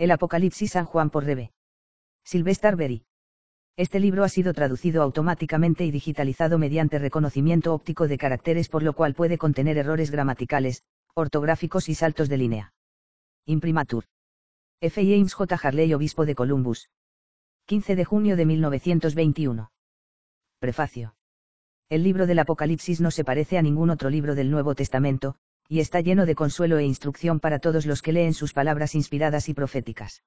El Apocalipsis San Juan por Rebe. Sylvester Berry. Este libro ha sido traducido automáticamente y digitalizado mediante reconocimiento óptico de caracteres por lo cual puede contener errores gramaticales, ortográficos y saltos de línea. Imprimatur. F. James J. Harley, obispo de Columbus. 15 de junio de 1921. Prefacio. El libro del Apocalipsis no se parece a ningún otro libro del Nuevo Testamento, y está lleno de consuelo e instrucción para todos los que leen sus palabras inspiradas y proféticas.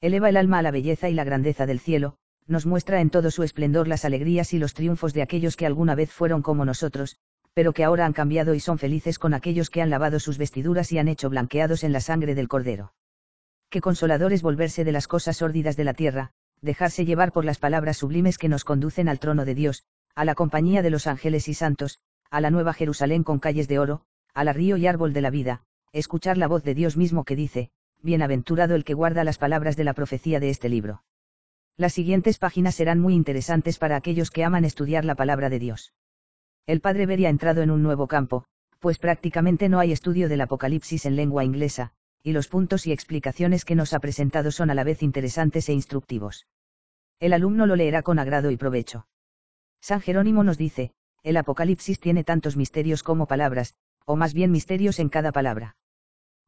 Eleva el alma a la belleza y la grandeza del cielo, nos muestra en todo su esplendor las alegrías y los triunfos de aquellos que alguna vez fueron como nosotros, pero que ahora han cambiado y son felices con aquellos que han lavado sus vestiduras y han hecho blanqueados en la sangre del Cordero. Qué consolador es volverse de las cosas sórdidas de la tierra, dejarse llevar por las palabras sublimes que nos conducen al trono de Dios, a la compañía de los ángeles y santos, a la nueva Jerusalén con calles de oro, al río y árbol de la vida, escuchar la voz de Dios mismo que dice, Bienaventurado el que guarda las palabras de la profecía de este libro. Las siguientes páginas serán muy interesantes para aquellos que aman estudiar la palabra de Dios. El padre Beria ha entrado en un nuevo campo, pues prácticamente no hay estudio del Apocalipsis en lengua inglesa, y los puntos y explicaciones que nos ha presentado son a la vez interesantes e instructivos. El alumno lo leerá con agrado y provecho. San Jerónimo nos dice, el Apocalipsis tiene tantos misterios como palabras, o más bien misterios en cada palabra.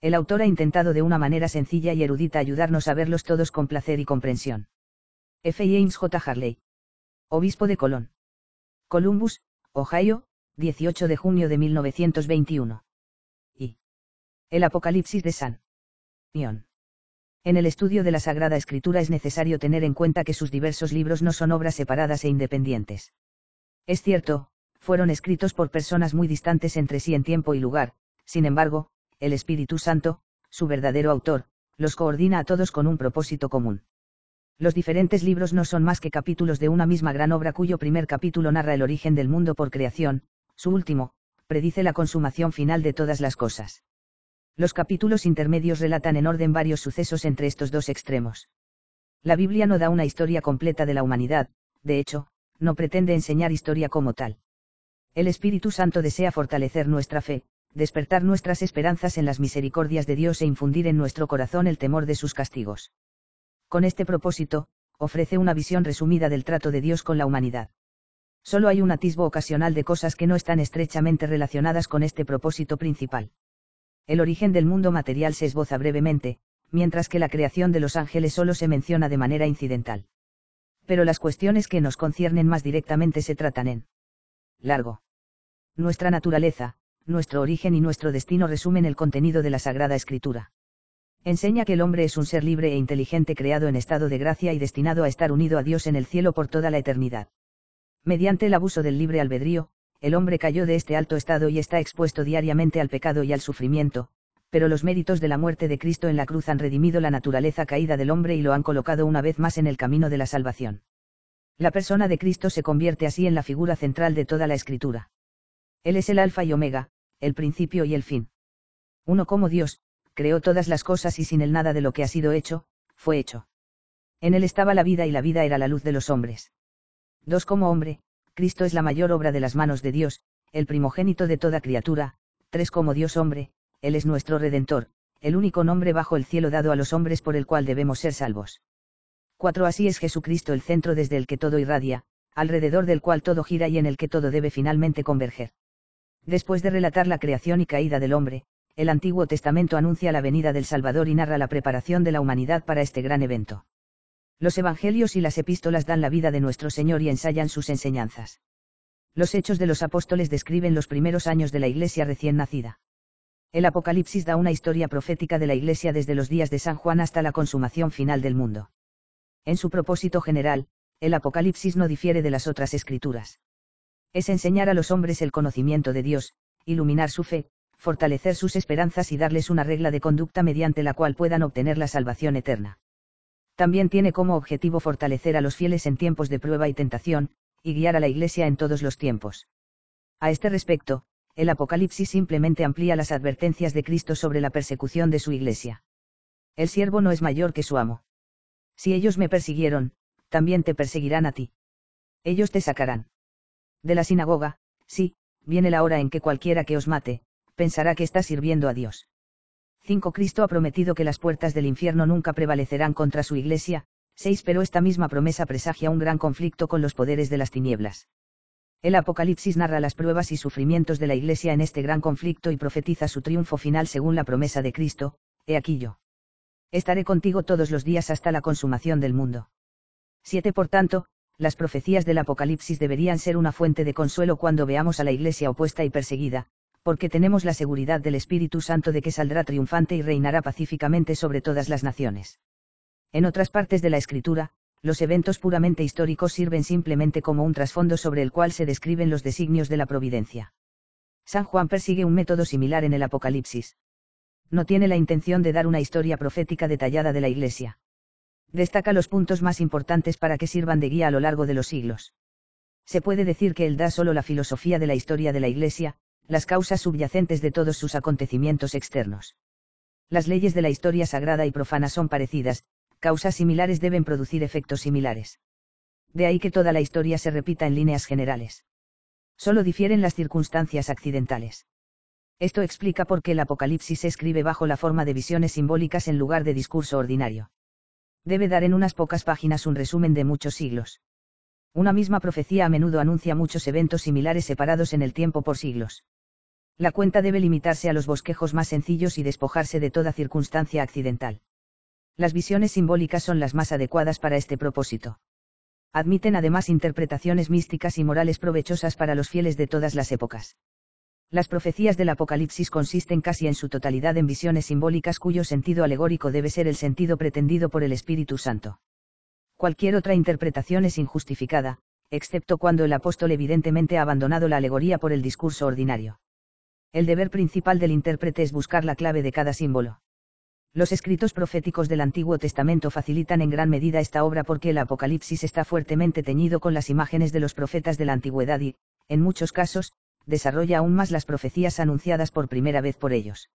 El autor ha intentado de una manera sencilla y erudita ayudarnos a verlos todos con placer y comprensión. F. James J. Harley. Obispo de Colón. Columbus, Ohio, 18 de junio de 1921. Y. El Apocalipsis de San. Ion. En el estudio de la Sagrada Escritura es necesario tener en cuenta que sus diversos libros no son obras separadas e independientes. Es cierto, fueron escritos por personas muy distantes entre sí en tiempo y lugar, sin embargo, el Espíritu Santo, su verdadero autor, los coordina a todos con un propósito común. Los diferentes libros no son más que capítulos de una misma gran obra cuyo primer capítulo narra el origen del mundo por creación, su último, predice la consumación final de todas las cosas. Los capítulos intermedios relatan en orden varios sucesos entre estos dos extremos. La Biblia no da una historia completa de la humanidad, de hecho, no pretende enseñar historia como tal. El Espíritu Santo desea fortalecer nuestra fe, despertar nuestras esperanzas en las misericordias de Dios e infundir en nuestro corazón el temor de sus castigos. Con este propósito, ofrece una visión resumida del trato de Dios con la humanidad. Solo hay un atisbo ocasional de cosas que no están estrechamente relacionadas con este propósito principal. El origen del mundo material se esboza brevemente, mientras que la creación de los ángeles solo se menciona de manera incidental. Pero las cuestiones que nos conciernen más directamente se tratan en largo nuestra naturaleza, nuestro origen y nuestro destino resumen el contenido de la Sagrada Escritura. Enseña que el hombre es un ser libre e inteligente creado en estado de gracia y destinado a estar unido a Dios en el cielo por toda la eternidad. Mediante el abuso del libre albedrío, el hombre cayó de este alto estado y está expuesto diariamente al pecado y al sufrimiento, pero los méritos de la muerte de Cristo en la cruz han redimido la naturaleza caída del hombre y lo han colocado una vez más en el camino de la salvación. La persona de Cristo se convierte así en la figura central de toda la escritura. Él es el alfa y omega, el principio y el fin. Uno como Dios, creó todas las cosas y sin él nada de lo que ha sido hecho, fue hecho. En él estaba la vida y la vida era la luz de los hombres. Dos como hombre, Cristo es la mayor obra de las manos de Dios, el primogénito de toda criatura, tres como Dios hombre, Él es nuestro Redentor, el único nombre bajo el cielo dado a los hombres por el cual debemos ser salvos. Cuatro Así es Jesucristo el centro desde el que todo irradia, alrededor del cual todo gira y en el que todo debe finalmente converger. Después de relatar la creación y caída del hombre, el Antiguo Testamento anuncia la venida del Salvador y narra la preparación de la humanidad para este gran evento. Los Evangelios y las epístolas dan la vida de nuestro Señor y ensayan sus enseñanzas. Los hechos de los apóstoles describen los primeros años de la Iglesia recién nacida. El Apocalipsis da una historia profética de la Iglesia desde los días de San Juan hasta la consumación final del mundo. En su propósito general, el Apocalipsis no difiere de las otras escrituras es enseñar a los hombres el conocimiento de Dios, iluminar su fe, fortalecer sus esperanzas y darles una regla de conducta mediante la cual puedan obtener la salvación eterna. También tiene como objetivo fortalecer a los fieles en tiempos de prueba y tentación, y guiar a la Iglesia en todos los tiempos. A este respecto, el Apocalipsis simplemente amplía las advertencias de Cristo sobre la persecución de su Iglesia. El siervo no es mayor que su amo. Si ellos me persiguieron, también te perseguirán a ti. Ellos te sacarán de la sinagoga, sí, viene la hora en que cualquiera que os mate, pensará que está sirviendo a Dios. 5. Cristo ha prometido que las puertas del infierno nunca prevalecerán contra su iglesia, 6. Pero esta misma promesa presagia un gran conflicto con los poderes de las tinieblas. El Apocalipsis narra las pruebas y sufrimientos de la iglesia en este gran conflicto y profetiza su triunfo final según la promesa de Cristo, he aquí yo. Estaré contigo todos los días hasta la consumación del mundo. 7. Por tanto, las profecías del Apocalipsis deberían ser una fuente de consuelo cuando veamos a la Iglesia opuesta y perseguida, porque tenemos la seguridad del Espíritu Santo de que saldrá triunfante y reinará pacíficamente sobre todas las naciones. En otras partes de la Escritura, los eventos puramente históricos sirven simplemente como un trasfondo sobre el cual se describen los designios de la providencia. San Juan persigue un método similar en el Apocalipsis. No tiene la intención de dar una historia profética detallada de la Iglesia Destaca los puntos más importantes para que sirvan de guía a lo largo de los siglos. Se puede decir que él da solo la filosofía de la historia de la Iglesia, las causas subyacentes de todos sus acontecimientos externos. Las leyes de la historia sagrada y profana son parecidas, causas similares deben producir efectos similares. De ahí que toda la historia se repita en líneas generales. Solo difieren las circunstancias accidentales. Esto explica por qué el Apocalipsis se escribe bajo la forma de visiones simbólicas en lugar de discurso ordinario debe dar en unas pocas páginas un resumen de muchos siglos. Una misma profecía a menudo anuncia muchos eventos similares separados en el tiempo por siglos. La cuenta debe limitarse a los bosquejos más sencillos y despojarse de toda circunstancia accidental. Las visiones simbólicas son las más adecuadas para este propósito. Admiten además interpretaciones místicas y morales provechosas para los fieles de todas las épocas. Las profecías del Apocalipsis consisten casi en su totalidad en visiones simbólicas cuyo sentido alegórico debe ser el sentido pretendido por el Espíritu Santo. Cualquier otra interpretación es injustificada, excepto cuando el apóstol evidentemente ha abandonado la alegoría por el discurso ordinario. El deber principal del intérprete es buscar la clave de cada símbolo. Los escritos proféticos del Antiguo Testamento facilitan en gran medida esta obra porque el Apocalipsis está fuertemente teñido con las imágenes de los profetas de la antigüedad y, en muchos casos, desarrolla aún más las profecías anunciadas por primera vez por ellos.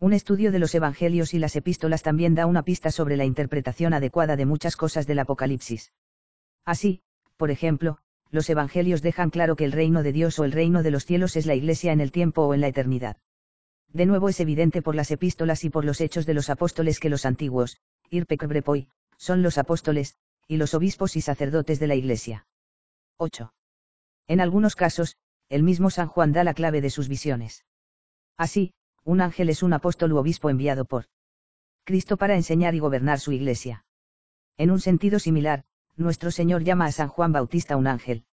Un estudio de los evangelios y las epístolas también da una pista sobre la interpretación adecuada de muchas cosas del Apocalipsis. Así, por ejemplo, los evangelios dejan claro que el reino de Dios o el reino de los cielos es la iglesia en el tiempo o en la eternidad. De nuevo es evidente por las epístolas y por los hechos de los apóstoles que los antiguos, irpecbrepoi, son los apóstoles, y los obispos y sacerdotes de la iglesia. 8. En algunos casos, el mismo San Juan da la clave de sus visiones. Así, un ángel es un apóstol u obispo enviado por Cristo para enseñar y gobernar su iglesia. En un sentido similar, nuestro Señor llama a San Juan Bautista un ángel.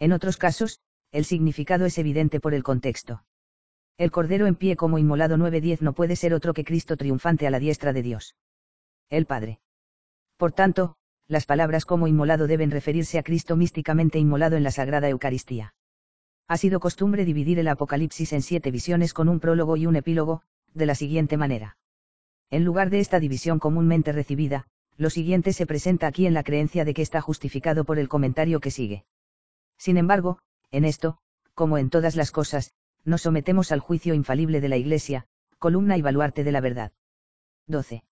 En otros casos, el significado es evidente por el contexto. El Cordero en pie como inmolado 9.10 no puede ser otro que Cristo triunfante a la diestra de Dios. El Padre. Por tanto, las palabras como inmolado deben referirse a Cristo místicamente inmolado en la Sagrada Eucaristía ha sido costumbre dividir el Apocalipsis en siete visiones con un prólogo y un epílogo, de la siguiente manera. En lugar de esta división comúnmente recibida, lo siguiente se presenta aquí en la creencia de que está justificado por el comentario que sigue. Sin embargo, en esto, como en todas las cosas, nos sometemos al juicio infalible de la Iglesia, columna y baluarte de la verdad. 12.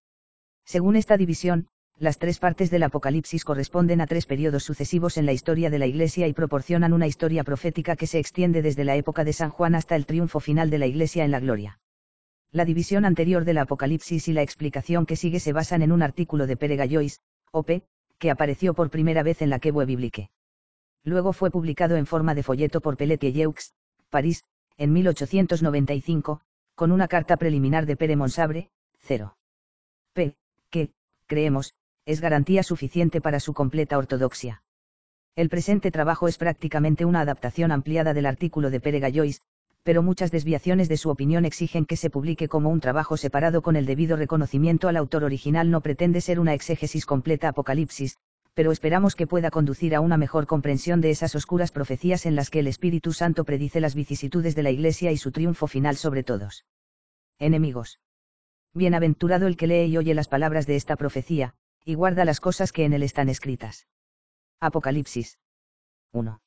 Según esta división, las tres partes del Apocalipsis corresponden a tres periodos sucesivos en la historia de la Iglesia y proporcionan una historia profética que se extiende desde la época de San Juan hasta el triunfo final de la Iglesia en la gloria. La división anterior del Apocalipsis y la explicación que sigue se basan en un artículo de Pere Gallois, OP, que apareció por primera vez en la Quebue Biblique. Luego fue publicado en forma de folleto por Pelletier Yeux, París, en 1895, con una carta preliminar de Pere Monsabre, 0. P. que, creemos, es garantía suficiente para su completa ortodoxia. El presente trabajo es prácticamente una adaptación ampliada del artículo de Pere Gallois, pero muchas desviaciones de su opinión exigen que se publique como un trabajo separado con el debido reconocimiento al autor original. No pretende ser una exégesis completa Apocalipsis, pero esperamos que pueda conducir a una mejor comprensión de esas oscuras profecías en las que el Espíritu Santo predice las vicisitudes de la Iglesia y su triunfo final sobre todos. Enemigos. Bienaventurado el que lee y oye las palabras de esta profecía, y guarda las cosas que en él están escritas. Apocalipsis 1.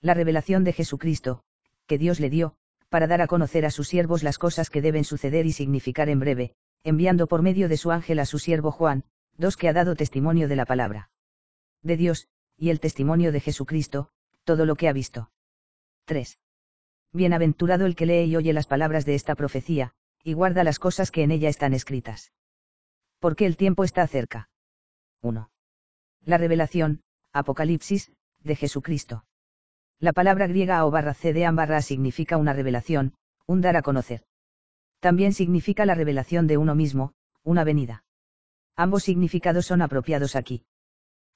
La revelación de Jesucristo, que Dios le dio, para dar a conocer a sus siervos las cosas que deben suceder y significar en breve, enviando por medio de su ángel a su siervo Juan, dos que ha dado testimonio de la palabra de Dios, y el testimonio de Jesucristo, todo lo que ha visto. 3. Bienaventurado el que lee y oye las palabras de esta profecía, y guarda las cosas que en ella están escritas. Porque el tiempo está cerca. 1. La revelación, Apocalipsis, de Jesucristo. La palabra griega o barra cdean barra significa una revelación, un dar a conocer. También significa la revelación de uno mismo, una venida. Ambos significados son apropiados aquí.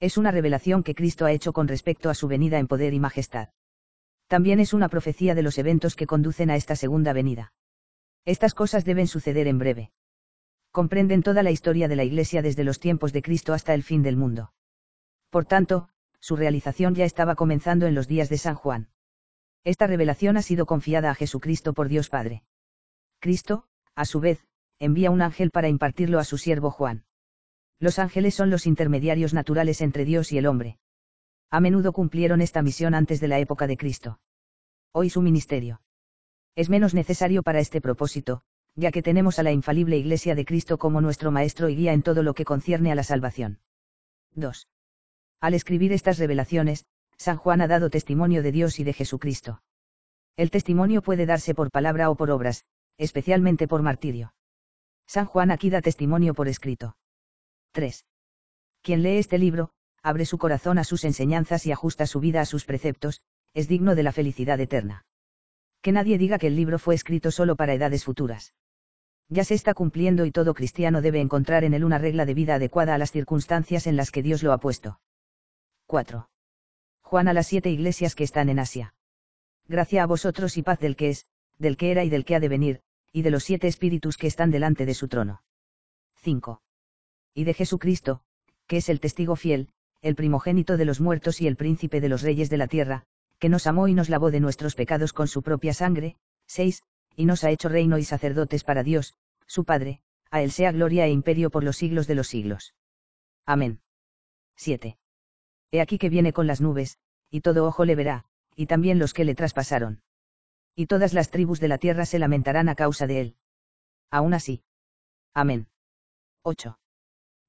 Es una revelación que Cristo ha hecho con respecto a su venida en poder y majestad. También es una profecía de los eventos que conducen a esta segunda venida. Estas cosas deben suceder en breve comprenden toda la historia de la Iglesia desde los tiempos de Cristo hasta el fin del mundo. Por tanto, su realización ya estaba comenzando en los días de San Juan. Esta revelación ha sido confiada a Jesucristo por Dios Padre. Cristo, a su vez, envía un ángel para impartirlo a su siervo Juan. Los ángeles son los intermediarios naturales entre Dios y el hombre. A menudo cumplieron esta misión antes de la época de Cristo. Hoy su ministerio. Es menos necesario para este propósito, ya que tenemos a la infalible Iglesia de Cristo como nuestro Maestro y guía en todo lo que concierne a la salvación. 2. Al escribir estas revelaciones, San Juan ha dado testimonio de Dios y de Jesucristo. El testimonio puede darse por palabra o por obras, especialmente por martirio. San Juan aquí da testimonio por escrito. 3. Quien lee este libro, abre su corazón a sus enseñanzas y ajusta su vida a sus preceptos, es digno de la felicidad eterna. Que nadie diga que el libro fue escrito solo para edades futuras ya se está cumpliendo y todo cristiano debe encontrar en él una regla de vida adecuada a las circunstancias en las que Dios lo ha puesto. 4. Juan a las siete iglesias que están en Asia. Gracia a vosotros y paz del que es, del que era y del que ha de venir, y de los siete espíritus que están delante de su trono. 5. Y de Jesucristo, que es el testigo fiel, el primogénito de los muertos y el príncipe de los reyes de la tierra, que nos amó y nos lavó de nuestros pecados con su propia sangre, 6, y nos ha hecho reino y sacerdotes para Dios, su Padre, a él sea gloria e imperio por los siglos de los siglos. Amén. 7. He aquí que viene con las nubes, y todo ojo le verá, y también los que le traspasaron. Y todas las tribus de la tierra se lamentarán a causa de él. Aún así. Amén. 8.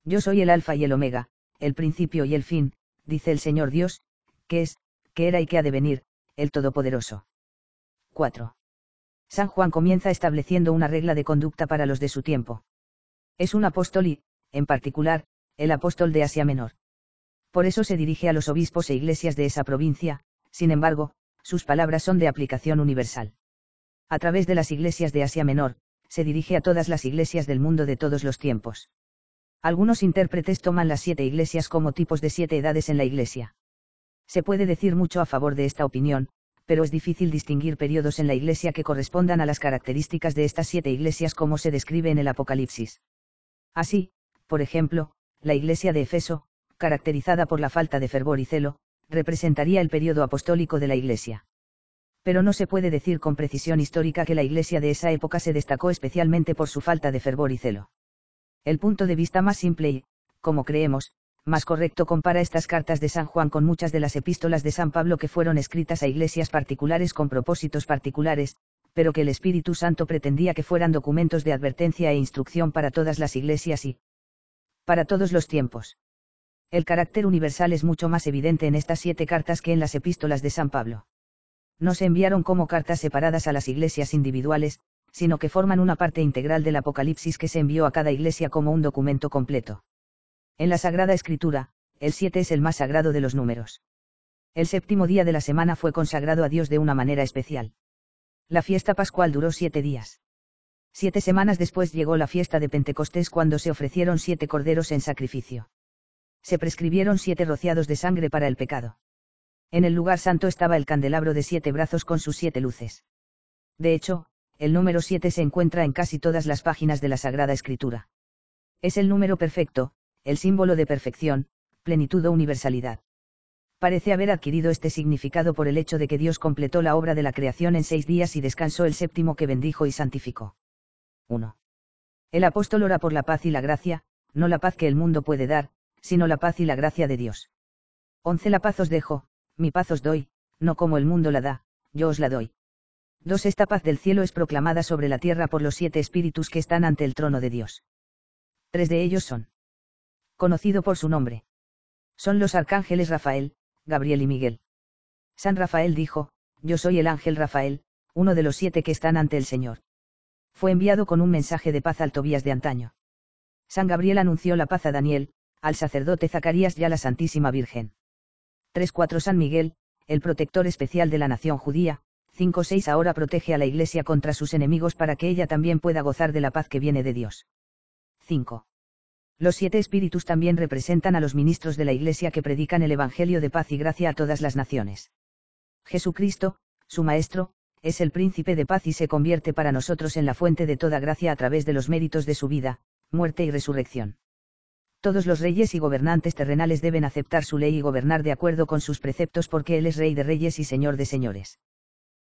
Yo soy el Alfa y el Omega, el principio y el fin, dice el Señor Dios, que es, que era y que ha de venir, el Todopoderoso. 4. San Juan comienza estableciendo una regla de conducta para los de su tiempo. Es un apóstol y, en particular, el apóstol de Asia Menor. Por eso se dirige a los obispos e iglesias de esa provincia, sin embargo, sus palabras son de aplicación universal. A través de las iglesias de Asia Menor, se dirige a todas las iglesias del mundo de todos los tiempos. Algunos intérpretes toman las siete iglesias como tipos de siete edades en la iglesia. Se puede decir mucho a favor de esta opinión, pero es difícil distinguir periodos en la iglesia que correspondan a las características de estas siete iglesias como se describe en el Apocalipsis. Así, por ejemplo, la iglesia de Efeso, caracterizada por la falta de fervor y celo, representaría el periodo apostólico de la iglesia. Pero no se puede decir con precisión histórica que la iglesia de esa época se destacó especialmente por su falta de fervor y celo. El punto de vista más simple y, como creemos, más correcto compara estas cartas de San Juan con muchas de las epístolas de San Pablo que fueron escritas a iglesias particulares con propósitos particulares, pero que el Espíritu Santo pretendía que fueran documentos de advertencia e instrucción para todas las iglesias y para todos los tiempos. El carácter universal es mucho más evidente en estas siete cartas que en las epístolas de San Pablo. No se enviaron como cartas separadas a las iglesias individuales, sino que forman una parte integral del Apocalipsis que se envió a cada iglesia como un documento completo. En la Sagrada Escritura, el 7 es el más sagrado de los números. El séptimo día de la semana fue consagrado a Dios de una manera especial. La fiesta pascual duró siete días. Siete semanas después llegó la fiesta de Pentecostés cuando se ofrecieron siete corderos en sacrificio. Se prescribieron siete rociados de sangre para el pecado. En el lugar santo estaba el candelabro de siete brazos con sus siete luces. De hecho, el número siete se encuentra en casi todas las páginas de la Sagrada Escritura. Es el número perfecto, el símbolo de perfección, plenitud o universalidad. Parece haber adquirido este significado por el hecho de que Dios completó la obra de la creación en seis días y descansó el séptimo que bendijo y santificó. 1. El apóstol ora por la paz y la gracia, no la paz que el mundo puede dar, sino la paz y la gracia de Dios. 11. La paz os dejo, mi paz os doy, no como el mundo la da, yo os la doy. 2. Esta paz del cielo es proclamada sobre la tierra por los siete espíritus que están ante el trono de Dios. Tres de ellos son conocido por su nombre. Son los arcángeles Rafael, Gabriel y Miguel. San Rafael dijo, Yo soy el ángel Rafael, uno de los siete que están ante el Señor. Fue enviado con un mensaje de paz al Tobías de antaño. San Gabriel anunció la paz a Daniel, al sacerdote Zacarías y a la Santísima Virgen. 3.4 San Miguel, el protector especial de la nación judía, 5.6 ahora protege a la Iglesia contra sus enemigos para que ella también pueda gozar de la paz que viene de Dios. 5. Los siete espíritus también representan a los ministros de la Iglesia que predican el Evangelio de paz y gracia a todas las naciones. Jesucristo, su Maestro, es el príncipe de paz y se convierte para nosotros en la fuente de toda gracia a través de los méritos de su vida, muerte y resurrección. Todos los reyes y gobernantes terrenales deben aceptar su ley y gobernar de acuerdo con sus preceptos porque Él es Rey de Reyes y Señor de Señores.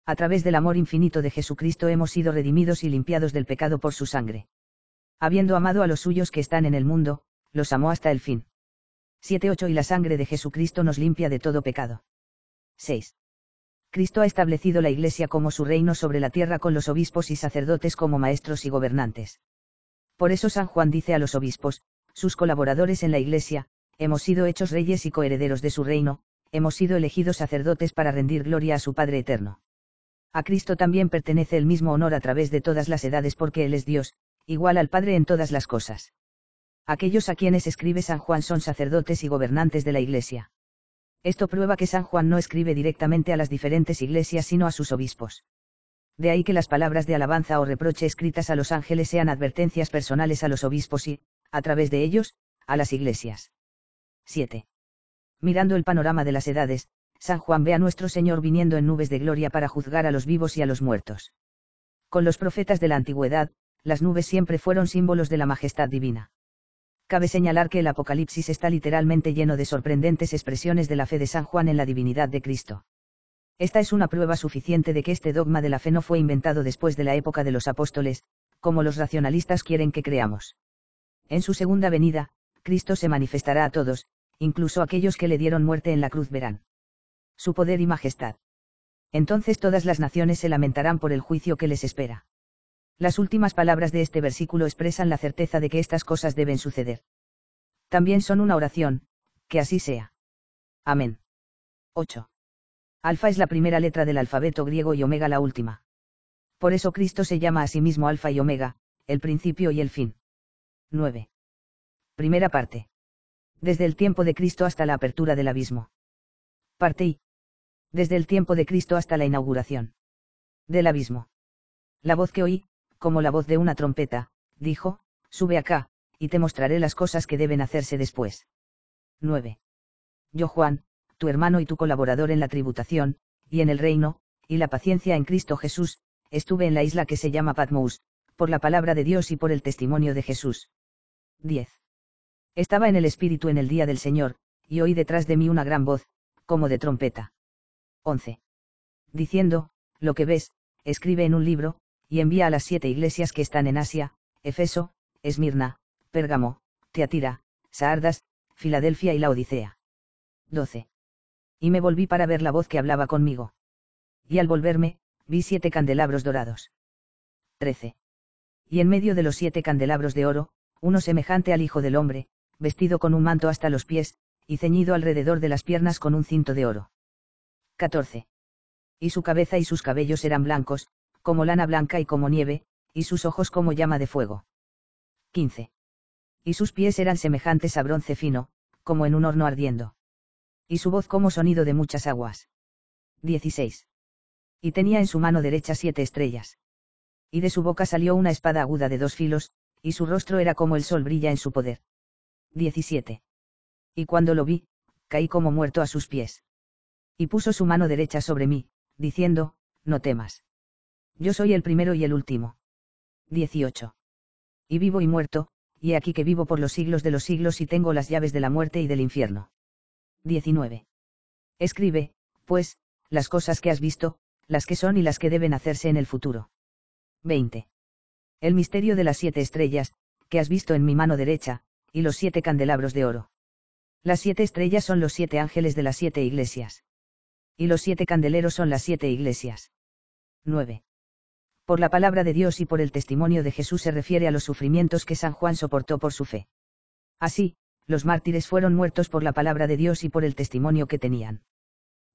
A través del amor infinito de Jesucristo hemos sido redimidos y limpiados del pecado por su sangre habiendo amado a los suyos que están en el mundo, los amó hasta el fin. 7.8 Y la sangre de Jesucristo nos limpia de todo pecado. 6. Cristo ha establecido la Iglesia como su reino sobre la tierra con los obispos y sacerdotes como maestros y gobernantes. Por eso San Juan dice a los obispos, sus colaboradores en la Iglesia, hemos sido hechos reyes y coherederos de su reino, hemos sido elegidos sacerdotes para rendir gloria a su Padre Eterno. A Cristo también pertenece el mismo honor a través de todas las edades porque Él es Dios, igual al Padre en todas las cosas. Aquellos a quienes escribe San Juan son sacerdotes y gobernantes de la Iglesia. Esto prueba que San Juan no escribe directamente a las diferentes iglesias sino a sus obispos. De ahí que las palabras de alabanza o reproche escritas a los ángeles sean advertencias personales a los obispos y, a través de ellos, a las iglesias. 7. Mirando el panorama de las edades, San Juan ve a nuestro Señor viniendo en nubes de gloria para juzgar a los vivos y a los muertos. Con los profetas de la antigüedad, las nubes siempre fueron símbolos de la majestad divina. Cabe señalar que el Apocalipsis está literalmente lleno de sorprendentes expresiones de la fe de San Juan en la divinidad de Cristo. Esta es una prueba suficiente de que este dogma de la fe no fue inventado después de la época de los apóstoles, como los racionalistas quieren que creamos. En su segunda venida, Cristo se manifestará a todos, incluso aquellos que le dieron muerte en la cruz verán. Su poder y majestad. Entonces todas las naciones se lamentarán por el juicio que les espera. Las últimas palabras de este versículo expresan la certeza de que estas cosas deben suceder. También son una oración, que así sea. Amén. 8. Alfa es la primera letra del alfabeto griego y omega la última. Por eso Cristo se llama a sí mismo alfa y omega, el principio y el fin. 9. Primera parte. Desde el tiempo de Cristo hasta la apertura del abismo. Parte I. Desde el tiempo de Cristo hasta la inauguración. Del abismo. La voz que oí, como la voz de una trompeta, dijo, sube acá, y te mostraré las cosas que deben hacerse después. 9. Yo Juan, tu hermano y tu colaborador en la tributación, y en el reino, y la paciencia en Cristo Jesús, estuve en la isla que se llama Patmos, por la palabra de Dios y por el testimonio de Jesús. 10. Estaba en el Espíritu en el día del Señor, y oí detrás de mí una gran voz, como de trompeta. 11. Diciendo, lo que ves, escribe en un libro, y envía a las siete iglesias que están en Asia, Efeso, Esmirna, Pérgamo, Teatira, Sardas, Filadelfia y la Odisea. 12. Y me volví para ver la voz que hablaba conmigo. Y al volverme, vi siete candelabros dorados. 13. Y en medio de los siete candelabros de oro, uno semejante al Hijo del Hombre, vestido con un manto hasta los pies, y ceñido alrededor de las piernas con un cinto de oro. 14. Y su cabeza y sus cabellos eran blancos, como lana blanca y como nieve, y sus ojos como llama de fuego. 15. Y sus pies eran semejantes a bronce fino, como en un horno ardiendo. Y su voz como sonido de muchas aguas. 16. Y tenía en su mano derecha siete estrellas. Y de su boca salió una espada aguda de dos filos, y su rostro era como el sol brilla en su poder. 17. Y cuando lo vi, caí como muerto a sus pies. Y puso su mano derecha sobre mí, diciendo, no temas. Yo soy el primero y el último. 18. Y vivo y muerto, y aquí que vivo por los siglos de los siglos y tengo las llaves de la muerte y del infierno. 19. Escribe, pues, las cosas que has visto, las que son y las que deben hacerse en el futuro. 20. El misterio de las siete estrellas, que has visto en mi mano derecha, y los siete candelabros de oro. Las siete estrellas son los siete ángeles de las siete iglesias. Y los siete candeleros son las siete iglesias. 9 por la palabra de Dios y por el testimonio de Jesús se refiere a los sufrimientos que San Juan soportó por su fe. Así, los mártires fueron muertos por la palabra de Dios y por el testimonio que tenían.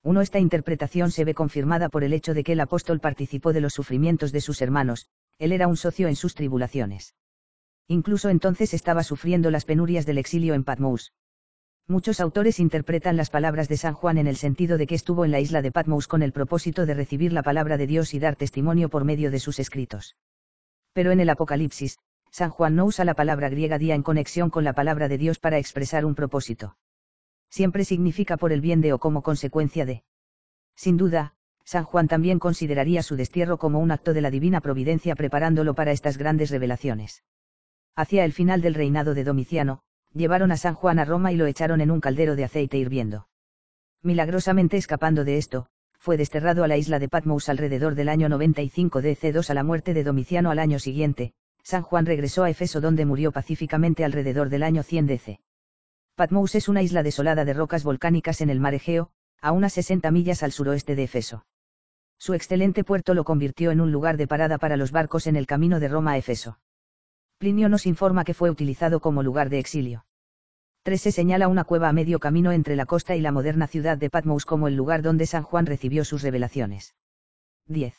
Uno Esta interpretación se ve confirmada por el hecho de que el apóstol participó de los sufrimientos de sus hermanos, él era un socio en sus tribulaciones. Incluso entonces estaba sufriendo las penurias del exilio en Patmos, Muchos autores interpretan las palabras de San Juan en el sentido de que estuvo en la isla de Patmos con el propósito de recibir la palabra de Dios y dar testimonio por medio de sus escritos. Pero en el Apocalipsis, San Juan no usa la palabra griega día en conexión con la palabra de Dios para expresar un propósito. Siempre significa por el bien de o como consecuencia de. Sin duda, San Juan también consideraría su destierro como un acto de la divina providencia preparándolo para estas grandes revelaciones. Hacia el final del reinado de Domiciano, llevaron a San Juan a Roma y lo echaron en un caldero de aceite hirviendo. Milagrosamente escapando de esto, fue desterrado a la isla de Patmos alrededor del año 95 DC2 a la muerte de Domiciano al año siguiente, San Juan regresó a Efeso donde murió pacíficamente alrededor del año 100 DC. Patmos es una isla desolada de rocas volcánicas en el mar Egeo, a unas 60 millas al suroeste de Efeso. Su excelente puerto lo convirtió en un lugar de parada para los barcos en el camino de Roma a Efeso. Plinio nos informa que fue utilizado como lugar de exilio. 3. Se señala una cueva a medio camino entre la costa y la moderna ciudad de Patmos como el lugar donde San Juan recibió sus revelaciones. 10.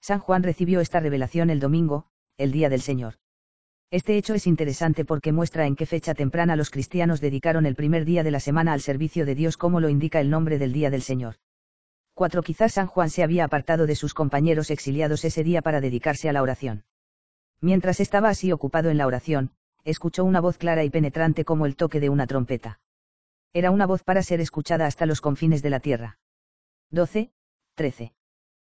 San Juan recibió esta revelación el domingo, el día del Señor. Este hecho es interesante porque muestra en qué fecha temprana los cristianos dedicaron el primer día de la semana al servicio de Dios como lo indica el nombre del día del Señor. 4. Quizás San Juan se había apartado de sus compañeros exiliados ese día para dedicarse a la oración. Mientras estaba así ocupado en la oración, escuchó una voz clara y penetrante como el toque de una trompeta. Era una voz para ser escuchada hasta los confines de la tierra. 12, 13.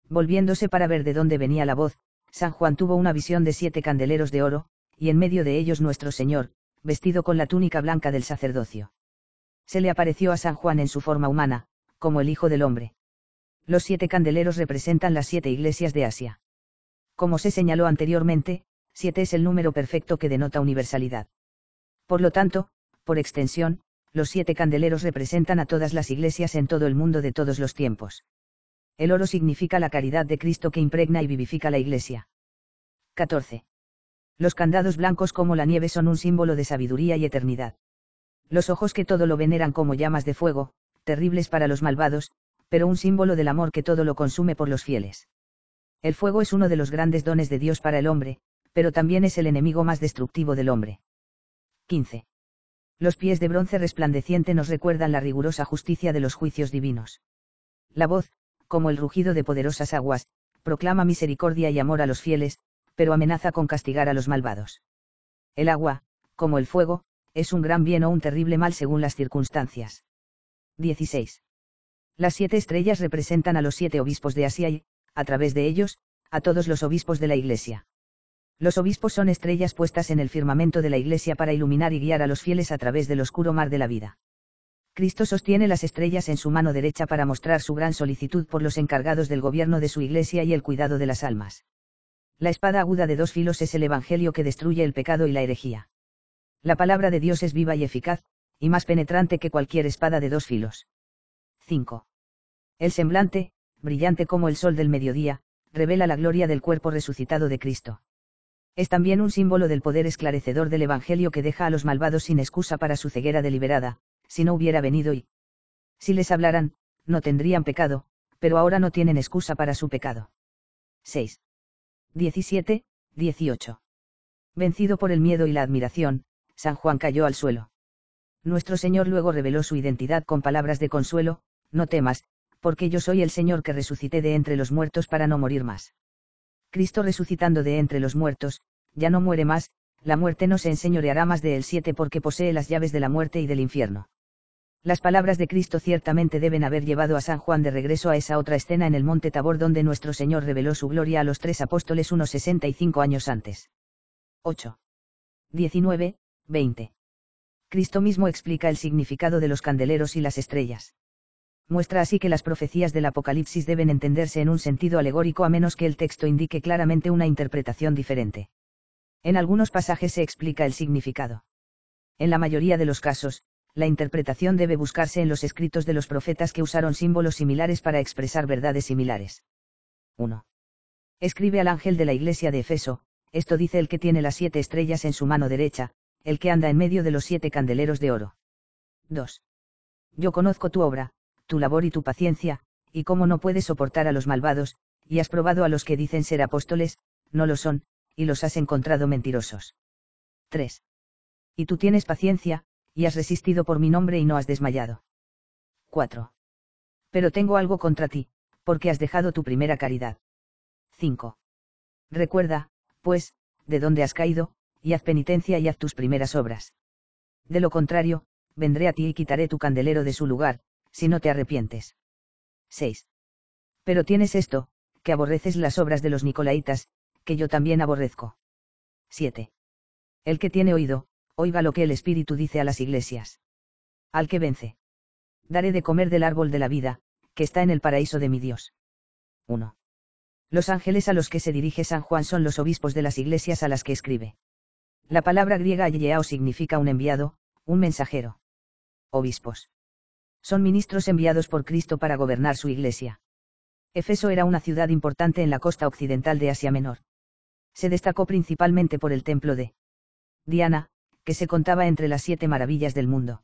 Volviéndose para ver de dónde venía la voz, San Juan tuvo una visión de siete candeleros de oro, y en medio de ellos nuestro Señor, vestido con la túnica blanca del sacerdocio. Se le apareció a San Juan en su forma humana, como el Hijo del Hombre. Los siete candeleros representan las siete iglesias de Asia. Como se señaló anteriormente, 7 es el número perfecto que denota universalidad. Por lo tanto, por extensión, los siete candeleros representan a todas las iglesias en todo el mundo de todos los tiempos. El oro significa la caridad de Cristo que impregna y vivifica la iglesia. 14. Los candados blancos como la nieve son un símbolo de sabiduría y eternidad. Los ojos que todo lo veneran como llamas de fuego, terribles para los malvados, pero un símbolo del amor que todo lo consume por los fieles. El fuego es uno de los grandes dones de Dios para el hombre, pero también es el enemigo más destructivo del hombre. 15. Los pies de bronce resplandeciente nos recuerdan la rigurosa justicia de los juicios divinos. La voz, como el rugido de poderosas aguas, proclama misericordia y amor a los fieles, pero amenaza con castigar a los malvados. El agua, como el fuego, es un gran bien o un terrible mal según las circunstancias. 16. Las siete estrellas representan a los siete obispos de Asia y, a través de ellos, a todos los obispos de la Iglesia. Los obispos son estrellas puestas en el firmamento de la Iglesia para iluminar y guiar a los fieles a través del oscuro mar de la vida. Cristo sostiene las estrellas en su mano derecha para mostrar su gran solicitud por los encargados del gobierno de su Iglesia y el cuidado de las almas. La espada aguda de dos filos es el Evangelio que destruye el pecado y la herejía. La palabra de Dios es viva y eficaz, y más penetrante que cualquier espada de dos filos. 5. El semblante, brillante como el sol del mediodía, revela la gloria del cuerpo resucitado de Cristo es también un símbolo del poder esclarecedor del Evangelio que deja a los malvados sin excusa para su ceguera deliberada, si no hubiera venido y si les hablaran, no tendrían pecado, pero ahora no tienen excusa para su pecado. 6. 17, 18. Vencido por el miedo y la admiración, San Juan cayó al suelo. Nuestro Señor luego reveló su identidad con palabras de consuelo, no temas, porque yo soy el Señor que resucité de entre los muertos para no morir más. Cristo resucitando de entre los muertos, ya no muere más, la muerte no se enseñoreará más de él siete, porque posee las llaves de la muerte y del infierno. Las palabras de Cristo ciertamente deben haber llevado a San Juan de regreso a esa otra escena en el monte Tabor donde nuestro Señor reveló su gloria a los tres apóstoles unos 65 años antes. 8. 19, 20. Cristo mismo explica el significado de los candeleros y las estrellas muestra así que las profecías del Apocalipsis deben entenderse en un sentido alegórico a menos que el texto indique claramente una interpretación diferente. En algunos pasajes se explica el significado. En la mayoría de los casos, la interpretación debe buscarse en los escritos de los profetas que usaron símbolos similares para expresar verdades similares. 1. Escribe al ángel de la iglesia de Efeso, esto dice el que tiene las siete estrellas en su mano derecha, el que anda en medio de los siete candeleros de oro. 2. Yo conozco tu obra, tu labor y tu paciencia, y cómo no puedes soportar a los malvados, y has probado a los que dicen ser apóstoles, no lo son, y los has encontrado mentirosos. 3. Y tú tienes paciencia, y has resistido por mi nombre y no has desmayado. 4. Pero tengo algo contra ti, porque has dejado tu primera caridad. 5. Recuerda, pues, de dónde has caído, y haz penitencia y haz tus primeras obras. De lo contrario, vendré a ti y quitaré tu candelero de su lugar, si no te arrepientes. 6. Pero tienes esto, que aborreces las obras de los Nicolaitas, que yo también aborrezco. 7. El que tiene oído, oiga lo que el Espíritu dice a las iglesias. Al que vence. Daré de comer del árbol de la vida, que está en el paraíso de mi Dios. 1. Los ángeles a los que se dirige San Juan son los obispos de las iglesias a las que escribe. La palabra griega yeao significa un enviado, un mensajero. Obispos son ministros enviados por Cristo para gobernar su iglesia. Efeso era una ciudad importante en la costa occidental de Asia Menor. Se destacó principalmente por el templo de Diana, que se contaba entre las siete maravillas del mundo.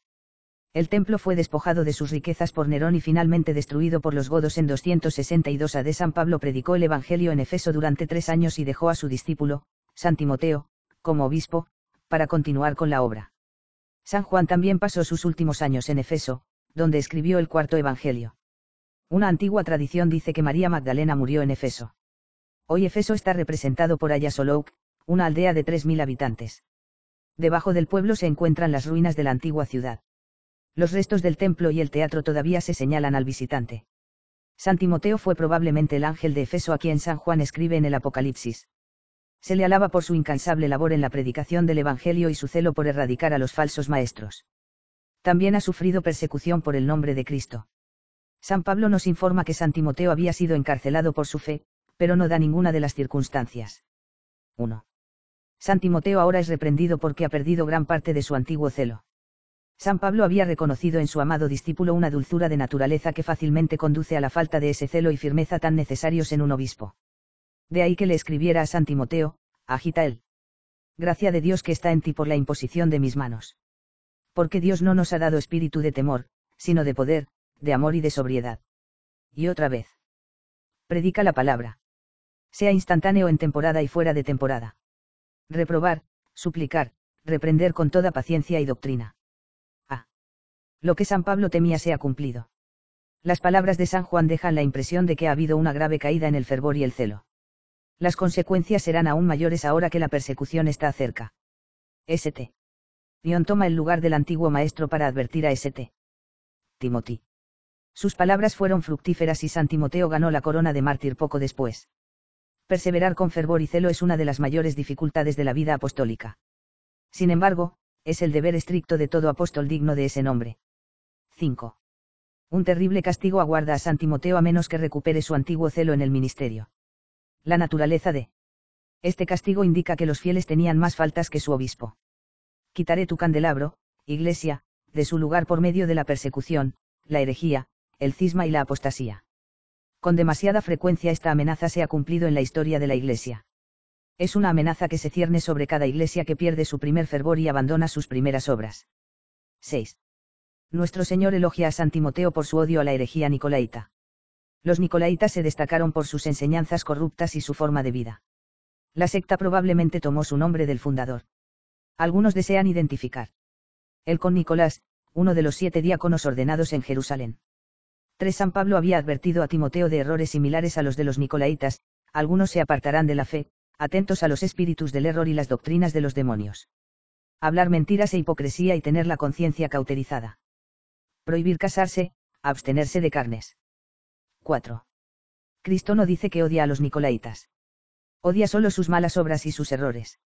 El templo fue despojado de sus riquezas por Nerón y finalmente destruido por los godos en 262 de San Pablo predicó el Evangelio en Efeso durante tres años y dejó a su discípulo, San Timoteo, como obispo, para continuar con la obra. San Juan también pasó sus últimos años en Efeso, donde escribió el cuarto Evangelio. Una antigua tradición dice que María Magdalena murió en Efeso. Hoy Efeso está representado por Ayasolouk, una aldea de 3.000 habitantes. Debajo del pueblo se encuentran las ruinas de la antigua ciudad. Los restos del templo y el teatro todavía se señalan al visitante. San Timoteo fue probablemente el ángel de Efeso a quien San Juan escribe en el Apocalipsis. Se le alaba por su incansable labor en la predicación del Evangelio y su celo por erradicar a los falsos maestros también ha sufrido persecución por el nombre de Cristo. San Pablo nos informa que San Timoteo había sido encarcelado por su fe, pero no da ninguna de las circunstancias. 1. San Timoteo ahora es reprendido porque ha perdido gran parte de su antiguo celo. San Pablo había reconocido en su amado discípulo una dulzura de naturaleza que fácilmente conduce a la falta de ese celo y firmeza tan necesarios en un obispo. De ahí que le escribiera a San Timoteo, agita él. Gracia de Dios que está en ti por la imposición de mis manos porque Dios no nos ha dado espíritu de temor, sino de poder, de amor y de sobriedad. Y otra vez. Predica la palabra. Sea instantáneo en temporada y fuera de temporada. Reprobar, suplicar, reprender con toda paciencia y doctrina. A. Ah. Lo que San Pablo temía se ha cumplido. Las palabras de San Juan dejan la impresión de que ha habido una grave caída en el fervor y el celo. Las consecuencias serán aún mayores ahora que la persecución está cerca. St. Dion toma el lugar del antiguo maestro para advertir a St. Timotí. Sus palabras fueron fructíferas y San Timoteo ganó la corona de mártir poco después. Perseverar con fervor y celo es una de las mayores dificultades de la vida apostólica. Sin embargo, es el deber estricto de todo apóstol digno de ese nombre. 5. Un terrible castigo aguarda a San Timoteo a menos que recupere su antiguo celo en el ministerio. La naturaleza de este castigo indica que los fieles tenían más faltas que su obispo quitaré tu candelabro, iglesia, de su lugar por medio de la persecución, la herejía, el cisma y la apostasía. Con demasiada frecuencia esta amenaza se ha cumplido en la historia de la iglesia. Es una amenaza que se cierne sobre cada iglesia que pierde su primer fervor y abandona sus primeras obras. 6. Nuestro Señor elogia a San Timoteo por su odio a la herejía nicolaita. Los nicolaitas se destacaron por sus enseñanzas corruptas y su forma de vida. La secta probablemente tomó su nombre del fundador. Algunos desean identificar. El con Nicolás, uno de los siete diáconos ordenados en Jerusalén. 3. San Pablo había advertido a Timoteo de errores similares a los de los nicolaitas, algunos se apartarán de la fe, atentos a los espíritus del error y las doctrinas de los demonios. Hablar mentiras e hipocresía y tener la conciencia cauterizada. Prohibir casarse, abstenerse de carnes. 4. Cristo no dice que odia a los nicolaitas. Odia solo sus malas obras y sus errores.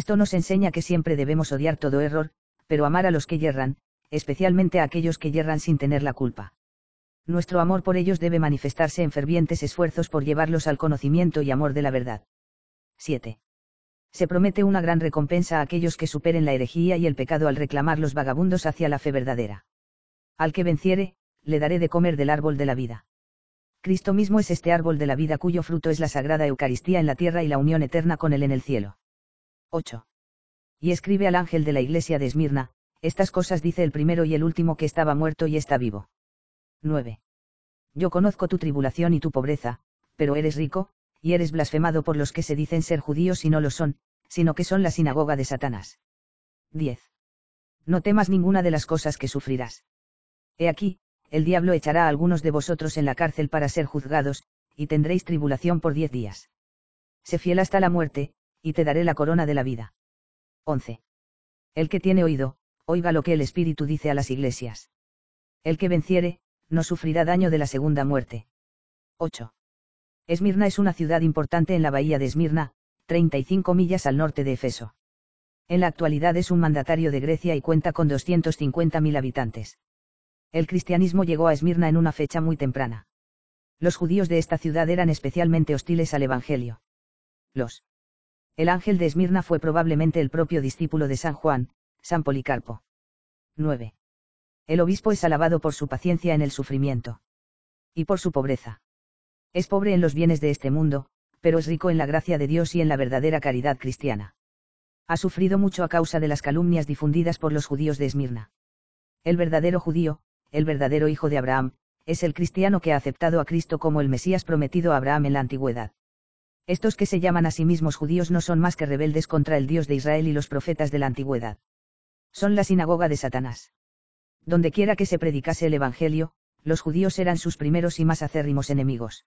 Esto nos enseña que siempre debemos odiar todo error, pero amar a los que yerran, especialmente a aquellos que yerran sin tener la culpa. Nuestro amor por ellos debe manifestarse en fervientes esfuerzos por llevarlos al conocimiento y amor de la verdad. 7. Se promete una gran recompensa a aquellos que superen la herejía y el pecado al reclamar los vagabundos hacia la fe verdadera. Al que venciere, le daré de comer del árbol de la vida. Cristo mismo es este árbol de la vida cuyo fruto es la sagrada Eucaristía en la tierra y la unión eterna con Él en el cielo. 8. Y escribe al ángel de la iglesia de Esmirna, estas cosas dice el primero y el último que estaba muerto y está vivo. 9. Yo conozco tu tribulación y tu pobreza, pero eres rico, y eres blasfemado por los que se dicen ser judíos y no lo son, sino que son la sinagoga de Satanás. 10. No temas ninguna de las cosas que sufrirás. He aquí, el diablo echará a algunos de vosotros en la cárcel para ser juzgados, y tendréis tribulación por diez días. Sé fiel hasta la muerte, y te daré la corona de la vida. 11. El que tiene oído, oiga lo que el Espíritu dice a las iglesias. El que venciere, no sufrirá daño de la segunda muerte. 8. Esmirna es una ciudad importante en la bahía de Esmirna, 35 millas al norte de Efeso. En la actualidad es un mandatario de Grecia y cuenta con 250.000 habitantes. El cristianismo llegó a Esmirna en una fecha muy temprana. Los judíos de esta ciudad eran especialmente hostiles al Evangelio. Los el ángel de Esmirna fue probablemente el propio discípulo de San Juan, San Policarpo. 9. El obispo es alabado por su paciencia en el sufrimiento. Y por su pobreza. Es pobre en los bienes de este mundo, pero es rico en la gracia de Dios y en la verdadera caridad cristiana. Ha sufrido mucho a causa de las calumnias difundidas por los judíos de Esmirna. El verdadero judío, el verdadero hijo de Abraham, es el cristiano que ha aceptado a Cristo como el Mesías prometido a Abraham en la antigüedad. Estos que se llaman a sí mismos judíos no son más que rebeldes contra el Dios de Israel y los profetas de la antigüedad. Son la sinagoga de Satanás. Donde quiera que se predicase el Evangelio, los judíos eran sus primeros y más acérrimos enemigos.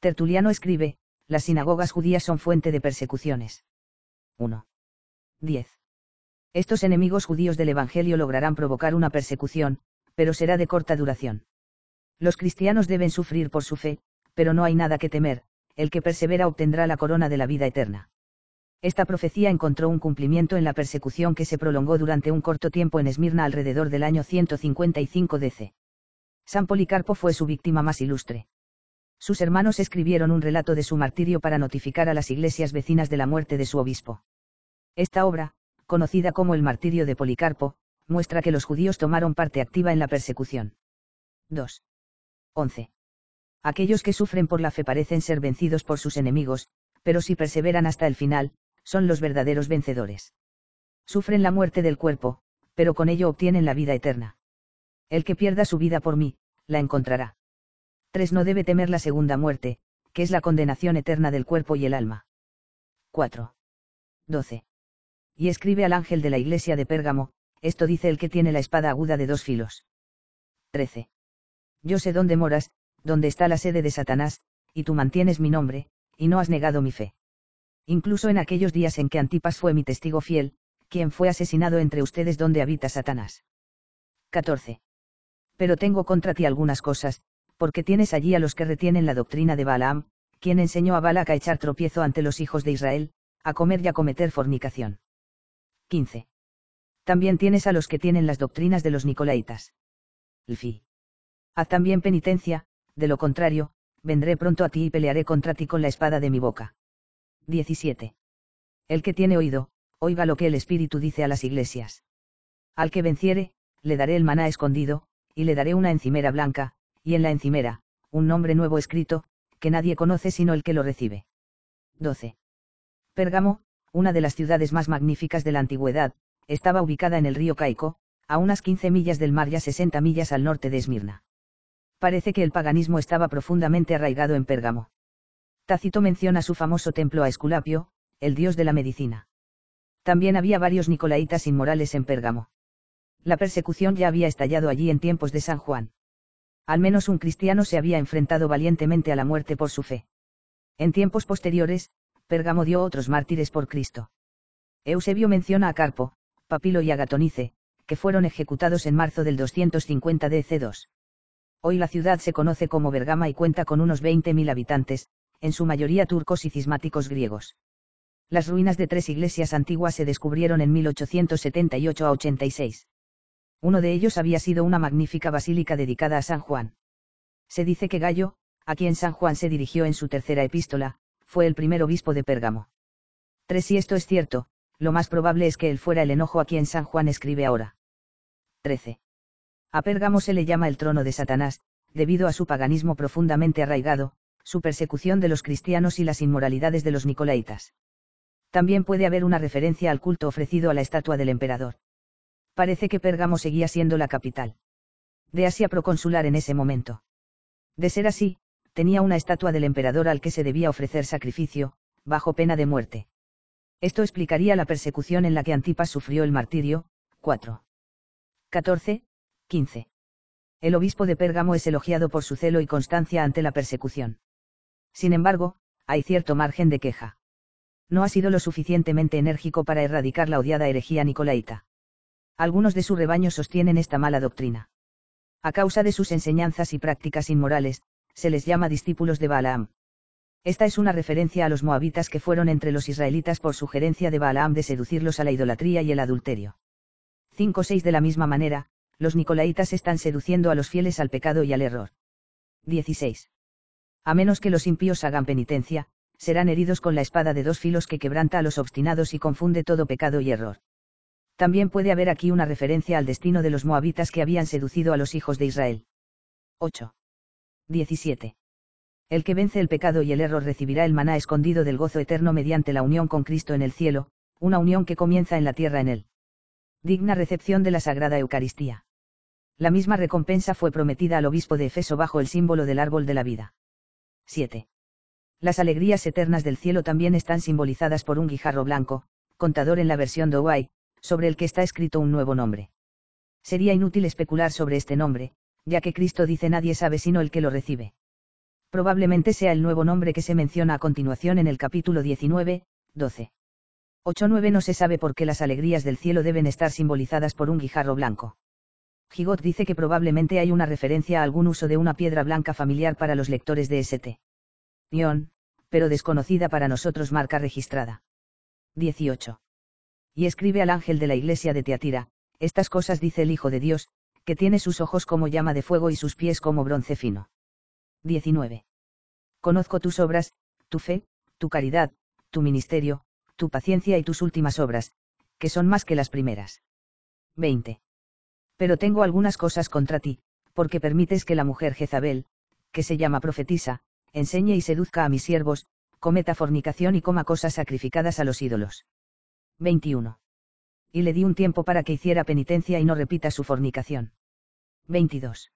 Tertuliano escribe, las sinagogas judías son fuente de persecuciones. 1. 10. Estos enemigos judíos del Evangelio lograrán provocar una persecución, pero será de corta duración. Los cristianos deben sufrir por su fe, pero no hay nada que temer, el que persevera obtendrá la corona de la vida eterna. Esta profecía encontró un cumplimiento en la persecución que se prolongó durante un corto tiempo en Esmirna alrededor del año 155 DC. San Policarpo fue su víctima más ilustre. Sus hermanos escribieron un relato de su martirio para notificar a las iglesias vecinas de la muerte de su obispo. Esta obra, conocida como el Martirio de Policarpo, muestra que los judíos tomaron parte activa en la persecución. 2. 11. Aquellos que sufren por la fe parecen ser vencidos por sus enemigos, pero si perseveran hasta el final, son los verdaderos vencedores. Sufren la muerte del cuerpo, pero con ello obtienen la vida eterna. El que pierda su vida por mí, la encontrará. 3. No debe temer la segunda muerte, que es la condenación eterna del cuerpo y el alma. 4. 12. Y escribe al ángel de la iglesia de Pérgamo, esto dice el que tiene la espada aguda de dos filos. 13. Yo sé dónde moras, donde está la sede de Satanás, y tú mantienes mi nombre, y no has negado mi fe. Incluso en aquellos días en que Antipas fue mi testigo fiel, quien fue asesinado entre ustedes donde habita Satanás. 14. Pero tengo contra ti algunas cosas, porque tienes allí a los que retienen la doctrina de Balaam, quien enseñó a Balak a echar tropiezo ante los hijos de Israel, a comer y a cometer fornicación. 15. También tienes a los que tienen las doctrinas de los Nicolaitas. Lfi. Haz también penitencia, de lo contrario, vendré pronto a ti y pelearé contra ti con la espada de mi boca. 17. El que tiene oído, oiga lo que el Espíritu dice a las iglesias. Al que venciere, le daré el maná escondido, y le daré una encimera blanca, y en la encimera, un nombre nuevo escrito, que nadie conoce sino el que lo recibe. 12. Pérgamo, una de las ciudades más magníficas de la antigüedad, estaba ubicada en el río Caico, a unas 15 millas del mar y a 60 millas al norte de Esmirna parece que el paganismo estaba profundamente arraigado en Pérgamo. Tácito menciona su famoso templo a Esculapio, el dios de la medicina. También había varios nicolaitas inmorales en Pérgamo. La persecución ya había estallado allí en tiempos de San Juan. Al menos un cristiano se había enfrentado valientemente a la muerte por su fe. En tiempos posteriores, Pérgamo dio otros mártires por Cristo. Eusebio menciona a Carpo, Papilo y Agatonice, que fueron ejecutados en marzo del 250 DC2. Hoy la ciudad se conoce como Bergama y cuenta con unos 20.000 habitantes, en su mayoría turcos y cismáticos griegos. Las ruinas de tres iglesias antiguas se descubrieron en 1878 a 86. Uno de ellos había sido una magnífica basílica dedicada a San Juan. Se dice que Gallo, a quien San Juan se dirigió en su tercera epístola, fue el primer obispo de Pérgamo. Tres Si esto es cierto, lo más probable es que él fuera el enojo a quien San Juan escribe ahora. 13. A Pérgamo se le llama el trono de Satanás, debido a su paganismo profundamente arraigado, su persecución de los cristianos y las inmoralidades de los nicolaitas. También puede haber una referencia al culto ofrecido a la estatua del emperador. Parece que Pérgamo seguía siendo la capital de Asia proconsular en ese momento. De ser así, tenía una estatua del emperador al que se debía ofrecer sacrificio, bajo pena de muerte. Esto explicaría la persecución en la que Antipas sufrió el martirio. 4. 14. 15. El obispo de Pérgamo es elogiado por su celo y constancia ante la persecución. Sin embargo, hay cierto margen de queja. No ha sido lo suficientemente enérgico para erradicar la odiada herejía nicolaíta. Algunos de su rebaño sostienen esta mala doctrina. A causa de sus enseñanzas y prácticas inmorales, se les llama discípulos de Balaam. Esta es una referencia a los moabitas que fueron entre los israelitas por sugerencia de Balaam de seducirlos a la idolatría y el adulterio. 5-6 De la misma manera, los nicolaitas están seduciendo a los fieles al pecado y al error. 16. A menos que los impíos hagan penitencia, serán heridos con la espada de dos filos que quebranta a los obstinados y confunde todo pecado y error. También puede haber aquí una referencia al destino de los moabitas que habían seducido a los hijos de Israel. 8. 17. El que vence el pecado y el error recibirá el maná escondido del gozo eterno mediante la unión con Cristo en el cielo, una unión que comienza en la tierra en él. Digna recepción de la Sagrada Eucaristía la misma recompensa fue prometida al obispo de Efeso bajo el símbolo del árbol de la vida. 7. Las alegrías eternas del cielo también están simbolizadas por un guijarro blanco, contador en la versión Douai, sobre el que está escrito un nuevo nombre. Sería inútil especular sobre este nombre, ya que Cristo dice nadie sabe sino el que lo recibe. Probablemente sea el nuevo nombre que se menciona a continuación en el capítulo 19, 12. 8.9 No se sabe por qué las alegrías del cielo deben estar simbolizadas por un guijarro blanco. Gigot dice que probablemente hay una referencia a algún uso de una piedra blanca familiar para los lectores de St. Nion, pero desconocida para nosotros marca registrada. 18. Y escribe al ángel de la iglesia de Teatira, estas cosas dice el Hijo de Dios, que tiene sus ojos como llama de fuego y sus pies como bronce fino. 19. Conozco tus obras, tu fe, tu caridad, tu ministerio, tu paciencia y tus últimas obras, que son más que las primeras. 20. Pero tengo algunas cosas contra ti, porque permites que la mujer Jezabel, que se llama profetisa, enseñe y seduzca a mis siervos, cometa fornicación y coma cosas sacrificadas a los ídolos. 21. Y le di un tiempo para que hiciera penitencia y no repita su fornicación. 22.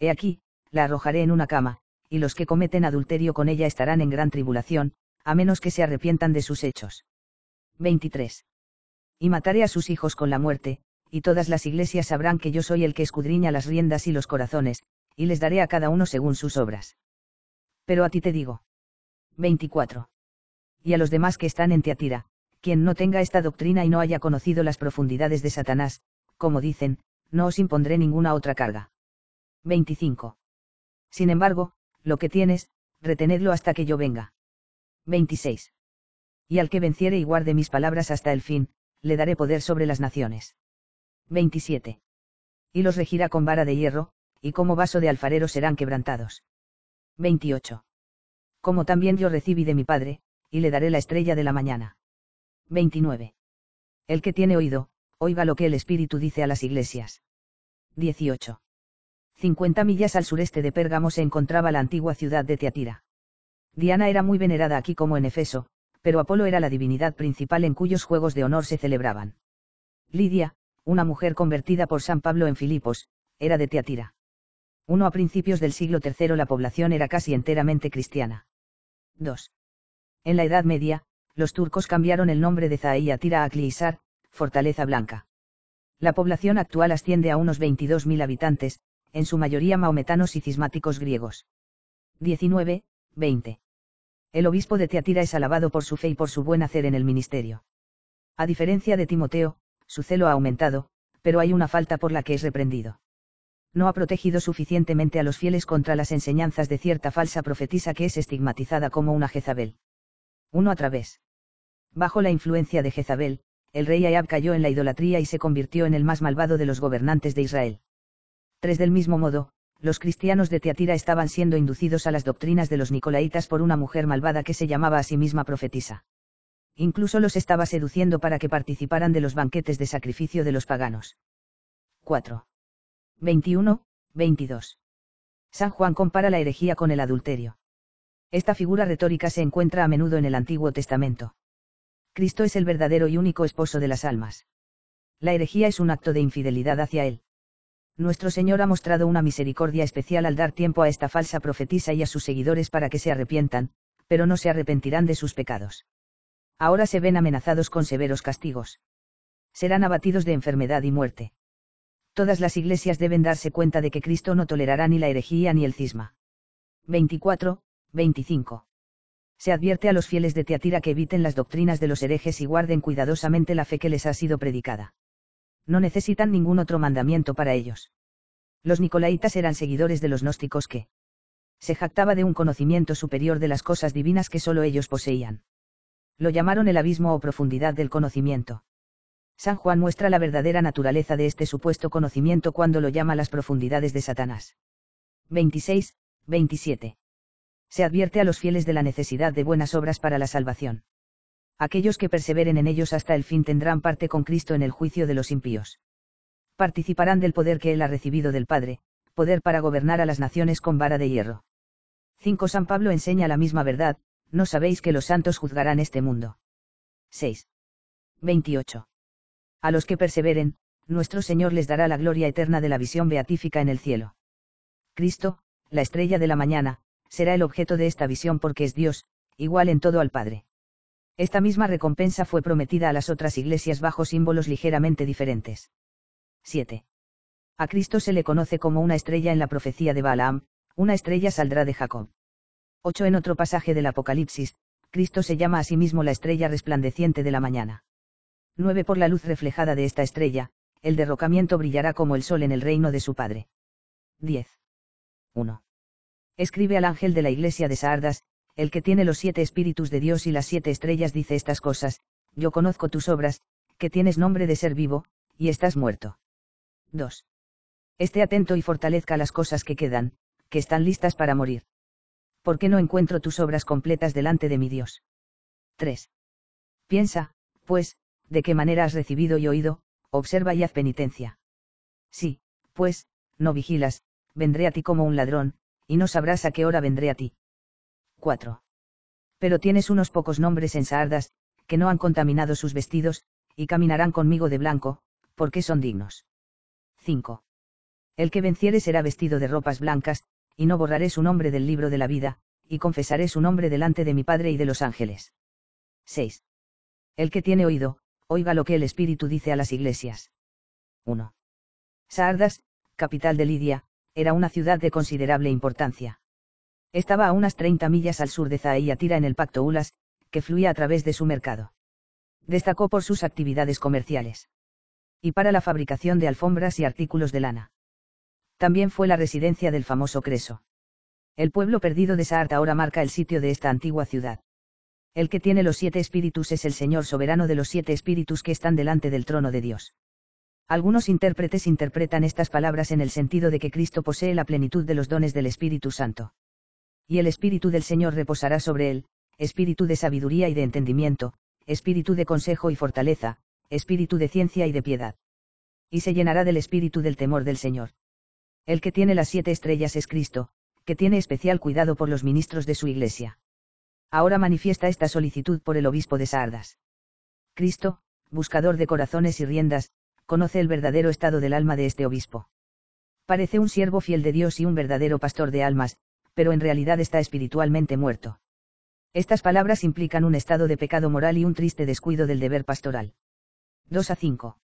He aquí, la arrojaré en una cama, y los que cometen adulterio con ella estarán en gran tribulación, a menos que se arrepientan de sus hechos. 23. Y mataré a sus hijos con la muerte, y todas las iglesias sabrán que yo soy el que escudriña las riendas y los corazones, y les daré a cada uno según sus obras. Pero a ti te digo. 24. Y a los demás que están en Teatira, quien no tenga esta doctrina y no haya conocido las profundidades de Satanás, como dicen, no os impondré ninguna otra carga. 25. Sin embargo, lo que tienes, retenedlo hasta que yo venga. 26. Y al que venciere y guarde mis palabras hasta el fin, le daré poder sobre las naciones. 27. Y los regirá con vara de hierro, y como vaso de alfarero serán quebrantados. 28. Como también yo recibí de mi Padre, y le daré la estrella de la mañana. 29. El que tiene oído, oiga lo que el Espíritu dice a las iglesias. 18. 50 millas al sureste de Pérgamo se encontraba la antigua ciudad de Teatira. Diana era muy venerada aquí como en Efeso, pero Apolo era la divinidad principal en cuyos juegos de honor se celebraban. Lidia, una mujer convertida por San Pablo en Filipos, era de Teatira. Uno A principios del siglo III la población era casi enteramente cristiana. 2. En la Edad Media, los turcos cambiaron el nombre de Zayatira a Kliisar, fortaleza blanca. La población actual asciende a unos 22.000 habitantes, en su mayoría maometanos y cismáticos griegos. 19, 20. El obispo de Teatira es alabado por su fe y por su buen hacer en el ministerio. A diferencia de Timoteo, su celo ha aumentado, pero hay una falta por la que es reprendido. No ha protegido suficientemente a los fieles contra las enseñanzas de cierta falsa profetisa que es estigmatizada como una Jezabel. Uno a través. Bajo la influencia de Jezabel, el rey Ayab cayó en la idolatría y se convirtió en el más malvado de los gobernantes de Israel. Tres Del mismo modo, los cristianos de Teatira estaban siendo inducidos a las doctrinas de los nicolaitas por una mujer malvada que se llamaba a sí misma profetisa incluso los estaba seduciendo para que participaran de los banquetes de sacrificio de los paganos. 4. 21, 22. San Juan compara la herejía con el adulterio. Esta figura retórica se encuentra a menudo en el Antiguo Testamento. Cristo es el verdadero y único esposo de las almas. La herejía es un acto de infidelidad hacia Él. Nuestro Señor ha mostrado una misericordia especial al dar tiempo a esta falsa profetisa y a sus seguidores para que se arrepientan, pero no se arrepentirán de sus pecados ahora se ven amenazados con severos castigos. Serán abatidos de enfermedad y muerte. Todas las iglesias deben darse cuenta de que Cristo no tolerará ni la herejía ni el cisma. 24, 25. Se advierte a los fieles de Teatira que eviten las doctrinas de los herejes y guarden cuidadosamente la fe que les ha sido predicada. No necesitan ningún otro mandamiento para ellos. Los nicolaitas eran seguidores de los gnósticos que se jactaba de un conocimiento superior de las cosas divinas que solo ellos poseían lo llamaron el abismo o profundidad del conocimiento. San Juan muestra la verdadera naturaleza de este supuesto conocimiento cuando lo llama las profundidades de Satanás. 26, 27. Se advierte a los fieles de la necesidad de buenas obras para la salvación. Aquellos que perseveren en ellos hasta el fin tendrán parte con Cristo en el juicio de los impíos. Participarán del poder que Él ha recibido del Padre, poder para gobernar a las naciones con vara de hierro. 5. San Pablo enseña la misma verdad, no sabéis que los santos juzgarán este mundo. 6. 28. A los que perseveren, nuestro Señor les dará la gloria eterna de la visión beatífica en el cielo. Cristo, la estrella de la mañana, será el objeto de esta visión porque es Dios, igual en todo al Padre. Esta misma recompensa fue prometida a las otras iglesias bajo símbolos ligeramente diferentes. 7. A Cristo se le conoce como una estrella en la profecía de Balaam, una estrella saldrá de Jacob. 8. En otro pasaje del Apocalipsis, Cristo se llama a sí mismo la estrella resplandeciente de la mañana. 9. Por la luz reflejada de esta estrella, el derrocamiento brillará como el sol en el reino de su Padre. 10. 1. Escribe al ángel de la iglesia de Sardas, el que tiene los siete espíritus de Dios y las siete estrellas dice estas cosas, yo conozco tus obras, que tienes nombre de ser vivo, y estás muerto. 2. Esté atento y fortalezca las cosas que quedan, que están listas para morir. ¿por qué no encuentro tus obras completas delante de mi Dios? 3. Piensa, pues, de qué manera has recibido y oído, observa y haz penitencia. Sí, pues, no vigilas, vendré a ti como un ladrón, y no sabrás a qué hora vendré a ti. 4. Pero tienes unos pocos nombres en Sardas, que no han contaminado sus vestidos, y caminarán conmigo de blanco, porque son dignos. 5. El que venciere será vestido de ropas blancas, y no borraré su nombre del libro de la vida, y confesaré su nombre delante de mi Padre y de los ángeles. 6. El que tiene oído, oiga lo que el Espíritu dice a las iglesias. 1. Sardas, capital de Lidia, era una ciudad de considerable importancia. Estaba a unas 30 millas al sur de Atira en el Pacto Ulas, que fluía a través de su mercado. Destacó por sus actividades comerciales. Y para la fabricación de alfombras y artículos de lana también fue la residencia del famoso Creso. El pueblo perdido de Saart ahora marca el sitio de esta antigua ciudad. El que tiene los siete espíritus es el Señor soberano de los siete espíritus que están delante del trono de Dios. Algunos intérpretes interpretan estas palabras en el sentido de que Cristo posee la plenitud de los dones del Espíritu Santo. Y el Espíritu del Señor reposará sobre él, espíritu de sabiduría y de entendimiento, espíritu de consejo y fortaleza, espíritu de ciencia y de piedad. Y se llenará del espíritu del temor del Señor. El que tiene las siete estrellas es Cristo, que tiene especial cuidado por los ministros de su iglesia. Ahora manifiesta esta solicitud por el obispo de Sardas. Cristo, buscador de corazones y riendas, conoce el verdadero estado del alma de este obispo. Parece un siervo fiel de Dios y un verdadero pastor de almas, pero en realidad está espiritualmente muerto. Estas palabras implican un estado de pecado moral y un triste descuido del deber pastoral. 2 a 5.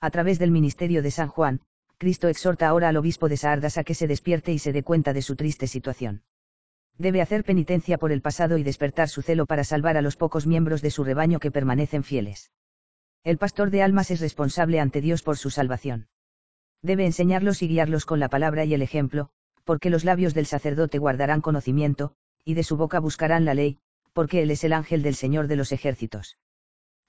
A través del ministerio de San Juan, Cristo exhorta ahora al obispo de Sardas a que se despierte y se dé cuenta de su triste situación. Debe hacer penitencia por el pasado y despertar su celo para salvar a los pocos miembros de su rebaño que permanecen fieles. El pastor de almas es responsable ante Dios por su salvación. Debe enseñarlos y guiarlos con la palabra y el ejemplo, porque los labios del sacerdote guardarán conocimiento, y de su boca buscarán la ley, porque él es el ángel del Señor de los ejércitos.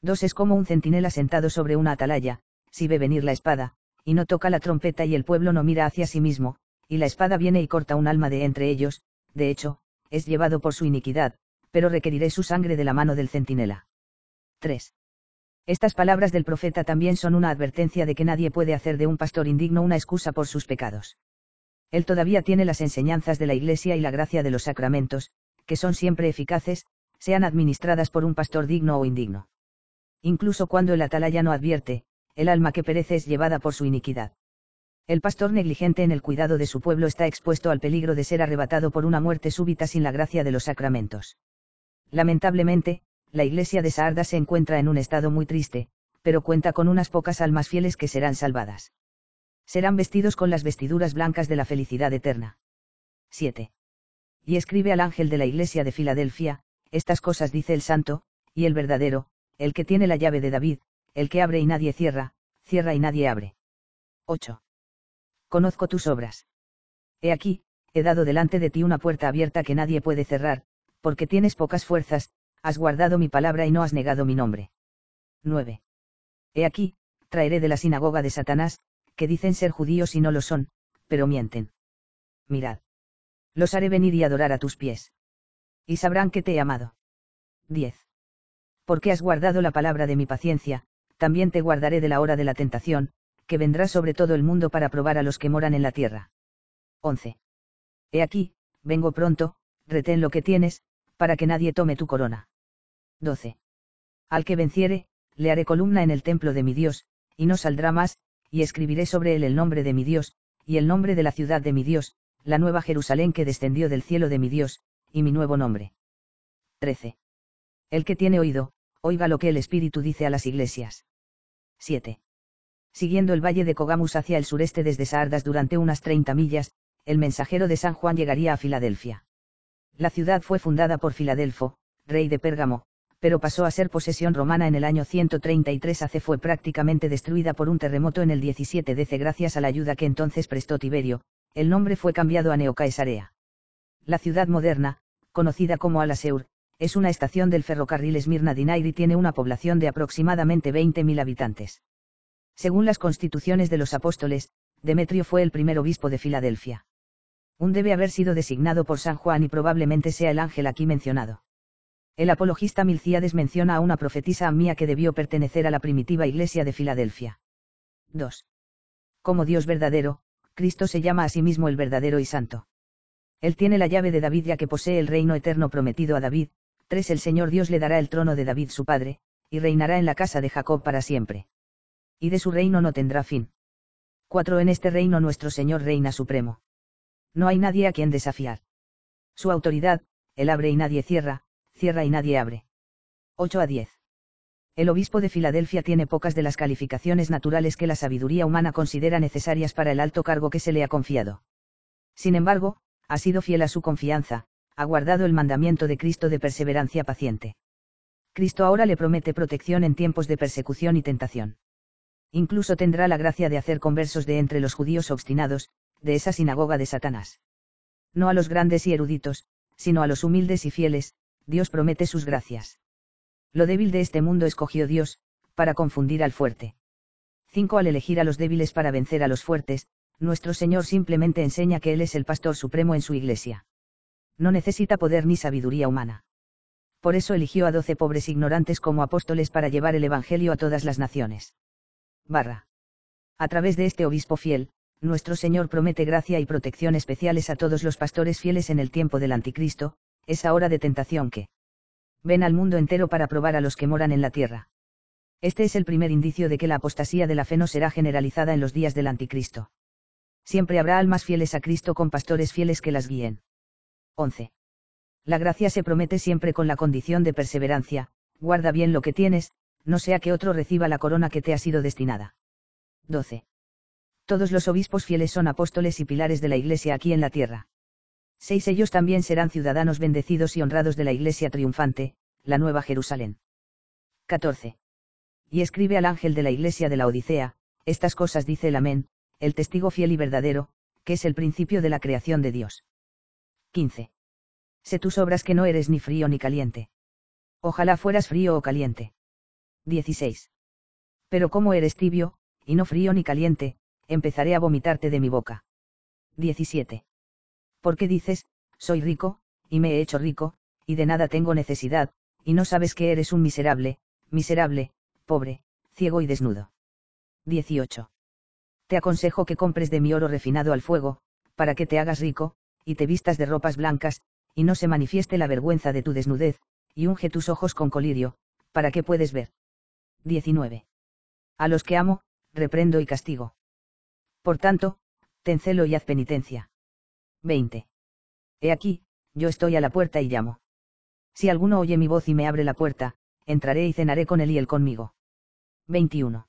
Dos es como un centinela sentado sobre una atalaya, si ve venir la espada, y no toca la trompeta y el pueblo no mira hacia sí mismo, y la espada viene y corta un alma de entre ellos, de hecho, es llevado por su iniquidad, pero requeriré su sangre de la mano del centinela. 3. Estas palabras del profeta también son una advertencia de que nadie puede hacer de un pastor indigno una excusa por sus pecados. Él todavía tiene las enseñanzas de la Iglesia y la gracia de los sacramentos, que son siempre eficaces, sean administradas por un pastor digno o indigno. Incluso cuando el atalaya no advierte, el alma que perece es llevada por su iniquidad. El pastor negligente en el cuidado de su pueblo está expuesto al peligro de ser arrebatado por una muerte súbita sin la gracia de los sacramentos. Lamentablemente, la iglesia de Saarda se encuentra en un estado muy triste, pero cuenta con unas pocas almas fieles que serán salvadas. Serán vestidos con las vestiduras blancas de la felicidad eterna. 7. Y escribe al ángel de la iglesia de Filadelfia, estas cosas dice el santo, y el verdadero, el que tiene la llave de David, el que abre y nadie cierra, cierra y nadie abre. 8. Conozco tus obras. He aquí, he dado delante de ti una puerta abierta que nadie puede cerrar, porque tienes pocas fuerzas, has guardado mi palabra y no has negado mi nombre. 9. He aquí, traeré de la sinagoga de Satanás, que dicen ser judíos y no lo son, pero mienten. Mirad. Los haré venir y adorar a tus pies. Y sabrán que te he amado. 10. Porque has guardado la palabra de mi paciencia, también te guardaré de la hora de la tentación, que vendrá sobre todo el mundo para probar a los que moran en la tierra. 11. He aquí, vengo pronto, retén lo que tienes, para que nadie tome tu corona. 12. Al que venciere, le haré columna en el templo de mi Dios, y no saldrá más, y escribiré sobre él el nombre de mi Dios, y el nombre de la ciudad de mi Dios, la nueva Jerusalén que descendió del cielo de mi Dios, y mi nuevo nombre. 13. El que tiene oído, oiga lo que el Espíritu dice a las iglesias. 7. Siguiendo el valle de Cogamus hacia el sureste desde Sardas durante unas 30 millas, el mensajero de San Juan llegaría a Filadelfia. La ciudad fue fundada por Filadelfo, rey de Pérgamo, pero pasó a ser posesión romana en el año 133 AC fue prácticamente destruida por un terremoto en el 17 DC gracias a la ayuda que entonces prestó Tiberio, el nombre fue cambiado a Neocaesarea. La ciudad moderna, conocida como Alaseur, es una estación del ferrocarril Esmirna-Dinair y tiene una población de aproximadamente 20.000 habitantes. Según las constituciones de los apóstoles, Demetrio fue el primer obispo de Filadelfia. Un debe haber sido designado por San Juan y probablemente sea el ángel aquí mencionado. El apologista Milciades menciona a una profetisa Amía que debió pertenecer a la primitiva iglesia de Filadelfia. 2. Como Dios verdadero, Cristo se llama a sí mismo el verdadero y santo. Él tiene la llave de David ya que posee el reino eterno prometido a David, 3 El Señor Dios le dará el trono de David su padre, y reinará en la casa de Jacob para siempre. Y de su reino no tendrá fin. 4 En este reino nuestro Señor reina supremo. No hay nadie a quien desafiar. Su autoridad, él abre y nadie cierra, cierra y nadie abre. 8 a 10. El obispo de Filadelfia tiene pocas de las calificaciones naturales que la sabiduría humana considera necesarias para el alto cargo que se le ha confiado. Sin embargo, ha sido fiel a su confianza, ha guardado el mandamiento de Cristo de perseverancia paciente. Cristo ahora le promete protección en tiempos de persecución y tentación. Incluso tendrá la gracia de hacer conversos de entre los judíos obstinados, de esa sinagoga de Satanás. No a los grandes y eruditos, sino a los humildes y fieles, Dios promete sus gracias. Lo débil de este mundo escogió Dios, para confundir al fuerte. 5. Al elegir a los débiles para vencer a los fuertes, nuestro Señor simplemente enseña que Él es el pastor supremo en su iglesia no necesita poder ni sabiduría humana. Por eso eligió a doce pobres ignorantes como apóstoles para llevar el Evangelio a todas las naciones. Barra. A través de este obispo fiel, nuestro Señor promete gracia y protección especiales a todos los pastores fieles en el tiempo del Anticristo, esa hora de tentación que ven al mundo entero para probar a los que moran en la tierra. Este es el primer indicio de que la apostasía de la fe no será generalizada en los días del Anticristo. Siempre habrá almas fieles a Cristo con pastores fieles que las guíen. 11. La gracia se promete siempre con la condición de perseverancia, guarda bien lo que tienes, no sea que otro reciba la corona que te ha sido destinada. 12. Todos los obispos fieles son apóstoles y pilares de la Iglesia aquí en la tierra. Seis ellos también serán ciudadanos bendecidos y honrados de la Iglesia triunfante, la Nueva Jerusalén. 14. Y escribe al ángel de la Iglesia de la Odisea, estas cosas dice el Amén, el testigo fiel y verdadero, que es el principio de la creación de Dios. 15. Sé tus obras que no eres ni frío ni caliente. Ojalá fueras frío o caliente. 16. Pero como eres tibio, y no frío ni caliente, empezaré a vomitarte de mi boca. 17. qué dices, soy rico, y me he hecho rico, y de nada tengo necesidad, y no sabes que eres un miserable, miserable, pobre, ciego y desnudo. 18. Te aconsejo que compres de mi oro refinado al fuego, para que te hagas rico, y te vistas de ropas blancas, y no se manifieste la vergüenza de tu desnudez, y unge tus ojos con colirio, para que puedes ver. 19. A los que amo, reprendo y castigo. Por tanto, ten celo y haz penitencia. 20. He aquí, yo estoy a la puerta y llamo. Si alguno oye mi voz y me abre la puerta, entraré y cenaré con él y él conmigo. 21.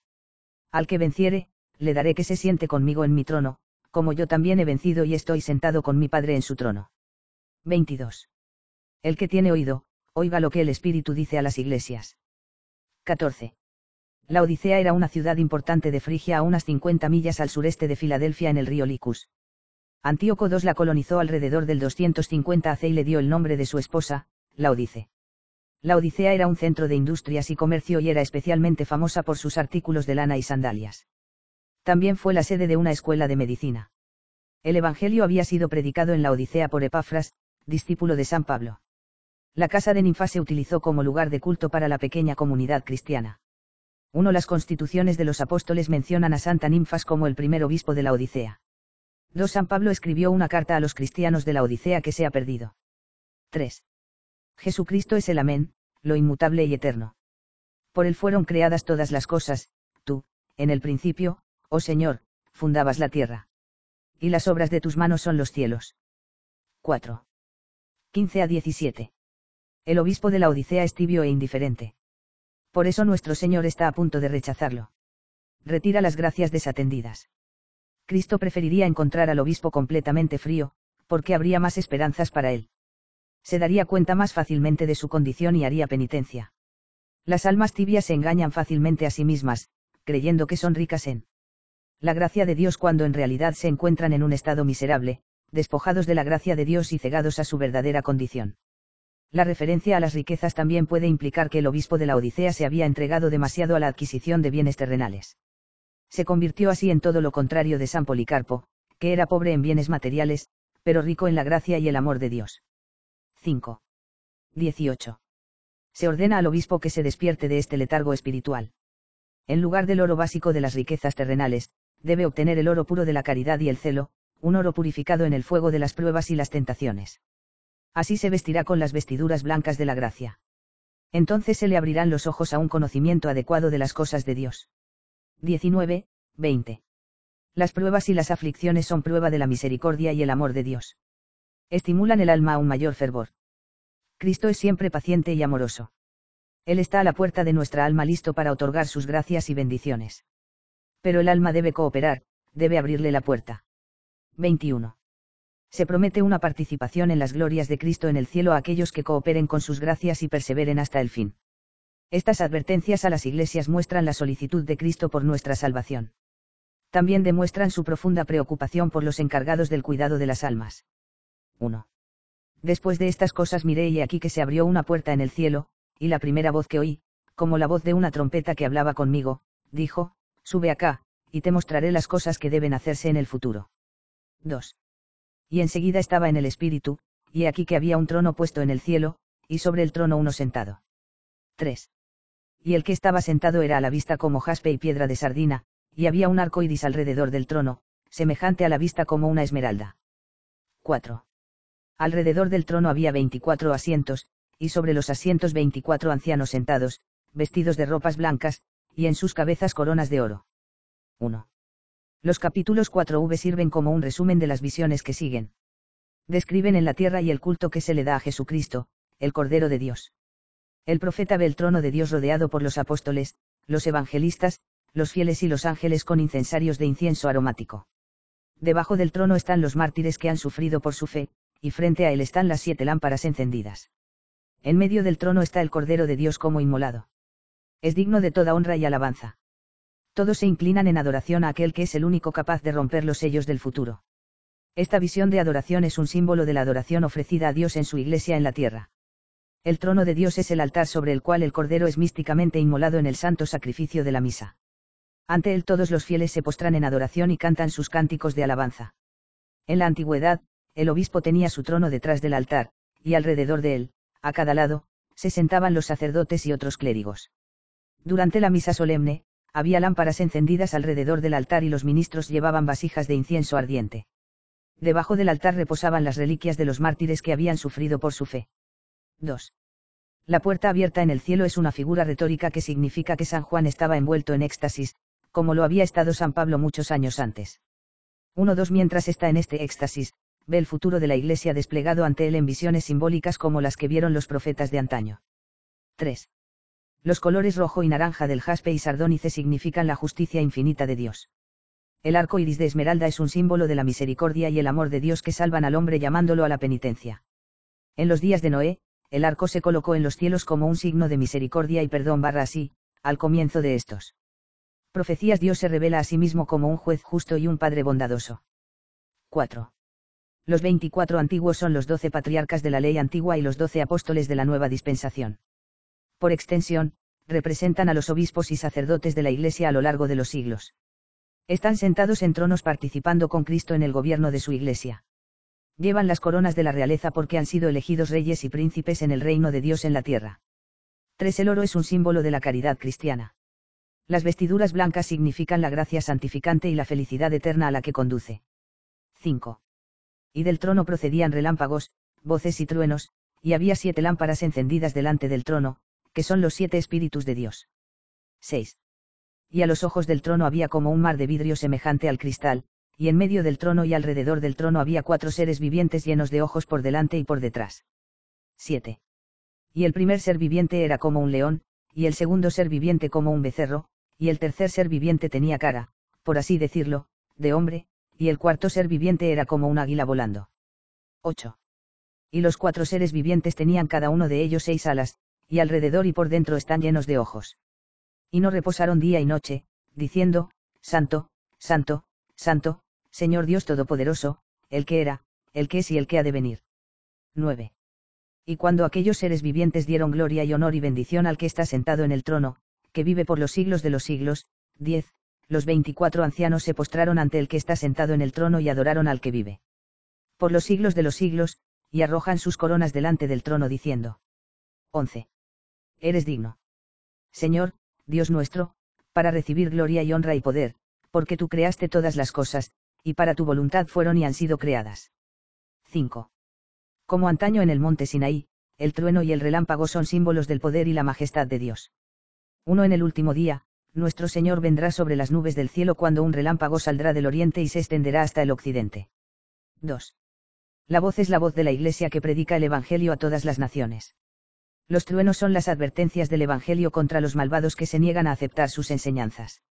Al que venciere, le daré que se siente conmigo en mi trono, como yo también he vencido y estoy sentado con mi Padre en su trono. 22. El que tiene oído, oiga lo que el Espíritu dice a las iglesias. 14. La Odisea era una ciudad importante de Frigia a unas 50 millas al sureste de Filadelfia en el río Licus. Antíoco II la colonizó alrededor del 250 AC y le dio el nombre de su esposa, Laodice. La Odisea era un centro de industrias y comercio y era especialmente famosa por sus artículos de lana y sandalias también fue la sede de una escuela de medicina. El Evangelio había sido predicado en la Odisea por Epafras, discípulo de San Pablo. La casa de Ninfas se utilizó como lugar de culto para la pequeña comunidad cristiana. Uno Las constituciones de los apóstoles mencionan a Santa Ninfas como el primer obispo de la Odisea. 2. San Pablo escribió una carta a los cristianos de la Odisea que se ha perdido. 3. Jesucristo es el amén, lo inmutable y eterno. Por él fueron creadas todas las cosas, tú, en el principio, oh Señor, fundabas la tierra. Y las obras de tus manos son los cielos. 4. 15 a 17. El obispo de la Odisea es tibio e indiferente. Por eso nuestro Señor está a punto de rechazarlo. Retira las gracias desatendidas. Cristo preferiría encontrar al obispo completamente frío, porque habría más esperanzas para él. Se daría cuenta más fácilmente de su condición y haría penitencia. Las almas tibias se engañan fácilmente a sí mismas, creyendo que son ricas en la gracia de Dios cuando en realidad se encuentran en un estado miserable, despojados de la gracia de Dios y cegados a su verdadera condición. La referencia a las riquezas también puede implicar que el obispo de la Odisea se había entregado demasiado a la adquisición de bienes terrenales. Se convirtió así en todo lo contrario de San Policarpo, que era pobre en bienes materiales, pero rico en la gracia y el amor de Dios. 5. 18. Se ordena al obispo que se despierte de este letargo espiritual. En lugar del oro básico de las riquezas terrenales, debe obtener el oro puro de la caridad y el celo, un oro purificado en el fuego de las pruebas y las tentaciones. Así se vestirá con las vestiduras blancas de la gracia. Entonces se le abrirán los ojos a un conocimiento adecuado de las cosas de Dios. 19, 20. Las pruebas y las aflicciones son prueba de la misericordia y el amor de Dios. Estimulan el alma a un mayor fervor. Cristo es siempre paciente y amoroso. Él está a la puerta de nuestra alma listo para otorgar sus gracias y bendiciones pero el alma debe cooperar, debe abrirle la puerta. 21. Se promete una participación en las glorias de Cristo en el cielo a aquellos que cooperen con sus gracias y perseveren hasta el fin. Estas advertencias a las iglesias muestran la solicitud de Cristo por nuestra salvación. También demuestran su profunda preocupación por los encargados del cuidado de las almas. 1. Después de estas cosas miré y aquí que se abrió una puerta en el cielo, y la primera voz que oí, como la voz de una trompeta que hablaba conmigo, dijo, Sube acá, y te mostraré las cosas que deben hacerse en el futuro. 2. Y enseguida estaba en el espíritu, y aquí que había un trono puesto en el cielo, y sobre el trono uno sentado. 3. Y el que estaba sentado era a la vista como jaspe y piedra de sardina, y había un arco iris alrededor del trono, semejante a la vista como una esmeralda. 4. Alrededor del trono había veinticuatro asientos, y sobre los asientos veinticuatro ancianos sentados, vestidos de ropas blancas, y en sus cabezas coronas de oro. 1. Los capítulos 4v sirven como un resumen de las visiones que siguen. Describen en la tierra y el culto que se le da a Jesucristo, el Cordero de Dios. El profeta ve el trono de Dios rodeado por los apóstoles, los evangelistas, los fieles y los ángeles con incensarios de incienso aromático. Debajo del trono están los mártires que han sufrido por su fe, y frente a él están las siete lámparas encendidas. En medio del trono está el Cordero de Dios como inmolado es digno de toda honra y alabanza. Todos se inclinan en adoración a aquel que es el único capaz de romper los sellos del futuro. Esta visión de adoración es un símbolo de la adoración ofrecida a Dios en su iglesia en la tierra. El trono de Dios es el altar sobre el cual el Cordero es místicamente inmolado en el santo sacrificio de la misa. Ante él todos los fieles se postran en adoración y cantan sus cánticos de alabanza. En la antigüedad, el obispo tenía su trono detrás del altar, y alrededor de él, a cada lado, se sentaban los sacerdotes y otros clérigos. Durante la misa solemne, había lámparas encendidas alrededor del altar y los ministros llevaban vasijas de incienso ardiente. Debajo del altar reposaban las reliquias de los mártires que habían sufrido por su fe. 2. La puerta abierta en el cielo es una figura retórica que significa que San Juan estaba envuelto en éxtasis, como lo había estado San Pablo muchos años antes. 1 Mientras está en este éxtasis, ve el futuro de la Iglesia desplegado ante él en visiones simbólicas como las que vieron los profetas de antaño. 3. Los colores rojo y naranja del jaspe y sardónice significan la justicia infinita de Dios. El arco iris de esmeralda es un símbolo de la misericordia y el amor de Dios que salvan al hombre llamándolo a la penitencia. En los días de Noé, el arco se colocó en los cielos como un signo de misericordia y perdón barra así, al comienzo de estos. Profecías Dios se revela a sí mismo como un juez justo y un padre bondadoso. 4. Los 24 antiguos son los doce patriarcas de la ley antigua y los doce apóstoles de la nueva dispensación por extensión, representan a los obispos y sacerdotes de la Iglesia a lo largo de los siglos. Están sentados en tronos participando con Cristo en el gobierno de su Iglesia. Llevan las coronas de la realeza porque han sido elegidos reyes y príncipes en el reino de Dios en la tierra. 3. El oro es un símbolo de la caridad cristiana. Las vestiduras blancas significan la gracia santificante y la felicidad eterna a la que conduce. 5. Y del trono procedían relámpagos, voces y truenos, y había siete lámparas encendidas delante del trono, que son los siete espíritus de Dios. 6. Y a los ojos del trono había como un mar de vidrio semejante al cristal, y en medio del trono y alrededor del trono había cuatro seres vivientes llenos de ojos por delante y por detrás. 7. Y el primer ser viviente era como un león, y el segundo ser viviente como un becerro, y el tercer ser viviente tenía cara, por así decirlo, de hombre, y el cuarto ser viviente era como un águila volando. 8. Y los cuatro seres vivientes tenían cada uno de ellos seis alas, y alrededor y por dentro están llenos de ojos. Y no reposaron día y noche, diciendo, Santo, Santo, Santo, Señor Dios Todopoderoso, el que era, el que es y el que ha de venir. 9. Y cuando aquellos seres vivientes dieron gloria y honor y bendición al que está sentado en el trono, que vive por los siglos de los siglos, 10, los veinticuatro ancianos se postraron ante el que está sentado en el trono y adoraron al que vive. Por los siglos de los siglos, y arrojan sus coronas delante del trono diciendo. 11 eres digno. Señor, Dios nuestro, para recibir gloria y honra y poder, porque tú creaste todas las cosas, y para tu voluntad fueron y han sido creadas. 5. Como antaño en el monte Sinaí, el trueno y el relámpago son símbolos del poder y la majestad de Dios. Uno en el último día, nuestro Señor vendrá sobre las nubes del cielo cuando un relámpago saldrá del oriente y se extenderá hasta el occidente. 2. La voz es la voz de la Iglesia que predica el Evangelio a todas las naciones. Los truenos son las advertencias del Evangelio contra los malvados que se niegan a aceptar sus enseñanzas.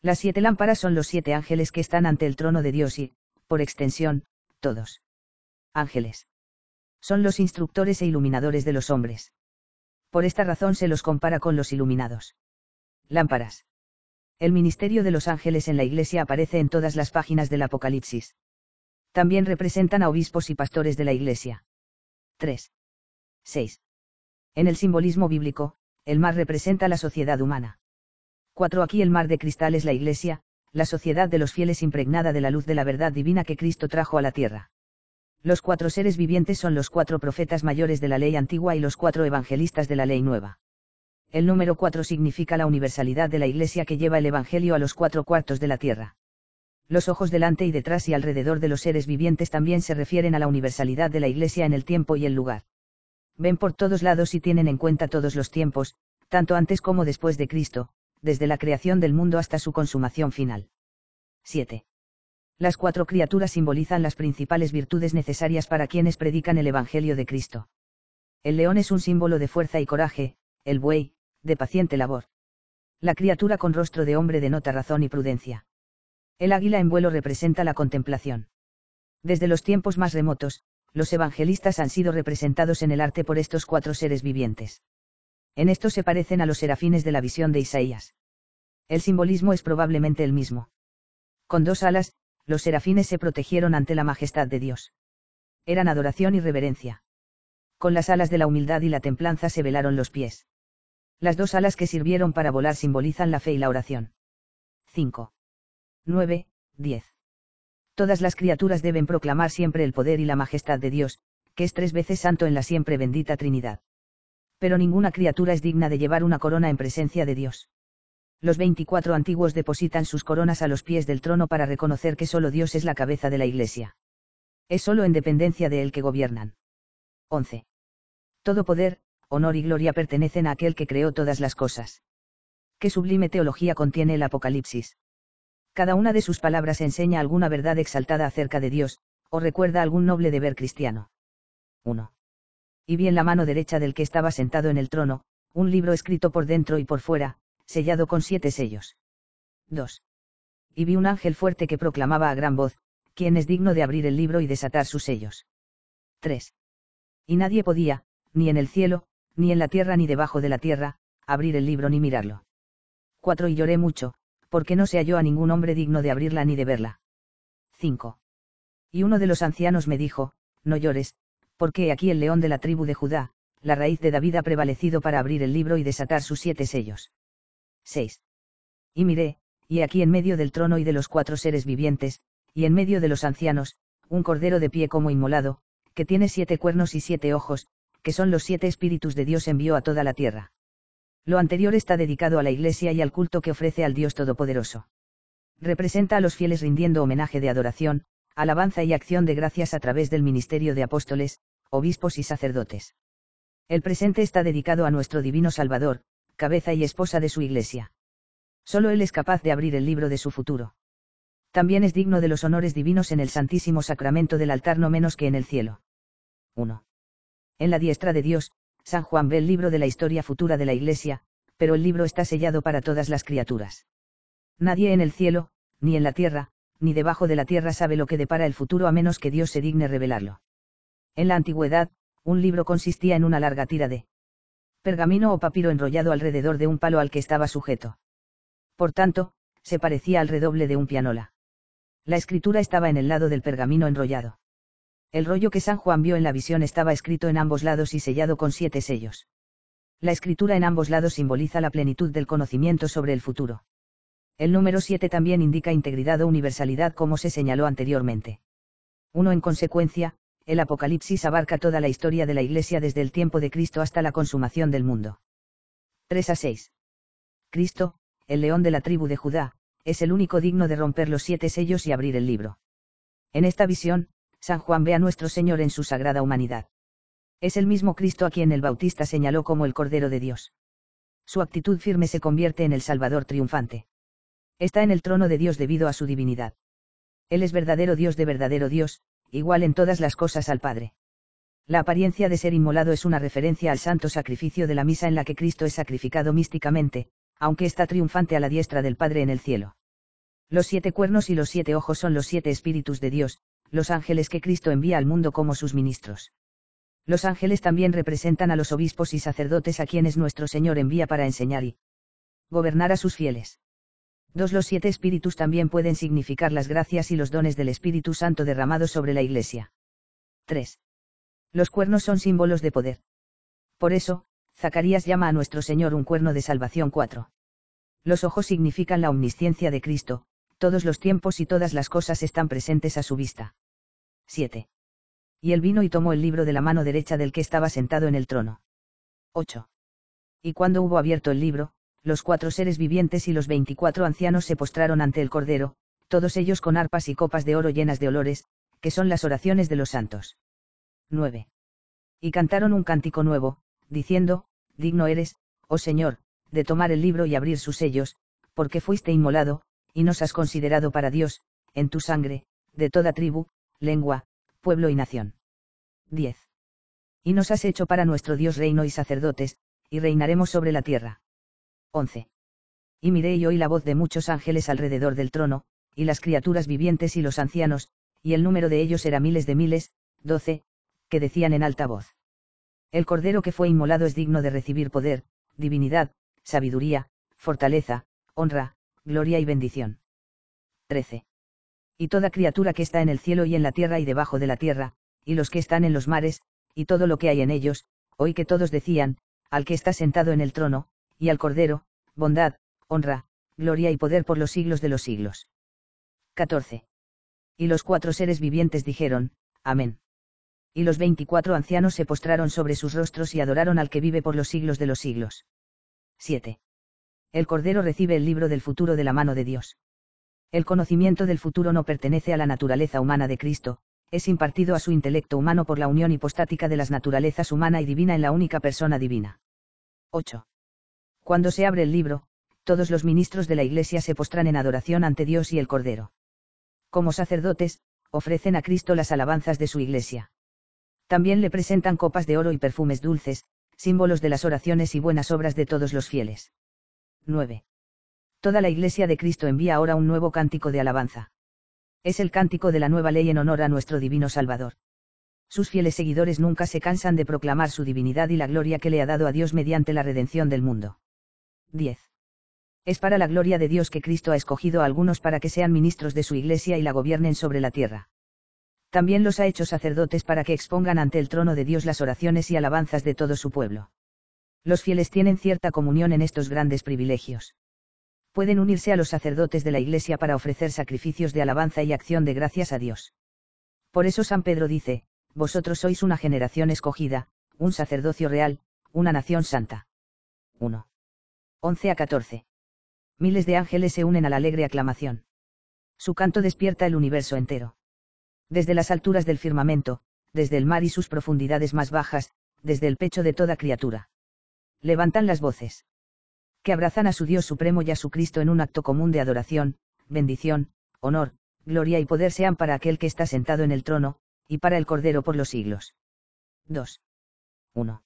Las siete lámparas son los siete ángeles que están ante el trono de Dios y, por extensión, todos. Ángeles. Son los instructores e iluminadores de los hombres. Por esta razón se los compara con los iluminados. Lámparas. El ministerio de los ángeles en la iglesia aparece en todas las páginas del Apocalipsis. También representan a obispos y pastores de la iglesia. 3. 6. En el simbolismo bíblico, el mar representa la sociedad humana. 4. Aquí el mar de cristal es la iglesia, la sociedad de los fieles impregnada de la luz de la verdad divina que Cristo trajo a la tierra. Los cuatro seres vivientes son los cuatro profetas mayores de la ley antigua y los cuatro evangelistas de la ley nueva. El número 4 significa la universalidad de la Iglesia que lleva el Evangelio a los cuatro cuartos de la tierra. Los ojos delante y detrás y alrededor de los seres vivientes también se refieren a la universalidad de la Iglesia en el tiempo y el lugar ven por todos lados y tienen en cuenta todos los tiempos, tanto antes como después de Cristo, desde la creación del mundo hasta su consumación final. 7. Las cuatro criaturas simbolizan las principales virtudes necesarias para quienes predican el Evangelio de Cristo. El león es un símbolo de fuerza y coraje, el buey, de paciente labor. La criatura con rostro de hombre denota razón y prudencia. El águila en vuelo representa la contemplación. Desde los tiempos más remotos, los evangelistas han sido representados en el arte por estos cuatro seres vivientes. En esto se parecen a los serafines de la visión de Isaías. El simbolismo es probablemente el mismo. Con dos alas, los serafines se protegieron ante la majestad de Dios. Eran adoración y reverencia. Con las alas de la humildad y la templanza se velaron los pies. Las dos alas que sirvieron para volar simbolizan la fe y la oración. 5. 9, 10. Todas las criaturas deben proclamar siempre el poder y la majestad de Dios, que es tres veces santo en la siempre bendita Trinidad. Pero ninguna criatura es digna de llevar una corona en presencia de Dios. Los 24 antiguos depositan sus coronas a los pies del trono para reconocer que solo Dios es la cabeza de la Iglesia. Es solo en dependencia de Él que gobiernan. 11. Todo poder, honor y gloria pertenecen a aquel que creó todas las cosas. Qué sublime teología contiene el Apocalipsis. Cada una de sus palabras enseña alguna verdad exaltada acerca de Dios, o recuerda algún noble deber cristiano. 1. Y vi en la mano derecha del que estaba sentado en el trono, un libro escrito por dentro y por fuera, sellado con siete sellos. 2. Y vi un ángel fuerte que proclamaba a gran voz, quien es digno de abrir el libro y desatar sus sellos. 3. Y nadie podía, ni en el cielo, ni en la tierra, ni debajo de la tierra, abrir el libro ni mirarlo. 4. Y lloré mucho, porque no se halló a ningún hombre digno de abrirla ni de verla. 5. Y uno de los ancianos me dijo, no llores, porque aquí el león de la tribu de Judá, la raíz de David ha prevalecido para abrir el libro y desatar sus siete sellos. 6. Y miré, y aquí en medio del trono y de los cuatro seres vivientes, y en medio de los ancianos, un cordero de pie como inmolado, que tiene siete cuernos y siete ojos, que son los siete espíritus de Dios envió a toda la tierra. Lo anterior está dedicado a la Iglesia y al culto que ofrece al Dios Todopoderoso. Representa a los fieles rindiendo homenaje de adoración, alabanza y acción de gracias a través del ministerio de apóstoles, obispos y sacerdotes. El presente está dedicado a nuestro divino Salvador, cabeza y esposa de su Iglesia. Solo Él es capaz de abrir el libro de su futuro. También es digno de los honores divinos en el Santísimo Sacramento del altar no menos que en el cielo. 1. En la diestra de Dios, San Juan ve el libro de la historia futura de la Iglesia, pero el libro está sellado para todas las criaturas. Nadie en el cielo, ni en la tierra, ni debajo de la tierra sabe lo que depara el futuro a menos que Dios se digne revelarlo. En la antigüedad, un libro consistía en una larga tira de pergamino o papiro enrollado alrededor de un palo al que estaba sujeto. Por tanto, se parecía al redoble de un pianola. La escritura estaba en el lado del pergamino enrollado. El rollo que San Juan vio en la visión estaba escrito en ambos lados y sellado con siete sellos. La escritura en ambos lados simboliza la plenitud del conocimiento sobre el futuro. El número siete también indica integridad o universalidad como se señaló anteriormente. Uno En consecuencia, el Apocalipsis abarca toda la historia de la Iglesia desde el tiempo de Cristo hasta la consumación del mundo. 3 a 6. Cristo, el león de la tribu de Judá, es el único digno de romper los siete sellos y abrir el libro. En esta visión, San Juan ve a nuestro Señor en su sagrada humanidad. Es el mismo Cristo a quien el Bautista señaló como el Cordero de Dios. Su actitud firme se convierte en el Salvador triunfante. Está en el trono de Dios debido a su divinidad. Él es verdadero Dios de verdadero Dios, igual en todas las cosas al Padre. La apariencia de ser inmolado es una referencia al santo sacrificio de la misa en la que Cristo es sacrificado místicamente, aunque está triunfante a la diestra del Padre en el cielo. Los siete cuernos y los siete ojos son los siete espíritus de Dios, los ángeles que Cristo envía al mundo como sus ministros. Los ángeles también representan a los obispos y sacerdotes a quienes nuestro Señor envía para enseñar y gobernar a sus fieles. 2. Los siete espíritus también pueden significar las gracias y los dones del Espíritu Santo derramados sobre la Iglesia. 3. Los cuernos son símbolos de poder. Por eso, Zacarías llama a nuestro Señor un cuerno de salvación 4. Los ojos significan la omnisciencia de Cristo, todos los tiempos y todas las cosas están presentes a su vista. 7. Y él vino y tomó el libro de la mano derecha del que estaba sentado en el trono. 8. Y cuando hubo abierto el libro, los cuatro seres vivientes y los veinticuatro ancianos se postraron ante el Cordero, todos ellos con arpas y copas de oro llenas de olores, que son las oraciones de los santos. 9. Y cantaron un cántico nuevo, diciendo, Digno eres, oh Señor, de tomar el libro y abrir sus sellos, porque fuiste inmolado, y nos has considerado para Dios, en tu sangre, de toda tribu, lengua, pueblo y nación. 10. Y nos has hecho para nuestro Dios reino y sacerdotes, y reinaremos sobre la tierra. 11. Y miré y oí la voz de muchos ángeles alrededor del trono, y las criaturas vivientes y los ancianos, y el número de ellos era miles de miles, doce, que decían en alta voz. El Cordero que fue inmolado es digno de recibir poder, divinidad, sabiduría, fortaleza, honra, gloria y bendición. 13. Y toda criatura que está en el cielo y en la tierra y debajo de la tierra, y los que están en los mares, y todo lo que hay en ellos, oí que todos decían, al que está sentado en el trono, y al Cordero, bondad, honra, gloria y poder por los siglos de los siglos. 14. Y los cuatro seres vivientes dijeron, Amén. Y los veinticuatro ancianos se postraron sobre sus rostros y adoraron al que vive por los siglos de los siglos. 7 el Cordero recibe el libro del futuro de la mano de Dios. El conocimiento del futuro no pertenece a la naturaleza humana de Cristo, es impartido a su intelecto humano por la unión hipostática de las naturalezas humana y divina en la única persona divina. 8. Cuando se abre el libro, todos los ministros de la Iglesia se postran en adoración ante Dios y el Cordero. Como sacerdotes, ofrecen a Cristo las alabanzas de su Iglesia. También le presentan copas de oro y perfumes dulces, símbolos de las oraciones y buenas obras de todos los fieles. 9. Toda la Iglesia de Cristo envía ahora un nuevo cántico de alabanza. Es el cántico de la nueva ley en honor a nuestro divino Salvador. Sus fieles seguidores nunca se cansan de proclamar su divinidad y la gloria que le ha dado a Dios mediante la redención del mundo. 10. Es para la gloria de Dios que Cristo ha escogido a algunos para que sean ministros de su Iglesia y la gobiernen sobre la tierra. También los ha hecho sacerdotes para que expongan ante el trono de Dios las oraciones y alabanzas de todo su pueblo. Los fieles tienen cierta comunión en estos grandes privilegios. Pueden unirse a los sacerdotes de la Iglesia para ofrecer sacrificios de alabanza y acción de gracias a Dios. Por eso San Pedro dice, Vosotros sois una generación escogida, un sacerdocio real, una nación santa. 1. 11 a 14. Miles de ángeles se unen a la alegre aclamación. Su canto despierta el universo entero. Desde las alturas del firmamento, desde el mar y sus profundidades más bajas, desde el pecho de toda criatura levantan las voces. Que abrazan a su Dios supremo y a su Cristo en un acto común de adoración, bendición, honor, gloria y poder sean para aquel que está sentado en el trono, y para el Cordero por los siglos. 2. 1.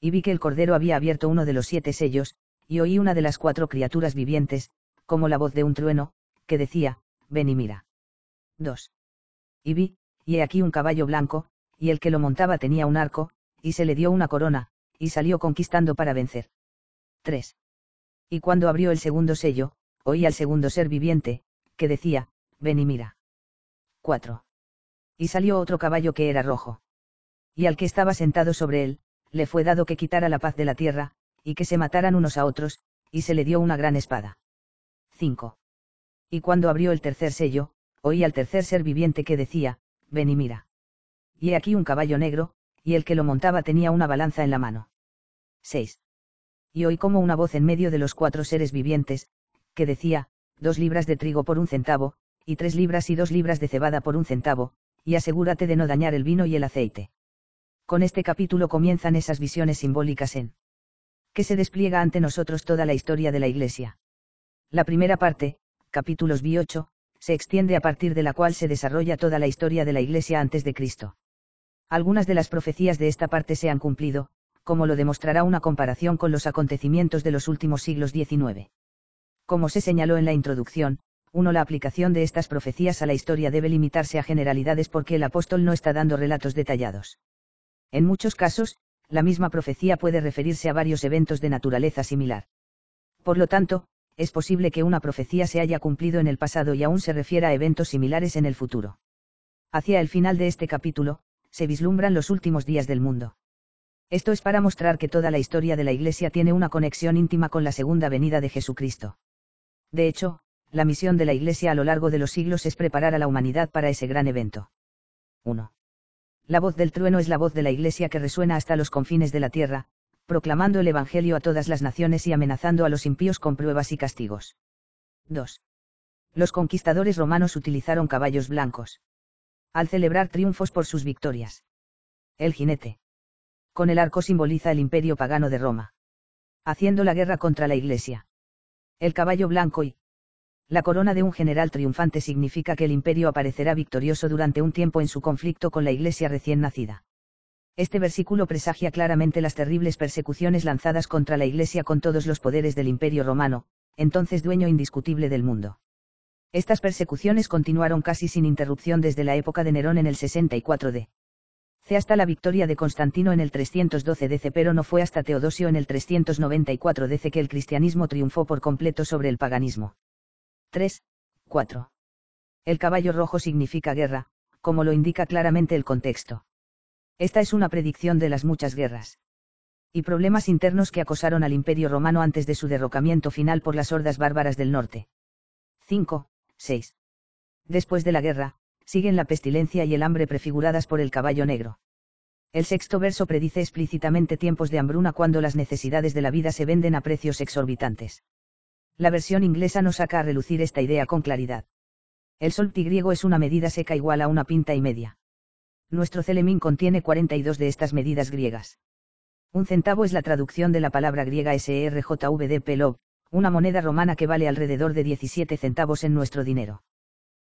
Y vi que el Cordero había abierto uno de los siete sellos, y oí una de las cuatro criaturas vivientes, como la voz de un trueno, que decía, ven y mira. 2. Y vi, y he aquí un caballo blanco, y el que lo montaba tenía un arco, y se le dio una corona, y salió conquistando para vencer. 3. Y cuando abrió el segundo sello, oí al segundo ser viviente, que decía, ven y mira. 4. Y salió otro caballo que era rojo. Y al que estaba sentado sobre él, le fue dado que quitara la paz de la tierra, y que se mataran unos a otros, y se le dio una gran espada. 5. Y cuando abrió el tercer sello, oí al tercer ser viviente que decía, ven y mira. Y he aquí un caballo negro, y el que lo montaba tenía una balanza en la mano. 6. Y oí como una voz en medio de los cuatro seres vivientes, que decía, dos libras de trigo por un centavo, y tres libras y dos libras de cebada por un centavo, y asegúrate de no dañar el vino y el aceite. Con este capítulo comienzan esas visiones simbólicas en que se despliega ante nosotros toda la historia de la Iglesia. La primera parte, capítulos vi 8 se extiende a partir de la cual se desarrolla toda la historia de la Iglesia antes de Cristo. Algunas de las profecías de esta parte se han cumplido, como lo demostrará una comparación con los acontecimientos de los últimos siglos XIX. Como se señaló en la introducción, uno la aplicación de estas profecías a la historia debe limitarse a generalidades porque el apóstol no está dando relatos detallados. En muchos casos, la misma profecía puede referirse a varios eventos de naturaleza similar. Por lo tanto, es posible que una profecía se haya cumplido en el pasado y aún se refiera a eventos similares en el futuro. Hacia el final de este capítulo, se vislumbran los últimos días del mundo. Esto es para mostrar que toda la historia de la Iglesia tiene una conexión íntima con la segunda venida de Jesucristo. De hecho, la misión de la Iglesia a lo largo de los siglos es preparar a la humanidad para ese gran evento. 1. La voz del trueno es la voz de la Iglesia que resuena hasta los confines de la tierra, proclamando el Evangelio a todas las naciones y amenazando a los impíos con pruebas y castigos. 2. Los conquistadores romanos utilizaron caballos blancos al celebrar triunfos por sus victorias. El jinete. Con el arco simboliza el imperio pagano de Roma. Haciendo la guerra contra la iglesia. El caballo blanco y la corona de un general triunfante significa que el imperio aparecerá victorioso durante un tiempo en su conflicto con la iglesia recién nacida. Este versículo presagia claramente las terribles persecuciones lanzadas contra la iglesia con todos los poderes del imperio romano, entonces dueño indiscutible del mundo. Estas persecuciones continuaron casi sin interrupción desde la época de Nerón en el 64 d. C hasta la victoria de Constantino en el 312 DC, pero no fue hasta Teodosio en el 394 DC que el cristianismo triunfó por completo sobre el paganismo. 3. 4. El caballo rojo significa guerra, como lo indica claramente el contexto. Esta es una predicción de las muchas guerras y problemas internos que acosaron al Imperio Romano antes de su derrocamiento final por las hordas bárbaras del norte. 5. 6. Después de la guerra, siguen la pestilencia y el hambre prefiguradas por el caballo negro. El sexto verso predice explícitamente tiempos de hambruna cuando las necesidades de la vida se venden a precios exorbitantes. La versión inglesa nos saca a relucir esta idea con claridad. El solti griego es una medida seca igual a una pinta y media. Nuestro celemín contiene 42 de estas medidas griegas. Un centavo es la traducción de la palabra griega SRJVD e una moneda romana que vale alrededor de 17 centavos en nuestro dinero.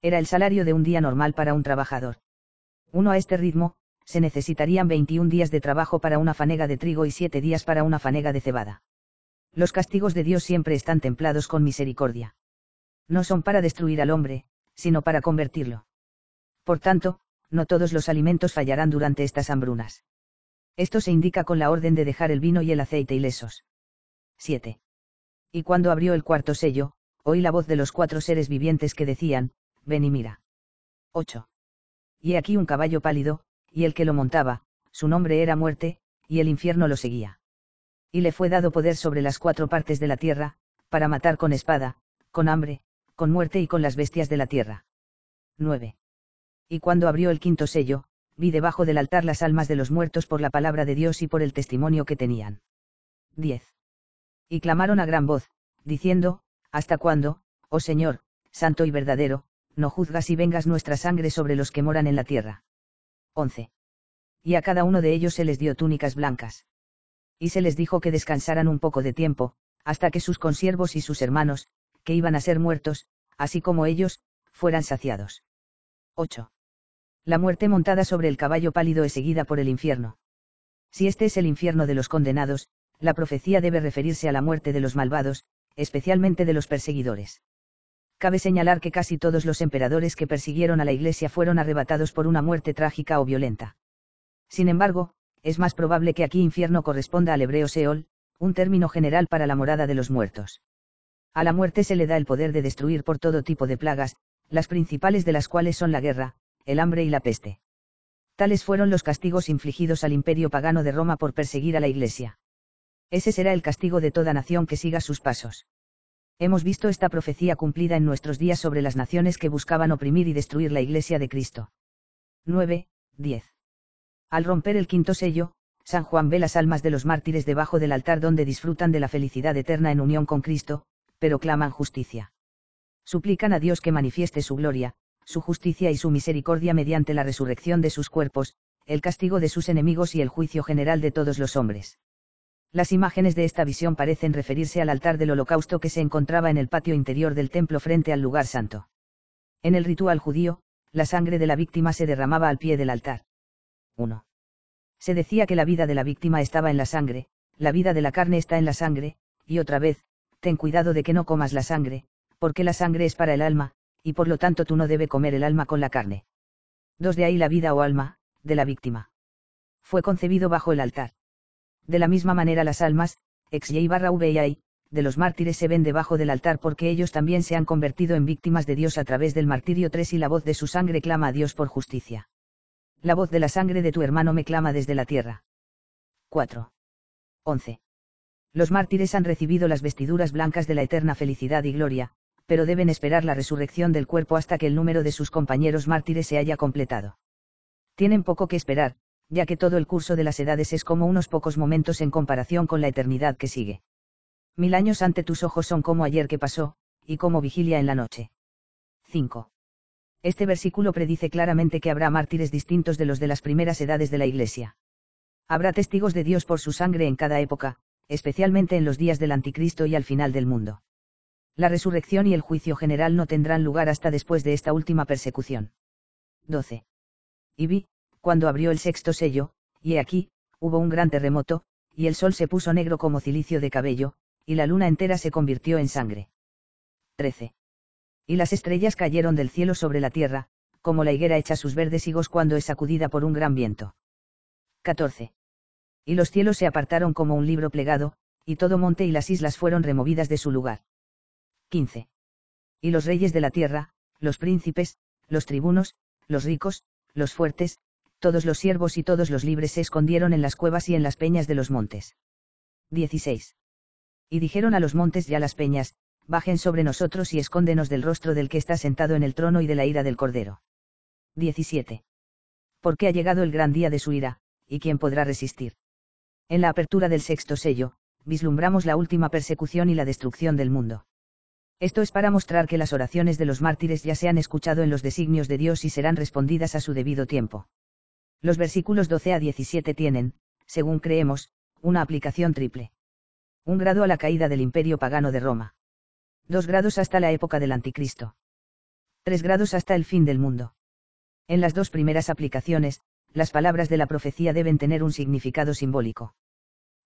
Era el salario de un día normal para un trabajador. Uno a este ritmo, se necesitarían 21 días de trabajo para una fanega de trigo y 7 días para una fanega de cebada. Los castigos de Dios siempre están templados con misericordia. No son para destruir al hombre, sino para convertirlo. Por tanto, no todos los alimentos fallarán durante estas hambrunas. Esto se indica con la orden de dejar el vino y el aceite ilesos. 7 y cuando abrió el cuarto sello, oí la voz de los cuatro seres vivientes que decían, ven y mira. 8. Y aquí un caballo pálido, y el que lo montaba, su nombre era muerte, y el infierno lo seguía. Y le fue dado poder sobre las cuatro partes de la tierra, para matar con espada, con hambre, con muerte y con las bestias de la tierra. 9. Y cuando abrió el quinto sello, vi debajo del altar las almas de los muertos por la palabra de Dios y por el testimonio que tenían. 10 y clamaron a gran voz, diciendo, ¿Hasta cuándo, oh Señor, santo y verdadero, no juzgas y vengas nuestra sangre sobre los que moran en la tierra? 11. Y a cada uno de ellos se les dio túnicas blancas. Y se les dijo que descansaran un poco de tiempo, hasta que sus consiervos y sus hermanos, que iban a ser muertos, así como ellos, fueran saciados. 8. La muerte montada sobre el caballo pálido es seguida por el infierno. Si este es el infierno de los condenados, la profecía debe referirse a la muerte de los malvados, especialmente de los perseguidores. Cabe señalar que casi todos los emperadores que persiguieron a la Iglesia fueron arrebatados por una muerte trágica o violenta. Sin embargo, es más probable que aquí infierno corresponda al hebreo Seol, un término general para la morada de los muertos. A la muerte se le da el poder de destruir por todo tipo de plagas, las principales de las cuales son la guerra, el hambre y la peste. Tales fueron los castigos infligidos al imperio pagano de Roma por perseguir a la Iglesia. Ese será el castigo de toda nación que siga sus pasos. Hemos visto esta profecía cumplida en nuestros días sobre las naciones que buscaban oprimir y destruir la Iglesia de Cristo. 9, 10. Al romper el quinto sello, San Juan ve las almas de los mártires debajo del altar donde disfrutan de la felicidad eterna en unión con Cristo, pero claman justicia. Suplican a Dios que manifieste su gloria, su justicia y su misericordia mediante la resurrección de sus cuerpos, el castigo de sus enemigos y el juicio general de todos los hombres. Las imágenes de esta visión parecen referirse al altar del holocausto que se encontraba en el patio interior del templo frente al lugar santo. En el ritual judío, la sangre de la víctima se derramaba al pie del altar. 1. Se decía que la vida de la víctima estaba en la sangre, la vida de la carne está en la sangre, y otra vez, ten cuidado de que no comas la sangre, porque la sangre es para el alma, y por lo tanto tú no debes comer el alma con la carne. 2. De ahí la vida o alma, de la víctima. Fue concebido bajo el altar. De la misma manera las almas, ex y barra VI, de los mártires se ven debajo del altar porque ellos también se han convertido en víctimas de Dios a través del martirio 3 y la voz de su sangre clama a Dios por justicia. La voz de la sangre de tu hermano me clama desde la tierra. 4. 11. Los mártires han recibido las vestiduras blancas de la eterna felicidad y gloria, pero deben esperar la resurrección del cuerpo hasta que el número de sus compañeros mártires se haya completado. Tienen poco que esperar, ya que todo el curso de las edades es como unos pocos momentos en comparación con la eternidad que sigue. Mil años ante tus ojos son como ayer que pasó, y como vigilia en la noche. 5. Este versículo predice claramente que habrá mártires distintos de los de las primeras edades de la Iglesia. Habrá testigos de Dios por su sangre en cada época, especialmente en los días del Anticristo y al final del mundo. La resurrección y el juicio general no tendrán lugar hasta después de esta última persecución. 12. Y vi, cuando abrió el sexto sello, y he aquí, hubo un gran terremoto, y el sol se puso negro como cilicio de cabello, y la luna entera se convirtió en sangre. 13. Y las estrellas cayeron del cielo sobre la tierra, como la higuera echa sus verdes higos cuando es sacudida por un gran viento. 14. Y los cielos se apartaron como un libro plegado, y todo monte y las islas fueron removidas de su lugar. 15. Y los reyes de la tierra, los príncipes, los tribunos, los ricos, los fuertes, todos los siervos y todos los libres se escondieron en las cuevas y en las peñas de los montes. 16. Y dijeron a los montes y a las peñas, bajen sobre nosotros y escóndenos del rostro del que está sentado en el trono y de la ira del Cordero. 17. Porque ha llegado el gran día de su ira, y quién podrá resistir. En la apertura del sexto sello, vislumbramos la última persecución y la destrucción del mundo. Esto es para mostrar que las oraciones de los mártires ya se han escuchado en los designios de Dios y serán respondidas a su debido tiempo. Los versículos 12 a 17 tienen, según creemos, una aplicación triple. Un grado a la caída del imperio pagano de Roma. Dos grados hasta la época del anticristo. Tres grados hasta el fin del mundo. En las dos primeras aplicaciones, las palabras de la profecía deben tener un significado simbólico.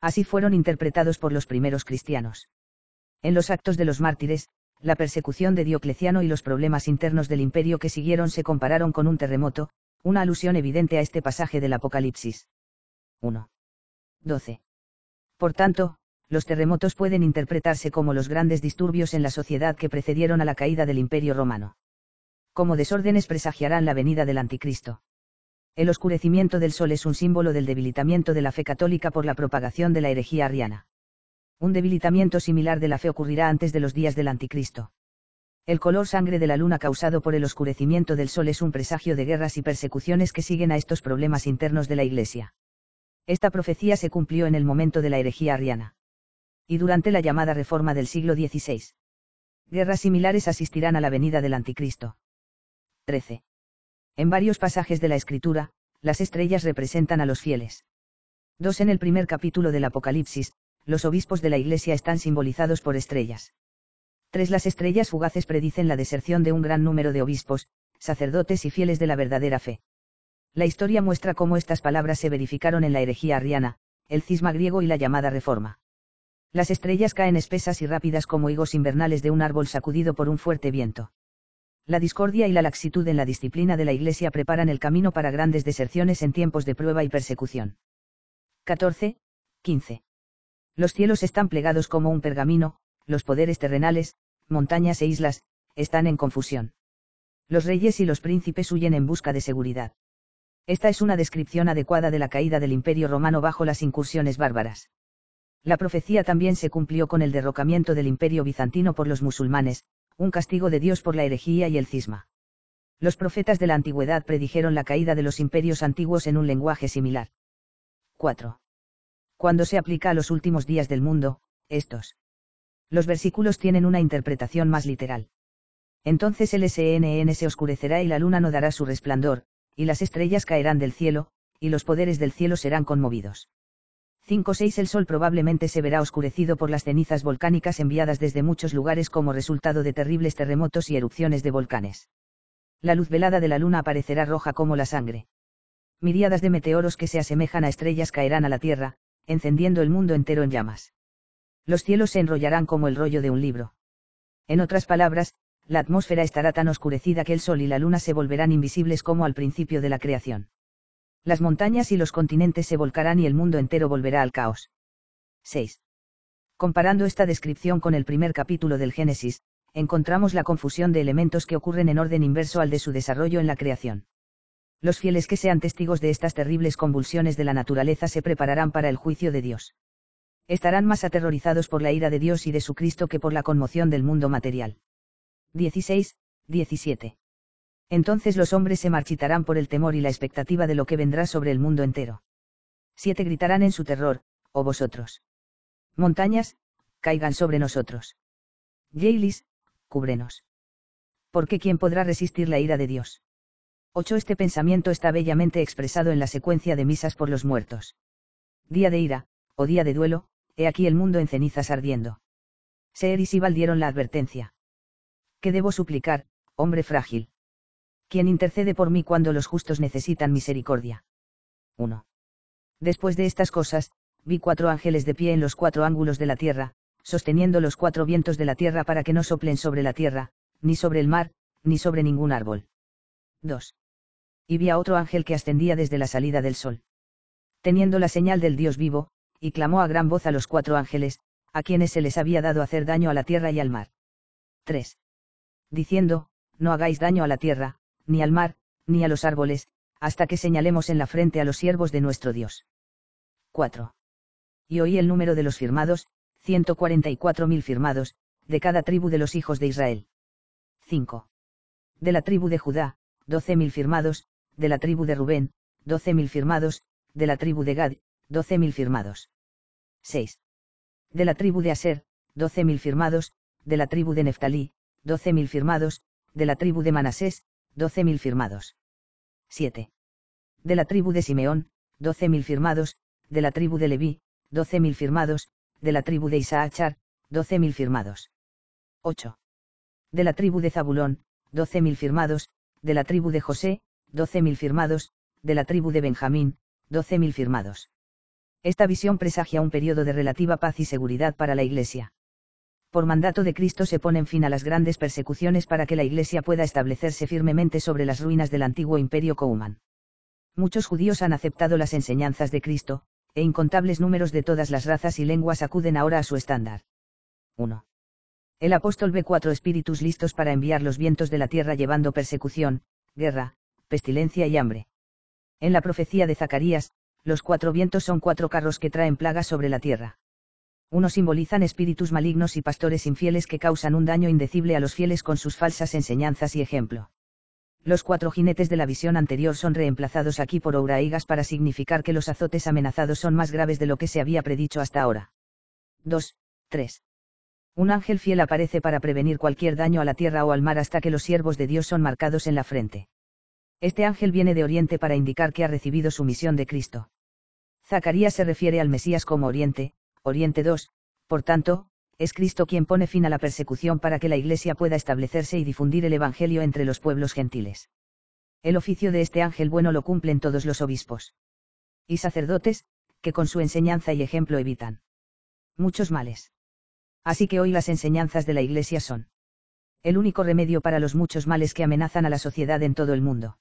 Así fueron interpretados por los primeros cristianos. En los actos de los mártires, la persecución de Diocleciano y los problemas internos del imperio que siguieron se compararon con un terremoto, una alusión evidente a este pasaje del Apocalipsis. 1. 12. Por tanto, los terremotos pueden interpretarse como los grandes disturbios en la sociedad que precedieron a la caída del Imperio Romano. Como desórdenes presagiarán la venida del Anticristo. El oscurecimiento del sol es un símbolo del debilitamiento de la fe católica por la propagación de la herejía arriana. Un debilitamiento similar de la fe ocurrirá antes de los días del Anticristo. El color sangre de la luna causado por el oscurecimiento del sol es un presagio de guerras y persecuciones que siguen a estos problemas internos de la Iglesia. Esta profecía se cumplió en el momento de la herejía arriana. Y durante la llamada reforma del siglo XVI. Guerras similares asistirán a la venida del Anticristo. 13. En varios pasajes de la Escritura, las estrellas representan a los fieles. 2. En el primer capítulo del Apocalipsis, los obispos de la Iglesia están simbolizados por estrellas. 3. Las estrellas fugaces predicen la deserción de un gran número de obispos, sacerdotes y fieles de la verdadera fe. La historia muestra cómo estas palabras se verificaron en la herejía arriana, el cisma griego y la llamada reforma. Las estrellas caen espesas y rápidas como higos invernales de un árbol sacudido por un fuerte viento. La discordia y la laxitud en la disciplina de la Iglesia preparan el camino para grandes deserciones en tiempos de prueba y persecución. 14. 15. Los cielos están plegados como un pergamino, los poderes terrenales, montañas e islas, están en confusión. Los reyes y los príncipes huyen en busca de seguridad. Esta es una descripción adecuada de la caída del imperio romano bajo las incursiones bárbaras. La profecía también se cumplió con el derrocamiento del imperio bizantino por los musulmanes, un castigo de Dios por la herejía y el cisma. Los profetas de la antigüedad predijeron la caída de los imperios antiguos en un lenguaje similar. 4. Cuando se aplica a los últimos días del mundo, estos los versículos tienen una interpretación más literal. Entonces el SNN se oscurecerá y la luna no dará su resplandor, y las estrellas caerán del cielo, y los poderes del cielo serán conmovidos. 5-6 El sol probablemente se verá oscurecido por las cenizas volcánicas enviadas desde muchos lugares como resultado de terribles terremotos y erupciones de volcanes. La luz velada de la luna aparecerá roja como la sangre. Miriadas de meteoros que se asemejan a estrellas caerán a la Tierra, encendiendo el mundo entero en llamas los cielos se enrollarán como el rollo de un libro. En otras palabras, la atmósfera estará tan oscurecida que el sol y la luna se volverán invisibles como al principio de la creación. Las montañas y los continentes se volcarán y el mundo entero volverá al caos. 6. Comparando esta descripción con el primer capítulo del Génesis, encontramos la confusión de elementos que ocurren en orden inverso al de su desarrollo en la creación. Los fieles que sean testigos de estas terribles convulsiones de la naturaleza se prepararán para el juicio de Dios estarán más aterrorizados por la ira de Dios y de su Cristo que por la conmoción del mundo material. 16, 17. Entonces los hombres se marchitarán por el temor y la expectativa de lo que vendrá sobre el mundo entero. 7. Gritarán en su terror, oh vosotros. Montañas, caigan sobre nosotros. Yeilis, cúbrenos. Porque ¿quién podrá resistir la ira de Dios? 8. Este pensamiento está bellamente expresado en la secuencia de misas por los muertos. Día de ira, o día de duelo, he aquí el mundo en cenizas ardiendo. Seer y Sibal dieron la advertencia. ¿Qué debo suplicar, hombre frágil? ¿Quién intercede por mí cuando los justos necesitan misericordia? 1. Después de estas cosas, vi cuatro ángeles de pie en los cuatro ángulos de la tierra, sosteniendo los cuatro vientos de la tierra para que no soplen sobre la tierra, ni sobre el mar, ni sobre ningún árbol. 2. Y vi a otro ángel que ascendía desde la salida del sol. Teniendo la señal del Dios vivo, y clamó a gran voz a los cuatro ángeles, a quienes se les había dado hacer daño a la tierra y al mar. 3. Diciendo, no hagáis daño a la tierra, ni al mar, ni a los árboles, hasta que señalemos en la frente a los siervos de nuestro Dios. 4. Y oí el número de los firmados, 144.000 firmados, de cada tribu de los hijos de Israel. 5. De la tribu de Judá, 12.000 firmados, de la tribu de Rubén, 12.000 firmados, de la tribu de Gad, 12.000 firmados. 6. De la tribu de Aser, 12.000 firmados, de la tribu de Neftalí, 12.000 firmados, de la tribu de Manasés, 12.000 firmados. 7. De la tribu de Simeón, 12.000 firmados, de la tribu de Leví, 12.000 firmados, de la tribu de Isaachar, 12.000 firmados. 8. De la tribu de Zabulón, 12.000 firmados, de la tribu de José, 12.000 firmados, de la tribu de Benjamín, 12.000 firmados. Esta visión presagia un periodo de relativa paz y seguridad para la Iglesia. Por mandato de Cristo se ponen fin a las grandes persecuciones para que la Iglesia pueda establecerse firmemente sobre las ruinas del antiguo imperio Couman. Muchos judíos han aceptado las enseñanzas de Cristo, e incontables números de todas las razas y lenguas acuden ahora a su estándar. 1. El apóstol ve cuatro espíritus listos para enviar los vientos de la tierra llevando persecución, guerra, pestilencia y hambre. En la profecía de Zacarías, los cuatro vientos son cuatro carros que traen plagas sobre la tierra. Uno simbolizan espíritus malignos y pastores infieles que causan un daño indecible a los fieles con sus falsas enseñanzas y ejemplo. Los cuatro jinetes de la visión anterior son reemplazados aquí por Ouraigas para significar que los azotes amenazados son más graves de lo que se había predicho hasta ahora. 2. 3. Un ángel fiel aparece para prevenir cualquier daño a la tierra o al mar hasta que los siervos de Dios son marcados en la frente. Este ángel viene de Oriente para indicar que ha recibido su misión de Cristo. Zacarías se refiere al Mesías como Oriente, Oriente II, por tanto, es Cristo quien pone fin a la persecución para que la Iglesia pueda establecerse y difundir el Evangelio entre los pueblos gentiles. El oficio de este ángel bueno lo cumplen todos los obispos. Y sacerdotes, que con su enseñanza y ejemplo evitan muchos males. Así que hoy las enseñanzas de la Iglesia son el único remedio para los muchos males que amenazan a la sociedad en todo el mundo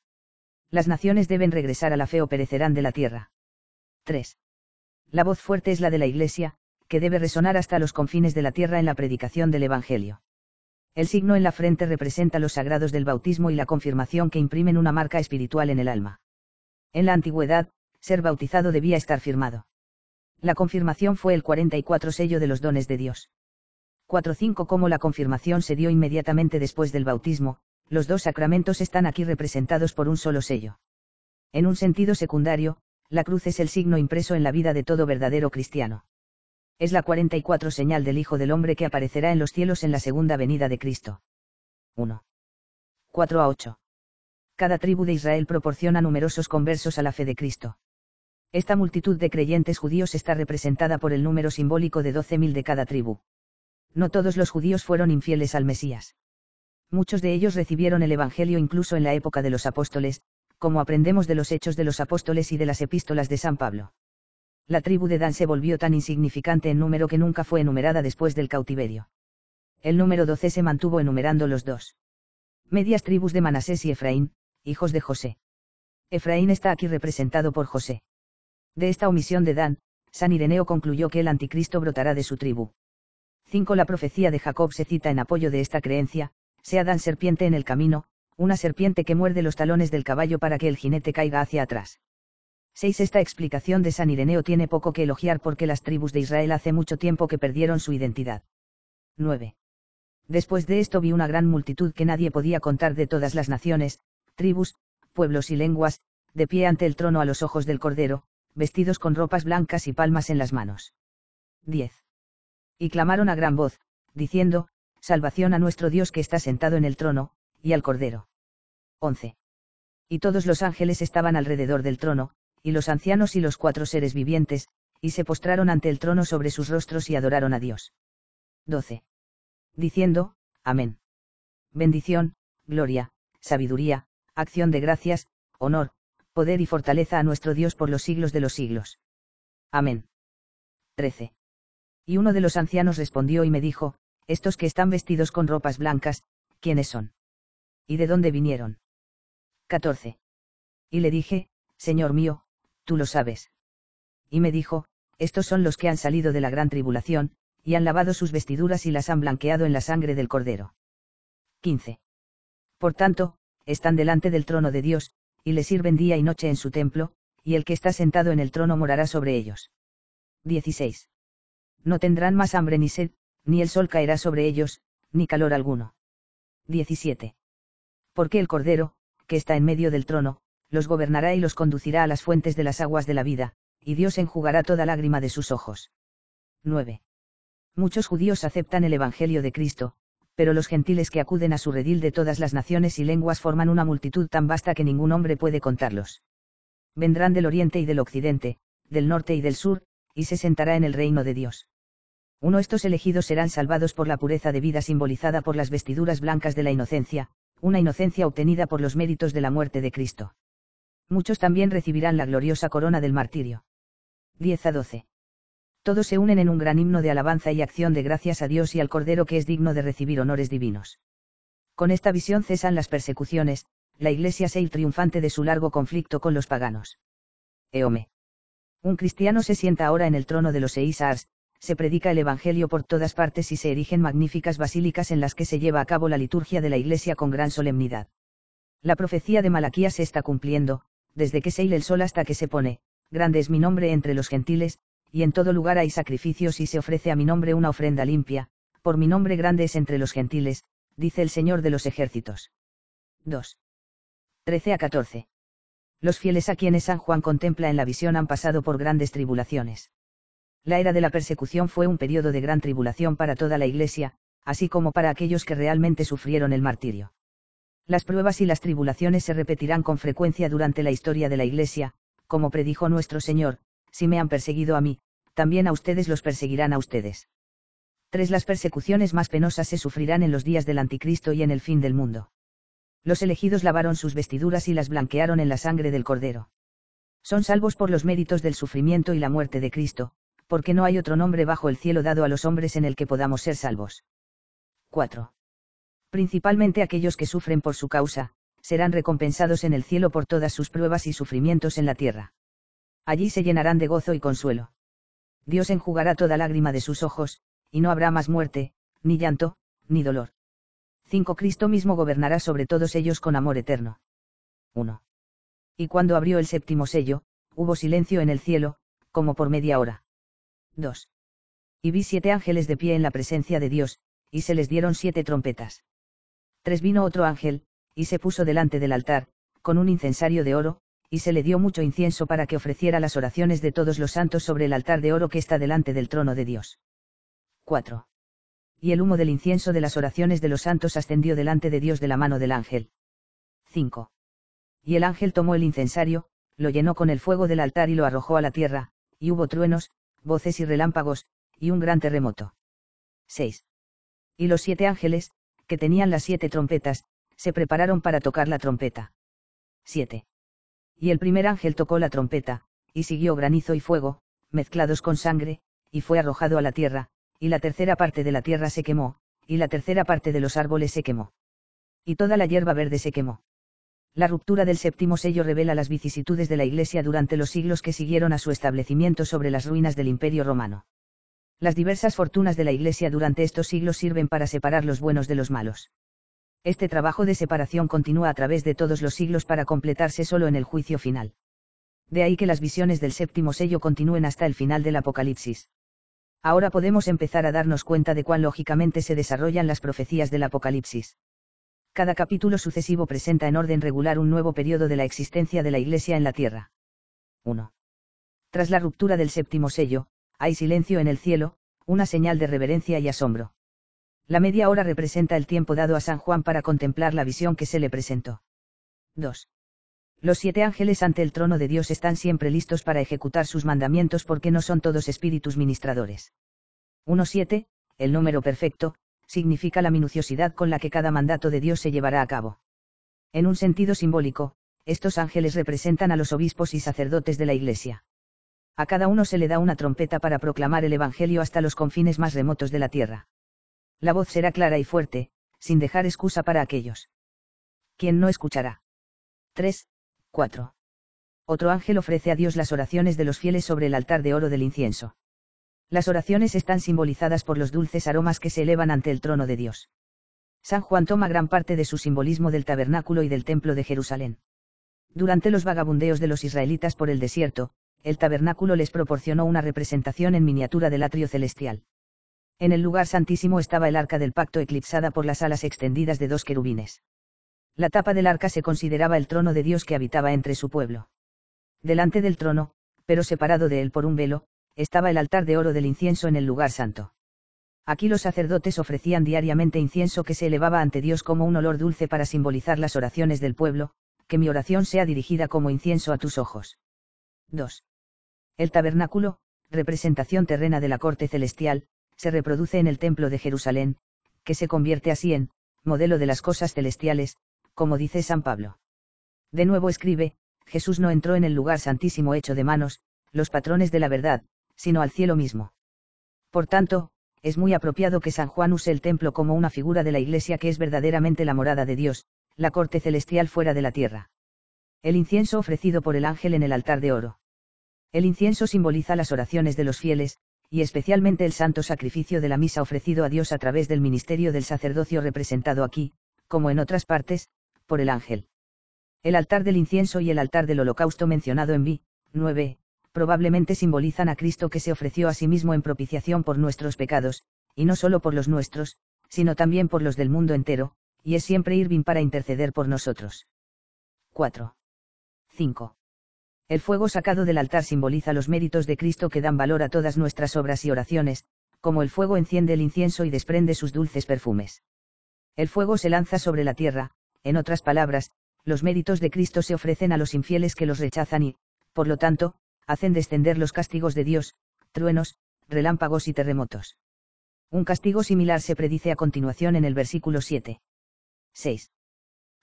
las naciones deben regresar a la fe o perecerán de la tierra. 3. La voz fuerte es la de la Iglesia, que debe resonar hasta los confines de la tierra en la predicación del Evangelio. El signo en la frente representa los sagrados del bautismo y la confirmación que imprimen una marca espiritual en el alma. En la antigüedad, ser bautizado debía estar firmado. La confirmación fue el 44 sello de los dones de Dios. 4.5 Como la confirmación se dio inmediatamente después del bautismo, los dos sacramentos están aquí representados por un solo sello. En un sentido secundario, la cruz es el signo impreso en la vida de todo verdadero cristiano. Es la 44 señal del Hijo del Hombre que aparecerá en los cielos en la segunda venida de Cristo. 1. 4 a 8. Cada tribu de Israel proporciona numerosos conversos a la fe de Cristo. Esta multitud de creyentes judíos está representada por el número simbólico de 12.000 de cada tribu. No todos los judíos fueron infieles al Mesías. Muchos de ellos recibieron el Evangelio incluso en la época de los apóstoles, como aprendemos de los hechos de los apóstoles y de las epístolas de San Pablo. La tribu de Dan se volvió tan insignificante en número que nunca fue enumerada después del cautiverio. El número 12 se mantuvo enumerando los dos. Medias tribus de Manasés y Efraín, hijos de José. Efraín está aquí representado por José. De esta omisión de Dan, San Ireneo concluyó que el anticristo brotará de su tribu. 5. La profecía de Jacob se cita en apoyo de esta creencia, se dan serpiente en el camino, una serpiente que muerde los talones del caballo para que el jinete caiga hacia atrás. 6. Esta explicación de San Ireneo tiene poco que elogiar porque las tribus de Israel hace mucho tiempo que perdieron su identidad. 9. Después de esto vi una gran multitud que nadie podía contar de todas las naciones, tribus, pueblos y lenguas, de pie ante el trono a los ojos del Cordero, vestidos con ropas blancas y palmas en las manos. 10. Y clamaron a gran voz, diciendo, salvación a nuestro Dios que está sentado en el trono, y al Cordero. 11. Y todos los ángeles estaban alrededor del trono, y los ancianos y los cuatro seres vivientes, y se postraron ante el trono sobre sus rostros y adoraron a Dios. 12. Diciendo, Amén. Bendición, gloria, sabiduría, acción de gracias, honor, poder y fortaleza a nuestro Dios por los siglos de los siglos. Amén. 13. Y uno de los ancianos respondió y me dijo, estos que están vestidos con ropas blancas, ¿quiénes son? ¿Y de dónde vinieron? 14. Y le dije, Señor mío, tú lo sabes. Y me dijo, estos son los que han salido de la gran tribulación, y han lavado sus vestiduras y las han blanqueado en la sangre del Cordero. 15. Por tanto, están delante del trono de Dios, y le sirven día y noche en su templo, y el que está sentado en el trono morará sobre ellos. 16. No tendrán más hambre ni sed, ni el sol caerá sobre ellos, ni calor alguno. 17. Porque el Cordero, que está en medio del trono, los gobernará y los conducirá a las fuentes de las aguas de la vida, y Dios enjugará toda lágrima de sus ojos. 9. Muchos judíos aceptan el Evangelio de Cristo, pero los gentiles que acuden a su redil de todas las naciones y lenguas forman una multitud tan vasta que ningún hombre puede contarlos. Vendrán del oriente y del occidente, del norte y del sur, y se sentará en el reino de Dios. Uno estos elegidos serán salvados por la pureza de vida simbolizada por las vestiduras blancas de la inocencia, una inocencia obtenida por los méritos de la muerte de Cristo. Muchos también recibirán la gloriosa corona del martirio. 10 a 12. Todos se unen en un gran himno de alabanza y acción de gracias a Dios y al Cordero que es digno de recibir honores divinos. Con esta visión cesan las persecuciones, la Iglesia se triunfante de su largo conflicto con los paganos. Eome. Un cristiano se sienta ahora en el trono de los Eisars, se predica el Evangelio por todas partes y se erigen magníficas basílicas en las que se lleva a cabo la liturgia de la Iglesia con gran solemnidad. La profecía de Malaquía se está cumpliendo, desde que se hila el sol hasta que se pone, grande es mi nombre entre los gentiles, y en todo lugar hay sacrificios y se ofrece a mi nombre una ofrenda limpia, por mi nombre grande es entre los gentiles, dice el Señor de los ejércitos. 2. 13 a 14. Los fieles a quienes San Juan contempla en la visión han pasado por grandes tribulaciones. La era de la persecución fue un periodo de gran tribulación para toda la Iglesia, así como para aquellos que realmente sufrieron el martirio. Las pruebas y las tribulaciones se repetirán con frecuencia durante la historia de la Iglesia, como predijo nuestro Señor, si me han perseguido a mí, también a ustedes los perseguirán a ustedes. Tres Las persecuciones más penosas se sufrirán en los días del anticristo y en el fin del mundo. Los elegidos lavaron sus vestiduras y las blanquearon en la sangre del Cordero. Son salvos por los méritos del sufrimiento y la muerte de Cristo, porque no hay otro nombre bajo el cielo dado a los hombres en el que podamos ser salvos. 4. Principalmente aquellos que sufren por su causa, serán recompensados en el cielo por todas sus pruebas y sufrimientos en la tierra. Allí se llenarán de gozo y consuelo. Dios enjugará toda lágrima de sus ojos, y no habrá más muerte, ni llanto, ni dolor. 5. Cristo mismo gobernará sobre todos ellos con amor eterno. 1. Y cuando abrió el séptimo sello, hubo silencio en el cielo, como por media hora. 2. Y vi siete ángeles de pie en la presencia de Dios, y se les dieron siete trompetas. 3. Vino otro ángel, y se puso delante del altar, con un incensario de oro, y se le dio mucho incienso para que ofreciera las oraciones de todos los santos sobre el altar de oro que está delante del trono de Dios. 4. Y el humo del incienso de las oraciones de los santos ascendió delante de Dios de la mano del ángel. 5. Y el ángel tomó el incensario, lo llenó con el fuego del altar y lo arrojó a la tierra, y hubo truenos, voces y relámpagos, y un gran terremoto. 6. Y los siete ángeles, que tenían las siete trompetas, se prepararon para tocar la trompeta. 7. Y el primer ángel tocó la trompeta, y siguió granizo y fuego, mezclados con sangre, y fue arrojado a la tierra, y la tercera parte de la tierra se quemó, y la tercera parte de los árboles se quemó. Y toda la hierba verde se quemó. La ruptura del séptimo sello revela las vicisitudes de la Iglesia durante los siglos que siguieron a su establecimiento sobre las ruinas del Imperio Romano. Las diversas fortunas de la Iglesia durante estos siglos sirven para separar los buenos de los malos. Este trabajo de separación continúa a través de todos los siglos para completarse solo en el juicio final. De ahí que las visiones del séptimo sello continúen hasta el final del Apocalipsis. Ahora podemos empezar a darnos cuenta de cuán lógicamente se desarrollan las profecías del Apocalipsis. Cada capítulo sucesivo presenta en orden regular un nuevo periodo de la existencia de la Iglesia en la Tierra. 1. Tras la ruptura del séptimo sello, hay silencio en el cielo, una señal de reverencia y asombro. La media hora representa el tiempo dado a San Juan para contemplar la visión que se le presentó. 2. Los siete ángeles ante el trono de Dios están siempre listos para ejecutar sus mandamientos porque no son todos espíritus ministradores. 1.7, el número perfecto, significa la minuciosidad con la que cada mandato de Dios se llevará a cabo. En un sentido simbólico, estos ángeles representan a los obispos y sacerdotes de la Iglesia. A cada uno se le da una trompeta para proclamar el Evangelio hasta los confines más remotos de la tierra. La voz será clara y fuerte, sin dejar excusa para aquellos. Quien no escuchará. 3. 4. Otro ángel ofrece a Dios las oraciones de los fieles sobre el altar de oro del incienso. Las oraciones están simbolizadas por los dulces aromas que se elevan ante el trono de Dios. San Juan toma gran parte de su simbolismo del tabernáculo y del templo de Jerusalén. Durante los vagabundeos de los israelitas por el desierto, el tabernáculo les proporcionó una representación en miniatura del atrio celestial. En el lugar santísimo estaba el arca del pacto eclipsada por las alas extendidas de dos querubines. La tapa del arca se consideraba el trono de Dios que habitaba entre su pueblo. Delante del trono, pero separado de él por un velo, estaba el altar de oro del incienso en el lugar santo. Aquí los sacerdotes ofrecían diariamente incienso que se elevaba ante Dios como un olor dulce para simbolizar las oraciones del pueblo, que mi oración sea dirigida como incienso a tus ojos. 2. El tabernáculo, representación terrena de la corte celestial, se reproduce en el templo de Jerusalén, que se convierte así en, modelo de las cosas celestiales, como dice San Pablo. De nuevo escribe, Jesús no entró en el lugar santísimo hecho de manos, los patrones de la verdad, sino al cielo mismo. Por tanto, es muy apropiado que San Juan use el templo como una figura de la iglesia que es verdaderamente la morada de Dios, la corte celestial fuera de la tierra. El incienso ofrecido por el ángel en el altar de oro. El incienso simboliza las oraciones de los fieles, y especialmente el santo sacrificio de la misa ofrecido a Dios a través del ministerio del sacerdocio representado aquí, como en otras partes, por el ángel. El altar del incienso y el altar del holocausto mencionado en Vi, 9, probablemente simbolizan a Cristo que se ofreció a sí mismo en propiciación por nuestros pecados, y no solo por los nuestros, sino también por los del mundo entero, y es siempre Irving para interceder por nosotros. 4. 5. El fuego sacado del altar simboliza los méritos de Cristo que dan valor a todas nuestras obras y oraciones, como el fuego enciende el incienso y desprende sus dulces perfumes. El fuego se lanza sobre la tierra, en otras palabras, los méritos de Cristo se ofrecen a los infieles que los rechazan y, por lo tanto, hacen descender los castigos de Dios, truenos, relámpagos y terremotos. Un castigo similar se predice a continuación en el versículo 7. 6.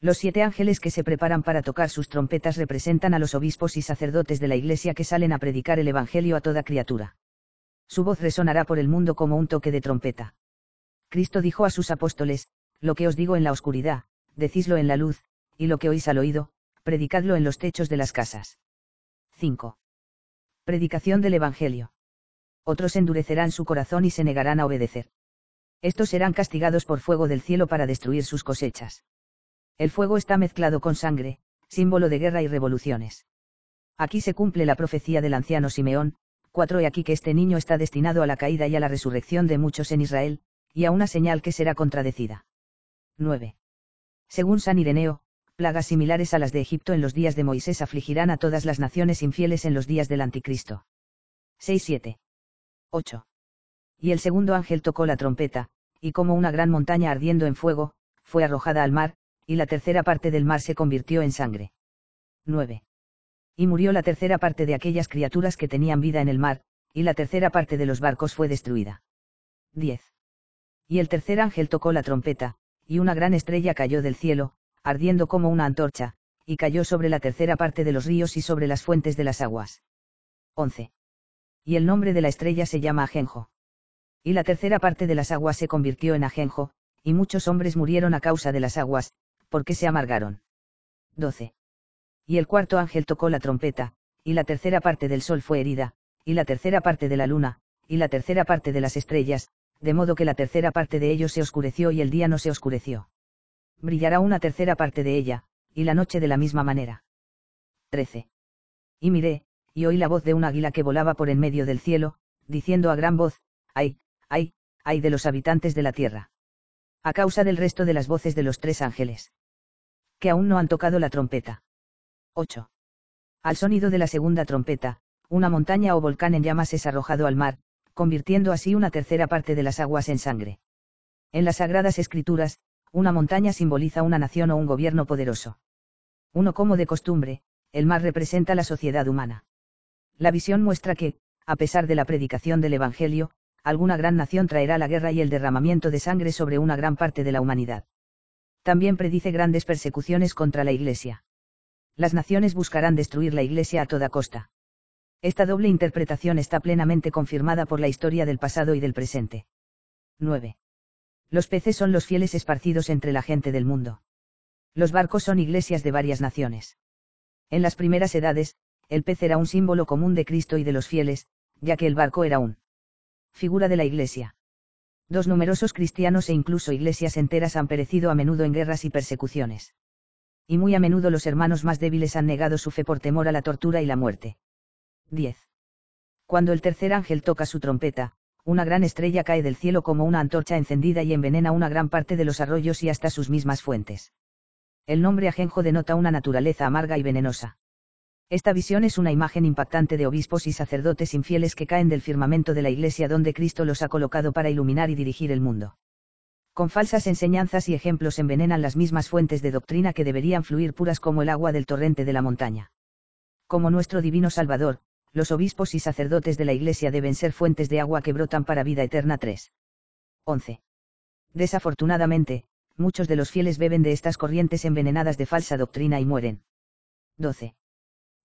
Los siete ángeles que se preparan para tocar sus trompetas representan a los obispos y sacerdotes de la Iglesia que salen a predicar el Evangelio a toda criatura. Su voz resonará por el mundo como un toque de trompeta. Cristo dijo a sus apóstoles, Lo que os digo en la oscuridad, decíslo en la luz, y lo que oís al oído, predicadlo en los techos de las casas. 5 predicación del Evangelio. Otros endurecerán su corazón y se negarán a obedecer. Estos serán castigados por fuego del cielo para destruir sus cosechas. El fuego está mezclado con sangre, símbolo de guerra y revoluciones. Aquí se cumple la profecía del anciano Simeón, 4 y aquí que este niño está destinado a la caída y a la resurrección de muchos en Israel, y a una señal que será contradecida. 9. Según San Ireneo, plagas similares a las de Egipto en los días de Moisés afligirán a todas las naciones infieles en los días del anticristo. 6-7. 8. Y el segundo ángel tocó la trompeta, y como una gran montaña ardiendo en fuego, fue arrojada al mar, y la tercera parte del mar se convirtió en sangre. 9. Y murió la tercera parte de aquellas criaturas que tenían vida en el mar, y la tercera parte de los barcos fue destruida. 10. Y el tercer ángel tocó la trompeta, y una gran estrella cayó del cielo, ardiendo como una antorcha, y cayó sobre la tercera parte de los ríos y sobre las fuentes de las aguas. 11. Y el nombre de la estrella se llama Ajenjo. Y la tercera parte de las aguas se convirtió en Ajenjo, y muchos hombres murieron a causa de las aguas, porque se amargaron. 12. Y el cuarto ángel tocó la trompeta, y la tercera parte del sol fue herida, y la tercera parte de la luna, y la tercera parte de las estrellas, de modo que la tercera parte de ellos se oscureció y el día no se oscureció brillará una tercera parte de ella, y la noche de la misma manera. 13. Y miré, y oí la voz de un águila que volaba por en medio del cielo, diciendo a gran voz, ay, ay, ay de los habitantes de la tierra. A causa del resto de las voces de los tres ángeles. Que aún no han tocado la trompeta. 8. Al sonido de la segunda trompeta, una montaña o volcán en llamas es arrojado al mar, convirtiendo así una tercera parte de las aguas en sangre. En las sagradas escrituras, una montaña simboliza una nación o un gobierno poderoso. Uno como de costumbre, el mar representa la sociedad humana. La visión muestra que, a pesar de la predicación del Evangelio, alguna gran nación traerá la guerra y el derramamiento de sangre sobre una gran parte de la humanidad. También predice grandes persecuciones contra la Iglesia. Las naciones buscarán destruir la Iglesia a toda costa. Esta doble interpretación está plenamente confirmada por la historia del pasado y del presente. 9. Los peces son los fieles esparcidos entre la gente del mundo. Los barcos son iglesias de varias naciones. En las primeras edades, el pez era un símbolo común de Cristo y de los fieles, ya que el barco era un figura de la iglesia. Dos numerosos cristianos e incluso iglesias enteras han perecido a menudo en guerras y persecuciones. Y muy a menudo los hermanos más débiles han negado su fe por temor a la tortura y la muerte. 10. Cuando el tercer ángel toca su trompeta, una gran estrella cae del cielo como una antorcha encendida y envenena una gran parte de los arroyos y hasta sus mismas fuentes. El nombre ajenjo denota una naturaleza amarga y venenosa. Esta visión es una imagen impactante de obispos y sacerdotes infieles que caen del firmamento de la iglesia donde Cristo los ha colocado para iluminar y dirigir el mundo. Con falsas enseñanzas y ejemplos envenenan las mismas fuentes de doctrina que deberían fluir puras como el agua del torrente de la montaña. Como nuestro divino Salvador, los obispos y sacerdotes de la Iglesia deben ser fuentes de agua que brotan para vida eterna 3. 11. Desafortunadamente, muchos de los fieles beben de estas corrientes envenenadas de falsa doctrina y mueren. 12.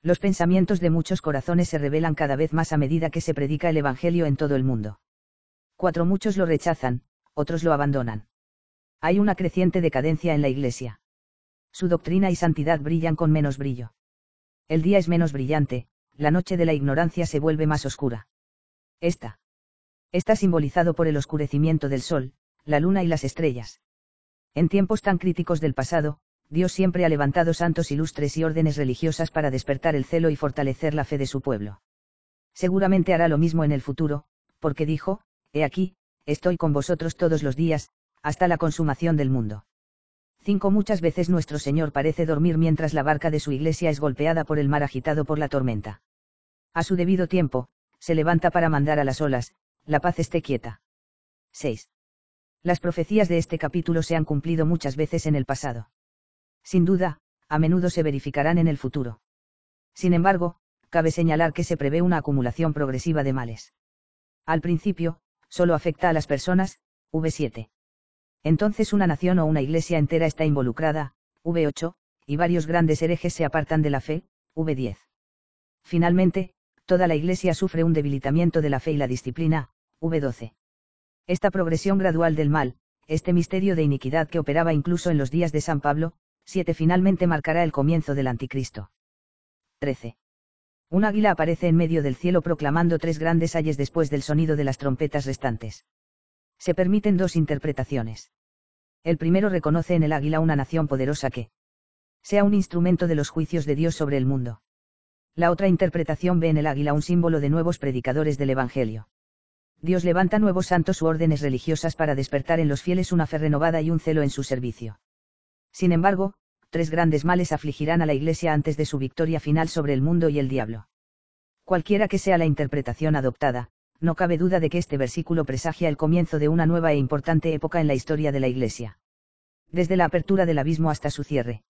Los pensamientos de muchos corazones se revelan cada vez más a medida que se predica el Evangelio en todo el mundo. 4. Muchos lo rechazan, otros lo abandonan. Hay una creciente decadencia en la Iglesia. Su doctrina y santidad brillan con menos brillo. El día es menos brillante, la noche de la ignorancia se vuelve más oscura. Esta. Está simbolizado por el oscurecimiento del sol, la luna y las estrellas. En tiempos tan críticos del pasado, Dios siempre ha levantado santos ilustres y órdenes religiosas para despertar el celo y fortalecer la fe de su pueblo. Seguramente hará lo mismo en el futuro, porque dijo, He aquí, estoy con vosotros todos los días, hasta la consumación del mundo. 5. Muchas veces nuestro Señor parece dormir mientras la barca de su iglesia es golpeada por el mar agitado por la tormenta. A su debido tiempo, se levanta para mandar a las olas, la paz esté quieta. 6. Las profecías de este capítulo se han cumplido muchas veces en el pasado. Sin duda, a menudo se verificarán en el futuro. Sin embargo, cabe señalar que se prevé una acumulación progresiva de males. Al principio, solo afecta a las personas, V7. Entonces una nación o una iglesia entera está involucrada, V8, y varios grandes herejes se apartan de la fe, V10. Finalmente, toda la Iglesia sufre un debilitamiento de la fe y la disciplina, v12. Esta progresión gradual del mal, este misterio de iniquidad que operaba incluso en los días de San Pablo, 7 finalmente marcará el comienzo del anticristo. 13. Un águila aparece en medio del cielo proclamando tres grandes ayes después del sonido de las trompetas restantes. Se permiten dos interpretaciones. El primero reconoce en el águila una nación poderosa que sea un instrumento de los juicios de Dios sobre el mundo la otra interpretación ve en el águila un símbolo de nuevos predicadores del Evangelio. Dios levanta nuevos santos u órdenes religiosas para despertar en los fieles una fe renovada y un celo en su servicio. Sin embargo, tres grandes males afligirán a la Iglesia antes de su victoria final sobre el mundo y el diablo. Cualquiera que sea la interpretación adoptada, no cabe duda de que este versículo presagia el comienzo de una nueva e importante época en la historia de la Iglesia. Desde la apertura del abismo hasta su cierre.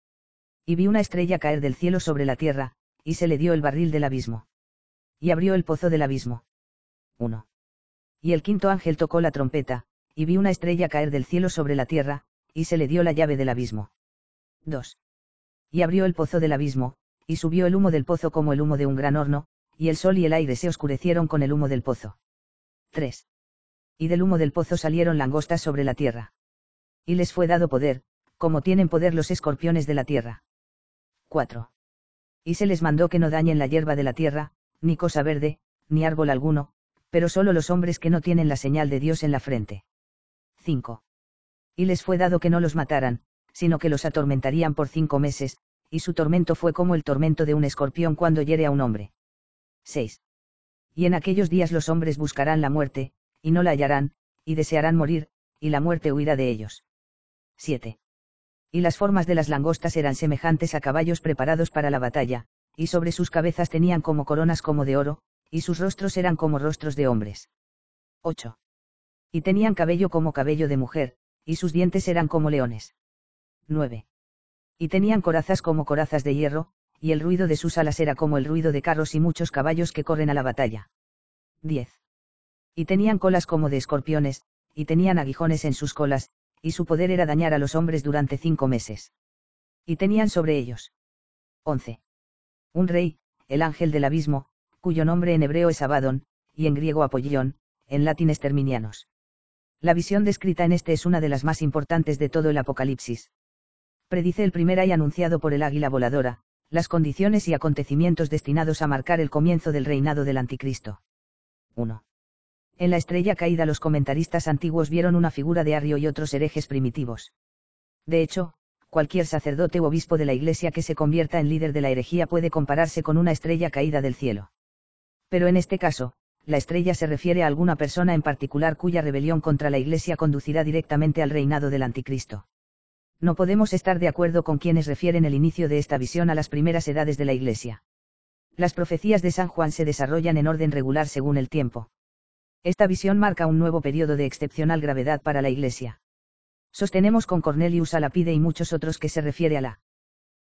Y vi una estrella caer del cielo sobre la tierra, y se le dio el barril del abismo. Y abrió el pozo del abismo. 1. Y el quinto ángel tocó la trompeta, y vi una estrella caer del cielo sobre la tierra, y se le dio la llave del abismo. 2. Y abrió el pozo del abismo, y subió el humo del pozo como el humo de un gran horno, y el sol y el aire se oscurecieron con el humo del pozo. 3. Y del humo del pozo salieron langostas sobre la tierra. Y les fue dado poder, como tienen poder los escorpiones de la tierra. 4. Y se les mandó que no dañen la hierba de la tierra, ni cosa verde, ni árbol alguno, pero solo los hombres que no tienen la señal de Dios en la frente. 5. Y les fue dado que no los mataran, sino que los atormentarían por cinco meses, y su tormento fue como el tormento de un escorpión cuando hiere a un hombre. 6. Y en aquellos días los hombres buscarán la muerte, y no la hallarán, y desearán morir, y la muerte huirá de ellos. 7 y las formas de las langostas eran semejantes a caballos preparados para la batalla, y sobre sus cabezas tenían como coronas como de oro, y sus rostros eran como rostros de hombres. 8. Y tenían cabello como cabello de mujer, y sus dientes eran como leones. 9. Y tenían corazas como corazas de hierro, y el ruido de sus alas era como el ruido de carros y muchos caballos que corren a la batalla. 10. Y tenían colas como de escorpiones, y tenían aguijones en sus colas, y su poder era dañar a los hombres durante cinco meses. Y tenían sobre ellos. 11. Un rey, el ángel del abismo, cuyo nombre en hebreo es Abaddon, y en griego Apollón, en latín Esterminianos. La visión descrita en este es una de las más importantes de todo el Apocalipsis. Predice el primer y anunciado por el águila voladora, las condiciones y acontecimientos destinados a marcar el comienzo del reinado del Anticristo. 1. En la estrella caída los comentaristas antiguos vieron una figura de Arrio y otros herejes primitivos. De hecho, cualquier sacerdote o obispo de la Iglesia que se convierta en líder de la herejía puede compararse con una estrella caída del cielo. Pero en este caso, la estrella se refiere a alguna persona en particular cuya rebelión contra la Iglesia conducirá directamente al reinado del Anticristo. No podemos estar de acuerdo con quienes refieren el inicio de esta visión a las primeras edades de la Iglesia. Las profecías de San Juan se desarrollan en orden regular según el tiempo. Esta visión marca un nuevo periodo de excepcional gravedad para la Iglesia. Sostenemos con Cornelius Alapide y muchos otros que se refiere a la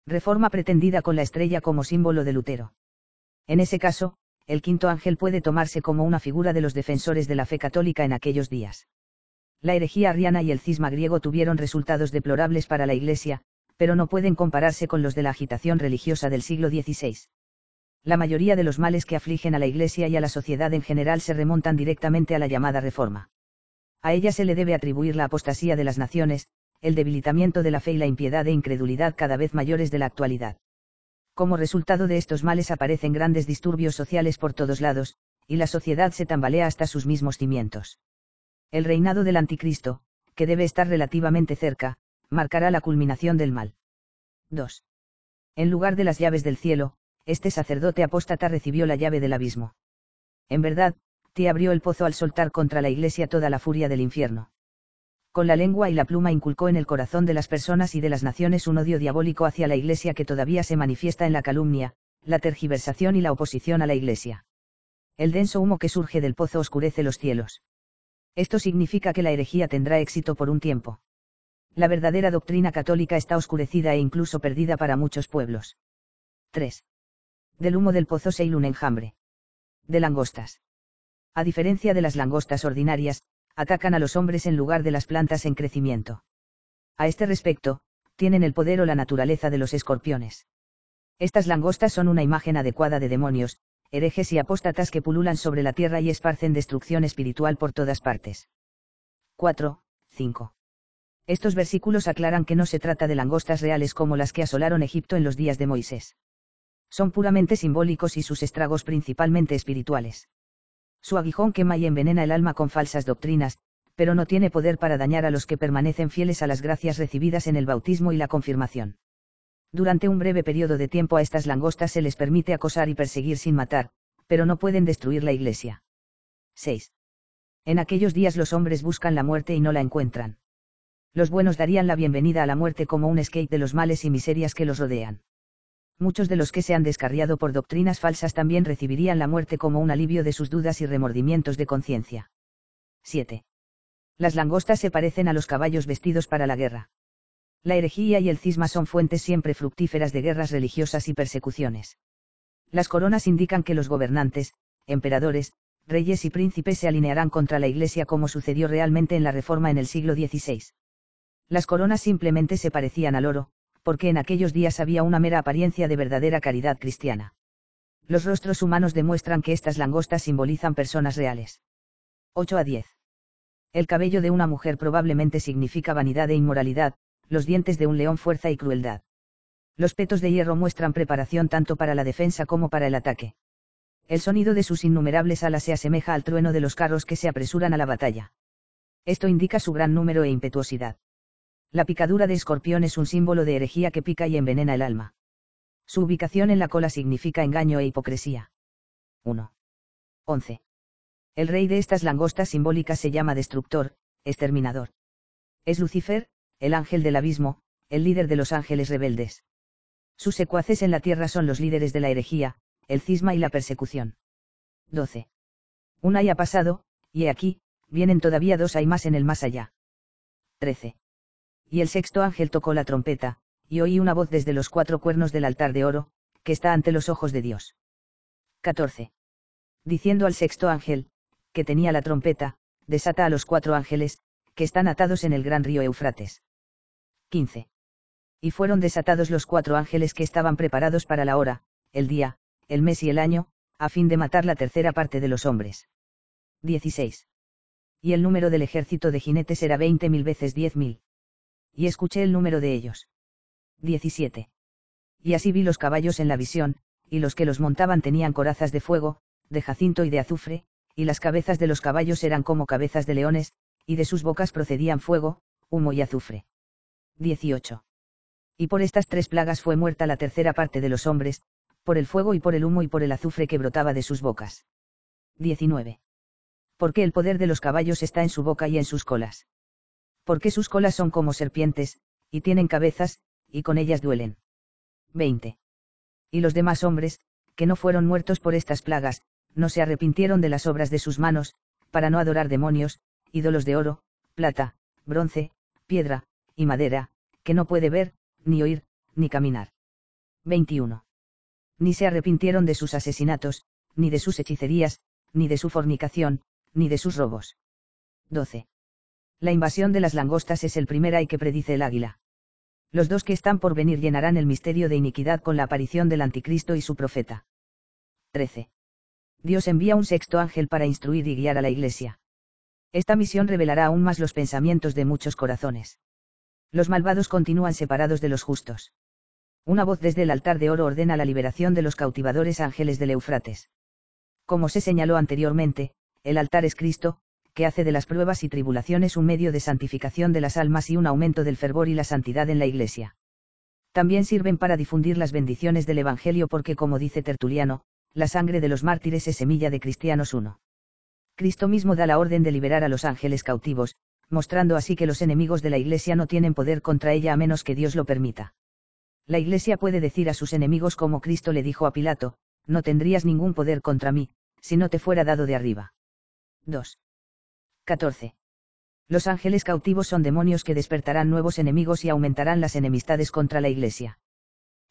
reforma pretendida con la estrella como símbolo de Lutero. En ese caso, el quinto ángel puede tomarse como una figura de los defensores de la fe católica en aquellos días. La herejía arriana y el cisma griego tuvieron resultados deplorables para la Iglesia, pero no pueden compararse con los de la agitación religiosa del siglo XVI la mayoría de los males que afligen a la Iglesia y a la sociedad en general se remontan directamente a la llamada reforma. A ella se le debe atribuir la apostasía de las naciones, el debilitamiento de la fe y la impiedad e incredulidad cada vez mayores de la actualidad. Como resultado de estos males aparecen grandes disturbios sociales por todos lados, y la sociedad se tambalea hasta sus mismos cimientos. El reinado del anticristo, que debe estar relativamente cerca, marcará la culminación del mal. 2. En lugar de las llaves del cielo, este sacerdote apóstata recibió la llave del abismo. En verdad, te abrió el pozo al soltar contra la iglesia toda la furia del infierno. Con la lengua y la pluma inculcó en el corazón de las personas y de las naciones un odio diabólico hacia la iglesia que todavía se manifiesta en la calumnia, la tergiversación y la oposición a la iglesia. El denso humo que surge del pozo oscurece los cielos. Esto significa que la herejía tendrá éxito por un tiempo. La verdadera doctrina católica está oscurecida e incluso perdida para muchos pueblos. 3. Del humo del pozo se un enjambre. De langostas. A diferencia de las langostas ordinarias, atacan a los hombres en lugar de las plantas en crecimiento. A este respecto, tienen el poder o la naturaleza de los escorpiones. Estas langostas son una imagen adecuada de demonios, herejes y apóstatas que pululan sobre la tierra y esparcen destrucción espiritual por todas partes. 4. 5. Estos versículos aclaran que no se trata de langostas reales como las que asolaron Egipto en los días de Moisés son puramente simbólicos y sus estragos principalmente espirituales. Su aguijón quema y envenena el alma con falsas doctrinas, pero no tiene poder para dañar a los que permanecen fieles a las gracias recibidas en el bautismo y la confirmación. Durante un breve periodo de tiempo a estas langostas se les permite acosar y perseguir sin matar, pero no pueden destruir la iglesia. 6. En aquellos días los hombres buscan la muerte y no la encuentran. Los buenos darían la bienvenida a la muerte como un escape de los males y miserias que los rodean muchos de los que se han descarriado por doctrinas falsas también recibirían la muerte como un alivio de sus dudas y remordimientos de conciencia. 7. Las langostas se parecen a los caballos vestidos para la guerra. La herejía y el cisma son fuentes siempre fructíferas de guerras religiosas y persecuciones. Las coronas indican que los gobernantes, emperadores, reyes y príncipes se alinearán contra la Iglesia como sucedió realmente en la Reforma en el siglo XVI. Las coronas simplemente se parecían al oro, porque en aquellos días había una mera apariencia de verdadera caridad cristiana. Los rostros humanos demuestran que estas langostas simbolizan personas reales. 8 a 10. El cabello de una mujer probablemente significa vanidad e inmoralidad, los dientes de un león fuerza y crueldad. Los petos de hierro muestran preparación tanto para la defensa como para el ataque. El sonido de sus innumerables alas se asemeja al trueno de los carros que se apresuran a la batalla. Esto indica su gran número e impetuosidad. La picadura de escorpión es un símbolo de herejía que pica y envenena el alma. Su ubicación en la cola significa engaño e hipocresía. 1. 11. El rey de estas langostas simbólicas se llama destructor, exterminador. Es Lucifer, el ángel del abismo, el líder de los ángeles rebeldes. Sus secuaces en la tierra son los líderes de la herejía, el cisma y la persecución. 12. Un haya ha pasado, y he aquí, vienen todavía dos hay más en el más allá. 13. Y el sexto ángel tocó la trompeta, y oí una voz desde los cuatro cuernos del altar de oro, que está ante los ojos de Dios. 14. Diciendo al sexto ángel, que tenía la trompeta, desata a los cuatro ángeles, que están atados en el gran río Eufrates. 15. Y fueron desatados los cuatro ángeles que estaban preparados para la hora, el día, el mes y el año, a fin de matar la tercera parte de los hombres. 16. Y el número del ejército de jinetes era veinte mil veces diez mil y escuché el número de ellos. 17. Y así vi los caballos en la visión, y los que los montaban tenían corazas de fuego, de jacinto y de azufre, y las cabezas de los caballos eran como cabezas de leones, y de sus bocas procedían fuego, humo y azufre. 18. Y por estas tres plagas fue muerta la tercera parte de los hombres, por el fuego y por el humo y por el azufre que brotaba de sus bocas. 19. Porque el poder de los caballos está en su boca y en sus colas porque sus colas son como serpientes, y tienen cabezas, y con ellas duelen. 20. Y los demás hombres, que no fueron muertos por estas plagas, no se arrepintieron de las obras de sus manos, para no adorar demonios, ídolos de oro, plata, bronce, piedra, y madera, que no puede ver, ni oír, ni caminar. 21. Ni se arrepintieron de sus asesinatos, ni de sus hechicerías, ni de su fornicación, ni de sus robos. 12 la invasión de las langostas es el primer y que predice el águila. Los dos que están por venir llenarán el misterio de iniquidad con la aparición del anticristo y su profeta. 13. Dios envía un sexto ángel para instruir y guiar a la iglesia. Esta misión revelará aún más los pensamientos de muchos corazones. Los malvados continúan separados de los justos. Una voz desde el altar de oro ordena la liberación de los cautivadores ángeles del Eufrates. Como se señaló anteriormente, el altar es Cristo, que hace de las pruebas y tribulaciones un medio de santificación de las almas y un aumento del fervor y la santidad en la Iglesia. También sirven para difundir las bendiciones del Evangelio porque, como dice Tertuliano, la sangre de los mártires es semilla de cristianos uno. Cristo mismo da la orden de liberar a los ángeles cautivos, mostrando así que los enemigos de la Iglesia no tienen poder contra ella a menos que Dios lo permita. La Iglesia puede decir a sus enemigos como Cristo le dijo a Pilato, no tendrías ningún poder contra mí, si no te fuera dado de arriba. 2. 14. Los ángeles cautivos son demonios que despertarán nuevos enemigos y aumentarán las enemistades contra la Iglesia.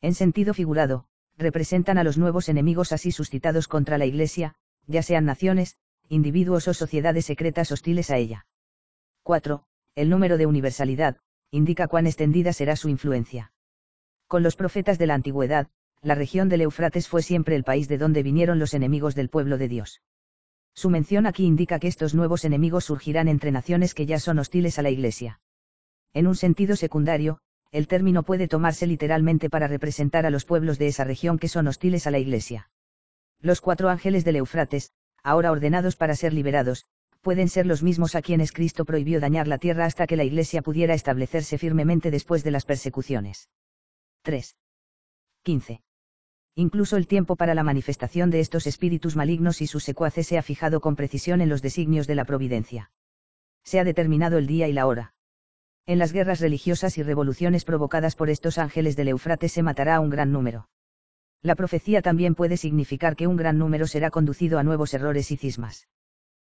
En sentido figurado, representan a los nuevos enemigos así suscitados contra la Iglesia, ya sean naciones, individuos o sociedades secretas hostiles a ella. 4. El número de universalidad, indica cuán extendida será su influencia. Con los profetas de la antigüedad, la región del Eufrates fue siempre el país de donde vinieron los enemigos del pueblo de Dios. Su mención aquí indica que estos nuevos enemigos surgirán entre naciones que ya son hostiles a la Iglesia. En un sentido secundario, el término puede tomarse literalmente para representar a los pueblos de esa región que son hostiles a la Iglesia. Los cuatro ángeles del Eufrates, ahora ordenados para ser liberados, pueden ser los mismos a quienes Cristo prohibió dañar la tierra hasta que la Iglesia pudiera establecerse firmemente después de las persecuciones. 3. 15. Incluso el tiempo para la manifestación de estos espíritus malignos y sus secuaces se ha fijado con precisión en los designios de la providencia. Se ha determinado el día y la hora. En las guerras religiosas y revoluciones provocadas por estos ángeles del Eufrates se matará un gran número. La profecía también puede significar que un gran número será conducido a nuevos errores y cismas.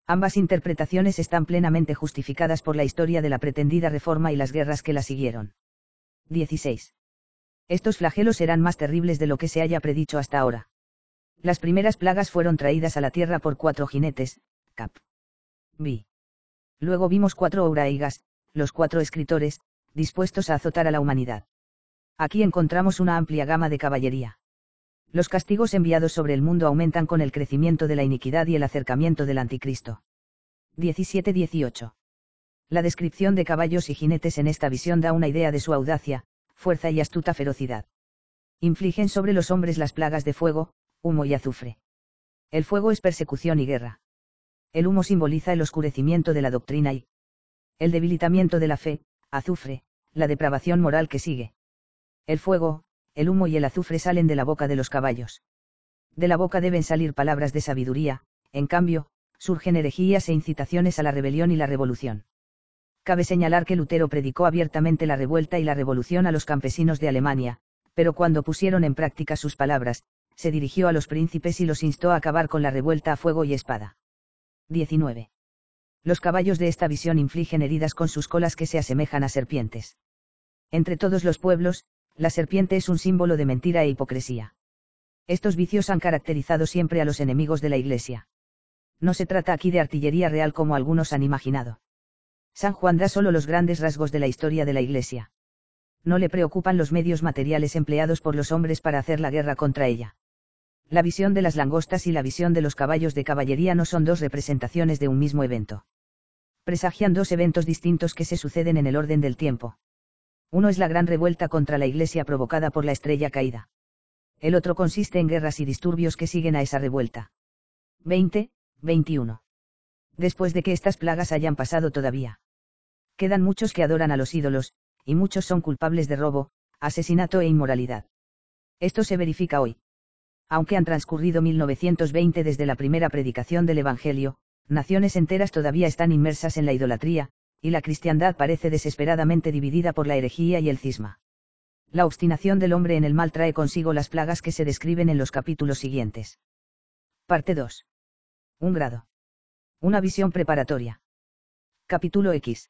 Ambas interpretaciones están plenamente justificadas por la historia de la pretendida reforma y las guerras que la siguieron. 16. Estos flagelos serán más terribles de lo que se haya predicho hasta ahora. Las primeras plagas fueron traídas a la tierra por cuatro jinetes, Cap. Vi. Luego vimos cuatro auraigas, los cuatro escritores, dispuestos a azotar a la humanidad. Aquí encontramos una amplia gama de caballería. Los castigos enviados sobre el mundo aumentan con el crecimiento de la iniquidad y el acercamiento del anticristo. 17-18. La descripción de caballos y jinetes en esta visión da una idea de su audacia, fuerza y astuta ferocidad. Infligen sobre los hombres las plagas de fuego, humo y azufre. El fuego es persecución y guerra. El humo simboliza el oscurecimiento de la doctrina y el debilitamiento de la fe, azufre, la depravación moral que sigue. El fuego, el humo y el azufre salen de la boca de los caballos. De la boca deben salir palabras de sabiduría, en cambio, surgen herejías e incitaciones a la rebelión y la revolución. Cabe señalar que Lutero predicó abiertamente la revuelta y la revolución a los campesinos de Alemania, pero cuando pusieron en práctica sus palabras, se dirigió a los príncipes y los instó a acabar con la revuelta a fuego y espada. 19. Los caballos de esta visión infligen heridas con sus colas que se asemejan a serpientes. Entre todos los pueblos, la serpiente es un símbolo de mentira e hipocresía. Estos vicios han caracterizado siempre a los enemigos de la Iglesia. No se trata aquí de artillería real como algunos han imaginado. San Juan da solo los grandes rasgos de la historia de la Iglesia. No le preocupan los medios materiales empleados por los hombres para hacer la guerra contra ella. La visión de las langostas y la visión de los caballos de caballería no son dos representaciones de un mismo evento. Presagian dos eventos distintos que se suceden en el orden del tiempo. Uno es la gran revuelta contra la Iglesia provocada por la estrella caída. El otro consiste en guerras y disturbios que siguen a esa revuelta. 20, 21. Después de que estas plagas hayan pasado todavía quedan muchos que adoran a los ídolos, y muchos son culpables de robo, asesinato e inmoralidad. Esto se verifica hoy. Aunque han transcurrido 1920 desde la primera predicación del Evangelio, naciones enteras todavía están inmersas en la idolatría, y la cristiandad parece desesperadamente dividida por la herejía y el cisma. La obstinación del hombre en el mal trae consigo las plagas que se describen en los capítulos siguientes. Parte 2. Un grado. Una visión preparatoria. Capítulo X.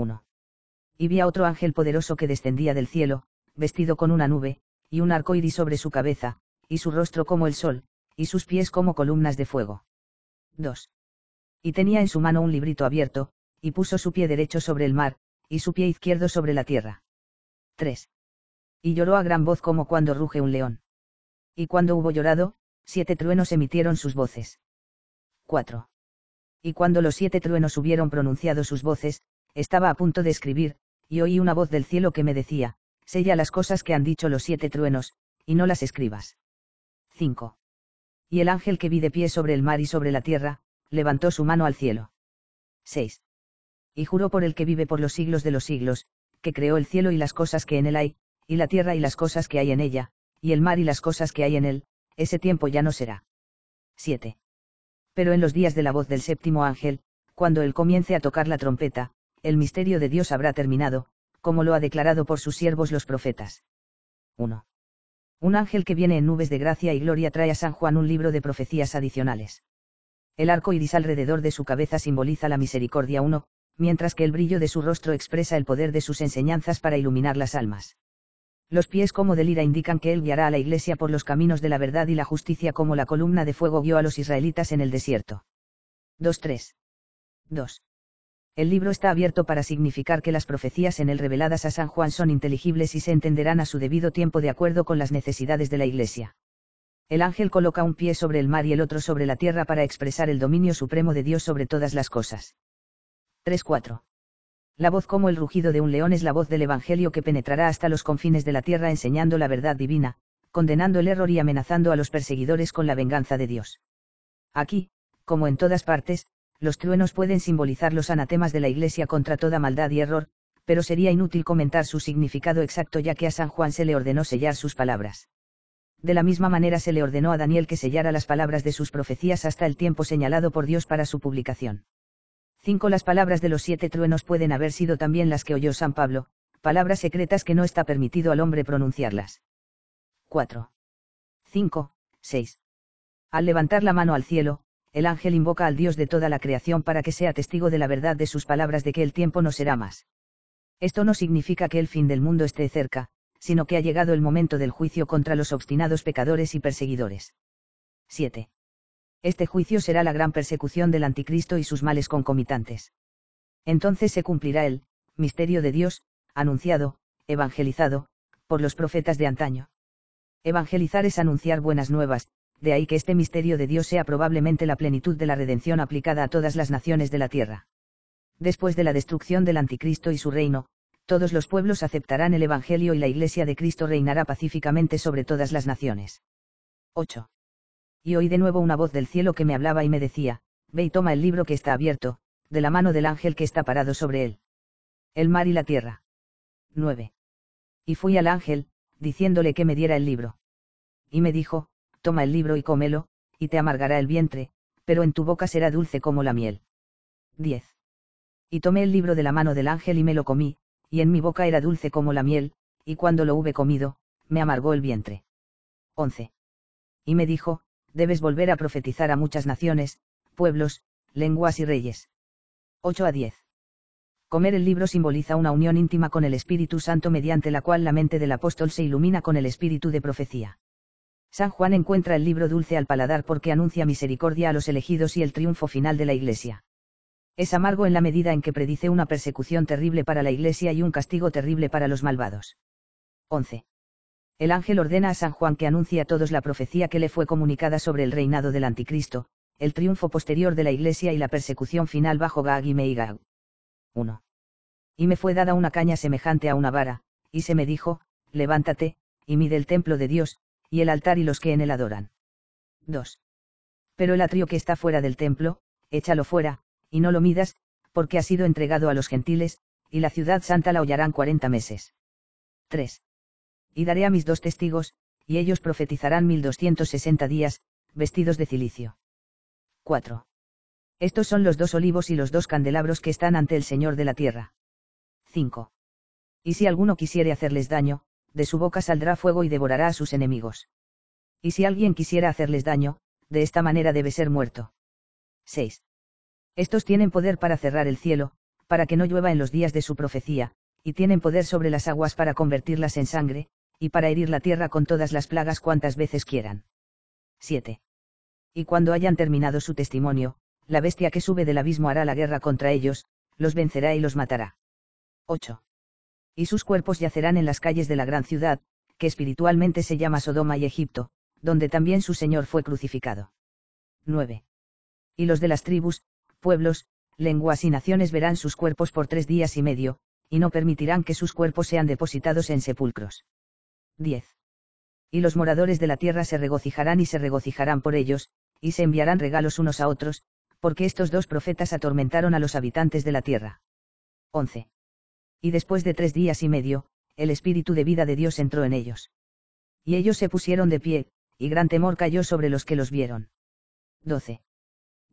1. Y vi a otro ángel poderoso que descendía del cielo, vestido con una nube, y un arco iris sobre su cabeza, y su rostro como el sol, y sus pies como columnas de fuego. 2. Y tenía en su mano un librito abierto, y puso su pie derecho sobre el mar, y su pie izquierdo sobre la tierra. 3. Y lloró a gran voz como cuando ruge un león. Y cuando hubo llorado, siete truenos emitieron sus voces. 4. Y cuando los siete truenos hubieron pronunciado sus voces, estaba a punto de escribir, y oí una voz del cielo que me decía, sella las cosas que han dicho los siete truenos, y no las escribas. 5. Y el ángel que vi de pie sobre el mar y sobre la tierra, levantó su mano al cielo. 6. Y juró por el que vive por los siglos de los siglos, que creó el cielo y las cosas que en él hay, y la tierra y las cosas que hay en ella, y el mar y las cosas que hay en él, ese tiempo ya no será. 7. Pero en los días de la voz del séptimo ángel, cuando él comience a tocar la trompeta, el misterio de Dios habrá terminado, como lo ha declarado por sus siervos los profetas. 1. Un ángel que viene en nubes de gracia y gloria trae a San Juan un libro de profecías adicionales. El arco iris alrededor de su cabeza simboliza la misericordia 1, mientras que el brillo de su rostro expresa el poder de sus enseñanzas para iluminar las almas. Los pies como de lira indican que él guiará a la iglesia por los caminos de la verdad y la justicia como la columna de fuego guió a los israelitas en el desierto. 2.3. 2. El libro está abierto para significar que las profecías en él reveladas a San Juan son inteligibles y se entenderán a su debido tiempo de acuerdo con las necesidades de la Iglesia. El ángel coloca un pie sobre el mar y el otro sobre la tierra para expresar el dominio supremo de Dios sobre todas las cosas. 3.4. La voz como el rugido de un león es la voz del Evangelio que penetrará hasta los confines de la tierra enseñando la verdad divina, condenando el error y amenazando a los perseguidores con la venganza de Dios. Aquí, como en todas partes, los truenos pueden simbolizar los anatemas de la Iglesia contra toda maldad y error, pero sería inútil comentar su significado exacto ya que a San Juan se le ordenó sellar sus palabras. De la misma manera se le ordenó a Daniel que sellara las palabras de sus profecías hasta el tiempo señalado por Dios para su publicación. 5. Las palabras de los siete truenos pueden haber sido también las que oyó San Pablo, palabras secretas que no está permitido al hombre pronunciarlas. 4. 5. 6. Al levantar la mano al cielo, el ángel invoca al Dios de toda la creación para que sea testigo de la verdad de sus palabras de que el tiempo no será más. Esto no significa que el fin del mundo esté cerca, sino que ha llegado el momento del juicio contra los obstinados pecadores y perseguidores. 7. Este juicio será la gran persecución del anticristo y sus males concomitantes. Entonces se cumplirá el misterio de Dios, anunciado, evangelizado, por los profetas de antaño. Evangelizar es anunciar buenas nuevas, de ahí que este misterio de Dios sea probablemente la plenitud de la redención aplicada a todas las naciones de la tierra. Después de la destrucción del anticristo y su reino, todos los pueblos aceptarán el Evangelio y la Iglesia de Cristo reinará pacíficamente sobre todas las naciones. 8. Y oí de nuevo una voz del cielo que me hablaba y me decía, Ve y toma el libro que está abierto, de la mano del ángel que está parado sobre él. El mar y la tierra. 9. Y fui al ángel, diciéndole que me diera el libro. Y me dijo, toma el libro y cómelo, y te amargará el vientre, pero en tu boca será dulce como la miel. 10. Y tomé el libro de la mano del ángel y me lo comí, y en mi boca era dulce como la miel, y cuando lo hube comido, me amargó el vientre. 11. Y me dijo, debes volver a profetizar a muchas naciones, pueblos, lenguas y reyes. 8 a 10. Comer el libro simboliza una unión íntima con el Espíritu Santo mediante la cual la mente del apóstol se ilumina con el espíritu de profecía. San Juan encuentra el libro dulce al paladar porque anuncia misericordia a los elegidos y el triunfo final de la Iglesia. Es amargo en la medida en que predice una persecución terrible para la Iglesia y un castigo terrible para los malvados. 11. El ángel ordena a San Juan que anuncie a todos la profecía que le fue comunicada sobre el reinado del Anticristo, el triunfo posterior de la Iglesia y la persecución final bajo Gag y Meigag. 1. Y me fue dada una caña semejante a una vara, y se me dijo, levántate, y mide el templo de Dios, y el altar y los que en él adoran. 2. Pero el atrio que está fuera del templo, échalo fuera, y no lo midas, porque ha sido entregado a los gentiles, y la ciudad santa la hollarán cuarenta meses. 3. Y daré a mis dos testigos, y ellos profetizarán mil doscientos sesenta días, vestidos de cilicio. 4. Estos son los dos olivos y los dos candelabros que están ante el Señor de la tierra. 5. Y si alguno quisiere hacerles daño, de su boca saldrá fuego y devorará a sus enemigos. Y si alguien quisiera hacerles daño, de esta manera debe ser muerto. 6. Estos tienen poder para cerrar el cielo, para que no llueva en los días de su profecía, y tienen poder sobre las aguas para convertirlas en sangre, y para herir la tierra con todas las plagas cuantas veces quieran. 7. Y cuando hayan terminado su testimonio, la bestia que sube del abismo hará la guerra contra ellos, los vencerá y los matará. 8 y sus cuerpos yacerán en las calles de la gran ciudad, que espiritualmente se llama Sodoma y Egipto, donde también su Señor fue crucificado. 9. Y los de las tribus, pueblos, lenguas y naciones verán sus cuerpos por tres días y medio, y no permitirán que sus cuerpos sean depositados en sepulcros. 10. Y los moradores de la tierra se regocijarán y se regocijarán por ellos, y se enviarán regalos unos a otros, porque estos dos profetas atormentaron a los habitantes de la tierra. 11 y después de tres días y medio, el espíritu de vida de Dios entró en ellos. Y ellos se pusieron de pie, y gran temor cayó sobre los que los vieron. 12.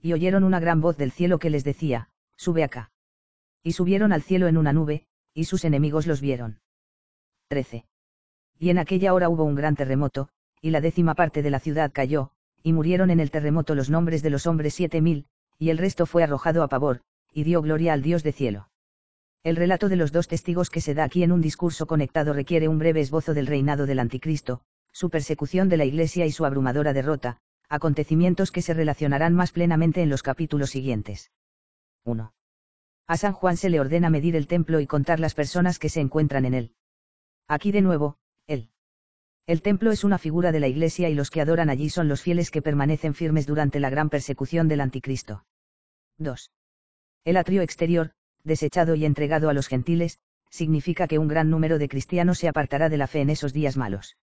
Y oyeron una gran voz del cielo que les decía, Sube acá. Y subieron al cielo en una nube, y sus enemigos los vieron. 13. Y en aquella hora hubo un gran terremoto, y la décima parte de la ciudad cayó, y murieron en el terremoto los nombres de los hombres siete mil, y el resto fue arrojado a pavor, y dio gloria al Dios de cielo. El relato de los dos testigos que se da aquí en un discurso conectado requiere un breve esbozo del reinado del anticristo, su persecución de la Iglesia y su abrumadora derrota, acontecimientos que se relacionarán más plenamente en los capítulos siguientes. 1. A San Juan se le ordena medir el templo y contar las personas que se encuentran en él. Aquí de nuevo, él. El templo es una figura de la Iglesia y los que adoran allí son los fieles que permanecen firmes durante la gran persecución del anticristo. 2. El atrio exterior, desechado y entregado a los gentiles, significa que un gran número de cristianos se apartará de la fe en esos días malos.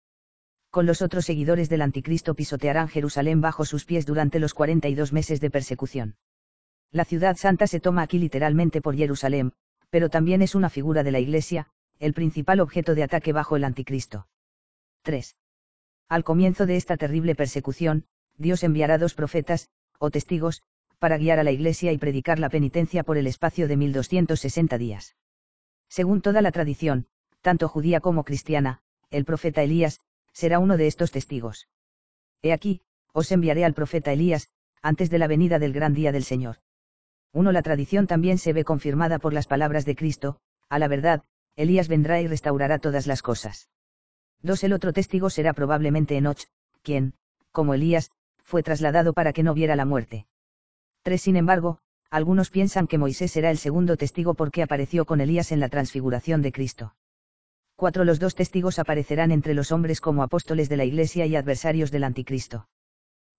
Con los otros seguidores del anticristo pisotearán Jerusalén bajo sus pies durante los 42 meses de persecución. La ciudad santa se toma aquí literalmente por Jerusalén, pero también es una figura de la Iglesia, el principal objeto de ataque bajo el anticristo. 3. Al comienzo de esta terrible persecución, Dios enviará dos profetas, o testigos, para guiar a la Iglesia y predicar la penitencia por el espacio de 1260 días. Según toda la tradición, tanto judía como cristiana, el profeta Elías, será uno de estos testigos. He aquí, os enviaré al profeta Elías, antes de la venida del gran día del Señor. 1. La tradición también se ve confirmada por las palabras de Cristo, a la verdad, Elías vendrá y restaurará todas las cosas. 2. El otro testigo será probablemente Enoch, quien, como Elías, fue trasladado para que no viera la muerte. 3. Sin embargo, algunos piensan que Moisés será el segundo testigo porque apareció con Elías en la transfiguración de Cristo. 4. Los dos testigos aparecerán entre los hombres como apóstoles de la Iglesia y adversarios del Anticristo.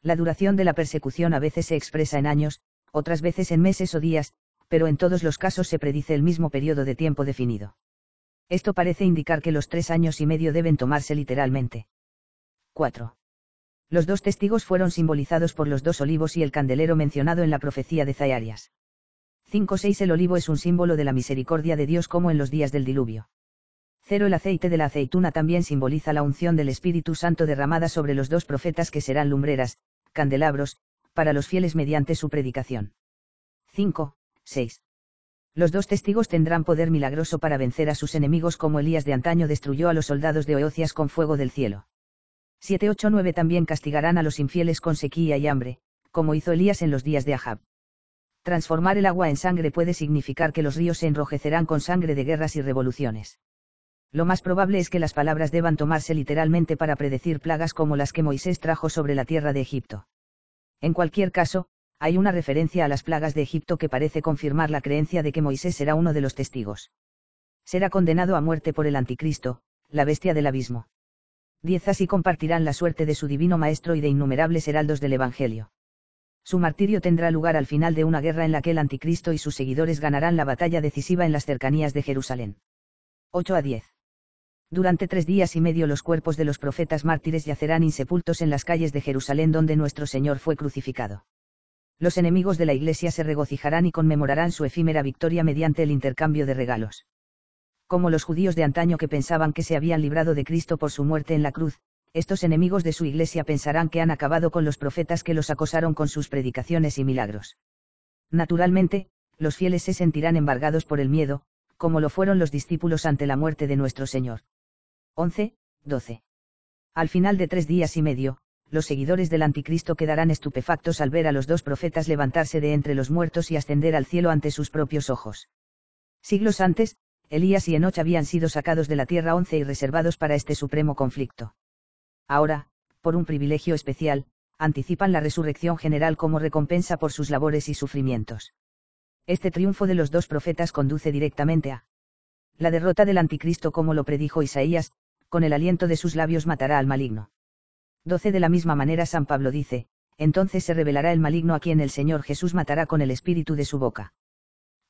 La duración de la persecución a veces se expresa en años, otras veces en meses o días, pero en todos los casos se predice el mismo periodo de tiempo definido. Esto parece indicar que los tres años y medio deben tomarse literalmente. 4. Los dos testigos fueron simbolizados por los dos olivos y el candelero mencionado en la profecía de Zayarias. 5.6 El olivo es un símbolo de la misericordia de Dios como en los días del diluvio. 0 El aceite de la aceituna también simboliza la unción del Espíritu Santo derramada sobre los dos profetas que serán lumbreras, candelabros, para los fieles mediante su predicación. 5. 6. Los dos testigos tendrán poder milagroso para vencer a sus enemigos como Elías de antaño destruyó a los soldados de Oocias con fuego del cielo. 789 también castigarán a los infieles con sequía y hambre, como hizo Elías en los días de Ahab. Transformar el agua en sangre puede significar que los ríos se enrojecerán con sangre de guerras y revoluciones. Lo más probable es que las palabras deban tomarse literalmente para predecir plagas como las que Moisés trajo sobre la tierra de Egipto. En cualquier caso, hay una referencia a las plagas de Egipto que parece confirmar la creencia de que Moisés será uno de los testigos. Será condenado a muerte por el anticristo, la bestia del abismo diez así compartirán la suerte de su divino Maestro y de innumerables heraldos del Evangelio. Su martirio tendrá lugar al final de una guerra en la que el anticristo y sus seguidores ganarán la batalla decisiva en las cercanías de Jerusalén. 8 a 10. Durante tres días y medio los cuerpos de los profetas mártires yacerán insepultos en las calles de Jerusalén donde nuestro Señor fue crucificado. Los enemigos de la Iglesia se regocijarán y conmemorarán su efímera victoria mediante el intercambio de regalos como los judíos de antaño que pensaban que se habían librado de Cristo por su muerte en la cruz, estos enemigos de su iglesia pensarán que han acabado con los profetas que los acosaron con sus predicaciones y milagros. Naturalmente, los fieles se sentirán embargados por el miedo, como lo fueron los discípulos ante la muerte de nuestro Señor. 11, 12. Al final de tres días y medio, los seguidores del anticristo quedarán estupefactos al ver a los dos profetas levantarse de entre los muertos y ascender al cielo ante sus propios ojos. Siglos antes, Elías y Enoch habían sido sacados de la tierra once y reservados para este supremo conflicto. Ahora, por un privilegio especial, anticipan la resurrección general como recompensa por sus labores y sufrimientos. Este triunfo de los dos profetas conduce directamente a la derrota del anticristo como lo predijo Isaías, con el aliento de sus labios matará al maligno. 12 De la misma manera San Pablo dice, entonces se revelará el maligno a quien el Señor Jesús matará con el espíritu de su boca.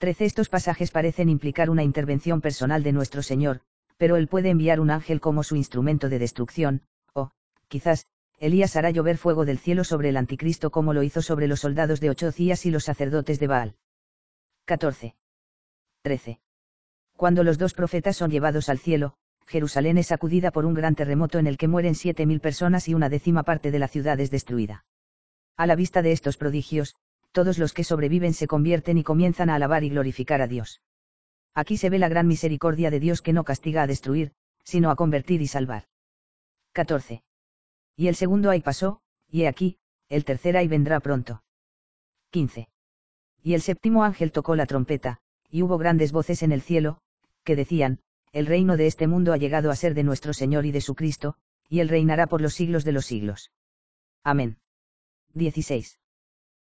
13. Estos pasajes parecen implicar una intervención personal de nuestro Señor, pero Él puede enviar un ángel como su instrumento de destrucción, o, quizás, Elías hará llover fuego del cielo sobre el anticristo como lo hizo sobre los soldados de Ochocías y los sacerdotes de Baal. 14. 13. Cuando los dos profetas son llevados al cielo, Jerusalén es sacudida por un gran terremoto en el que mueren siete mil personas y una décima parte de la ciudad es destruida. A la vista de estos prodigios, todos los que sobreviven se convierten y comienzan a alabar y glorificar a Dios. Aquí se ve la gran misericordia de Dios que no castiga a destruir, sino a convertir y salvar. 14. Y el segundo ay pasó, y he aquí, el tercer ay vendrá pronto. 15. Y el séptimo ángel tocó la trompeta, y hubo grandes voces en el cielo, que decían, el reino de este mundo ha llegado a ser de nuestro Señor y de su Cristo, y él reinará por los siglos de los siglos. Amén. 16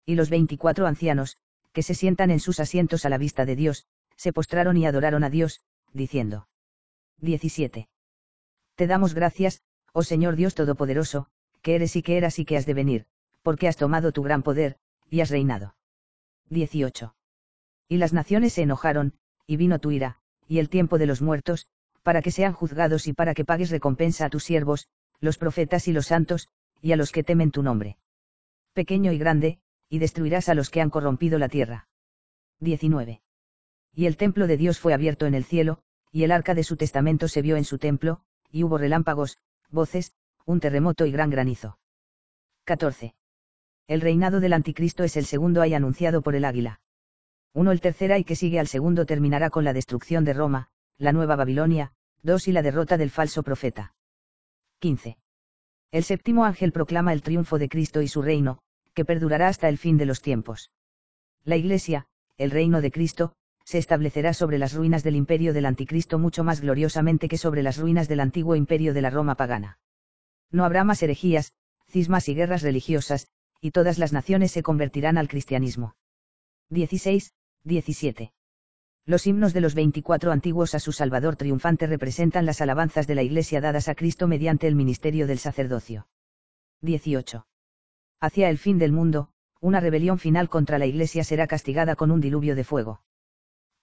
y los veinticuatro ancianos, que se sientan en sus asientos a la vista de Dios, se postraron y adoraron a Dios, diciendo. 17. Te damos gracias, oh Señor Dios Todopoderoso, que eres y que eras y que has de venir, porque has tomado tu gran poder, y has reinado. 18. Y las naciones se enojaron, y vino tu ira, y el tiempo de los muertos, para que sean juzgados y para que pagues recompensa a tus siervos, los profetas y los santos, y a los que temen tu nombre. Pequeño y grande, y destruirás a los que han corrompido la tierra. 19. Y el templo de Dios fue abierto en el cielo, y el arca de su testamento se vio en su templo, y hubo relámpagos, voces, un terremoto y gran granizo. 14. El reinado del anticristo es el segundo hay anunciado por el águila. 1. El tercer hay que sigue al segundo terminará con la destrucción de Roma, la nueva Babilonia, 2. Y la derrota del falso profeta. 15. El séptimo ángel proclama el triunfo de Cristo y su reino, que perdurará hasta el fin de los tiempos. La Iglesia, el reino de Cristo, se establecerá sobre las ruinas del imperio del anticristo mucho más gloriosamente que sobre las ruinas del antiguo imperio de la Roma pagana. No habrá más herejías, cismas y guerras religiosas, y todas las naciones se convertirán al cristianismo. 16, 17. Los himnos de los 24 antiguos a su Salvador triunfante representan las alabanzas de la Iglesia dadas a Cristo mediante el ministerio del sacerdocio. 18 hacia el fin del mundo, una rebelión final contra la Iglesia será castigada con un diluvio de fuego.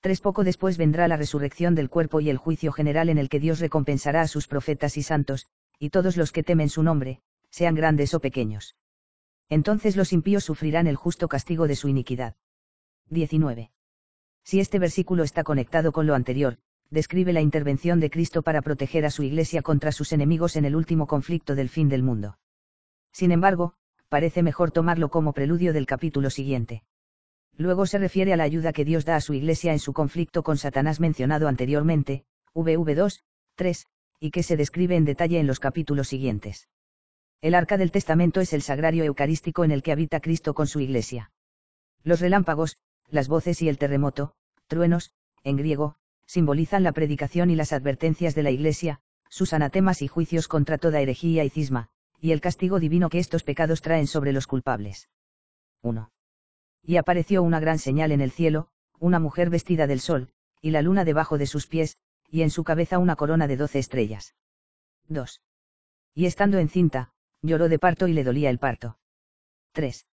Tres poco después vendrá la resurrección del cuerpo y el juicio general en el que Dios recompensará a sus profetas y santos, y todos los que temen su nombre, sean grandes o pequeños. Entonces los impíos sufrirán el justo castigo de su iniquidad. 19. Si este versículo está conectado con lo anterior, describe la intervención de Cristo para proteger a su iglesia contra sus enemigos en el último conflicto del fin del mundo. Sin embargo, parece mejor tomarlo como preludio del capítulo siguiente. Luego se refiere a la ayuda que Dios da a su iglesia en su conflicto con Satanás mencionado anteriormente, VV2, 3, y que se describe en detalle en los capítulos siguientes. El arca del testamento es el sagrario eucarístico en el que habita Cristo con su iglesia. Los relámpagos, las voces y el terremoto, truenos, en griego, simbolizan la predicación y las advertencias de la iglesia, sus anatemas y juicios contra toda herejía y cisma, y el castigo divino que estos pecados traen sobre los culpables. 1. Y apareció una gran señal en el cielo, una mujer vestida del sol, y la luna debajo de sus pies, y en su cabeza una corona de doce estrellas. 2. Y estando encinta, lloró de parto y le dolía el parto. 3.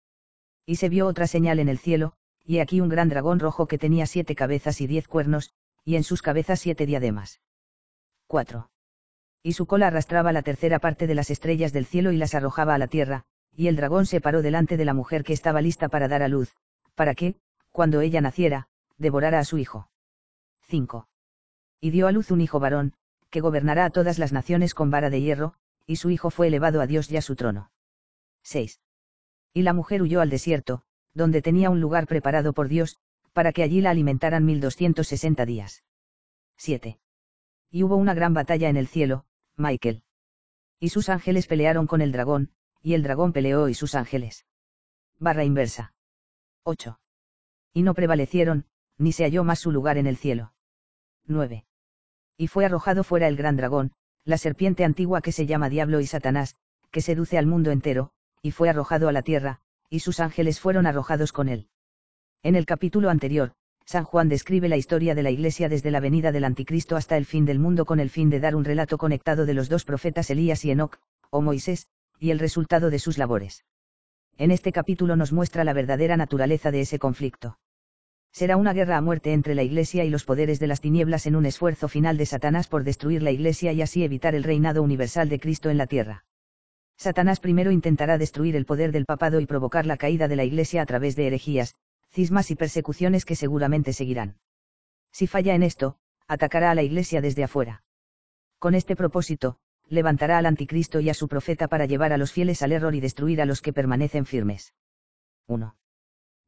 Y se vio otra señal en el cielo, y aquí un gran dragón rojo que tenía siete cabezas y diez cuernos, y en sus cabezas siete diademas. 4 y su cola arrastraba la tercera parte de las estrellas del cielo y las arrojaba a la tierra, y el dragón se paró delante de la mujer que estaba lista para dar a luz, para que, cuando ella naciera, devorara a su hijo. 5. Y dio a luz un hijo varón, que gobernará a todas las naciones con vara de hierro, y su hijo fue elevado a Dios y a su trono. 6. Y la mujer huyó al desierto, donde tenía un lugar preparado por Dios, para que allí la alimentaran 1260 días. 7 y hubo una gran batalla en el cielo, Michael. Y sus ángeles pelearon con el dragón, y el dragón peleó y sus ángeles. Barra inversa. 8. Y no prevalecieron, ni se halló más su lugar en el cielo. 9. Y fue arrojado fuera el gran dragón, la serpiente antigua que se llama Diablo y Satanás, que seduce al mundo entero, y fue arrojado a la tierra, y sus ángeles fueron arrojados con él. En el capítulo anterior, San Juan describe la historia de la Iglesia desde la venida del Anticristo hasta el fin del mundo con el fin de dar un relato conectado de los dos profetas Elías y Enoc, o Moisés, y el resultado de sus labores. En este capítulo nos muestra la verdadera naturaleza de ese conflicto. Será una guerra a muerte entre la Iglesia y los poderes de las tinieblas en un esfuerzo final de Satanás por destruir la Iglesia y así evitar el reinado universal de Cristo en la tierra. Satanás primero intentará destruir el poder del papado y provocar la caída de la Iglesia a través de herejías, y persecuciones que seguramente seguirán. Si falla en esto, atacará a la Iglesia desde afuera. Con este propósito, levantará al anticristo y a su profeta para llevar a los fieles al error y destruir a los que permanecen firmes. 1.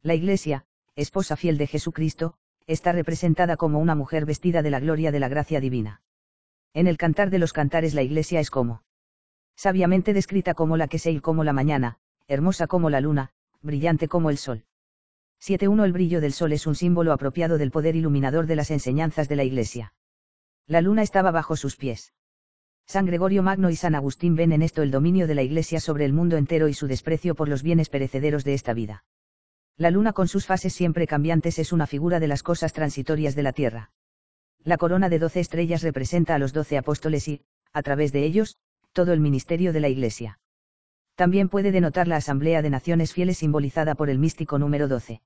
La Iglesia, esposa fiel de Jesucristo, está representada como una mujer vestida de la gloria de la gracia divina. En el cantar de los cantares la Iglesia es como. Sabiamente descrita como la que se il como la mañana, hermosa como la luna, brillante como el sol. 7.1 El brillo del sol es un símbolo apropiado del poder iluminador de las enseñanzas de la Iglesia. La luna estaba bajo sus pies. San Gregorio Magno y San Agustín ven en esto el dominio de la Iglesia sobre el mundo entero y su desprecio por los bienes perecederos de esta vida. La luna con sus fases siempre cambiantes es una figura de las cosas transitorias de la tierra. La corona de doce estrellas representa a los doce apóstoles y, a través de ellos, todo el ministerio de la Iglesia. También puede denotar la Asamblea de Naciones Fieles simbolizada por el místico número 12.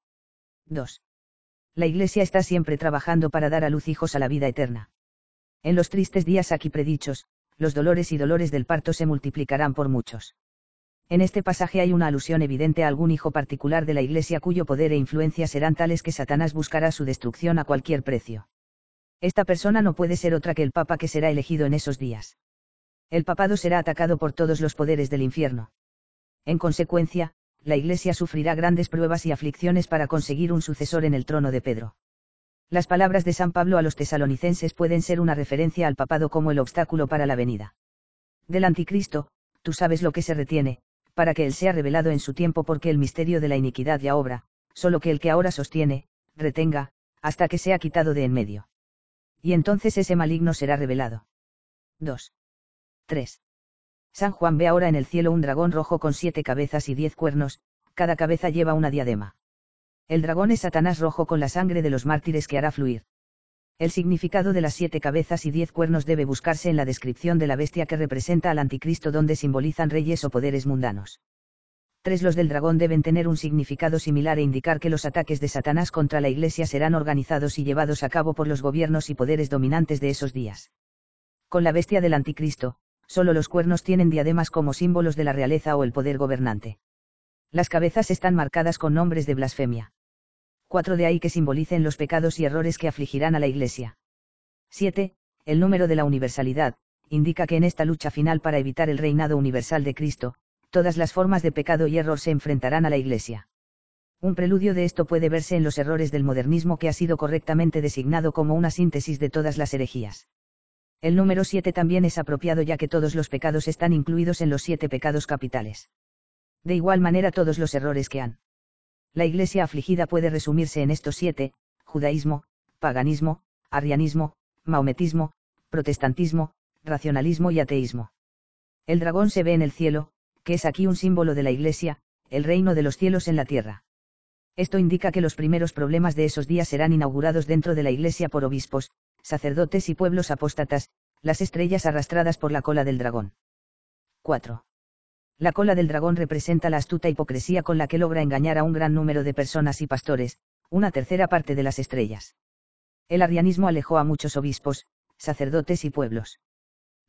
2. La Iglesia está siempre trabajando para dar a luz hijos a la vida eterna. En los tristes días aquí predichos, los dolores y dolores del parto se multiplicarán por muchos. En este pasaje hay una alusión evidente a algún hijo particular de la Iglesia cuyo poder e influencia serán tales que Satanás buscará su destrucción a cualquier precio. Esta persona no puede ser otra que el Papa que será elegido en esos días. El papado será atacado por todos los poderes del infierno. En consecuencia, la Iglesia sufrirá grandes pruebas y aflicciones para conseguir un sucesor en el trono de Pedro. Las palabras de San Pablo a los tesalonicenses pueden ser una referencia al papado como el obstáculo para la venida. Del anticristo, tú sabes lo que se retiene, para que él sea revelado en su tiempo porque el misterio de la iniquidad ya obra, solo que el que ahora sostiene, retenga, hasta que sea quitado de en medio. Y entonces ese maligno será revelado. 2. 3. San Juan ve ahora en el cielo un dragón rojo con siete cabezas y diez cuernos, cada cabeza lleva una diadema. El dragón es Satanás rojo con la sangre de los mártires que hará fluir. El significado de las siete cabezas y diez cuernos debe buscarse en la descripción de la bestia que representa al anticristo donde simbolizan reyes o poderes mundanos. Tres los del dragón deben tener un significado similar e indicar que los ataques de Satanás contra la Iglesia serán organizados y llevados a cabo por los gobiernos y poderes dominantes de esos días. Con la bestia del anticristo, solo los cuernos tienen diademas como símbolos de la realeza o el poder gobernante. Las cabezas están marcadas con nombres de blasfemia. Cuatro de ahí que simbolicen los pecados y errores que afligirán a la Iglesia. 7. El número de la universalidad, indica que en esta lucha final para evitar el reinado universal de Cristo, todas las formas de pecado y error se enfrentarán a la Iglesia. Un preludio de esto puede verse en los errores del modernismo que ha sido correctamente designado como una síntesis de todas las herejías. El número 7 también es apropiado ya que todos los pecados están incluidos en los siete pecados capitales. De igual manera todos los errores que han. La iglesia afligida puede resumirse en estos siete, judaísmo, paganismo, arrianismo, maometismo, protestantismo, racionalismo y ateísmo. El dragón se ve en el cielo, que es aquí un símbolo de la iglesia, el reino de los cielos en la tierra. Esto indica que los primeros problemas de esos días serán inaugurados dentro de la iglesia por obispos, sacerdotes y pueblos apóstatas, las estrellas arrastradas por la cola del dragón. 4. La cola del dragón representa la astuta hipocresía con la que logra engañar a un gran número de personas y pastores, una tercera parte de las estrellas. El arrianismo alejó a muchos obispos, sacerdotes y pueblos.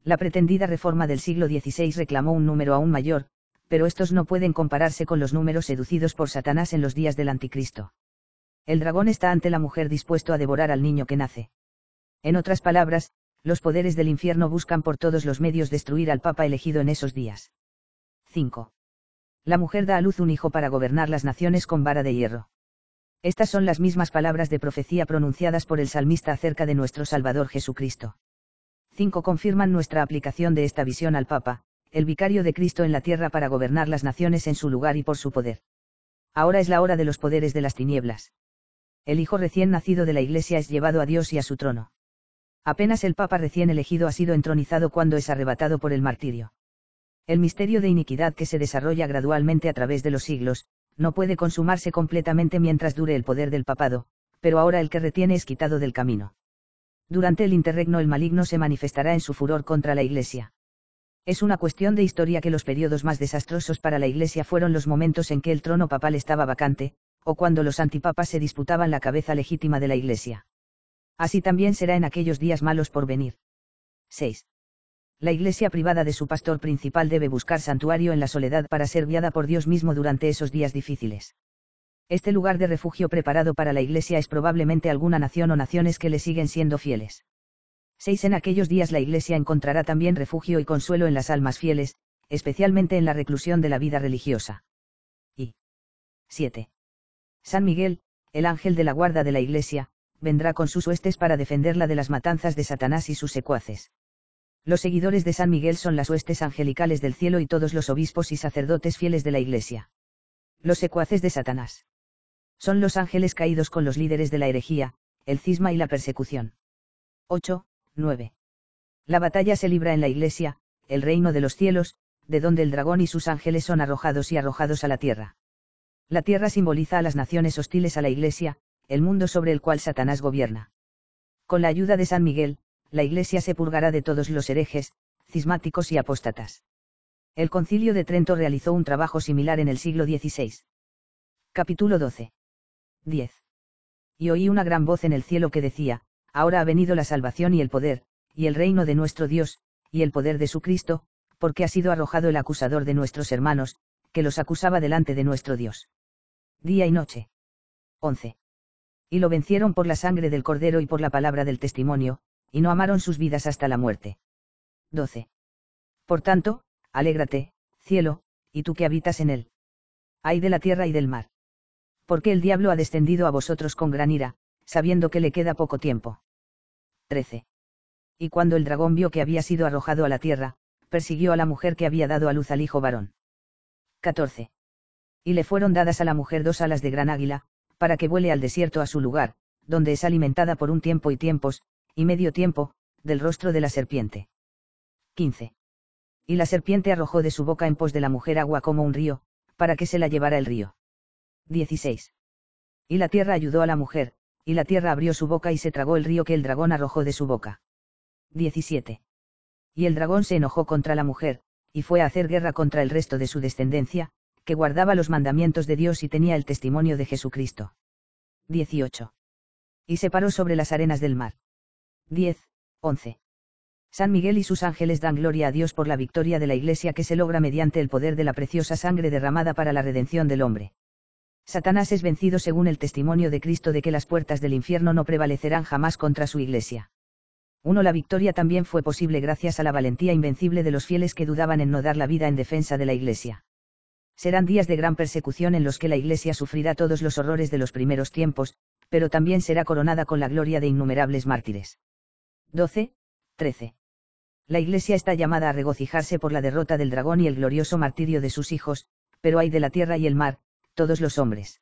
La pretendida reforma del siglo XVI reclamó un número aún mayor, pero estos no pueden compararse con los números seducidos por Satanás en los días del anticristo. El dragón está ante la mujer dispuesto a devorar al niño que nace. En otras palabras, los poderes del infierno buscan por todos los medios destruir al Papa elegido en esos días. 5. La mujer da a luz un hijo para gobernar las naciones con vara de hierro. Estas son las mismas palabras de profecía pronunciadas por el salmista acerca de nuestro Salvador Jesucristo. 5. Confirman nuestra aplicación de esta visión al Papa, el vicario de Cristo en la tierra para gobernar las naciones en su lugar y por su poder. Ahora es la hora de los poderes de las tinieblas. El Hijo recién nacido de la Iglesia es llevado a Dios y a su trono. Apenas el Papa recién elegido ha sido entronizado cuando es arrebatado por el martirio. El misterio de iniquidad que se desarrolla gradualmente a través de los siglos, no puede consumarse completamente mientras dure el poder del papado, pero ahora el que retiene es quitado del camino. Durante el interregno el maligno se manifestará en su furor contra la Iglesia. Es una cuestión de historia que los periodos más desastrosos para la Iglesia fueron los momentos en que el trono papal estaba vacante, o cuando los antipapas se disputaban la cabeza legítima de la Iglesia. Así también será en aquellos días malos por venir. 6. La iglesia privada de su pastor principal debe buscar santuario en la soledad para ser guiada por Dios mismo durante esos días difíciles. Este lugar de refugio preparado para la iglesia es probablemente alguna nación o naciones que le siguen siendo fieles. 6. En aquellos días la iglesia encontrará también refugio y consuelo en las almas fieles, especialmente en la reclusión de la vida religiosa. Y 7. San Miguel, el ángel de la guarda de la iglesia, vendrá con sus huestes para defenderla de las matanzas de Satanás y sus secuaces. Los seguidores de San Miguel son las huestes angelicales del cielo y todos los obispos y sacerdotes fieles de la Iglesia. Los secuaces de Satanás. Son los ángeles caídos con los líderes de la herejía, el cisma y la persecución. 8, 9. La batalla se libra en la Iglesia, el reino de los cielos, de donde el dragón y sus ángeles son arrojados y arrojados a la tierra. La tierra simboliza a las naciones hostiles a la Iglesia, el mundo sobre el cual Satanás gobierna. Con la ayuda de San Miguel, la Iglesia se purgará de todos los herejes, cismáticos y apóstatas. El concilio de Trento realizó un trabajo similar en el siglo XVI. Capítulo 12. 10. Y oí una gran voz en el cielo que decía, Ahora ha venido la salvación y el poder, y el reino de nuestro Dios, y el poder de su Cristo, porque ha sido arrojado el acusador de nuestros hermanos, que los acusaba delante de nuestro Dios. Día y noche. 11 y lo vencieron por la sangre del cordero y por la palabra del testimonio, y no amaron sus vidas hasta la muerte. 12. Por tanto, alégrate, cielo, y tú que habitas en él. Ay de la tierra y del mar. Porque el diablo ha descendido a vosotros con gran ira, sabiendo que le queda poco tiempo. 13. Y cuando el dragón vio que había sido arrojado a la tierra, persiguió a la mujer que había dado a luz al hijo varón. 14. Y le fueron dadas a la mujer dos alas de gran águila, para que vuele al desierto a su lugar, donde es alimentada por un tiempo y tiempos, y medio tiempo, del rostro de la serpiente. 15. Y la serpiente arrojó de su boca en pos de la mujer agua como un río, para que se la llevara el río. 16. Y la tierra ayudó a la mujer, y la tierra abrió su boca y se tragó el río que el dragón arrojó de su boca. 17. Y el dragón se enojó contra la mujer, y fue a hacer guerra contra el resto de su descendencia, que guardaba los mandamientos de Dios y tenía el testimonio de Jesucristo. 18. Y se paró sobre las arenas del mar. 10, 11. San Miguel y sus ángeles dan gloria a Dios por la victoria de la Iglesia que se logra mediante el poder de la preciosa sangre derramada para la redención del hombre. Satanás es vencido según el testimonio de Cristo de que las puertas del infierno no prevalecerán jamás contra su Iglesia. 1. La victoria también fue posible gracias a la valentía invencible de los fieles que dudaban en no dar la vida en defensa de la Iglesia. Serán días de gran persecución en los que la Iglesia sufrirá todos los horrores de los primeros tiempos, pero también será coronada con la gloria de innumerables mártires. 12. 13. La Iglesia está llamada a regocijarse por la derrota del dragón y el glorioso martirio de sus hijos, pero hay de la tierra y el mar, todos los hombres.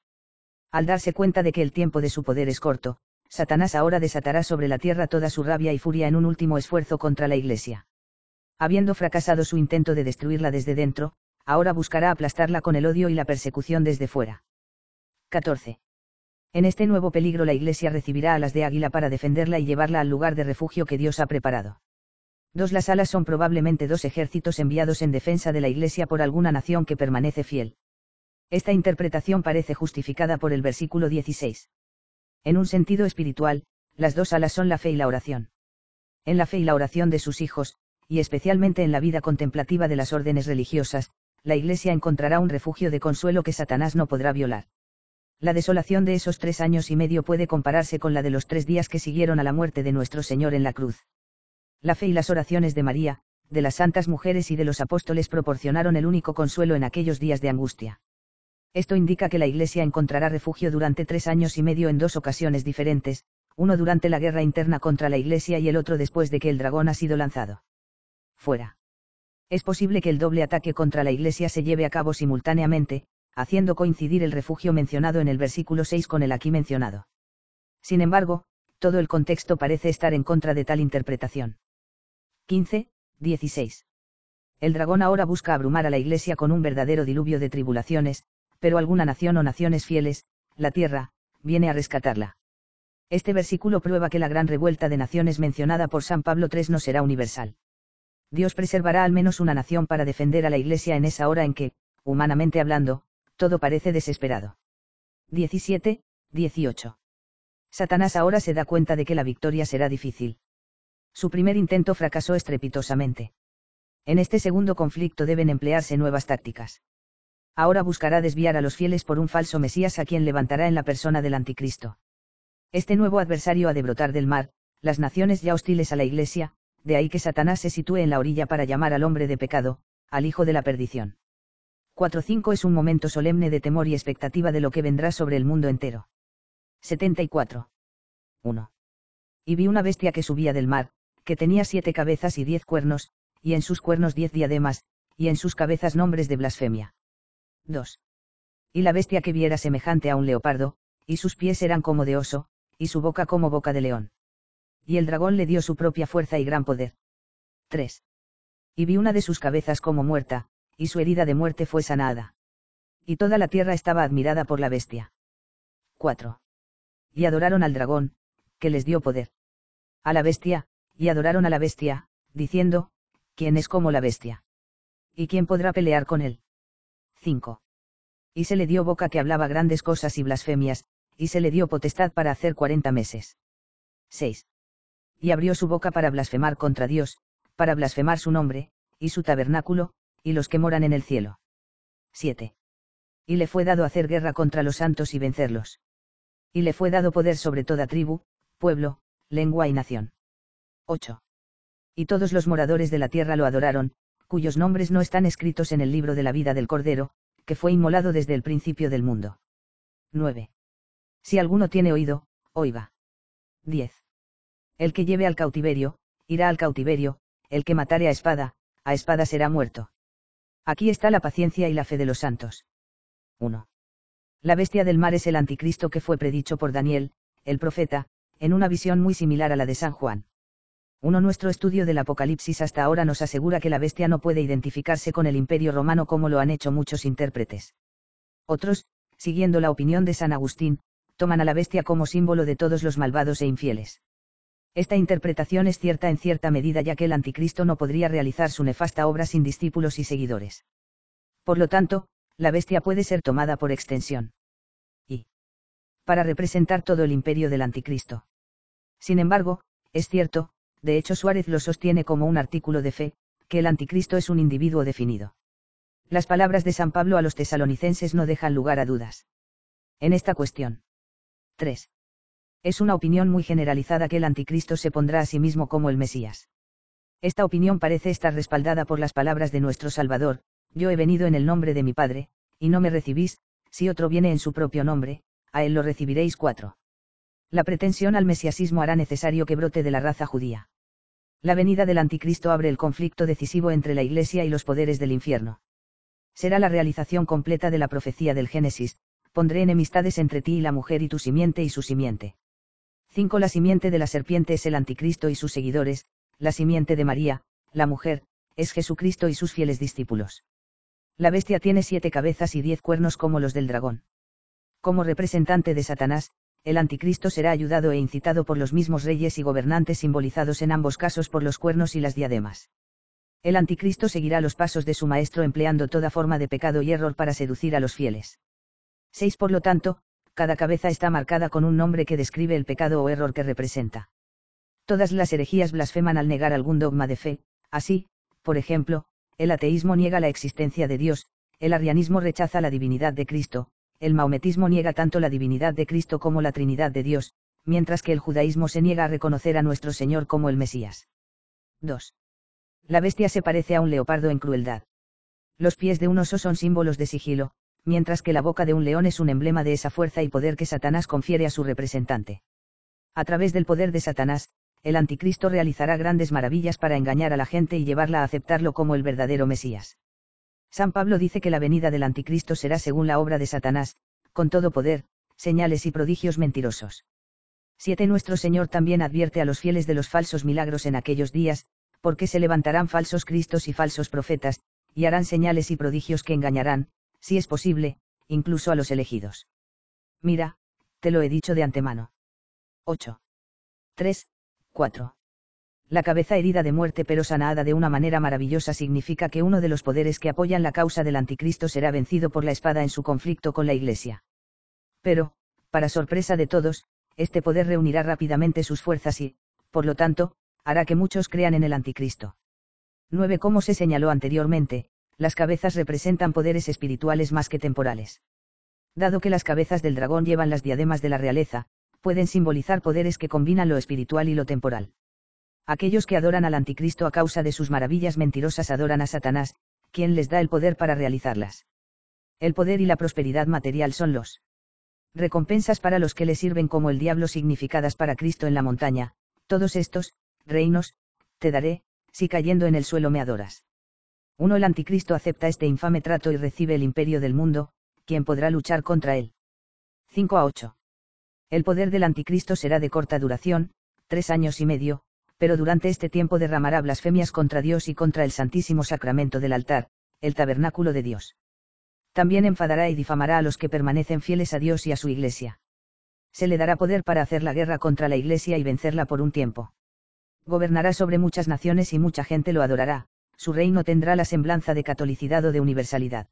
Al darse cuenta de que el tiempo de su poder es corto, Satanás ahora desatará sobre la tierra toda su rabia y furia en un último esfuerzo contra la Iglesia. Habiendo fracasado su intento de destruirla desde dentro, ahora buscará aplastarla con el odio y la persecución desde fuera. 14. En este nuevo peligro la Iglesia recibirá alas de águila para defenderla y llevarla al lugar de refugio que Dios ha preparado. Dos las alas son probablemente dos ejércitos enviados en defensa de la Iglesia por alguna nación que permanece fiel. Esta interpretación parece justificada por el versículo 16. En un sentido espiritual, las dos alas son la fe y la oración. En la fe y la oración de sus hijos, y especialmente en la vida contemplativa de las órdenes religiosas, la Iglesia encontrará un refugio de consuelo que Satanás no podrá violar. La desolación de esos tres años y medio puede compararse con la de los tres días que siguieron a la muerte de nuestro Señor en la cruz. La fe y las oraciones de María, de las santas mujeres y de los apóstoles proporcionaron el único consuelo en aquellos días de angustia. Esto indica que la Iglesia encontrará refugio durante tres años y medio en dos ocasiones diferentes, uno durante la guerra interna contra la Iglesia y el otro después de que el dragón ha sido lanzado. Fuera es posible que el doble ataque contra la Iglesia se lleve a cabo simultáneamente, haciendo coincidir el refugio mencionado en el versículo 6 con el aquí mencionado. Sin embargo, todo el contexto parece estar en contra de tal interpretación. 15, 16. El dragón ahora busca abrumar a la Iglesia con un verdadero diluvio de tribulaciones, pero alguna nación o naciones fieles, la tierra, viene a rescatarla. Este versículo prueba que la gran revuelta de naciones mencionada por San Pablo III no será universal. Dios preservará al menos una nación para defender a la Iglesia en esa hora en que, humanamente hablando, todo parece desesperado. 17, 18. Satanás ahora se da cuenta de que la victoria será difícil. Su primer intento fracasó estrepitosamente. En este segundo conflicto deben emplearse nuevas tácticas. Ahora buscará desviar a los fieles por un falso Mesías a quien levantará en la persona del Anticristo. Este nuevo adversario ha de brotar del mar, las naciones ya hostiles a la Iglesia, de ahí que Satanás se sitúe en la orilla para llamar al hombre de pecado, al hijo de la perdición. 4.5 es un momento solemne de temor y expectativa de lo que vendrá sobre el mundo entero. 74. 1. Y vi una bestia que subía del mar, que tenía siete cabezas y diez cuernos, y en sus cuernos diez diademas, y en sus cabezas nombres de blasfemia. 2. Y la bestia que viera semejante a un leopardo, y sus pies eran como de oso, y su boca como boca de león y el dragón le dio su propia fuerza y gran poder. 3. Y vi una de sus cabezas como muerta, y su herida de muerte fue sanada. Y toda la tierra estaba admirada por la bestia. 4. Y adoraron al dragón, que les dio poder. A la bestia, y adoraron a la bestia, diciendo, ¿quién es como la bestia? ¿Y quién podrá pelear con él? 5. Y se le dio boca que hablaba grandes cosas y blasfemias, y se le dio potestad para hacer cuarenta meses. 6 y abrió su boca para blasfemar contra Dios, para blasfemar su nombre, y su tabernáculo, y los que moran en el cielo. 7. Y le fue dado hacer guerra contra los santos y vencerlos. Y le fue dado poder sobre toda tribu, pueblo, lengua y nación. 8. Y todos los moradores de la tierra lo adoraron, cuyos nombres no están escritos en el libro de la vida del Cordero, que fue inmolado desde el principio del mundo. 9. Si alguno tiene oído, oiga. 10. El que lleve al cautiverio, irá al cautiverio, el que matare a espada, a espada será muerto. Aquí está la paciencia y la fe de los santos. 1. La bestia del mar es el anticristo que fue predicho por Daniel, el profeta, en una visión muy similar a la de San Juan. 1. Nuestro estudio del Apocalipsis hasta ahora nos asegura que la bestia no puede identificarse con el imperio romano como lo han hecho muchos intérpretes. Otros, siguiendo la opinión de San Agustín, toman a la bestia como símbolo de todos los malvados e infieles. Esta interpretación es cierta en cierta medida ya que el anticristo no podría realizar su nefasta obra sin discípulos y seguidores. Por lo tanto, la bestia puede ser tomada por extensión. Y. Para representar todo el imperio del anticristo. Sin embargo, es cierto, de hecho Suárez lo sostiene como un artículo de fe, que el anticristo es un individuo definido. Las palabras de San Pablo a los tesalonicenses no dejan lugar a dudas. En esta cuestión. 3. Es una opinión muy generalizada que el anticristo se pondrá a sí mismo como el Mesías. Esta opinión parece estar respaldada por las palabras de nuestro Salvador, yo he venido en el nombre de mi Padre, y no me recibís, si otro viene en su propio nombre, a él lo recibiréis cuatro. La pretensión al mesiasismo hará necesario que brote de la raza judía. La venida del anticristo abre el conflicto decisivo entre la Iglesia y los poderes del infierno. Será la realización completa de la profecía del Génesis, pondré enemistades entre ti y la mujer y tu simiente y su simiente. 5. La simiente de la serpiente es el anticristo y sus seguidores, la simiente de María, la mujer, es Jesucristo y sus fieles discípulos. La bestia tiene siete cabezas y diez cuernos como los del dragón. Como representante de Satanás, el anticristo será ayudado e incitado por los mismos reyes y gobernantes simbolizados en ambos casos por los cuernos y las diademas. El anticristo seguirá los pasos de su maestro empleando toda forma de pecado y error para seducir a los fieles. 6. Por lo tanto, cada cabeza está marcada con un nombre que describe el pecado o error que representa. Todas las herejías blasfeman al negar algún dogma de fe, así, por ejemplo, el ateísmo niega la existencia de Dios, el arrianismo rechaza la divinidad de Cristo, el maometismo niega tanto la divinidad de Cristo como la Trinidad de Dios, mientras que el judaísmo se niega a reconocer a nuestro Señor como el Mesías. 2. La bestia se parece a un leopardo en crueldad. Los pies de un oso son símbolos de sigilo, mientras que la boca de un león es un emblema de esa fuerza y poder que Satanás confiere a su representante. A través del poder de Satanás, el anticristo realizará grandes maravillas para engañar a la gente y llevarla a aceptarlo como el verdadero Mesías. San Pablo dice que la venida del anticristo será según la obra de Satanás, con todo poder, señales y prodigios mentirosos. 7. Nuestro Señor también advierte a los fieles de los falsos milagros en aquellos días, porque se levantarán falsos cristos y falsos profetas, y harán señales y prodigios que engañarán, si es posible, incluso a los elegidos. Mira, te lo he dicho de antemano. 8. 3. 4. La cabeza herida de muerte pero sanada de una manera maravillosa significa que uno de los poderes que apoyan la causa del anticristo será vencido por la espada en su conflicto con la Iglesia. Pero, para sorpresa de todos, este poder reunirá rápidamente sus fuerzas y, por lo tanto, hará que muchos crean en el anticristo. 9. Como se señaló anteriormente, las cabezas representan poderes espirituales más que temporales. Dado que las cabezas del dragón llevan las diademas de la realeza, pueden simbolizar poderes que combinan lo espiritual y lo temporal. Aquellos que adoran al anticristo a causa de sus maravillas mentirosas adoran a Satanás, quien les da el poder para realizarlas. El poder y la prosperidad material son los recompensas para los que le sirven como el diablo significadas para Cristo en la montaña, todos estos, reinos, te daré, si cayendo en el suelo me adoras. Uno el anticristo acepta este infame trato y recibe el imperio del mundo, quien podrá luchar contra él. 5 a 8. El poder del anticristo será de corta duración, tres años y medio, pero durante este tiempo derramará blasfemias contra Dios y contra el Santísimo Sacramento del altar, el tabernáculo de Dios. También enfadará y difamará a los que permanecen fieles a Dios y a su iglesia. Se le dará poder para hacer la guerra contra la iglesia y vencerla por un tiempo. Gobernará sobre muchas naciones y mucha gente lo adorará, su reino tendrá la semblanza de catolicidad o de universalidad.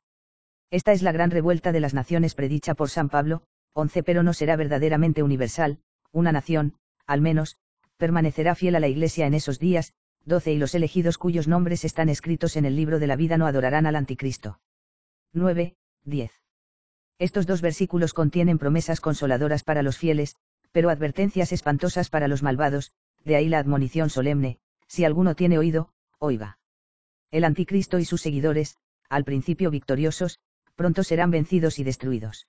Esta es la gran revuelta de las naciones predicha por San Pablo, 11 pero no será verdaderamente universal, una nación, al menos, permanecerá fiel a la Iglesia en esos días, 12 y los elegidos cuyos nombres están escritos en el libro de la vida no adorarán al anticristo. 9, 10. Estos dos versículos contienen promesas consoladoras para los fieles, pero advertencias espantosas para los malvados, de ahí la admonición solemne, si alguno tiene oído, oiga. El anticristo y sus seguidores, al principio victoriosos, pronto serán vencidos y destruidos.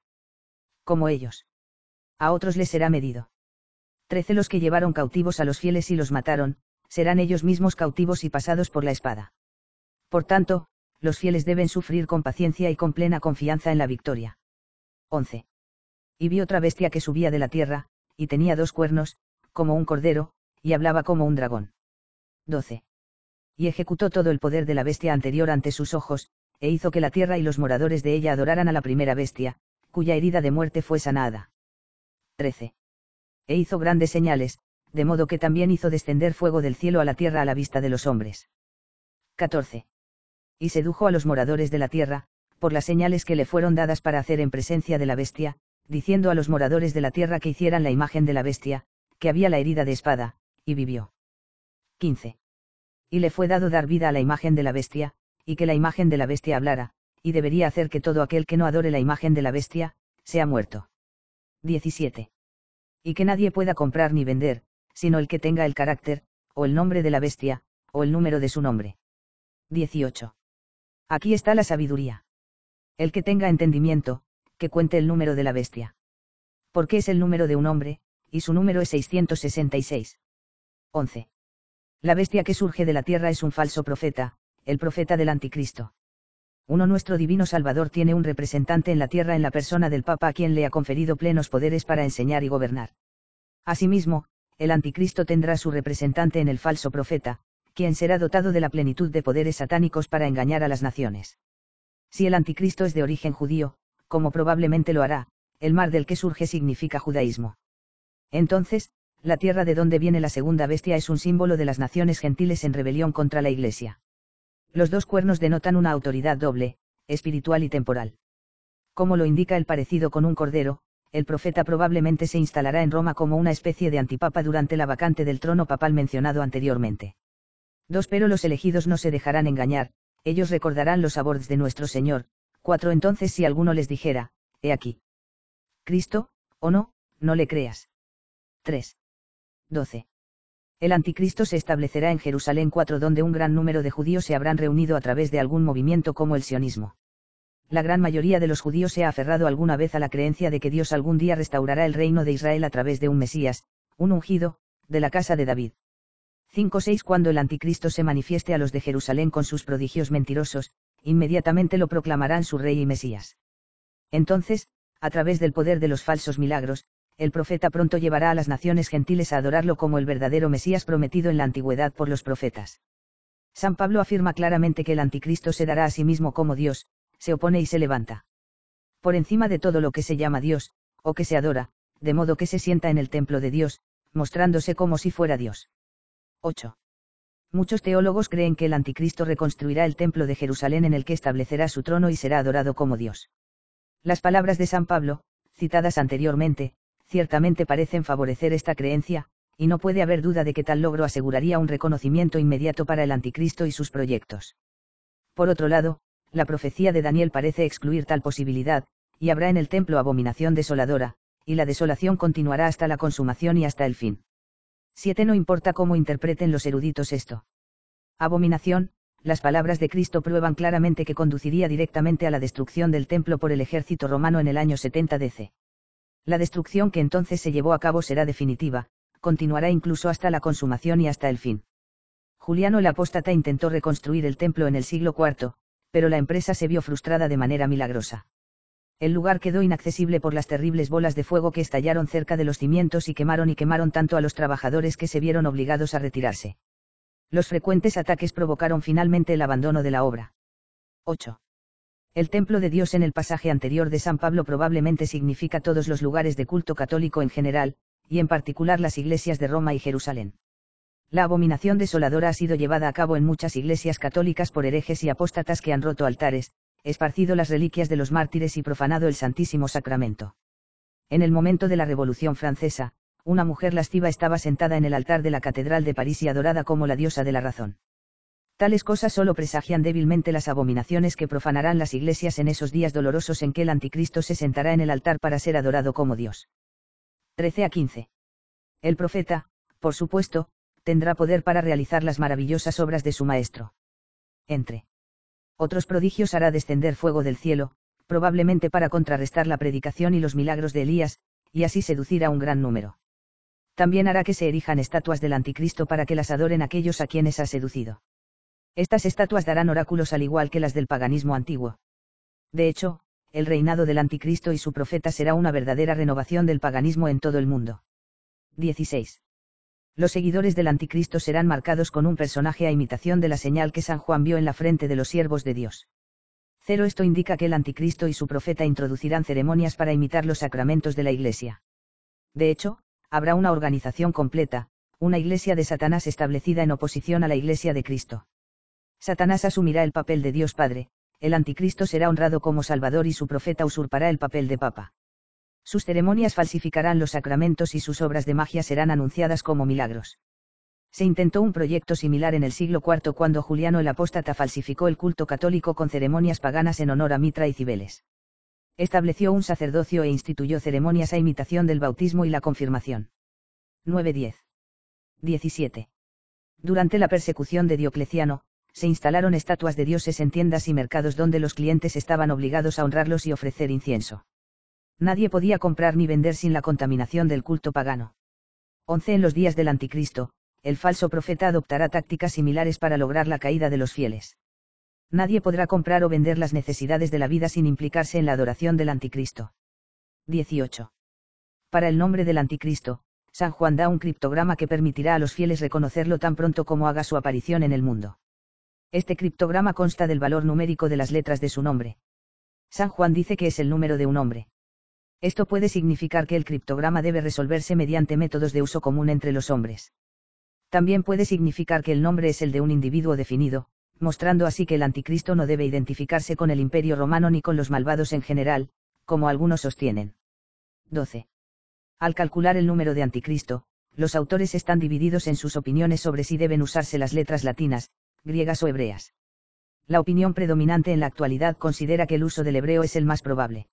Como ellos. A otros les será medido. Trece los que llevaron cautivos a los fieles y los mataron, serán ellos mismos cautivos y pasados por la espada. Por tanto, los fieles deben sufrir con paciencia y con plena confianza en la victoria. 11. Y vi otra bestia que subía de la tierra, y tenía dos cuernos, como un cordero, y hablaba como un dragón. 12 y ejecutó todo el poder de la bestia anterior ante sus ojos, e hizo que la tierra y los moradores de ella adoraran a la primera bestia, cuya herida de muerte fue sanada. 13. E hizo grandes señales, de modo que también hizo descender fuego del cielo a la tierra a la vista de los hombres. 14. Y sedujo a los moradores de la tierra, por las señales que le fueron dadas para hacer en presencia de la bestia, diciendo a los moradores de la tierra que hicieran la imagen de la bestia, que había la herida de espada, y vivió. 15 y le fue dado dar vida a la imagen de la bestia, y que la imagen de la bestia hablara, y debería hacer que todo aquel que no adore la imagen de la bestia, sea muerto. 17. Y que nadie pueda comprar ni vender, sino el que tenga el carácter, o el nombre de la bestia, o el número de su nombre. 18. Aquí está la sabiduría. El que tenga entendimiento, que cuente el número de la bestia. Porque es el número de un hombre, y su número es 666. 11. La bestia que surge de la tierra es un falso profeta, el profeta del anticristo. Uno Nuestro Divino Salvador tiene un representante en la tierra en la persona del Papa a quien le ha conferido plenos poderes para enseñar y gobernar. Asimismo, el anticristo tendrá su representante en el falso profeta, quien será dotado de la plenitud de poderes satánicos para engañar a las naciones. Si el anticristo es de origen judío, como probablemente lo hará, el mar del que surge significa judaísmo. Entonces, la tierra de donde viene la segunda bestia es un símbolo de las naciones gentiles en rebelión contra la Iglesia. Los dos cuernos denotan una autoridad doble, espiritual y temporal. Como lo indica el parecido con un cordero, el profeta probablemente se instalará en Roma como una especie de antipapa durante la vacante del trono papal mencionado anteriormente. Dos Pero los elegidos no se dejarán engañar, ellos recordarán los sabores de nuestro Señor. Cuatro Entonces si alguno les dijera, he aquí. Cristo, o no, no le creas. 3. 12. El anticristo se establecerá en Jerusalén 4 donde un gran número de judíos se habrán reunido a través de algún movimiento como el sionismo. La gran mayoría de los judíos se ha aferrado alguna vez a la creencia de que Dios algún día restaurará el reino de Israel a través de un Mesías, un ungido, de la casa de David. 5.6 Cuando el anticristo se manifieste a los de Jerusalén con sus prodigios mentirosos, inmediatamente lo proclamarán su rey y Mesías. Entonces, a través del poder de los falsos milagros, el profeta pronto llevará a las naciones gentiles a adorarlo como el verdadero Mesías prometido en la antigüedad por los profetas. San Pablo afirma claramente que el anticristo se dará a sí mismo como Dios, se opone y se levanta. Por encima de todo lo que se llama Dios, o que se adora, de modo que se sienta en el templo de Dios, mostrándose como si fuera Dios. 8. Muchos teólogos creen que el anticristo reconstruirá el templo de Jerusalén en el que establecerá su trono y será adorado como Dios. Las palabras de San Pablo, citadas anteriormente, ciertamente parecen favorecer esta creencia, y no puede haber duda de que tal logro aseguraría un reconocimiento inmediato para el anticristo y sus proyectos. Por otro lado, la profecía de Daniel parece excluir tal posibilidad, y habrá en el templo abominación desoladora, y la desolación continuará hasta la consumación y hasta el fin. 7. No importa cómo interpreten los eruditos esto. Abominación, las palabras de Cristo prueban claramente que conduciría directamente a la destrucción del templo por el ejército romano en el año 70 DC la destrucción que entonces se llevó a cabo será definitiva, continuará incluso hasta la consumación y hasta el fin. Juliano el apóstata intentó reconstruir el templo en el siglo IV, pero la empresa se vio frustrada de manera milagrosa. El lugar quedó inaccesible por las terribles bolas de fuego que estallaron cerca de los cimientos y quemaron y quemaron tanto a los trabajadores que se vieron obligados a retirarse. Los frecuentes ataques provocaron finalmente el abandono de la obra. 8. El templo de Dios en el pasaje anterior de San Pablo probablemente significa todos los lugares de culto católico en general, y en particular las iglesias de Roma y Jerusalén. La abominación desoladora ha sido llevada a cabo en muchas iglesias católicas por herejes y apóstatas que han roto altares, esparcido las reliquias de los mártires y profanado el Santísimo Sacramento. En el momento de la Revolución Francesa, una mujer lasciva estaba sentada en el altar de la Catedral de París y adorada como la diosa de la razón. Tales cosas solo presagian débilmente las abominaciones que profanarán las iglesias en esos días dolorosos en que el anticristo se sentará en el altar para ser adorado como Dios. 13 a 15. El profeta, por supuesto, tendrá poder para realizar las maravillosas obras de su maestro. Entre otros prodigios hará descender fuego del cielo, probablemente para contrarrestar la predicación y los milagros de Elías, y así seducir a un gran número. También hará que se erijan estatuas del anticristo para que las adoren aquellos a quienes ha seducido. Estas estatuas darán oráculos al igual que las del paganismo antiguo. De hecho, el reinado del anticristo y su profeta será una verdadera renovación del paganismo en todo el mundo. 16. Los seguidores del anticristo serán marcados con un personaje a imitación de la señal que San Juan vio en la frente de los siervos de Dios. Cero esto indica que el anticristo y su profeta introducirán ceremonias para imitar los sacramentos de la Iglesia. De hecho, habrá una organización completa, una Iglesia de Satanás establecida en oposición a la Iglesia de Cristo. Satanás asumirá el papel de Dios Padre, el anticristo será honrado como Salvador y su profeta usurpará el papel de Papa. Sus ceremonias falsificarán los sacramentos y sus obras de magia serán anunciadas como milagros. Se intentó un proyecto similar en el siglo IV cuando Juliano el Apóstata falsificó el culto católico con ceremonias paganas en honor a Mitra y Cibeles. Estableció un sacerdocio e instituyó ceremonias a imitación del bautismo y la confirmación. 9.10. 17. Durante la persecución de Diocleciano, se instalaron estatuas de dioses en tiendas y mercados donde los clientes estaban obligados a honrarlos y ofrecer incienso. Nadie podía comprar ni vender sin la contaminación del culto pagano. 11. En los días del anticristo, el falso profeta adoptará tácticas similares para lograr la caída de los fieles. Nadie podrá comprar o vender las necesidades de la vida sin implicarse en la adoración del anticristo. 18. Para el nombre del anticristo, San Juan da un criptograma que permitirá a los fieles reconocerlo tan pronto como haga su aparición en el mundo. Este criptograma consta del valor numérico de las letras de su nombre. San Juan dice que es el número de un hombre. Esto puede significar que el criptograma debe resolverse mediante métodos de uso común entre los hombres. También puede significar que el nombre es el de un individuo definido, mostrando así que el anticristo no debe identificarse con el imperio romano ni con los malvados en general, como algunos sostienen. 12. Al calcular el número de anticristo, los autores están divididos en sus opiniones sobre si deben usarse las letras latinas, griegas o hebreas. La opinión predominante en la actualidad considera que el uso del hebreo es el más probable.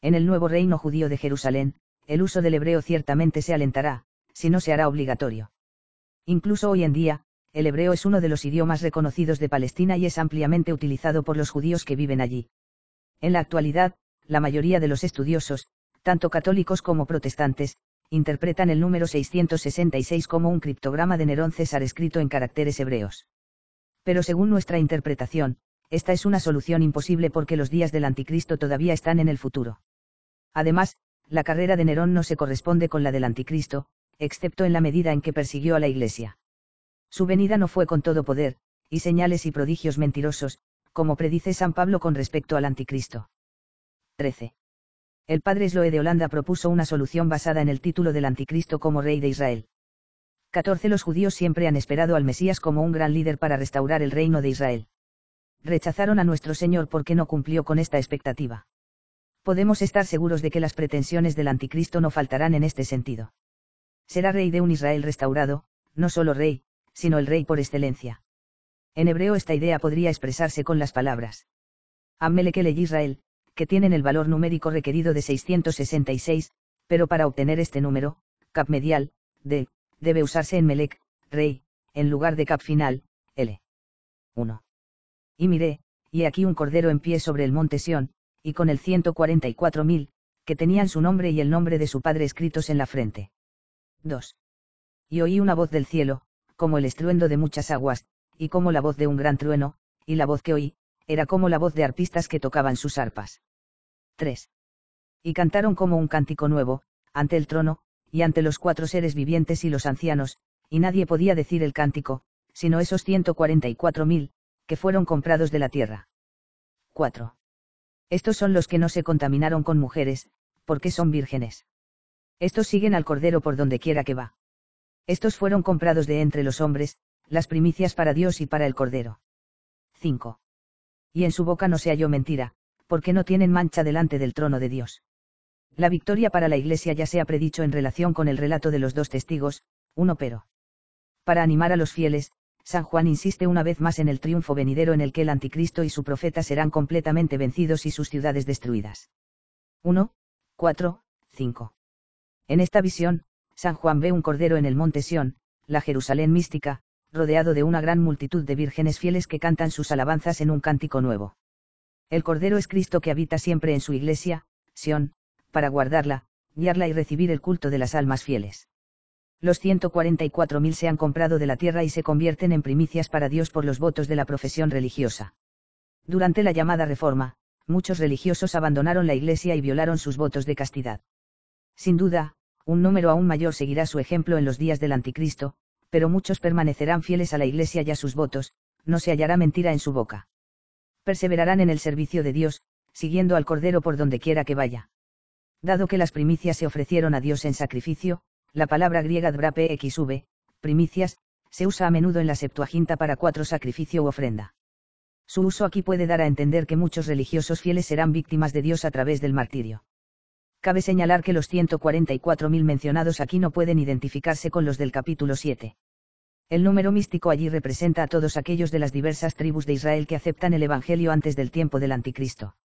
En el nuevo reino judío de Jerusalén, el uso del hebreo ciertamente se alentará, si no se hará obligatorio. Incluso hoy en día, el hebreo es uno de los idiomas reconocidos de Palestina y es ampliamente utilizado por los judíos que viven allí. En la actualidad, la mayoría de los estudiosos, tanto católicos como protestantes, interpretan el número 666 como un criptograma de Nerón César escrito en caracteres hebreos pero según nuestra interpretación, esta es una solución imposible porque los días del anticristo todavía están en el futuro. Además, la carrera de Nerón no se corresponde con la del anticristo, excepto en la medida en que persiguió a la Iglesia. Su venida no fue con todo poder, y señales y prodigios mentirosos, como predice San Pablo con respecto al anticristo. 13. El padre Sloe de Holanda propuso una solución basada en el título del anticristo como rey de Israel. 14. Los judíos siempre han esperado al Mesías como un gran líder para restaurar el reino de Israel. Rechazaron a nuestro Señor porque no cumplió con esta expectativa. Podemos estar seguros de que las pretensiones del anticristo no faltarán en este sentido. Será rey de un Israel restaurado, no solo rey, sino el rey por excelencia. En hebreo esta idea podría expresarse con las palabras. que y Israel, que tienen el valor numérico requerido de 666, pero para obtener este número, cap medial, de debe usarse en Melec, rey, en lugar de cap final, L. 1. Y miré, y aquí un cordero en pie sobre el monte Sión, y con el 144.000, que tenían su nombre y el nombre de su padre escritos en la frente. 2. Y oí una voz del cielo, como el estruendo de muchas aguas, y como la voz de un gran trueno, y la voz que oí, era como la voz de arpistas que tocaban sus arpas. 3. Y cantaron como un cántico nuevo, ante el trono, y ante los cuatro seres vivientes y los ancianos, y nadie podía decir el cántico, sino esos 144.000, que fueron comprados de la tierra. 4. Estos son los que no se contaminaron con mujeres, porque son vírgenes. Estos siguen al Cordero por donde quiera que va. Estos fueron comprados de entre los hombres, las primicias para Dios y para el Cordero. 5. Y en su boca no se halló mentira, porque no tienen mancha delante del trono de Dios. La victoria para la Iglesia ya se ha predicho en relación con el relato de los dos testigos, uno pero. Para animar a los fieles, San Juan insiste una vez más en el triunfo venidero en el que el anticristo y su profeta serán completamente vencidos y sus ciudades destruidas. 1, 4, 5. En esta visión, San Juan ve un cordero en el monte Sión, la Jerusalén mística, rodeado de una gran multitud de vírgenes fieles que cantan sus alabanzas en un cántico nuevo. El cordero es Cristo que habita siempre en su iglesia, Sión, para guardarla, guiarla y recibir el culto de las almas fieles. Los 144.000 se han comprado de la tierra y se convierten en primicias para Dios por los votos de la profesión religiosa. Durante la llamada Reforma, muchos religiosos abandonaron la Iglesia y violaron sus votos de castidad. Sin duda, un número aún mayor seguirá su ejemplo en los días del Anticristo, pero muchos permanecerán fieles a la Iglesia y a sus votos, no se hallará mentira en su boca. Perseverarán en el servicio de Dios, siguiendo al Cordero por donde quiera que vaya. Dado que las primicias se ofrecieron a Dios en sacrificio, la palabra griega xv, primicias, se usa a menudo en la Septuaginta para cuatro sacrificio u ofrenda. Su uso aquí puede dar a entender que muchos religiosos fieles serán víctimas de Dios a través del martirio. Cabe señalar que los 144.000 mencionados aquí no pueden identificarse con los del capítulo 7. El número místico allí representa a todos aquellos de las diversas tribus de Israel que aceptan el Evangelio antes del tiempo del Anticristo.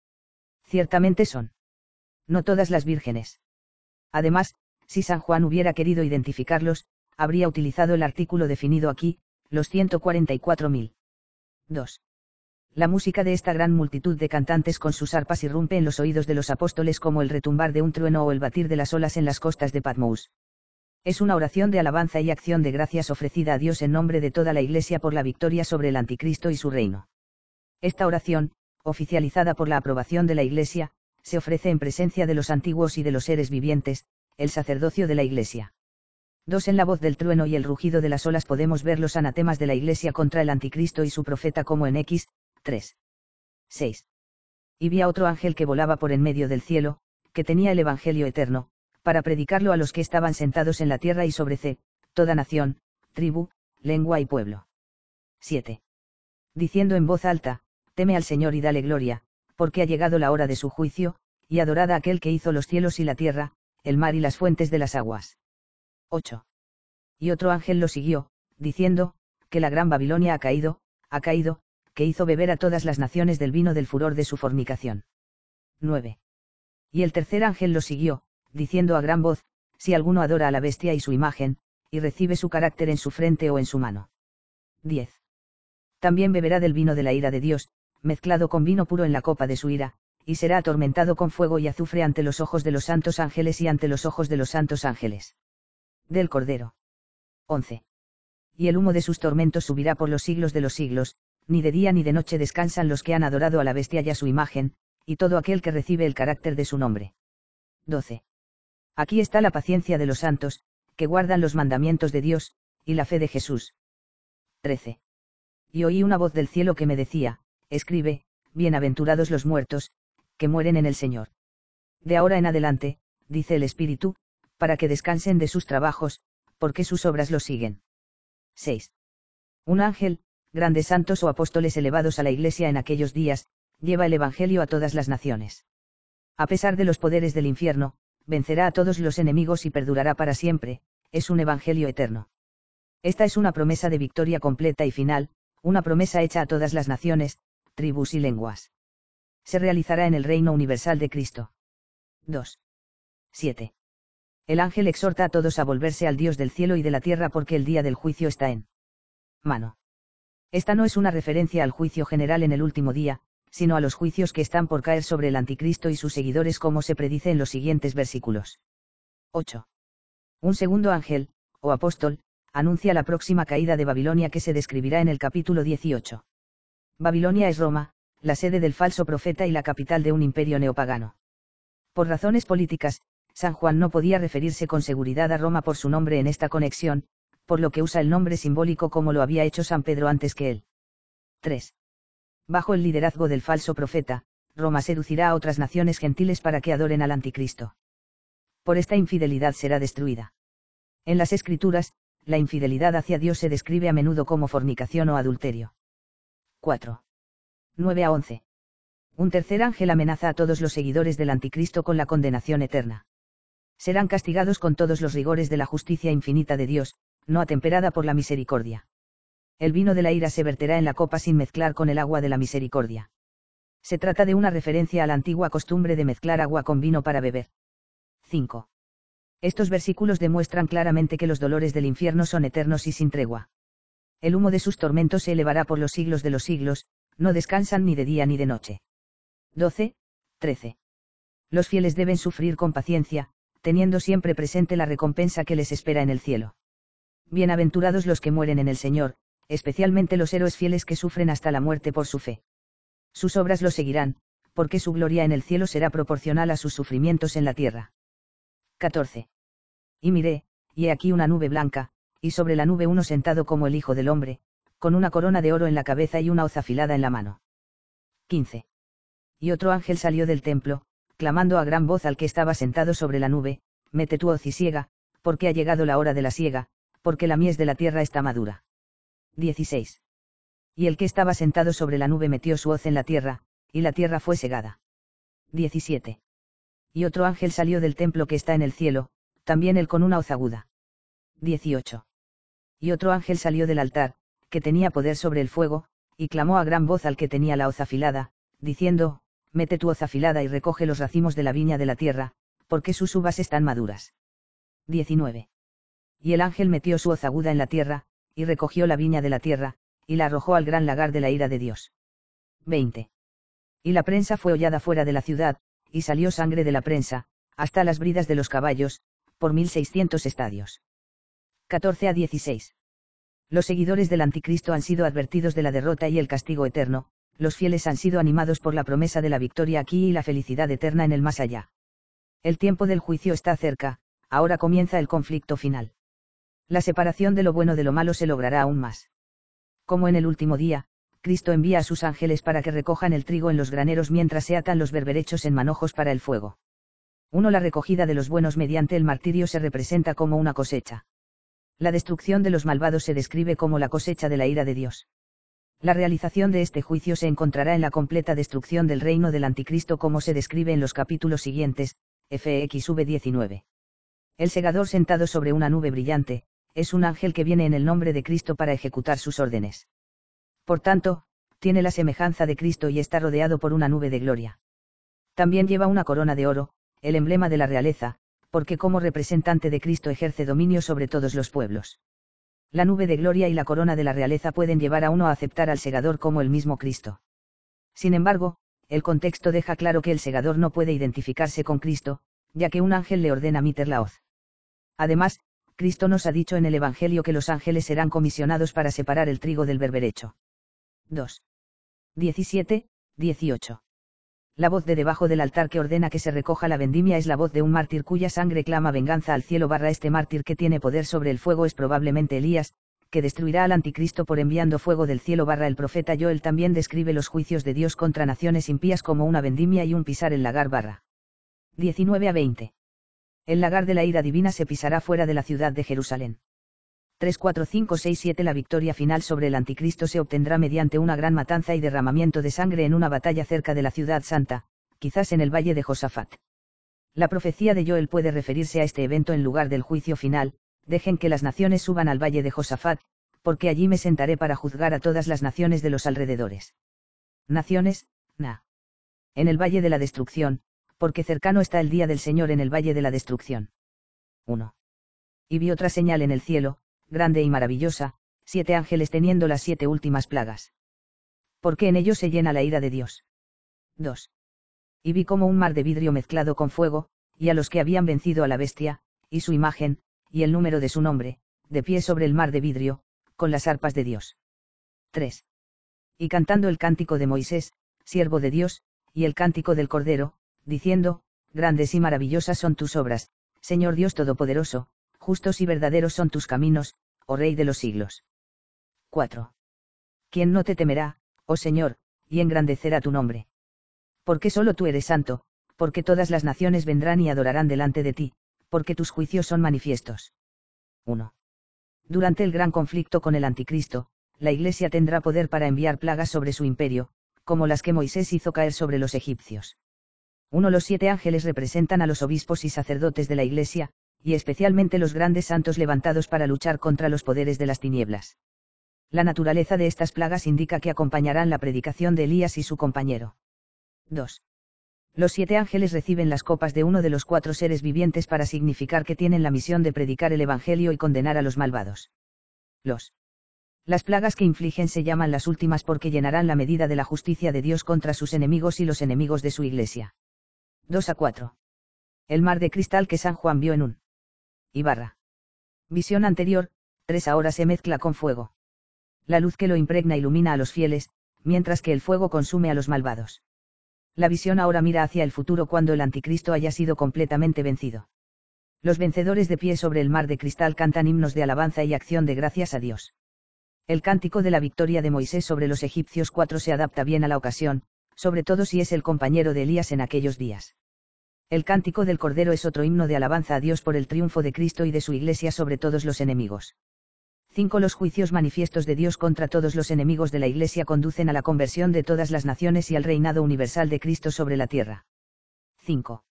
Ciertamente son no todas las vírgenes. Además, si San Juan hubiera querido identificarlos, habría utilizado el artículo definido aquí, los 144.000. 2. La música de esta gran multitud de cantantes con sus arpas irrumpe en los oídos de los apóstoles como el retumbar de un trueno o el batir de las olas en las costas de Patmos. Es una oración de alabanza y acción de gracias ofrecida a Dios en nombre de toda la Iglesia por la victoria sobre el Anticristo y su reino. Esta oración, oficializada por la aprobación de la Iglesia, se ofrece en presencia de los antiguos y de los seres vivientes, el sacerdocio de la Iglesia. 2. En la voz del trueno y el rugido de las olas podemos ver los anatemas de la Iglesia contra el anticristo y su profeta como en X, 3. 6. Y vi a otro ángel que volaba por en medio del cielo, que tenía el Evangelio eterno, para predicarlo a los que estaban sentados en la tierra y sobre C, toda nación, tribu, lengua y pueblo. 7. Diciendo en voz alta, teme al Señor y dale gloria, porque ha llegado la hora de su juicio, y adorada aquel que hizo los cielos y la tierra, el mar y las fuentes de las aguas. 8. Y otro ángel lo siguió, diciendo, que la gran Babilonia ha caído, ha caído, que hizo beber a todas las naciones del vino del furor de su fornicación. 9. Y el tercer ángel lo siguió, diciendo a gran voz, si alguno adora a la bestia y su imagen, y recibe su carácter en su frente o en su mano. 10. También beberá del vino de la ira de Dios, mezclado con vino puro en la copa de su ira, y será atormentado con fuego y azufre ante los ojos de los santos ángeles y ante los ojos de los santos ángeles. Del Cordero. 11. Y el humo de sus tormentos subirá por los siglos de los siglos, ni de día ni de noche descansan los que han adorado a la bestia y a su imagen, y todo aquel que recibe el carácter de su nombre. 12. Aquí está la paciencia de los santos, que guardan los mandamientos de Dios, y la fe de Jesús. 13. Y oí una voz del cielo que me decía, escribe, Bienaventurados los muertos, que mueren en el Señor. De ahora en adelante, dice el Espíritu, para que descansen de sus trabajos, porque sus obras los siguen. 6. Un ángel, grandes santos o apóstoles elevados a la Iglesia en aquellos días, lleva el Evangelio a todas las naciones. A pesar de los poderes del infierno, vencerá a todos los enemigos y perdurará para siempre, es un Evangelio eterno. Esta es una promesa de victoria completa y final, una promesa hecha a todas las naciones, tribus y lenguas. Se realizará en el reino universal de Cristo. 2. 7. El ángel exhorta a todos a volverse al Dios del cielo y de la tierra porque el día del juicio está en mano. Esta no es una referencia al juicio general en el último día, sino a los juicios que están por caer sobre el anticristo y sus seguidores como se predice en los siguientes versículos. 8. Un segundo ángel, o apóstol, anuncia la próxima caída de Babilonia que se describirá en el capítulo 18. Babilonia es Roma, la sede del falso profeta y la capital de un imperio neopagano. Por razones políticas, San Juan no podía referirse con seguridad a Roma por su nombre en esta conexión, por lo que usa el nombre simbólico como lo había hecho San Pedro antes que él. 3. Bajo el liderazgo del falso profeta, Roma seducirá a otras naciones gentiles para que adoren al anticristo. Por esta infidelidad será destruida. En las escrituras, la infidelidad hacia Dios se describe a menudo como fornicación o adulterio. 4. 9 a 11. Un tercer ángel amenaza a todos los seguidores del anticristo con la condenación eterna. Serán castigados con todos los rigores de la justicia infinita de Dios, no atemperada por la misericordia. El vino de la ira se verterá en la copa sin mezclar con el agua de la misericordia. Se trata de una referencia a la antigua costumbre de mezclar agua con vino para beber. 5. Estos versículos demuestran claramente que los dolores del infierno son eternos y sin tregua. El humo de sus tormentos se elevará por los siglos de los siglos, no descansan ni de día ni de noche. 12. 13. Los fieles deben sufrir con paciencia, teniendo siempre presente la recompensa que les espera en el cielo. Bienaventurados los que mueren en el Señor, especialmente los héroes fieles que sufren hasta la muerte por su fe. Sus obras lo seguirán, porque su gloria en el cielo será proporcional a sus sufrimientos en la tierra. 14. Y miré, y he aquí una nube blanca, y sobre la nube uno sentado como el Hijo del Hombre, con una corona de oro en la cabeza y una hoz afilada en la mano. 15. Y otro ángel salió del templo, clamando a gran voz al que estaba sentado sobre la nube, mete tu hoz y siega, porque ha llegado la hora de la siega, porque la mies de la tierra está madura. 16. Y el que estaba sentado sobre la nube metió su hoz en la tierra, y la tierra fue segada. 17. Y otro ángel salió del templo que está en el cielo, también él con una hoz aguda. 18 y otro ángel salió del altar, que tenía poder sobre el fuego, y clamó a gran voz al que tenía la hoza afilada, diciendo, Mete tu hoz afilada y recoge los racimos de la viña de la tierra, porque sus uvas están maduras. 19. Y el ángel metió su hoz aguda en la tierra, y recogió la viña de la tierra, y la arrojó al gran lagar de la ira de Dios. 20. Y la prensa fue hollada fuera de la ciudad, y salió sangre de la prensa, hasta las bridas de los caballos, por mil seiscientos estadios. 14 a 16. Los seguidores del anticristo han sido advertidos de la derrota y el castigo eterno, los fieles han sido animados por la promesa de la victoria aquí y la felicidad eterna en el más allá. El tiempo del juicio está cerca, ahora comienza el conflicto final. La separación de lo bueno de lo malo se logrará aún más. Como en el último día, Cristo envía a sus ángeles para que recojan el trigo en los graneros mientras se atan los berberechos en manojos para el fuego. 1. La recogida de los buenos mediante el martirio se representa como una cosecha la destrucción de los malvados se describe como la cosecha de la ira de Dios. La realización de este juicio se encontrará en la completa destrucción del reino del anticristo como se describe en los capítulos siguientes, FXV 19. El segador sentado sobre una nube brillante, es un ángel que viene en el nombre de Cristo para ejecutar sus órdenes. Por tanto, tiene la semejanza de Cristo y está rodeado por una nube de gloria. También lleva una corona de oro, el emblema de la realeza, porque como representante de Cristo ejerce dominio sobre todos los pueblos. La nube de gloria y la corona de la realeza pueden llevar a uno a aceptar al segador como el mismo Cristo. Sin embargo, el contexto deja claro que el segador no puede identificarse con Cristo, ya que un ángel le ordena miter la hoz. Además, Cristo nos ha dicho en el Evangelio que los ángeles serán comisionados para separar el trigo del berberecho. 2. 17, 18. La voz de debajo del altar que ordena que se recoja la vendimia es la voz de un mártir cuya sangre clama venganza al cielo barra este mártir que tiene poder sobre el fuego es probablemente Elías, que destruirá al anticristo por enviando fuego del cielo barra el profeta Joel también describe los juicios de Dios contra naciones impías como una vendimia y un pisar el lagar barra. 19 a 20. El lagar de la ira divina se pisará fuera de la ciudad de Jerusalén. 34567 La victoria final sobre el anticristo se obtendrá mediante una gran matanza y derramamiento de sangre en una batalla cerca de la ciudad santa, quizás en el valle de Josafat. La profecía de Joel puede referirse a este evento en lugar del juicio final, dejen que las naciones suban al valle de Josafat, porque allí me sentaré para juzgar a todas las naciones de los alrededores. Naciones, na. En el valle de la destrucción, porque cercano está el día del Señor en el valle de la destrucción. 1. Y vi otra señal en el cielo, grande y maravillosa, siete ángeles teniendo las siete últimas plagas. Porque en ellos se llena la ira de Dios. 2. Y vi como un mar de vidrio mezclado con fuego, y a los que habían vencido a la bestia, y su imagen, y el número de su nombre, de pie sobre el mar de vidrio, con las arpas de Dios. 3. Y cantando el cántico de Moisés, siervo de Dios, y el cántico del Cordero, diciendo, Grandes y maravillosas son tus obras, Señor Dios Todopoderoso, justos y verdaderos son tus caminos, oh Rey de los siglos. 4. ¿Quién no te temerá, oh Señor, y engrandecerá tu nombre? Porque solo tú eres santo, porque todas las naciones vendrán y adorarán delante de ti, porque tus juicios son manifiestos. 1. Durante el gran conflicto con el anticristo, la Iglesia tendrá poder para enviar plagas sobre su imperio, como las que Moisés hizo caer sobre los egipcios. 1. Los siete ángeles representan a los obispos y sacerdotes de la Iglesia, y especialmente los grandes santos levantados para luchar contra los poderes de las tinieblas. La naturaleza de estas plagas indica que acompañarán la predicación de Elías y su compañero. 2. Los siete ángeles reciben las copas de uno de los cuatro seres vivientes para significar que tienen la misión de predicar el Evangelio y condenar a los malvados. Los. Las plagas que infligen se llaman las últimas porque llenarán la medida de la justicia de Dios contra sus enemigos y los enemigos de su iglesia. 2 a 4. El mar de cristal que San Juan vio en un y barra. Visión anterior, tres ahora se mezcla con fuego. La luz que lo impregna ilumina a los fieles, mientras que el fuego consume a los malvados. La visión ahora mira hacia el futuro cuando el anticristo haya sido completamente vencido. Los vencedores de pie sobre el mar de cristal cantan himnos de alabanza y acción de gracias a Dios. El cántico de la victoria de Moisés sobre los egipcios 4 se adapta bien a la ocasión, sobre todo si es el compañero de Elías en aquellos días. El cántico del Cordero es otro himno de alabanza a Dios por el triunfo de Cristo y de su Iglesia sobre todos los enemigos. 5. Los juicios manifiestos de Dios contra todos los enemigos de la Iglesia conducen a la conversión de todas las naciones y al reinado universal de Cristo sobre la tierra. 5.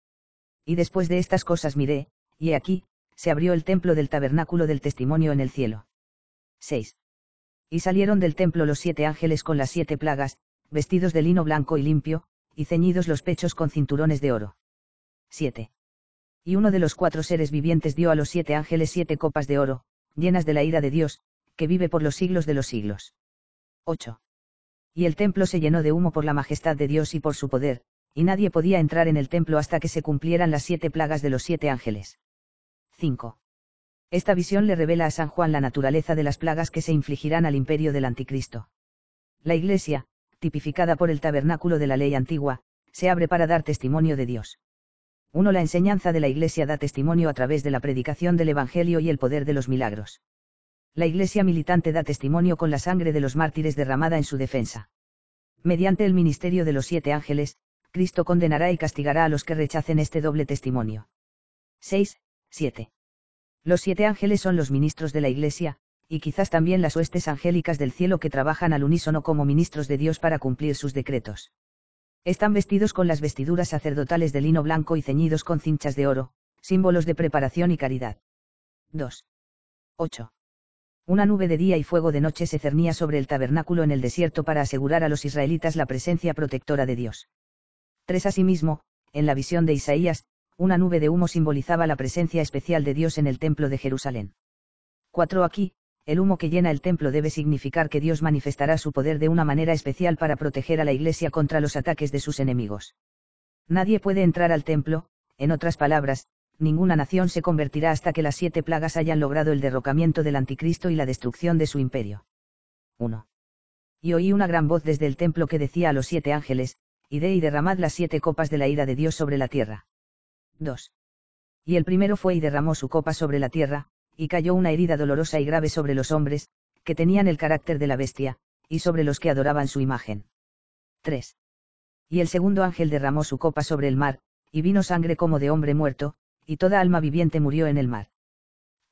Y después de estas cosas miré, y he aquí, se abrió el templo del tabernáculo del testimonio en el cielo. 6. Y salieron del templo los siete ángeles con las siete plagas, vestidos de lino blanco y limpio, y ceñidos los pechos con cinturones de oro. 7. Y uno de los cuatro seres vivientes dio a los siete ángeles siete copas de oro, llenas de la ira de Dios, que vive por los siglos de los siglos. 8. Y el templo se llenó de humo por la majestad de Dios y por su poder, y nadie podía entrar en el templo hasta que se cumplieran las siete plagas de los siete ángeles. 5. Esta visión le revela a San Juan la naturaleza de las plagas que se infligirán al imperio del anticristo. La iglesia, tipificada por el tabernáculo de la ley antigua, se abre para dar testimonio de Dios. 1. La enseñanza de la Iglesia da testimonio a través de la predicación del Evangelio y el poder de los milagros. La Iglesia militante da testimonio con la sangre de los mártires derramada en su defensa. Mediante el ministerio de los siete ángeles, Cristo condenará y castigará a los que rechacen este doble testimonio. 6. 7. Los siete ángeles son los ministros de la Iglesia, y quizás también las huestes angélicas del cielo que trabajan al unísono como ministros de Dios para cumplir sus decretos. Están vestidos con las vestiduras sacerdotales de lino blanco y ceñidos con cinchas de oro, símbolos de preparación y caridad. 2. 8. Una nube de día y fuego de noche se cernía sobre el tabernáculo en el desierto para asegurar a los israelitas la presencia protectora de Dios. 3. Asimismo, en la visión de Isaías, una nube de humo simbolizaba la presencia especial de Dios en el templo de Jerusalén. 4. Aquí, el humo que llena el templo debe significar que Dios manifestará su poder de una manera especial para proteger a la iglesia contra los ataques de sus enemigos. Nadie puede entrar al templo, en otras palabras, ninguna nación se convertirá hasta que las siete plagas hayan logrado el derrocamiento del anticristo y la destrucción de su imperio. 1. Y oí una gran voz desde el templo que decía a los siete ángeles, Ide y derramad las siete copas de la ira de Dios sobre la tierra. 2. Y el primero fue y derramó su copa sobre la tierra, y cayó una herida dolorosa y grave sobre los hombres, que tenían el carácter de la bestia, y sobre los que adoraban su imagen. 3. Y el segundo ángel derramó su copa sobre el mar, y vino sangre como de hombre muerto, y toda alma viviente murió en el mar.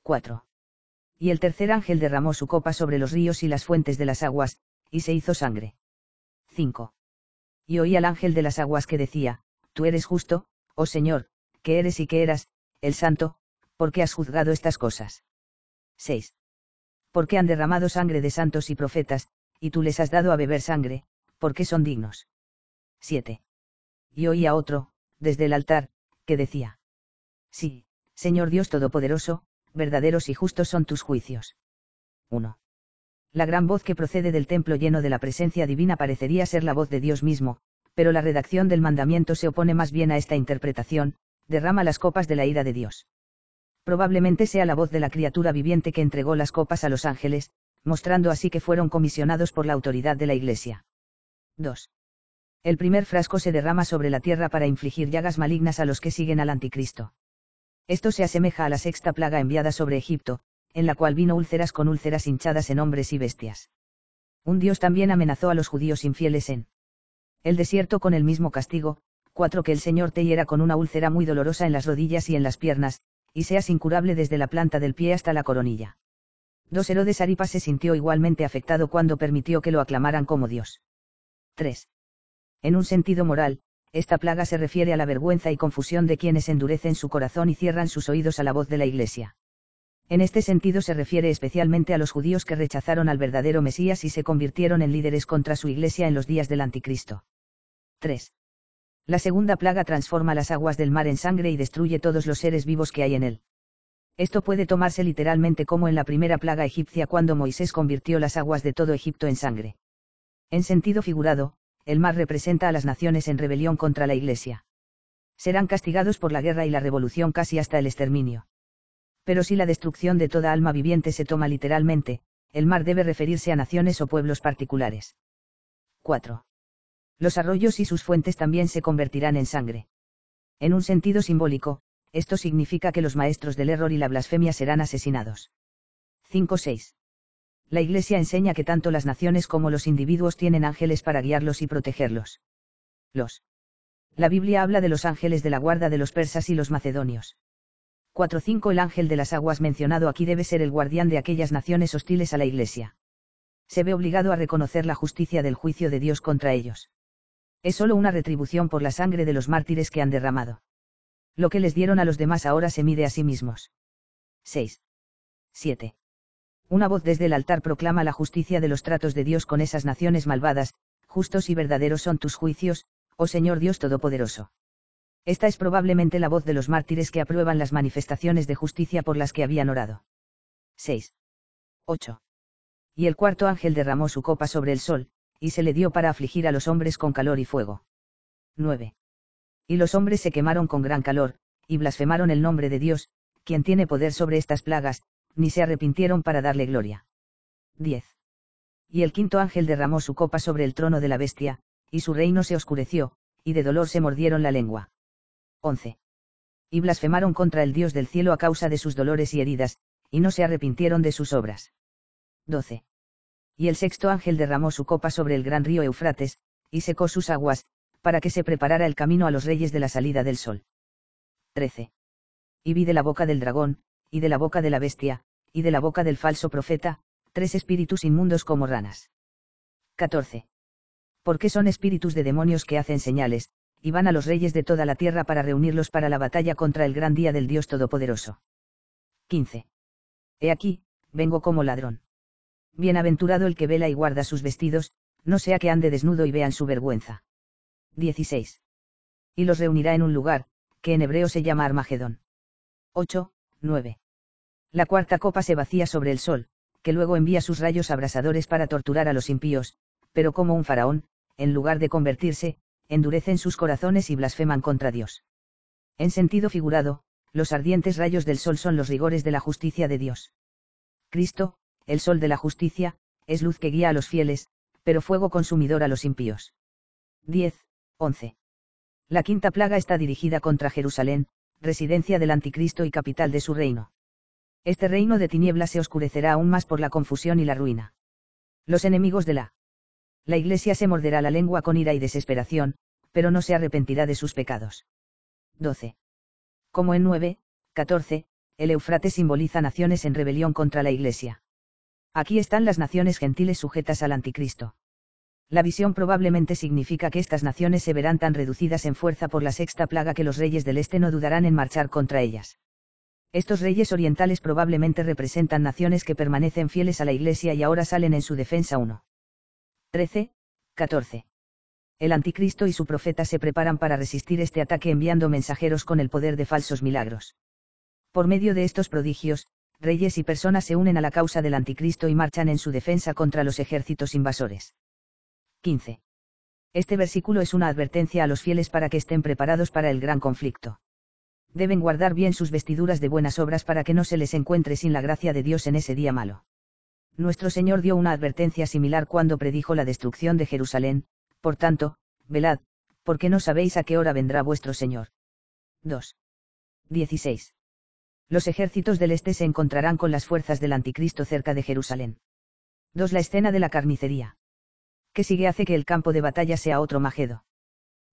4. Y el tercer ángel derramó su copa sobre los ríos y las fuentes de las aguas, y se hizo sangre. 5. Y oí al ángel de las aguas que decía, Tú eres justo, oh Señor, que eres y que eras, el santo, ¿por qué has juzgado estas cosas? 6. qué han derramado sangre de santos y profetas, y tú les has dado a beber sangre, porque son dignos? 7. Y oía otro, desde el altar, que decía. Sí, Señor Dios Todopoderoso, verdaderos y justos son tus juicios. 1. La gran voz que procede del templo lleno de la presencia divina parecería ser la voz de Dios mismo, pero la redacción del mandamiento se opone más bien a esta interpretación, derrama las copas de la ira de Dios. Probablemente sea la voz de la criatura viviente que entregó las copas a los ángeles, mostrando así que fueron comisionados por la autoridad de la Iglesia. 2. El primer frasco se derrama sobre la tierra para infligir llagas malignas a los que siguen al anticristo. Esto se asemeja a la sexta plaga enviada sobre Egipto, en la cual vino úlceras con úlceras hinchadas en hombres y bestias. Un dios también amenazó a los judíos infieles en el desierto con el mismo castigo, 4 que el Señor te hiera con una úlcera muy dolorosa en las rodillas y en las piernas, y seas incurable desde la planta del pie hasta la coronilla. Dos Herodes Aripas se sintió igualmente afectado cuando permitió que lo aclamaran como Dios. 3. En un sentido moral, esta plaga se refiere a la vergüenza y confusión de quienes endurecen su corazón y cierran sus oídos a la voz de la Iglesia. En este sentido se refiere especialmente a los judíos que rechazaron al verdadero Mesías y se convirtieron en líderes contra su Iglesia en los días del Anticristo. 3. La segunda plaga transforma las aguas del mar en sangre y destruye todos los seres vivos que hay en él. Esto puede tomarse literalmente como en la primera plaga egipcia cuando Moisés convirtió las aguas de todo Egipto en sangre. En sentido figurado, el mar representa a las naciones en rebelión contra la Iglesia. Serán castigados por la guerra y la revolución casi hasta el exterminio. Pero si la destrucción de toda alma viviente se toma literalmente, el mar debe referirse a naciones o pueblos particulares. 4. Los arroyos y sus fuentes también se convertirán en sangre. En un sentido simbólico, esto significa que los maestros del error y la blasfemia serán asesinados. 5.6. La Iglesia enseña que tanto las naciones como los individuos tienen ángeles para guiarlos y protegerlos. Los. La Biblia habla de los ángeles de la guarda de los persas y los macedonios. 4.5 El ángel de las aguas mencionado aquí debe ser el guardián de aquellas naciones hostiles a la Iglesia. Se ve obligado a reconocer la justicia del juicio de Dios contra ellos. Es solo una retribución por la sangre de los mártires que han derramado. Lo que les dieron a los demás ahora se mide a sí mismos. 6. 7. Una voz desde el altar proclama la justicia de los tratos de Dios con esas naciones malvadas, justos y verdaderos son tus juicios, oh Señor Dios Todopoderoso. Esta es probablemente la voz de los mártires que aprueban las manifestaciones de justicia por las que habían orado. 6. 8. Y el cuarto ángel derramó su copa sobre el sol, y se le dio para afligir a los hombres con calor y fuego. 9. Y los hombres se quemaron con gran calor, y blasfemaron el nombre de Dios, quien tiene poder sobre estas plagas, ni se arrepintieron para darle gloria. 10. Y el quinto ángel derramó su copa sobre el trono de la bestia, y su reino se oscureció, y de dolor se mordieron la lengua. 11. Y blasfemaron contra el Dios del cielo a causa de sus dolores y heridas, y no se arrepintieron de sus obras. 12 y el sexto ángel derramó su copa sobre el gran río Eufrates, y secó sus aguas, para que se preparara el camino a los reyes de la salida del sol. 13. Y vi de la boca del dragón, y de la boca de la bestia, y de la boca del falso profeta, tres espíritus inmundos como ranas. 14. Porque son espíritus de demonios que hacen señales, y van a los reyes de toda la tierra para reunirlos para la batalla contra el gran día del Dios Todopoderoso. 15. He aquí, vengo como ladrón. Bienaventurado el que vela y guarda sus vestidos, no sea que ande desnudo y vean su vergüenza. 16. Y los reunirá en un lugar, que en hebreo se llama Armagedón. 8, 9. La cuarta copa se vacía sobre el sol, que luego envía sus rayos abrasadores para torturar a los impíos, pero como un faraón, en lugar de convertirse, endurecen sus corazones y blasfeman contra Dios. En sentido figurado, los ardientes rayos del sol son los rigores de la justicia de Dios. Cristo, el sol de la justicia, es luz que guía a los fieles, pero fuego consumidor a los impíos. 10. 11. La quinta plaga está dirigida contra Jerusalén, residencia del anticristo y capital de su reino. Este reino de tinieblas se oscurecerá aún más por la confusión y la ruina. Los enemigos de la la iglesia se morderá la lengua con ira y desesperación, pero no se arrepentirá de sus pecados. 12. Como en 9, 14, el Eufrates simboliza naciones en rebelión contra la iglesia. Aquí están las naciones gentiles sujetas al anticristo. La visión probablemente significa que estas naciones se verán tan reducidas en fuerza por la sexta plaga que los reyes del este no dudarán en marchar contra ellas. Estos reyes orientales probablemente representan naciones que permanecen fieles a la Iglesia y ahora salen en su defensa 1. 13, 14. El anticristo y su profeta se preparan para resistir este ataque enviando mensajeros con el poder de falsos milagros. Por medio de estos prodigios, reyes y personas se unen a la causa del anticristo y marchan en su defensa contra los ejércitos invasores. 15. Este versículo es una advertencia a los fieles para que estén preparados para el gran conflicto. Deben guardar bien sus vestiduras de buenas obras para que no se les encuentre sin la gracia de Dios en ese día malo. Nuestro Señor dio una advertencia similar cuando predijo la destrucción de Jerusalén, por tanto, velad, porque no sabéis a qué hora vendrá vuestro Señor. 2. 16. Los ejércitos del este se encontrarán con las fuerzas del anticristo cerca de Jerusalén. 2. La escena de la carnicería. ¿Qué sigue hace que el campo de batalla sea otro Majedo?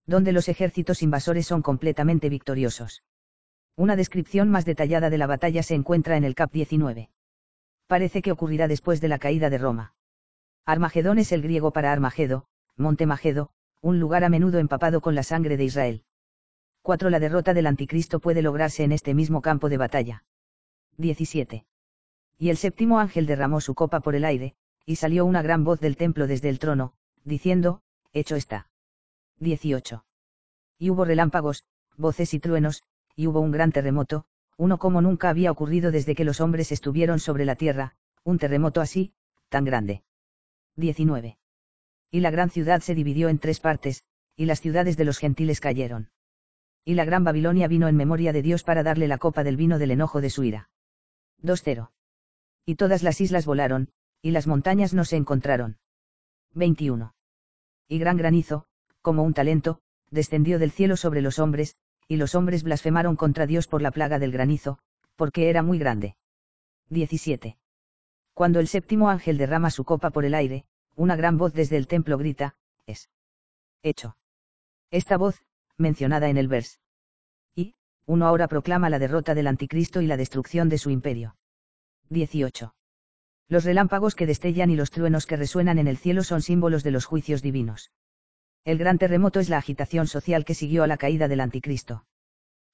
Donde los ejércitos invasores son completamente victoriosos. Una descripción más detallada de la batalla se encuentra en el cap 19. Parece que ocurrirá después de la caída de Roma. Armagedón es el griego para Armagedo, Monte Magedo, un lugar a menudo empapado con la sangre de Israel. 4. La derrota del anticristo puede lograrse en este mismo campo de batalla. 17. Y el séptimo ángel derramó su copa por el aire, y salió una gran voz del templo desde el trono, diciendo, Hecho está. 18. Y hubo relámpagos, voces y truenos, y hubo un gran terremoto, uno como nunca había ocurrido desde que los hombres estuvieron sobre la tierra, un terremoto así, tan grande. 19. Y la gran ciudad se dividió en tres partes, y las ciudades de los gentiles cayeron y la gran Babilonia vino en memoria de Dios para darle la copa del vino del enojo de su ira. 2.0. Y todas las islas volaron, y las montañas no se encontraron. 21. Y gran granizo, como un talento, descendió del cielo sobre los hombres, y los hombres blasfemaron contra Dios por la plaga del granizo, porque era muy grande. 17. Cuando el séptimo ángel derrama su copa por el aire, una gran voz desde el templo grita, es hecho. Esta voz, mencionada en el vers. Y, uno ahora proclama la derrota del anticristo y la destrucción de su imperio. 18. Los relámpagos que destellan y los truenos que resuenan en el cielo son símbolos de los juicios divinos. El gran terremoto es la agitación social que siguió a la caída del anticristo.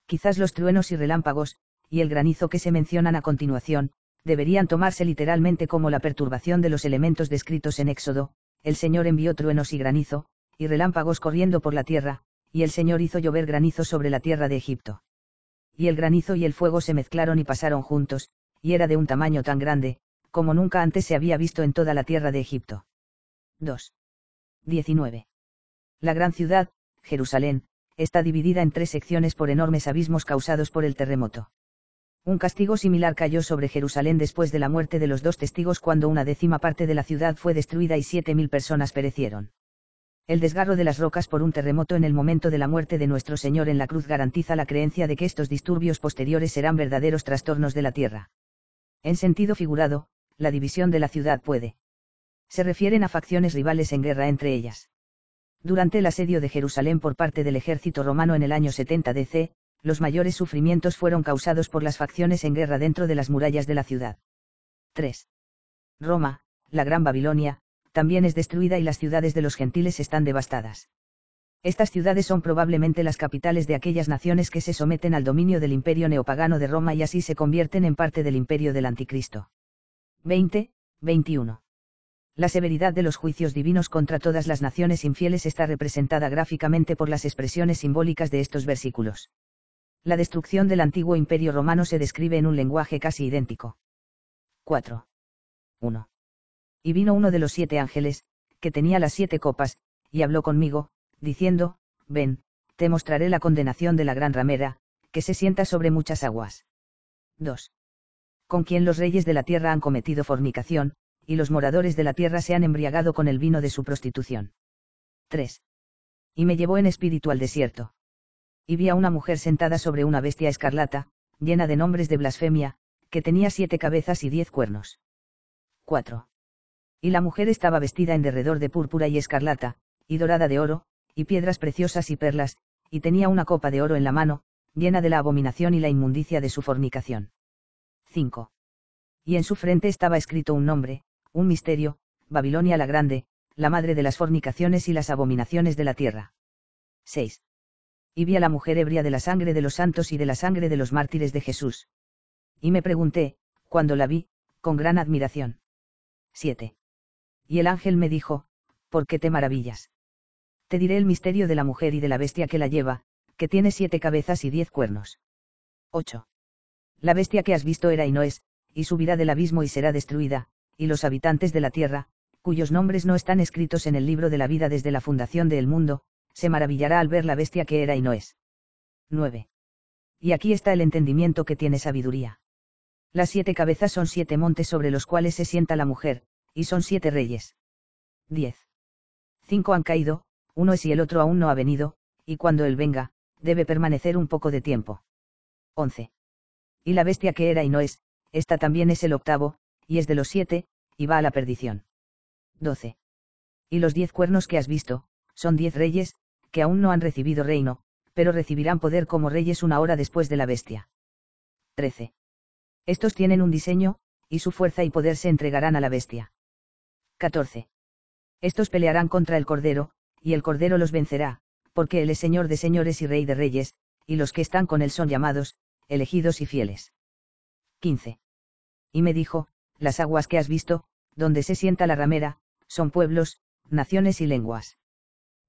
Quizás los truenos y relámpagos, y el granizo que se mencionan a continuación, deberían tomarse literalmente como la perturbación de los elementos descritos en Éxodo, el Señor envió truenos y granizo, y relámpagos corriendo por la tierra, y el Señor hizo llover granizo sobre la tierra de Egipto. Y el granizo y el fuego se mezclaron y pasaron juntos, y era de un tamaño tan grande, como nunca antes se había visto en toda la tierra de Egipto. 2. 19. La gran ciudad, Jerusalén, está dividida en tres secciones por enormes abismos causados por el terremoto. Un castigo similar cayó sobre Jerusalén después de la muerte de los dos testigos cuando una décima parte de la ciudad fue destruida y siete mil personas perecieron el desgarro de las rocas por un terremoto en el momento de la muerte de nuestro Señor en la cruz garantiza la creencia de que estos disturbios posteriores serán verdaderos trastornos de la tierra. En sentido figurado, la división de la ciudad puede. Se refieren a facciones rivales en guerra entre ellas. Durante el asedio de Jerusalén por parte del ejército romano en el año 70 DC, los mayores sufrimientos fueron causados por las facciones en guerra dentro de las murallas de la ciudad. 3. Roma, la Gran Babilonia, también es destruida y las ciudades de los gentiles están devastadas. Estas ciudades son probablemente las capitales de aquellas naciones que se someten al dominio del imperio neopagano de Roma y así se convierten en parte del imperio del anticristo. 20, 21. La severidad de los juicios divinos contra todas las naciones infieles está representada gráficamente por las expresiones simbólicas de estos versículos. La destrucción del antiguo imperio romano se describe en un lenguaje casi idéntico. 4. 1 y vino uno de los siete ángeles, que tenía las siete copas, y habló conmigo, diciendo, Ven, te mostraré la condenación de la gran ramera, que se sienta sobre muchas aguas. 2. Con quien los reyes de la tierra han cometido fornicación, y los moradores de la tierra se han embriagado con el vino de su prostitución. 3. Y me llevó en espíritu al desierto. Y vi a una mujer sentada sobre una bestia escarlata, llena de nombres de blasfemia, que tenía siete cabezas y diez cuernos. 4. Y la mujer estaba vestida en derredor de púrpura y escarlata, y dorada de oro, y piedras preciosas y perlas, y tenía una copa de oro en la mano, llena de la abominación y la inmundicia de su fornicación. 5. Y en su frente estaba escrito un nombre, un misterio, Babilonia la Grande, la madre de las fornicaciones y las abominaciones de la tierra. 6. Y vi a la mujer ebria de la sangre de los santos y de la sangre de los mártires de Jesús. Y me pregunté, cuando la vi, con gran admiración. 7 y el ángel me dijo, ¿por qué te maravillas? Te diré el misterio de la mujer y de la bestia que la lleva, que tiene siete cabezas y diez cuernos. 8. La bestia que has visto era y no es, y subirá del abismo y será destruida, y los habitantes de la tierra, cuyos nombres no están escritos en el libro de la vida desde la fundación del mundo, se maravillará al ver la bestia que era y no es. 9. Y aquí está el entendimiento que tiene sabiduría. Las siete cabezas son siete montes sobre los cuales se sienta la mujer, y son siete reyes. 10. Cinco han caído, uno es y el otro aún no ha venido, y cuando él venga, debe permanecer un poco de tiempo. 11. Y la bestia que era y no es, esta también es el octavo, y es de los siete, y va a la perdición. 12. Y los diez cuernos que has visto, son diez reyes, que aún no han recibido reino, pero recibirán poder como reyes una hora después de la bestia. 13. Estos tienen un diseño, y su fuerza y poder se entregarán a la bestia. 14. Estos pelearán contra el Cordero, y el Cordero los vencerá, porque Él es Señor de señores y Rey de reyes, y los que están con Él son llamados, elegidos y fieles. 15. Y me dijo, las aguas que has visto, donde se sienta la ramera, son pueblos, naciones y lenguas.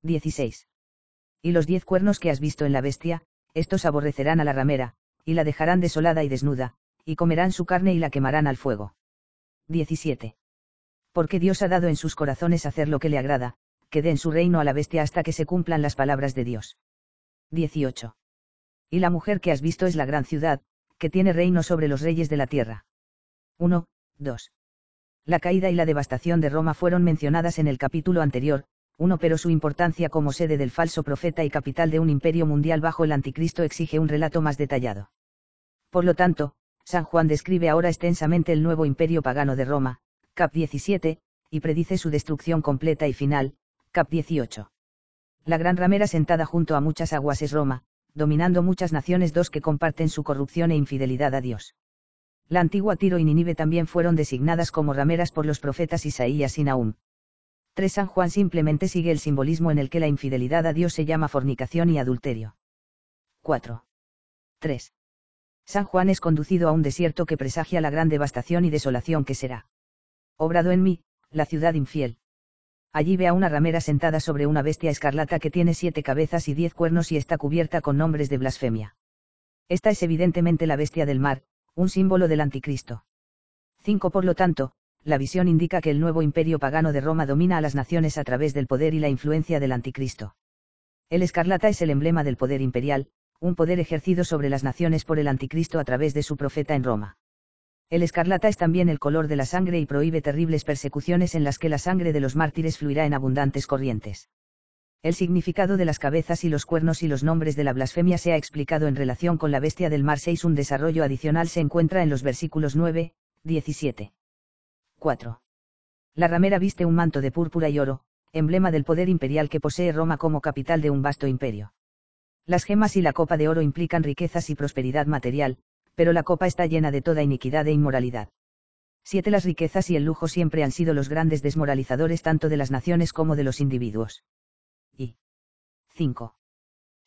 16. Y los diez cuernos que has visto en la bestia, estos aborrecerán a la ramera, y la dejarán desolada y desnuda, y comerán su carne y la quemarán al fuego. 17 porque Dios ha dado en sus corazones hacer lo que le agrada, que dé en su reino a la bestia hasta que se cumplan las palabras de Dios. 18. Y la mujer que has visto es la gran ciudad, que tiene reino sobre los reyes de la tierra. 1, 2. La caída y la devastación de Roma fueron mencionadas en el capítulo anterior, 1 pero su importancia como sede del falso profeta y capital de un imperio mundial bajo el anticristo exige un relato más detallado. Por lo tanto, San Juan describe ahora extensamente el nuevo imperio pagano de Roma, cap 17, y predice su destrucción completa y final, cap 18. La gran ramera sentada junto a muchas aguas es Roma, dominando muchas naciones dos que comparten su corrupción e infidelidad a Dios. La antigua Tiro y Ninive también fueron designadas como rameras por los profetas Isaías y Nahum. 3 San Juan simplemente sigue el simbolismo en el que la infidelidad a Dios se llama fornicación y adulterio. 4. 3. San Juan es conducido a un desierto que presagia la gran devastación y desolación que será obrado en mí, la ciudad infiel. Allí ve a una ramera sentada sobre una bestia escarlata que tiene siete cabezas y diez cuernos y está cubierta con nombres de blasfemia. Esta es evidentemente la bestia del mar, un símbolo del anticristo. 5. Por lo tanto, la visión indica que el nuevo imperio pagano de Roma domina a las naciones a través del poder y la influencia del anticristo. El escarlata es el emblema del poder imperial, un poder ejercido sobre las naciones por el anticristo a través de su profeta en Roma. El escarlata es también el color de la sangre y prohíbe terribles persecuciones en las que la sangre de los mártires fluirá en abundantes corrientes. El significado de las cabezas y los cuernos y los nombres de la blasfemia se ha explicado en relación con la bestia del mar 6. Un desarrollo adicional se encuentra en los versículos 9, 17. 4. La ramera viste un manto de púrpura y oro, emblema del poder imperial que posee Roma como capital de un vasto imperio. Las gemas y la copa de oro implican riquezas y prosperidad material, pero la copa está llena de toda iniquidad e inmoralidad. 7. Las riquezas y el lujo siempre han sido los grandes desmoralizadores tanto de las naciones como de los individuos. Y 5.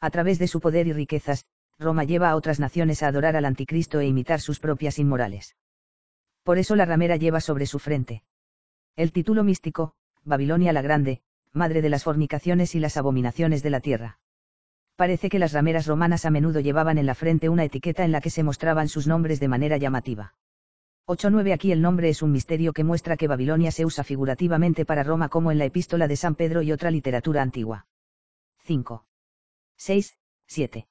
A través de su poder y riquezas, Roma lleva a otras naciones a adorar al anticristo e imitar sus propias inmorales. Por eso la ramera lleva sobre su frente. El título místico, Babilonia la Grande, madre de las fornicaciones y las abominaciones de la tierra parece que las rameras romanas a menudo llevaban en la frente una etiqueta en la que se mostraban sus nombres de manera llamativa. 8-9 Aquí el nombre es un misterio que muestra que Babilonia se usa figurativamente para Roma como en la epístola de San Pedro y otra literatura antigua. 5. 6. 7.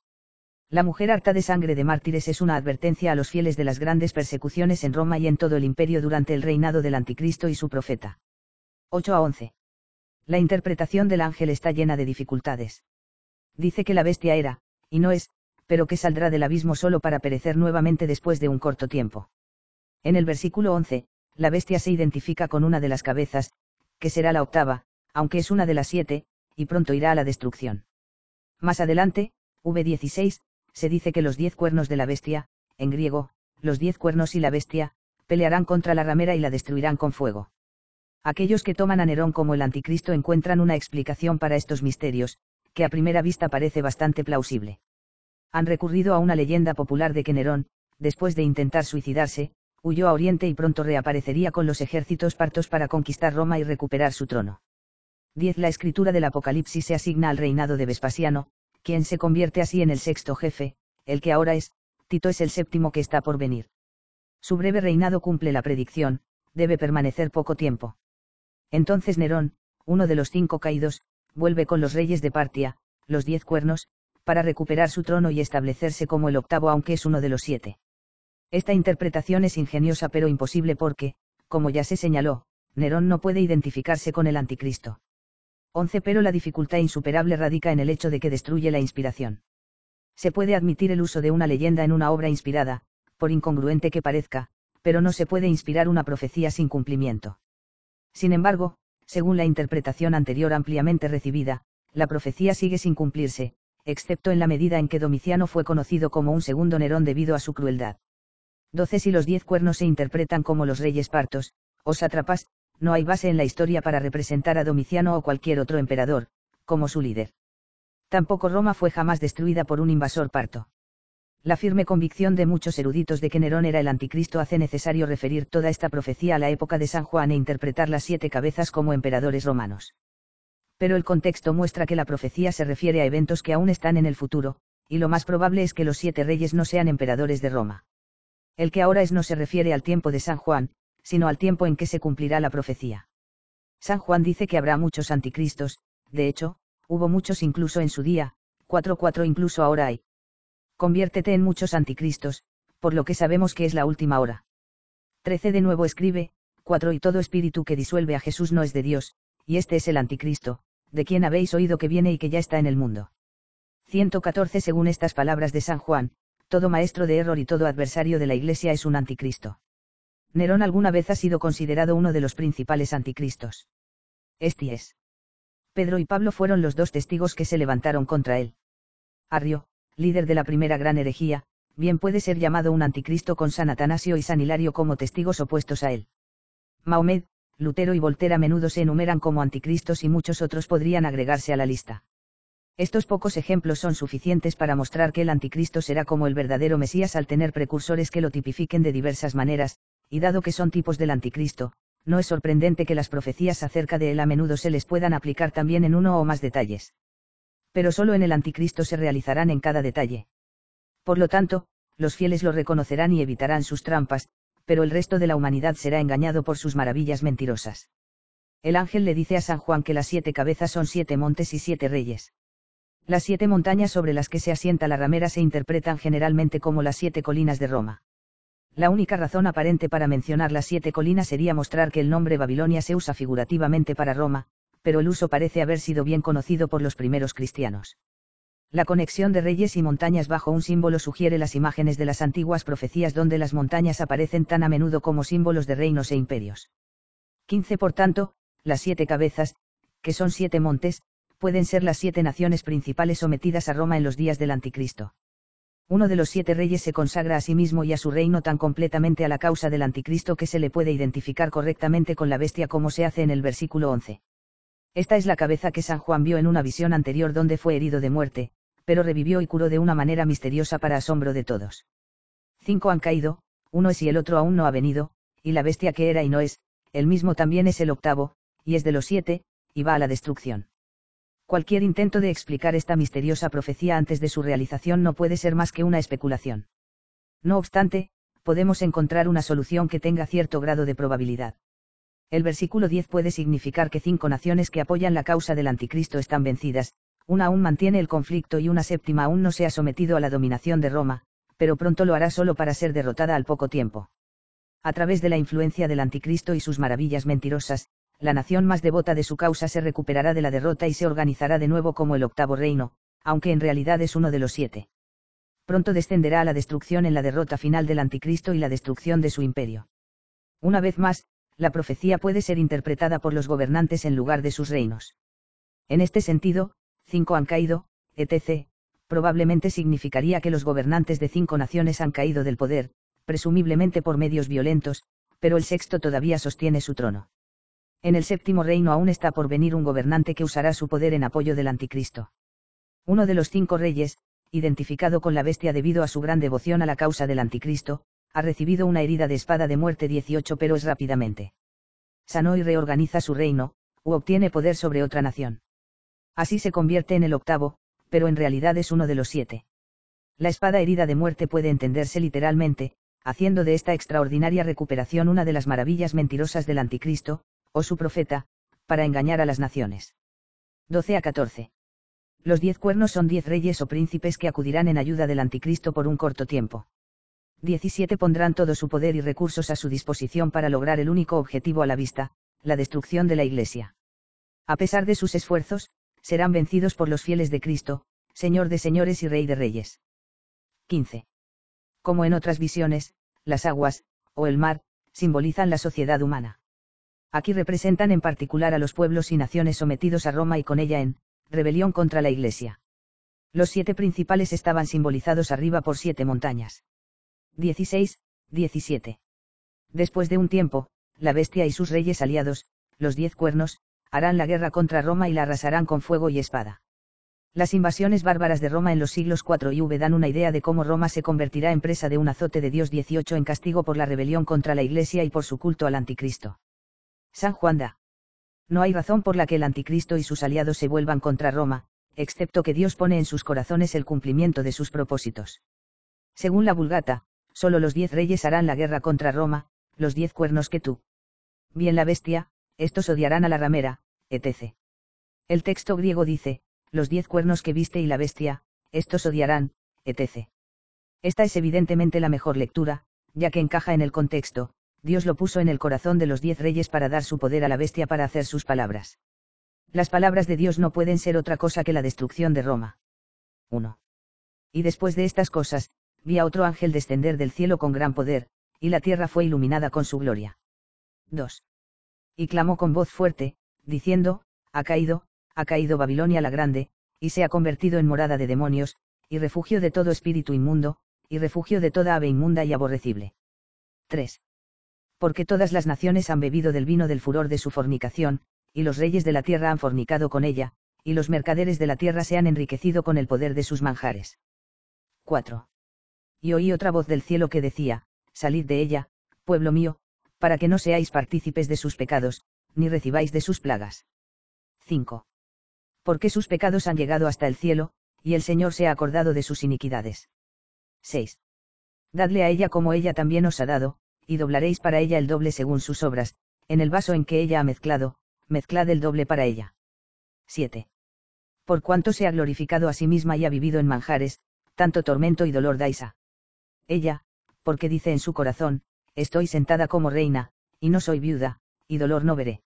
La mujer harta de sangre de mártires es una advertencia a los fieles de las grandes persecuciones en Roma y en todo el imperio durante el reinado del anticristo y su profeta. 8 a 11. La interpretación del ángel está llena de dificultades dice que la bestia era, y no es, pero que saldrá del abismo solo para perecer nuevamente después de un corto tiempo. En el versículo 11, la bestia se identifica con una de las cabezas, que será la octava, aunque es una de las siete, y pronto irá a la destrucción. Más adelante, V16, se dice que los diez cuernos de la bestia, en griego, los diez cuernos y la bestia, pelearán contra la ramera y la destruirán con fuego. Aquellos que toman a Nerón como el anticristo encuentran una explicación para estos misterios, que a primera vista parece bastante plausible. Han recurrido a una leyenda popular de que Nerón, después de intentar suicidarse, huyó a Oriente y pronto reaparecería con los ejércitos partos para conquistar Roma y recuperar su trono. 10. La escritura del Apocalipsis se asigna al reinado de Vespasiano, quien se convierte así en el sexto jefe, el que ahora es, Tito es el séptimo que está por venir. Su breve reinado cumple la predicción, debe permanecer poco tiempo. Entonces Nerón, uno de los cinco caídos, vuelve con los reyes de Partia, los diez cuernos, para recuperar su trono y establecerse como el octavo aunque es uno de los siete. Esta interpretación es ingeniosa pero imposible porque, como ya se señaló, Nerón no puede identificarse con el anticristo. 11. Pero la dificultad insuperable radica en el hecho de que destruye la inspiración. Se puede admitir el uso de una leyenda en una obra inspirada, por incongruente que parezca, pero no se puede inspirar una profecía sin cumplimiento. Sin embargo, según la interpretación anterior ampliamente recibida, la profecía sigue sin cumplirse, excepto en la medida en que Domiciano fue conocido como un segundo Nerón debido a su crueldad. Doce si los diez cuernos se interpretan como los reyes partos, o sátrapas, no hay base en la historia para representar a Domiciano o cualquier otro emperador, como su líder. Tampoco Roma fue jamás destruida por un invasor parto la firme convicción de muchos eruditos de que Nerón era el anticristo hace necesario referir toda esta profecía a la época de San Juan e interpretar las siete cabezas como emperadores romanos. Pero el contexto muestra que la profecía se refiere a eventos que aún están en el futuro, y lo más probable es que los siete reyes no sean emperadores de Roma. El que ahora es no se refiere al tiempo de San Juan, sino al tiempo en que se cumplirá la profecía. San Juan dice que habrá muchos anticristos, de hecho, hubo muchos incluso en su día, 4-4 incluso ahora hay conviértete en muchos anticristos, por lo que sabemos que es la última hora. 13 de nuevo escribe, 4 y todo espíritu que disuelve a Jesús no es de Dios, y este es el anticristo, de quien habéis oído que viene y que ya está en el mundo. 114 Según estas palabras de San Juan, todo maestro de error y todo adversario de la Iglesia es un anticristo. Nerón alguna vez ha sido considerado uno de los principales anticristos. Este es. Pedro y Pablo fueron los dos testigos que se levantaron contra él. Arrió líder de la primera gran herejía, bien puede ser llamado un anticristo con San Atanasio y San Hilario como testigos opuestos a él. Mahomet, Lutero y Voltaire a menudo se enumeran como anticristos y muchos otros podrían agregarse a la lista. Estos pocos ejemplos son suficientes para mostrar que el anticristo será como el verdadero Mesías al tener precursores que lo tipifiquen de diversas maneras, y dado que son tipos del anticristo, no es sorprendente que las profecías acerca de él a menudo se les puedan aplicar también en uno o más detalles pero solo en el anticristo se realizarán en cada detalle. Por lo tanto, los fieles lo reconocerán y evitarán sus trampas, pero el resto de la humanidad será engañado por sus maravillas mentirosas. El ángel le dice a San Juan que las siete cabezas son siete montes y siete reyes. Las siete montañas sobre las que se asienta la ramera se interpretan generalmente como las siete colinas de Roma. La única razón aparente para mencionar las siete colinas sería mostrar que el nombre Babilonia se usa figurativamente para Roma, pero el uso parece haber sido bien conocido por los primeros cristianos. La conexión de reyes y montañas bajo un símbolo sugiere las imágenes de las antiguas profecías donde las montañas aparecen tan a menudo como símbolos de reinos e imperios. 15. Por tanto, las siete cabezas, que son siete montes, pueden ser las siete naciones principales sometidas a Roma en los días del Anticristo. Uno de los siete reyes se consagra a sí mismo y a su reino tan completamente a la causa del Anticristo que se le puede identificar correctamente con la bestia como se hace en el versículo 11. Esta es la cabeza que San Juan vio en una visión anterior donde fue herido de muerte, pero revivió y curó de una manera misteriosa para asombro de todos. Cinco han caído, uno es y el otro aún no ha venido, y la bestia que era y no es, el mismo también es el octavo, y es de los siete, y va a la destrucción. Cualquier intento de explicar esta misteriosa profecía antes de su realización no puede ser más que una especulación. No obstante, podemos encontrar una solución que tenga cierto grado de probabilidad. El versículo 10 puede significar que cinco naciones que apoyan la causa del anticristo están vencidas, una aún mantiene el conflicto y una séptima aún no se ha sometido a la dominación de Roma, pero pronto lo hará solo para ser derrotada al poco tiempo. A través de la influencia del anticristo y sus maravillas mentirosas, la nación más devota de su causa se recuperará de la derrota y se organizará de nuevo como el octavo reino, aunque en realidad es uno de los siete. Pronto descenderá a la destrucción en la derrota final del anticristo y la destrucción de su imperio. Una vez más, la profecía puede ser interpretada por los gobernantes en lugar de sus reinos. En este sentido, cinco han caído, etc., probablemente significaría que los gobernantes de cinco naciones han caído del poder, presumiblemente por medios violentos, pero el sexto todavía sostiene su trono. En el séptimo reino aún está por venir un gobernante que usará su poder en apoyo del anticristo. Uno de los cinco reyes, identificado con la bestia debido a su gran devoción a la causa del anticristo, ha recibido una herida de espada de muerte 18 pero es rápidamente. Sanó y reorganiza su reino, u obtiene poder sobre otra nación. Así se convierte en el octavo, pero en realidad es uno de los siete. La espada herida de muerte puede entenderse literalmente, haciendo de esta extraordinaria recuperación una de las maravillas mentirosas del anticristo, o su profeta, para engañar a las naciones. 12 a 14. Los diez cuernos son diez reyes o príncipes que acudirán en ayuda del anticristo por un corto tiempo. 17 pondrán todo su poder y recursos a su disposición para lograr el único objetivo a la vista, la destrucción de la Iglesia. A pesar de sus esfuerzos, serán vencidos por los fieles de Cristo, Señor de señores y Rey de reyes. 15. Como en otras visiones, las aguas, o el mar, simbolizan la sociedad humana. Aquí representan en particular a los pueblos y naciones sometidos a Roma y con ella en, rebelión contra la Iglesia. Los siete principales estaban simbolizados arriba por siete montañas. 16, 17. Después de un tiempo, la bestia y sus reyes aliados, los diez cuernos, harán la guerra contra Roma y la arrasarán con fuego y espada. Las invasiones bárbaras de Roma en los siglos IV y V dan una idea de cómo Roma se convertirá en presa de un azote de Dios 18 en castigo por la rebelión contra la Iglesia y por su culto al Anticristo. San Juan da. No hay razón por la que el Anticristo y sus aliados se vuelvan contra Roma, excepto que Dios pone en sus corazones el cumplimiento de sus propósitos. Según la Vulgata, Solo los diez reyes harán la guerra contra Roma, los diez cuernos que tú. Bien la bestia, estos odiarán a la ramera, etc. El texto griego dice, los diez cuernos que viste y la bestia, estos odiarán, etc. Esta es evidentemente la mejor lectura, ya que encaja en el contexto, Dios lo puso en el corazón de los diez reyes para dar su poder a la bestia para hacer sus palabras. Las palabras de Dios no pueden ser otra cosa que la destrucción de Roma. 1. Y después de estas cosas, vi a otro ángel descender del cielo con gran poder, y la tierra fue iluminada con su gloria. 2. Y clamó con voz fuerte, diciendo, ha caído, ha caído Babilonia la grande, y se ha convertido en morada de demonios, y refugio de todo espíritu inmundo, y refugio de toda ave inmunda y aborrecible. 3. Porque todas las naciones han bebido del vino del furor de su fornicación, y los reyes de la tierra han fornicado con ella, y los mercaderes de la tierra se han enriquecido con el poder de sus manjares. 4 y oí otra voz del cielo que decía, Salid de ella, pueblo mío, para que no seáis partícipes de sus pecados, ni recibáis de sus plagas. 5. Porque sus pecados han llegado hasta el cielo, y el Señor se ha acordado de sus iniquidades. 6. Dadle a ella como ella también os ha dado, y doblaréis para ella el doble según sus obras, en el vaso en que ella ha mezclado, mezclad el doble para ella. 7. Por cuanto se ha glorificado a sí misma y ha vivido en manjares, tanto tormento y dolor dais a ella, porque dice en su corazón, estoy sentada como reina, y no soy viuda, y dolor no veré.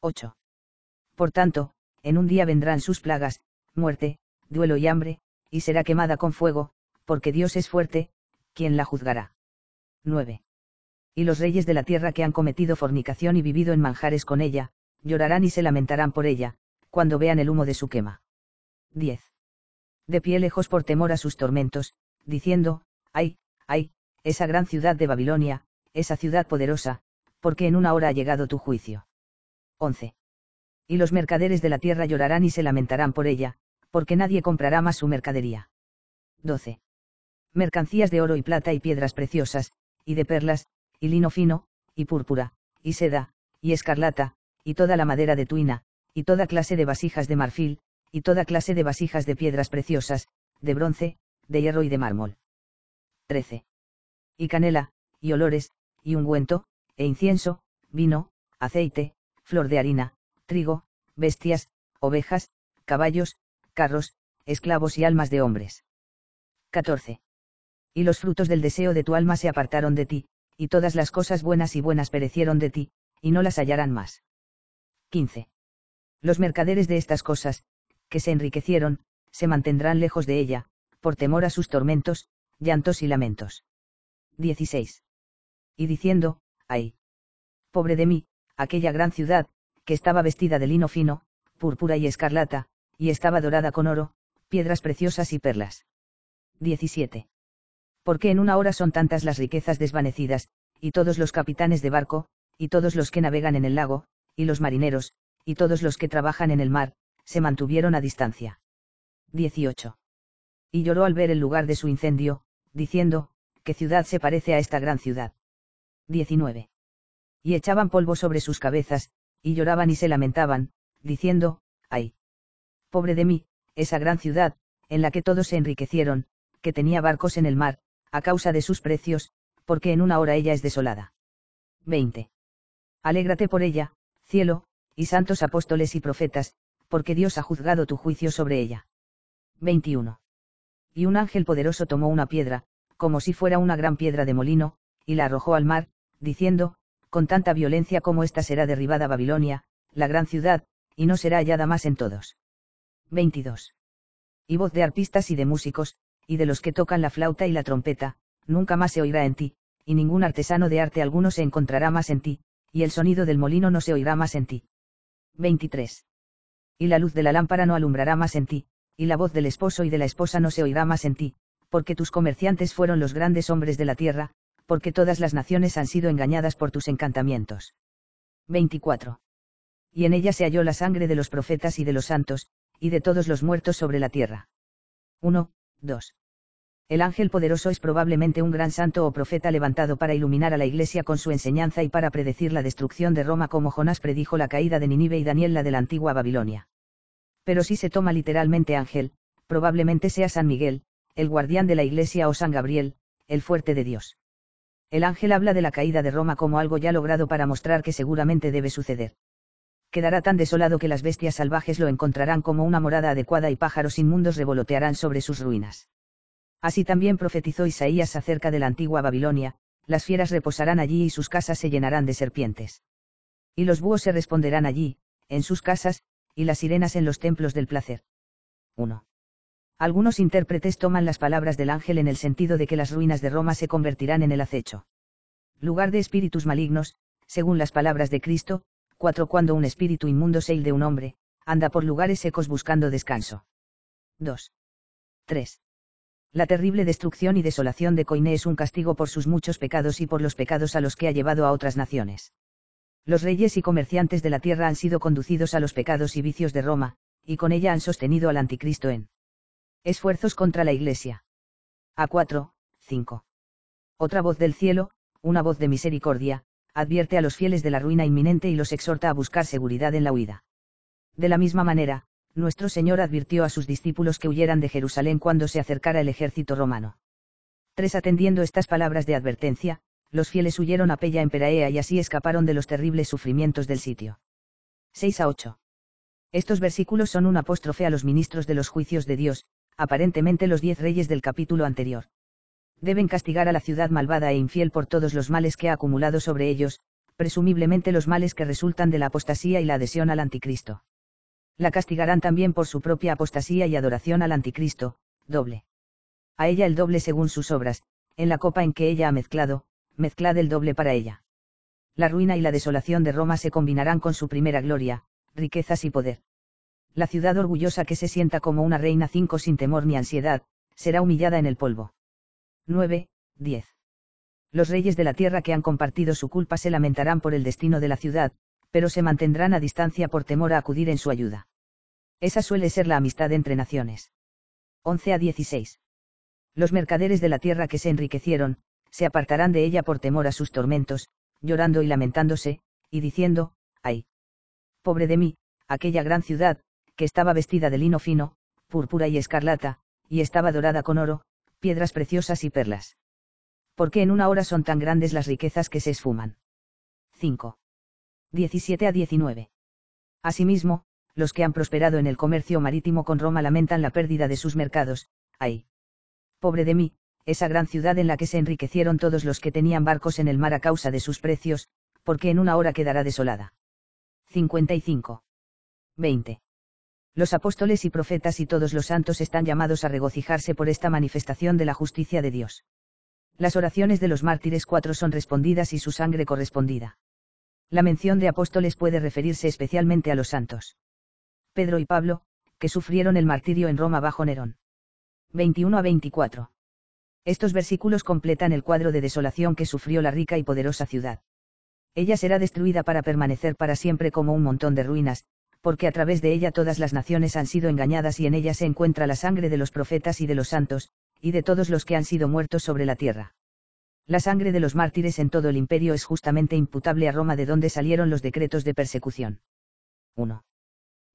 8. Por tanto, en un día vendrán sus plagas, muerte, duelo y hambre, y será quemada con fuego, porque Dios es fuerte, quien la juzgará. 9. Y los reyes de la tierra que han cometido fornicación y vivido en manjares con ella, llorarán y se lamentarán por ella, cuando vean el humo de su quema. 10. De pie lejos por temor a sus tormentos, diciendo, ay, ay, esa gran ciudad de Babilonia, esa ciudad poderosa, porque en una hora ha llegado tu juicio. 11. Y los mercaderes de la tierra llorarán y se lamentarán por ella, porque nadie comprará más su mercadería. 12. Mercancías de oro y plata y piedras preciosas, y de perlas, y lino fino, y púrpura, y seda, y escarlata, y toda la madera de tuina, y toda clase de vasijas de marfil, y toda clase de vasijas de piedras preciosas, de bronce, de hierro y de mármol. 13. Y canela, y olores, y ungüento, e incienso, vino, aceite, flor de harina, trigo, bestias, ovejas, caballos, carros, esclavos y almas de hombres. 14. Y los frutos del deseo de tu alma se apartaron de ti, y todas las cosas buenas y buenas perecieron de ti, y no las hallarán más. 15. Los mercaderes de estas cosas, que se enriquecieron, se mantendrán lejos de ella, por temor a sus tormentos, llantos y lamentos. 16. Y diciendo, ay. Pobre de mí, aquella gran ciudad, que estaba vestida de lino fino, púrpura y escarlata, y estaba dorada con oro, piedras preciosas y perlas. 17. Porque en una hora son tantas las riquezas desvanecidas, y todos los capitanes de barco, y todos los que navegan en el lago, y los marineros, y todos los que trabajan en el mar, se mantuvieron a distancia. 18. Y lloró al ver el lugar de su incendio, diciendo, ¿qué ciudad se parece a esta gran ciudad? 19. Y echaban polvo sobre sus cabezas, y lloraban y se lamentaban, diciendo, ay. Pobre de mí, esa gran ciudad, en la que todos se enriquecieron, que tenía barcos en el mar, a causa de sus precios, porque en una hora ella es desolada. 20. Alégrate por ella, cielo, y santos apóstoles y profetas, porque Dios ha juzgado tu juicio sobre ella. 21 y un ángel poderoso tomó una piedra, como si fuera una gran piedra de molino, y la arrojó al mar, diciendo, con tanta violencia como esta será derribada Babilonia, la gran ciudad, y no será hallada más en todos. 22. Y voz de arpistas y de músicos, y de los que tocan la flauta y la trompeta, nunca más se oirá en ti, y ningún artesano de arte alguno se encontrará más en ti, y el sonido del molino no se oirá más en ti. 23. Y la luz de la lámpara no alumbrará más en ti, y la voz del esposo y de la esposa no se oirá más en ti, porque tus comerciantes fueron los grandes hombres de la tierra, porque todas las naciones han sido engañadas por tus encantamientos. 24. Y en ella se halló la sangre de los profetas y de los santos, y de todos los muertos sobre la tierra. 1. 2. El ángel poderoso es probablemente un gran santo o profeta levantado para iluminar a la iglesia con su enseñanza y para predecir la destrucción de Roma como Jonás predijo la caída de Ninive y Daniel la de la antigua Babilonia pero si se toma literalmente ángel, probablemente sea San Miguel, el guardián de la iglesia o San Gabriel, el fuerte de Dios. El ángel habla de la caída de Roma como algo ya logrado para mostrar que seguramente debe suceder. Quedará tan desolado que las bestias salvajes lo encontrarán como una morada adecuada y pájaros inmundos revolotearán sobre sus ruinas. Así también profetizó Isaías acerca de la antigua Babilonia, las fieras reposarán allí y sus casas se llenarán de serpientes. Y los búhos se responderán allí, en sus casas, y las sirenas en los templos del placer. 1. Algunos intérpretes toman las palabras del ángel en el sentido de que las ruinas de Roma se convertirán en el acecho. Lugar de espíritus malignos, según las palabras de Cristo, 4. Cuando un espíritu inmundo se de un hombre, anda por lugares secos buscando descanso. 2. 3. La terrible destrucción y desolación de Coine es un castigo por sus muchos pecados y por los pecados a los que ha llevado a otras naciones. Los reyes y comerciantes de la tierra han sido conducidos a los pecados y vicios de Roma, y con ella han sostenido al anticristo en esfuerzos contra la Iglesia. A4, 5. Otra voz del cielo, una voz de misericordia, advierte a los fieles de la ruina inminente y los exhorta a buscar seguridad en la huida. De la misma manera, nuestro Señor advirtió a sus discípulos que huyeran de Jerusalén cuando se acercara el ejército romano. 3. Atendiendo estas palabras de advertencia, los fieles huyeron a Pella en Peraea y así escaparon de los terribles sufrimientos del sitio. 6 a 8. Estos versículos son un apóstrofe a los ministros de los juicios de Dios, aparentemente los diez reyes del capítulo anterior. Deben castigar a la ciudad malvada e infiel por todos los males que ha acumulado sobre ellos, presumiblemente los males que resultan de la apostasía y la adhesión al anticristo. La castigarán también por su propia apostasía y adoración al anticristo, doble. A ella el doble según sus obras, en la copa en que ella ha mezclado, mezclad el doble para ella. La ruina y la desolación de Roma se combinarán con su primera gloria, riquezas y poder. La ciudad orgullosa que se sienta como una reina cinco sin temor ni ansiedad, será humillada en el polvo. 9, 10. Los reyes de la tierra que han compartido su culpa se lamentarán por el destino de la ciudad, pero se mantendrán a distancia por temor a acudir en su ayuda. Esa suele ser la amistad entre naciones. 11 a 16. Los mercaderes de la tierra que se enriquecieron, se apartarán de ella por temor a sus tormentos, llorando y lamentándose, y diciendo, ay. Pobre de mí, aquella gran ciudad, que estaba vestida de lino fino, púrpura y escarlata, y estaba dorada con oro, piedras preciosas y perlas. ¿Por qué en una hora son tan grandes las riquezas que se esfuman? 5. 17 a 19. Asimismo, los que han prosperado en el comercio marítimo con Roma lamentan la pérdida de sus mercados, ay. Pobre de mí, esa gran ciudad en la que se enriquecieron todos los que tenían barcos en el mar a causa de sus precios, porque en una hora quedará desolada. 55. 20. Los apóstoles y profetas y todos los santos están llamados a regocijarse por esta manifestación de la justicia de Dios. Las oraciones de los mártires cuatro son respondidas y su sangre correspondida. La mención de apóstoles puede referirse especialmente a los santos. Pedro y Pablo, que sufrieron el martirio en Roma bajo Nerón. 21 a 24. Estos versículos completan el cuadro de desolación que sufrió la rica y poderosa ciudad. Ella será destruida para permanecer para siempre como un montón de ruinas, porque a través de ella todas las naciones han sido engañadas y en ella se encuentra la sangre de los profetas y de los santos, y de todos los que han sido muertos sobre la tierra. La sangre de los mártires en todo el imperio es justamente imputable a Roma de donde salieron los decretos de persecución. 1.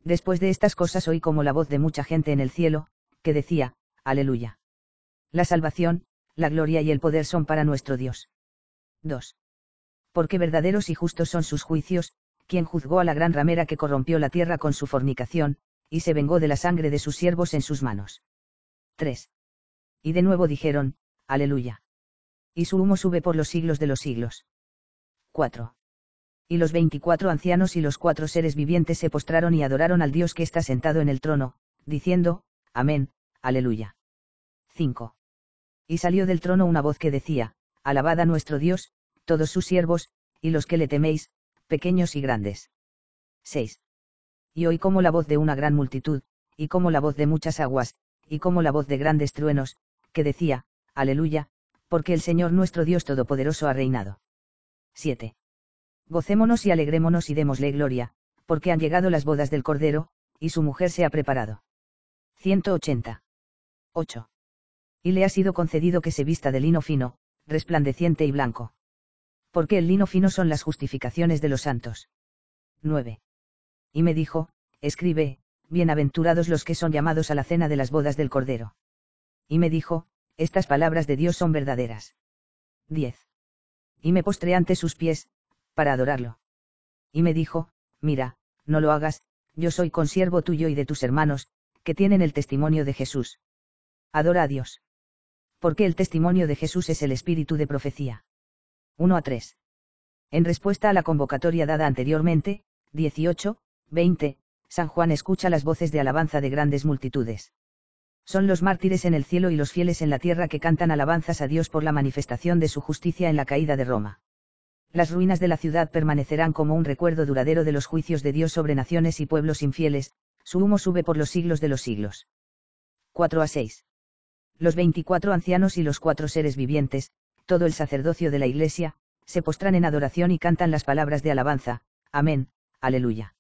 Después de estas cosas oí como la voz de mucha gente en el cielo, que decía, Aleluya la salvación, la gloria y el poder son para nuestro Dios. 2. Porque verdaderos y justos son sus juicios, quien juzgó a la gran ramera que corrompió la tierra con su fornicación, y se vengó de la sangre de sus siervos en sus manos. 3. Y de nuevo dijeron, Aleluya. Y su humo sube por los siglos de los siglos. 4. Y los veinticuatro ancianos y los cuatro seres vivientes se postraron y adoraron al Dios que está sentado en el trono, diciendo, Amén, Aleluya. 5. Y salió del trono una voz que decía, Alabad a nuestro Dios, todos sus siervos, y los que le teméis, pequeños y grandes. 6. Y oí como la voz de una gran multitud, y como la voz de muchas aguas, y como la voz de grandes truenos, que decía, Aleluya, porque el Señor nuestro Dios Todopoderoso ha reinado. 7. Gocémonos y alegrémonos y démosle gloria, porque han llegado las bodas del Cordero, y su mujer se ha preparado. 180. 8 y le ha sido concedido que se vista de lino fino, resplandeciente y blanco. Porque el lino fino son las justificaciones de los santos. 9. Y me dijo, escribe, bienaventurados los que son llamados a la cena de las bodas del Cordero. Y me dijo, estas palabras de Dios son verdaderas. 10. Y me postré ante sus pies, para adorarlo. Y me dijo, mira, no lo hagas, yo soy consiervo tuyo y de tus hermanos, que tienen el testimonio de Jesús. Adora a Dios porque el testimonio de Jesús es el espíritu de profecía. 1 a 3. En respuesta a la convocatoria dada anteriormente, 18, 20, San Juan escucha las voces de alabanza de grandes multitudes. Son los mártires en el cielo y los fieles en la tierra que cantan alabanzas a Dios por la manifestación de su justicia en la caída de Roma. Las ruinas de la ciudad permanecerán como un recuerdo duradero de los juicios de Dios sobre naciones y pueblos infieles, su humo sube por los siglos de los siglos. 4 a 6. Los veinticuatro ancianos y los cuatro seres vivientes, todo el sacerdocio de la iglesia, se postran en adoración y cantan las palabras de alabanza, Amén, Aleluya.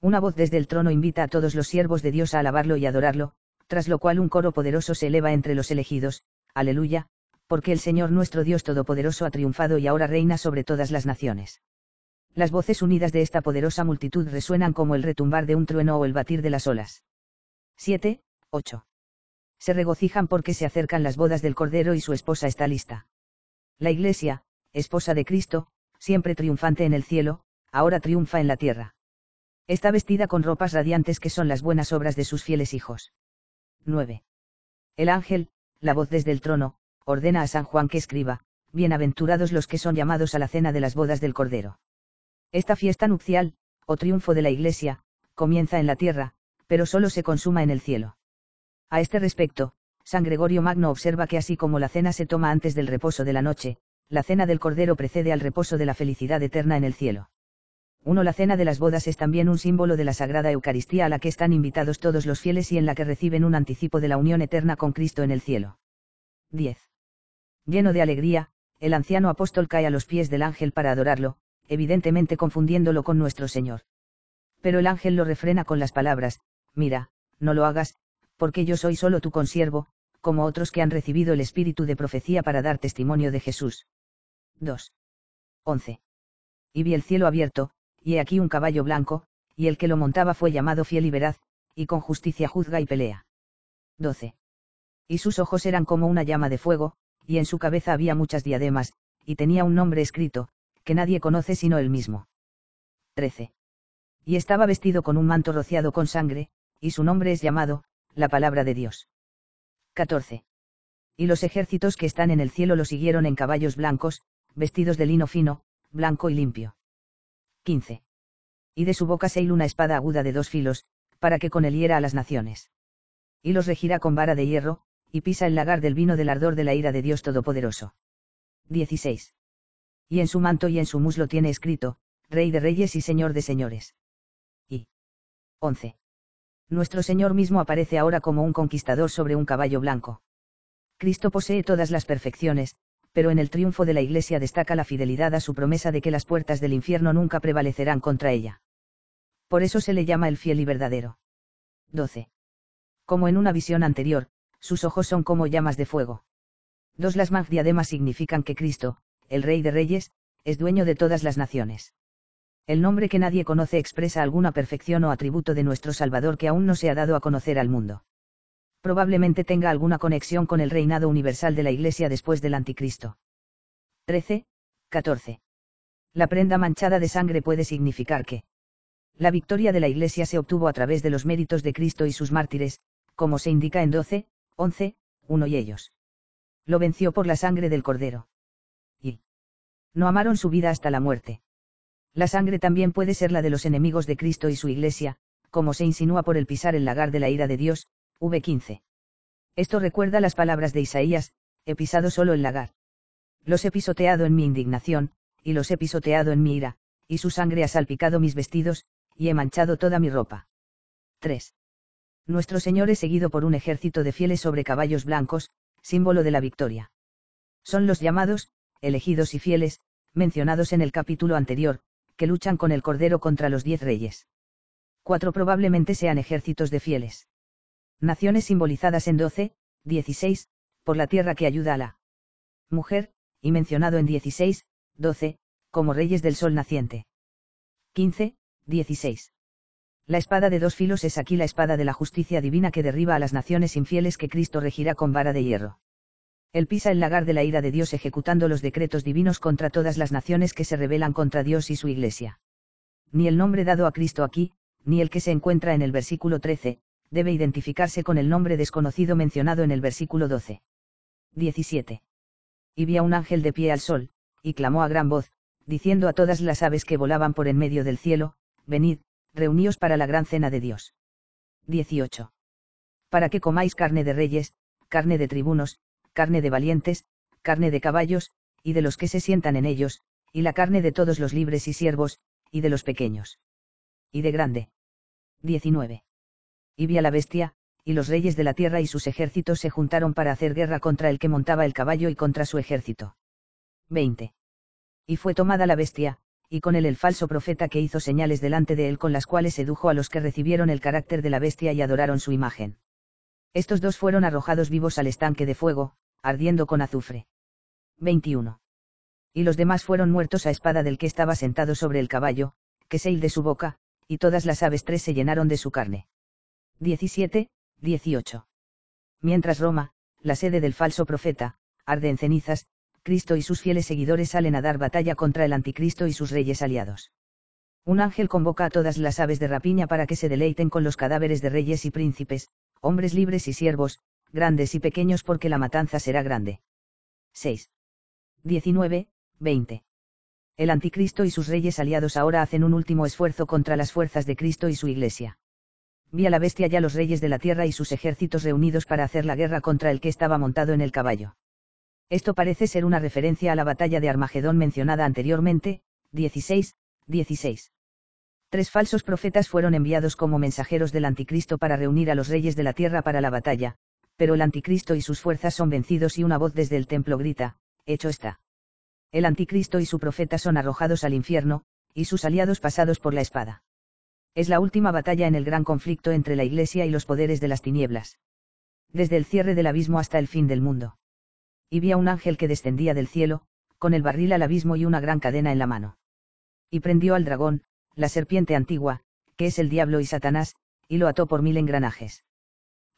Una voz desde el trono invita a todos los siervos de Dios a alabarlo y adorarlo, tras lo cual un coro poderoso se eleva entre los elegidos, Aleluya, porque el Señor nuestro Dios Todopoderoso ha triunfado y ahora reina sobre todas las naciones. Las voces unidas de esta poderosa multitud resuenan como el retumbar de un trueno o el batir de las olas. 7, 8 se regocijan porque se acercan las bodas del Cordero y su esposa está lista. La Iglesia, esposa de Cristo, siempre triunfante en el cielo, ahora triunfa en la tierra. Está vestida con ropas radiantes que son las buenas obras de sus fieles hijos. 9. El ángel, la voz desde el trono, ordena a San Juan que escriba, Bienaventurados los que son llamados a la cena de las bodas del Cordero. Esta fiesta nupcial, o triunfo de la Iglesia, comienza en la tierra, pero solo se consuma en el cielo. A este respecto, San Gregorio Magno observa que así como la cena se toma antes del reposo de la noche, la cena del Cordero precede al reposo de la felicidad eterna en el cielo. 1. La cena de las bodas es también un símbolo de la Sagrada Eucaristía a la que están invitados todos los fieles y en la que reciben un anticipo de la unión eterna con Cristo en el cielo. 10. Lleno de alegría, el anciano apóstol cae a los pies del ángel para adorarlo, evidentemente confundiéndolo con nuestro Señor. Pero el ángel lo refrena con las palabras, mira, no lo hagas, porque yo soy solo tu consiervo, como otros que han recibido el espíritu de profecía para dar testimonio de Jesús. 2. 11. Y vi el cielo abierto, y he aquí un caballo blanco, y el que lo montaba fue llamado fiel y veraz, y con justicia juzga y pelea. 12. Y sus ojos eran como una llama de fuego, y en su cabeza había muchas diademas, y tenía un nombre escrito, que nadie conoce sino él mismo. 13. Y estaba vestido con un manto rociado con sangre, y su nombre es llamado, la palabra de Dios. 14. Y los ejércitos que están en el cielo lo siguieron en caballos blancos, vestidos de lino fino, blanco y limpio. 15. Y de su boca se una espada aguda de dos filos, para que con él hiera a las naciones. Y los regirá con vara de hierro, y pisa el lagar del vino del ardor de la ira de Dios Todopoderoso. 16. Y en su manto y en su muslo tiene escrito, Rey de Reyes y Señor de Señores. Y 11 nuestro Señor mismo aparece ahora como un conquistador sobre un caballo blanco. Cristo posee todas las perfecciones, pero en el triunfo de la Iglesia destaca la fidelidad a su promesa de que las puertas del infierno nunca prevalecerán contra ella. Por eso se le llama el fiel y verdadero. 12. Como en una visión anterior, sus ojos son como llamas de fuego. Dos las Magdiademas diademas significan que Cristo, el Rey de Reyes, es dueño de todas las naciones el nombre que nadie conoce expresa alguna perfección o atributo de nuestro Salvador que aún no se ha dado a conocer al mundo. Probablemente tenga alguna conexión con el reinado universal de la Iglesia después del Anticristo. 13, 14. La prenda manchada de sangre puede significar que la victoria de la Iglesia se obtuvo a través de los méritos de Cristo y sus mártires, como se indica en 12, 11, 1 y ellos. Lo venció por la sangre del Cordero. Y no amaron su vida hasta la muerte la sangre también puede ser la de los enemigos de Cristo y su Iglesia, como se insinúa por el pisar el lagar de la ira de Dios, v15. Esto recuerda las palabras de Isaías, he pisado solo el lagar. Los he pisoteado en mi indignación, y los he pisoteado en mi ira, y su sangre ha salpicado mis vestidos, y he manchado toda mi ropa. 3. Nuestro Señor es seguido por un ejército de fieles sobre caballos blancos, símbolo de la victoria. Son los llamados, elegidos y fieles, mencionados en el capítulo anterior, que luchan con el Cordero contra los diez reyes. Cuatro probablemente sean ejércitos de fieles. Naciones simbolizadas en 12, 16, por la tierra que ayuda a la mujer, y mencionado en 16, 12, como reyes del sol naciente. 15, 16. La espada de dos filos es aquí la espada de la justicia divina que derriba a las naciones infieles que Cristo regirá con vara de hierro. Él pisa el lagar de la ira de Dios ejecutando los decretos divinos contra todas las naciones que se rebelan contra Dios y su iglesia. Ni el nombre dado a Cristo aquí, ni el que se encuentra en el versículo 13, debe identificarse con el nombre desconocido mencionado en el versículo 12. 17. Y vi a un ángel de pie al sol, y clamó a gran voz, diciendo a todas las aves que volaban por en medio del cielo, venid, reuníos para la gran cena de Dios. 18. Para que comáis carne de reyes, carne de tribunos, carne de valientes, carne de caballos, y de los que se sientan en ellos, y la carne de todos los libres y siervos, y de los pequeños. Y de grande. 19. Y vi a la bestia, y los reyes de la tierra y sus ejércitos se juntaron para hacer guerra contra el que montaba el caballo y contra su ejército. 20. Y fue tomada la bestia, y con él el falso profeta que hizo señales delante de él con las cuales sedujo a los que recibieron el carácter de la bestia y adoraron su imagen. Estos dos fueron arrojados vivos al estanque de fuego, ardiendo con azufre. 21. Y los demás fueron muertos a espada del que estaba sentado sobre el caballo, que se de su boca, y todas las aves tres se llenaron de su carne. 17, 18. Mientras Roma, la sede del falso profeta, arde en cenizas, Cristo y sus fieles seguidores salen a dar batalla contra el anticristo y sus reyes aliados. Un ángel convoca a todas las aves de rapiña para que se deleiten con los cadáveres de reyes y príncipes, hombres libres y siervos, grandes y pequeños porque la matanza será grande. 6. 19, 20. El anticristo y sus reyes aliados ahora hacen un último esfuerzo contra las fuerzas de Cristo y su iglesia. Vi a la bestia ya los reyes de la tierra y sus ejércitos reunidos para hacer la guerra contra el que estaba montado en el caballo. Esto parece ser una referencia a la batalla de Armagedón mencionada anteriormente, 16, 16. Tres falsos profetas fueron enviados como mensajeros del anticristo para reunir a los reyes de la tierra para la batalla, pero el anticristo y sus fuerzas son vencidos y una voz desde el templo grita, hecho está. El anticristo y su profeta son arrojados al infierno, y sus aliados pasados por la espada. Es la última batalla en el gran conflicto entre la Iglesia y los poderes de las tinieblas. Desde el cierre del abismo hasta el fin del mundo. Y vi a un ángel que descendía del cielo, con el barril al abismo y una gran cadena en la mano. Y prendió al dragón, la serpiente antigua, que es el diablo y Satanás, y lo ató por mil engranajes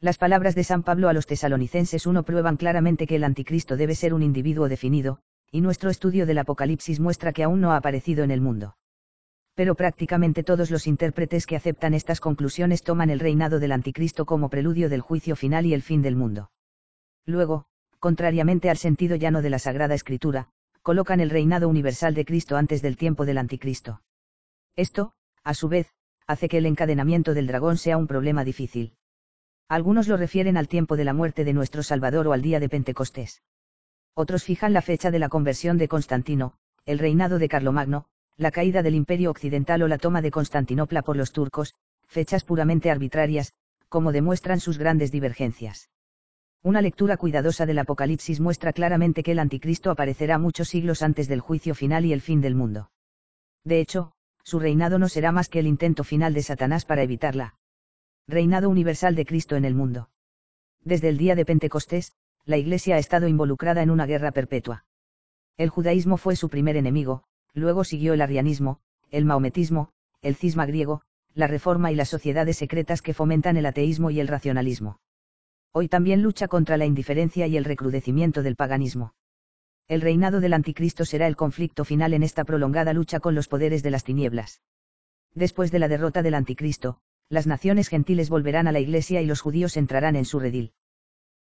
las palabras de San Pablo a los tesalonicenses 1 prueban claramente que el anticristo debe ser un individuo definido, y nuestro estudio del Apocalipsis muestra que aún no ha aparecido en el mundo. Pero prácticamente todos los intérpretes que aceptan estas conclusiones toman el reinado del anticristo como preludio del juicio final y el fin del mundo. Luego, contrariamente al sentido llano de la Sagrada Escritura, colocan el reinado universal de Cristo antes del tiempo del anticristo. Esto, a su vez, hace que el encadenamiento del dragón sea un problema difícil. Algunos lo refieren al tiempo de la muerte de nuestro Salvador o al día de Pentecostés. Otros fijan la fecha de la conversión de Constantino, el reinado de Carlomagno, la caída del Imperio Occidental o la toma de Constantinopla por los turcos, fechas puramente arbitrarias, como demuestran sus grandes divergencias. Una lectura cuidadosa del Apocalipsis muestra claramente que el anticristo aparecerá muchos siglos antes del juicio final y el fin del mundo. De hecho, su reinado no será más que el intento final de Satanás para evitarla reinado universal de Cristo en el mundo. Desde el día de Pentecostés, la Iglesia ha estado involucrada en una guerra perpetua. El judaísmo fue su primer enemigo, luego siguió el arianismo, el maometismo, el cisma griego, la reforma y las sociedades secretas que fomentan el ateísmo y el racionalismo. Hoy también lucha contra la indiferencia y el recrudecimiento del paganismo. El reinado del anticristo será el conflicto final en esta prolongada lucha con los poderes de las tinieblas. Después de la derrota del anticristo, las naciones gentiles volverán a la iglesia y los judíos entrarán en su redil.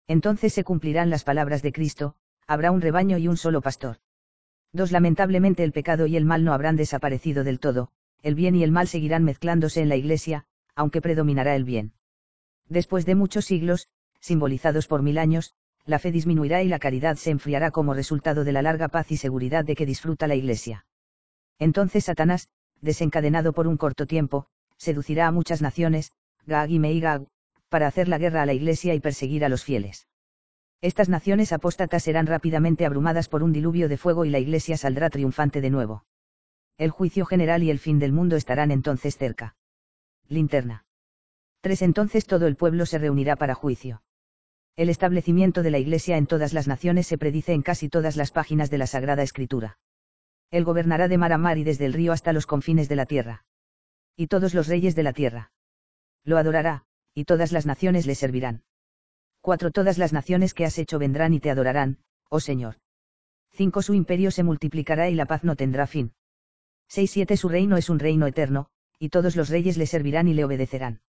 Entonces se cumplirán las palabras de Cristo, habrá un rebaño y un solo pastor. Dos Lamentablemente el pecado y el mal no habrán desaparecido del todo, el bien y el mal seguirán mezclándose en la iglesia, aunque predominará el bien. Después de muchos siglos, simbolizados por mil años, la fe disminuirá y la caridad se enfriará como resultado de la larga paz y seguridad de que disfruta la iglesia. Entonces Satanás, desencadenado por un corto tiempo, seducirá a muchas naciones, Gag y Meigag, para hacer la guerra a la Iglesia y perseguir a los fieles. Estas naciones apóstatas serán rápidamente abrumadas por un diluvio de fuego y la Iglesia saldrá triunfante de nuevo. El juicio general y el fin del mundo estarán entonces cerca. Linterna. Tres Entonces todo el pueblo se reunirá para juicio. El establecimiento de la Iglesia en todas las naciones se predice en casi todas las páginas de la Sagrada Escritura. Él gobernará de mar a mar y desde el río hasta los confines de la tierra y todos los reyes de la tierra. Lo adorará, y todas las naciones le servirán. 4. Todas las naciones que has hecho vendrán y te adorarán, oh Señor. 5. Su imperio se multiplicará y la paz no tendrá fin. 6. 7. Su reino es un reino eterno, y todos los reyes le servirán y le obedecerán.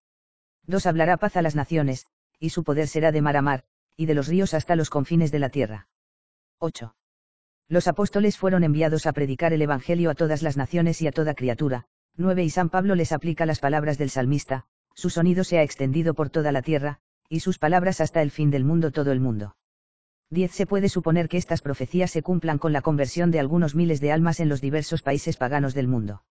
2. Hablará paz a las naciones, y su poder será de mar a mar, y de los ríos hasta los confines de la tierra. 8. Los apóstoles fueron enviados a predicar el Evangelio a todas las naciones y a toda criatura, 9 y San Pablo les aplica las palabras del salmista, su sonido se ha extendido por toda la tierra, y sus palabras hasta el fin del mundo todo el mundo. 10. Se puede suponer que estas profecías se cumplan con la conversión de algunos miles de almas en los diversos países paganos del mundo.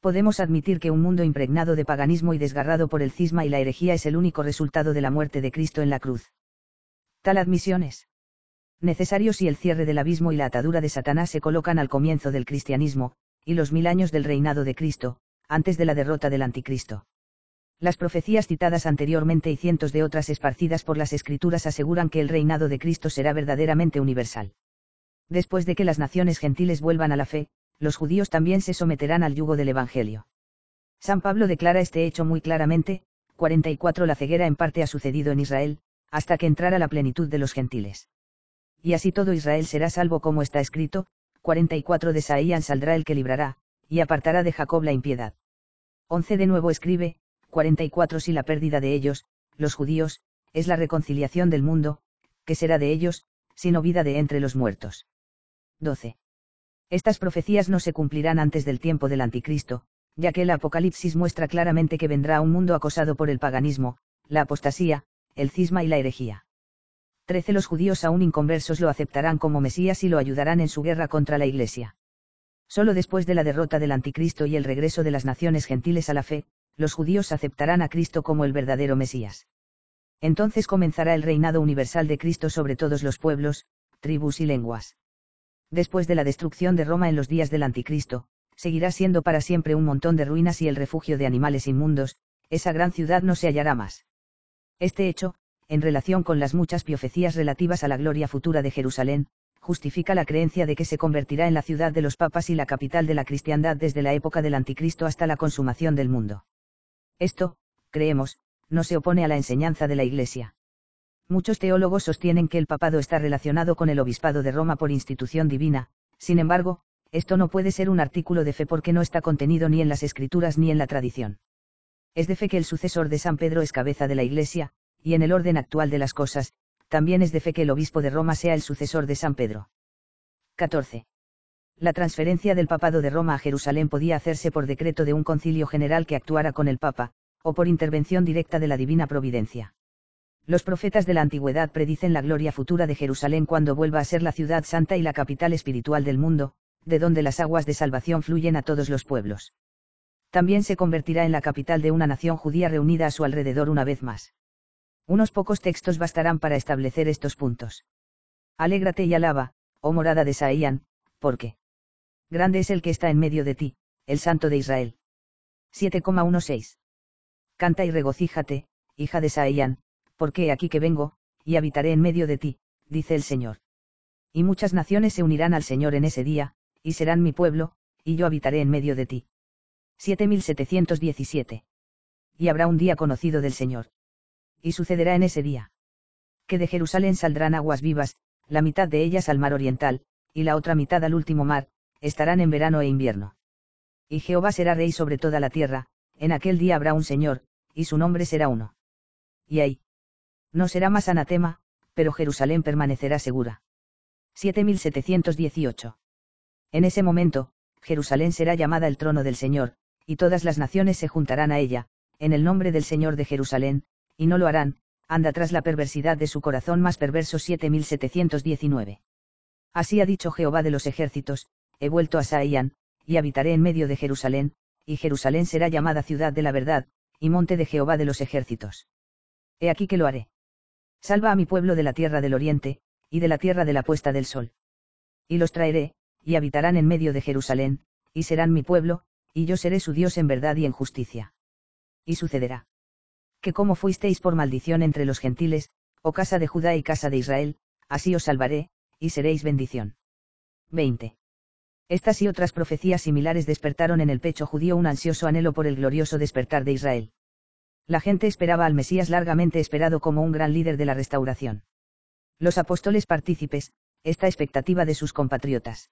Podemos admitir que un mundo impregnado de paganismo y desgarrado por el cisma y la herejía es el único resultado de la muerte de Cristo en la cruz. Tal admisión es necesario si el cierre del abismo y la atadura de Satanás se colocan al comienzo del cristianismo, y los mil años del reinado de Cristo, antes de la derrota del anticristo. Las profecías citadas anteriormente y cientos de otras esparcidas por las escrituras aseguran que el reinado de Cristo será verdaderamente universal. Después de que las naciones gentiles vuelvan a la fe, los judíos también se someterán al yugo del Evangelio. San Pablo declara este hecho muy claramente, 44 La ceguera en parte ha sucedido en Israel, hasta que entrara la plenitud de los gentiles. Y así todo Israel será salvo como está escrito, 44 de Saían saldrá el que librará, y apartará de Jacob la impiedad. 11 de nuevo escribe, 44 si la pérdida de ellos, los judíos, es la reconciliación del mundo, que será de ellos, sino vida de entre los muertos. 12. Estas profecías no se cumplirán antes del tiempo del anticristo, ya que el Apocalipsis muestra claramente que vendrá un mundo acosado por el paganismo, la apostasía, el cisma y la herejía. 13 Los judíos aún inconversos lo aceptarán como Mesías y lo ayudarán en su guerra contra la Iglesia. Solo después de la derrota del anticristo y el regreso de las naciones gentiles a la fe, los judíos aceptarán a Cristo como el verdadero Mesías. Entonces comenzará el reinado universal de Cristo sobre todos los pueblos, tribus y lenguas. Después de la destrucción de Roma en los días del anticristo, seguirá siendo para siempre un montón de ruinas y el refugio de animales inmundos, esa gran ciudad no se hallará más. Este hecho, en relación con las muchas piofecías relativas a la gloria futura de Jerusalén, justifica la creencia de que se convertirá en la ciudad de los papas y la capital de la cristiandad desde la época del anticristo hasta la consumación del mundo. Esto, creemos, no se opone a la enseñanza de la Iglesia. Muchos teólogos sostienen que el papado está relacionado con el obispado de Roma por institución divina, sin embargo, esto no puede ser un artículo de fe porque no está contenido ni en las escrituras ni en la tradición. Es de fe que el sucesor de San Pedro es cabeza de la Iglesia, y en el orden actual de las cosas, también es de fe que el obispo de Roma sea el sucesor de San Pedro. 14. La transferencia del papado de Roma a Jerusalén podía hacerse por decreto de un concilio general que actuara con el papa, o por intervención directa de la divina providencia. Los profetas de la antigüedad predicen la gloria futura de Jerusalén cuando vuelva a ser la ciudad santa y la capital espiritual del mundo, de donde las aguas de salvación fluyen a todos los pueblos. También se convertirá en la capital de una nación judía reunida a su alrededor una vez más. Unos pocos textos bastarán para establecer estos puntos. Alégrate y alaba, oh morada de Saían, porque grande es el que está en medio de ti, el santo de Israel. 7,16. Canta y regocíjate, hija de Saían, porque he aquí que vengo, y habitaré en medio de ti, dice el Señor. Y muchas naciones se unirán al Señor en ese día, y serán mi pueblo, y yo habitaré en medio de ti. 7717. Y habrá un día conocido del Señor y sucederá en ese día. Que de Jerusalén saldrán aguas vivas, la mitad de ellas al mar oriental, y la otra mitad al último mar, estarán en verano e invierno. Y Jehová será rey sobre toda la tierra, en aquel día habrá un Señor, y su nombre será uno. Y ahí. No será más anatema, pero Jerusalén permanecerá segura. 7718. En ese momento, Jerusalén será llamada el trono del Señor, y todas las naciones se juntarán a ella, en el nombre del Señor de Jerusalén, y no lo harán, anda tras la perversidad de su corazón más perverso 7719. Así ha dicho Jehová de los ejércitos, he vuelto a Saían, y habitaré en medio de Jerusalén, y Jerusalén será llamada ciudad de la verdad, y monte de Jehová de los ejércitos. He aquí que lo haré. Salva a mi pueblo de la tierra del oriente, y de la tierra de la puesta del sol. Y los traeré, y habitarán en medio de Jerusalén, y serán mi pueblo, y yo seré su Dios en verdad y en justicia. Y sucederá que como fuisteis por maldición entre los gentiles, o oh casa de Judá y casa de Israel, así os salvaré, y seréis bendición. 20. Estas y otras profecías similares despertaron en el pecho judío un ansioso anhelo por el glorioso despertar de Israel. La gente esperaba al Mesías largamente esperado como un gran líder de la restauración. Los apóstoles partícipes, esta expectativa de sus compatriotas.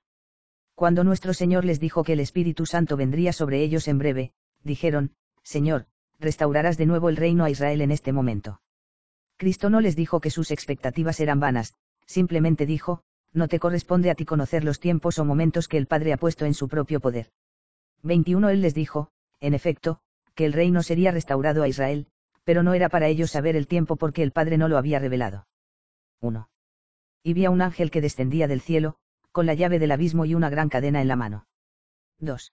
Cuando nuestro Señor les dijo que el Espíritu Santo vendría sobre ellos en breve, dijeron, Señor, restaurarás de nuevo el reino a Israel en este momento. Cristo no les dijo que sus expectativas eran vanas, simplemente dijo, no te corresponde a ti conocer los tiempos o momentos que el Padre ha puesto en su propio poder. 21 Él les dijo, en efecto, que el reino sería restaurado a Israel, pero no era para ellos saber el tiempo porque el Padre no lo había revelado. 1. Y vi a un ángel que descendía del cielo, con la llave del abismo y una gran cadena en la mano. 2.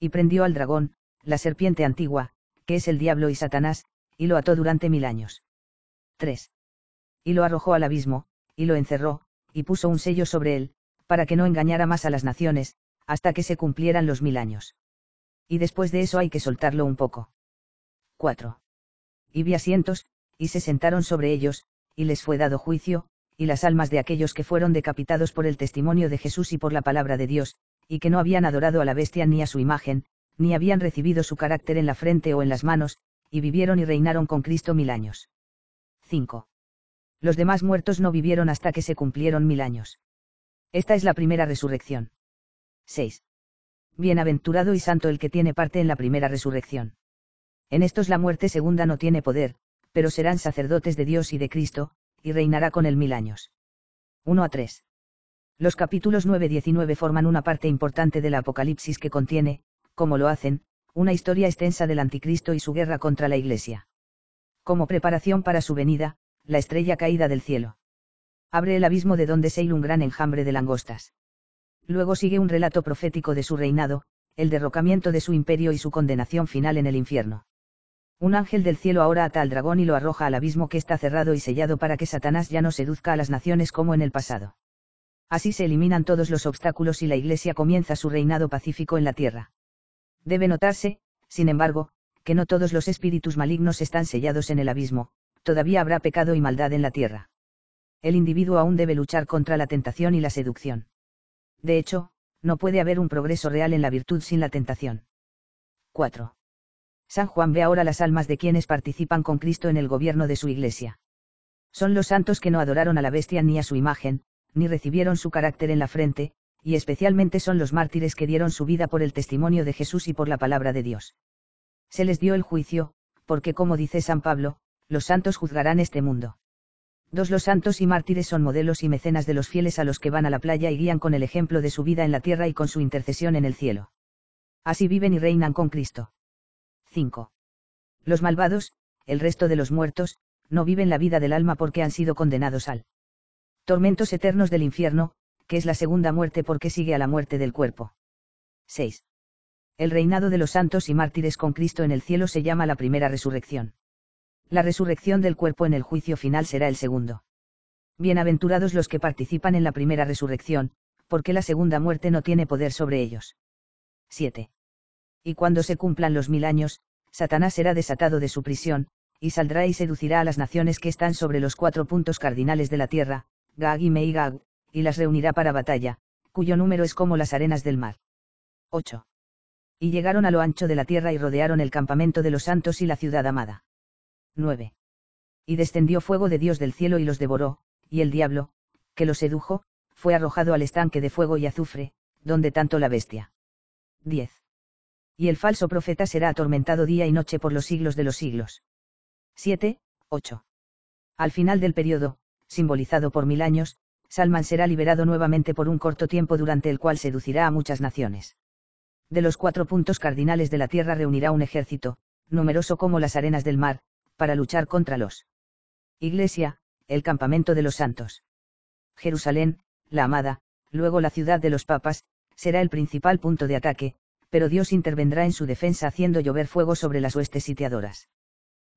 Y prendió al dragón, la serpiente antigua, que es el diablo y Satanás, y lo ató durante mil años. 3. Y lo arrojó al abismo, y lo encerró, y puso un sello sobre él, para que no engañara más a las naciones, hasta que se cumplieran los mil años. Y después de eso hay que soltarlo un poco. 4. Y vi asientos, y se sentaron sobre ellos, y les fue dado juicio, y las almas de aquellos que fueron decapitados por el testimonio de Jesús y por la palabra de Dios, y que no habían adorado a la bestia ni a su imagen, ni habían recibido su carácter en la frente o en las manos, y vivieron y reinaron con Cristo mil años. 5. Los demás muertos no vivieron hasta que se cumplieron mil años. Esta es la primera resurrección. 6. Bienaventurado y santo el que tiene parte en la primera resurrección. En estos la muerte segunda no tiene poder, pero serán sacerdotes de Dios y de Cristo, y reinará con él mil años. 1 a 3. Los capítulos 9-19 forman una parte importante del Apocalipsis que contiene, como lo hacen, una historia extensa del anticristo y su guerra contra la Iglesia. Como preparación para su venida, la estrella caída del cielo. Abre el abismo de donde se un gran enjambre de langostas. Luego sigue un relato profético de su reinado, el derrocamiento de su imperio y su condenación final en el infierno. Un ángel del cielo ahora ata al dragón y lo arroja al abismo que está cerrado y sellado para que Satanás ya no seduzca a las naciones como en el pasado. Así se eliminan todos los obstáculos y la Iglesia comienza su reinado pacífico en la tierra. Debe notarse, sin embargo, que no todos los espíritus malignos están sellados en el abismo, todavía habrá pecado y maldad en la tierra. El individuo aún debe luchar contra la tentación y la seducción. De hecho, no puede haber un progreso real en la virtud sin la tentación. 4. San Juan ve ahora las almas de quienes participan con Cristo en el gobierno de su iglesia. Son los santos que no adoraron a la bestia ni a su imagen, ni recibieron su carácter en la frente, y especialmente son los mártires que dieron su vida por el testimonio de Jesús y por la palabra de Dios. Se les dio el juicio, porque como dice San Pablo, los santos juzgarán este mundo. Dos los santos y mártires son modelos y mecenas de los fieles a los que van a la playa y guían con el ejemplo de su vida en la tierra y con su intercesión en el cielo. Así viven y reinan con Cristo. 5. Los malvados, el resto de los muertos, no viven la vida del alma porque han sido condenados al tormentos eternos del infierno, que es la segunda muerte porque sigue a la muerte del cuerpo. 6. El reinado de los santos y mártires con Cristo en el cielo se llama la primera resurrección. La resurrección del cuerpo en el juicio final será el segundo. Bienaventurados los que participan en la primera resurrección, porque la segunda muerte no tiene poder sobre ellos. 7. Y cuando se cumplan los mil años, Satanás será desatado de su prisión, y saldrá y seducirá a las naciones que están sobre los cuatro puntos cardinales de la tierra, Gag y Gag y las reunirá para batalla, cuyo número es como las arenas del mar. 8. Y llegaron a lo ancho de la tierra y rodearon el campamento de los santos y la ciudad amada. 9. Y descendió fuego de Dios del cielo y los devoró, y el diablo, que los sedujo, fue arrojado al estanque de fuego y azufre, donde tanto la bestia. 10. Y el falso profeta será atormentado día y noche por los siglos de los siglos. 7, 8. Al final del periodo, simbolizado por mil años, Salman será liberado nuevamente por un corto tiempo durante el cual seducirá a muchas naciones. De los cuatro puntos cardinales de la Tierra reunirá un ejército, numeroso como las arenas del mar, para luchar contra los. Iglesia, el campamento de los santos. Jerusalén, la amada, luego la ciudad de los papas, será el principal punto de ataque, pero Dios intervendrá en su defensa haciendo llover fuego sobre las huestes sitiadoras.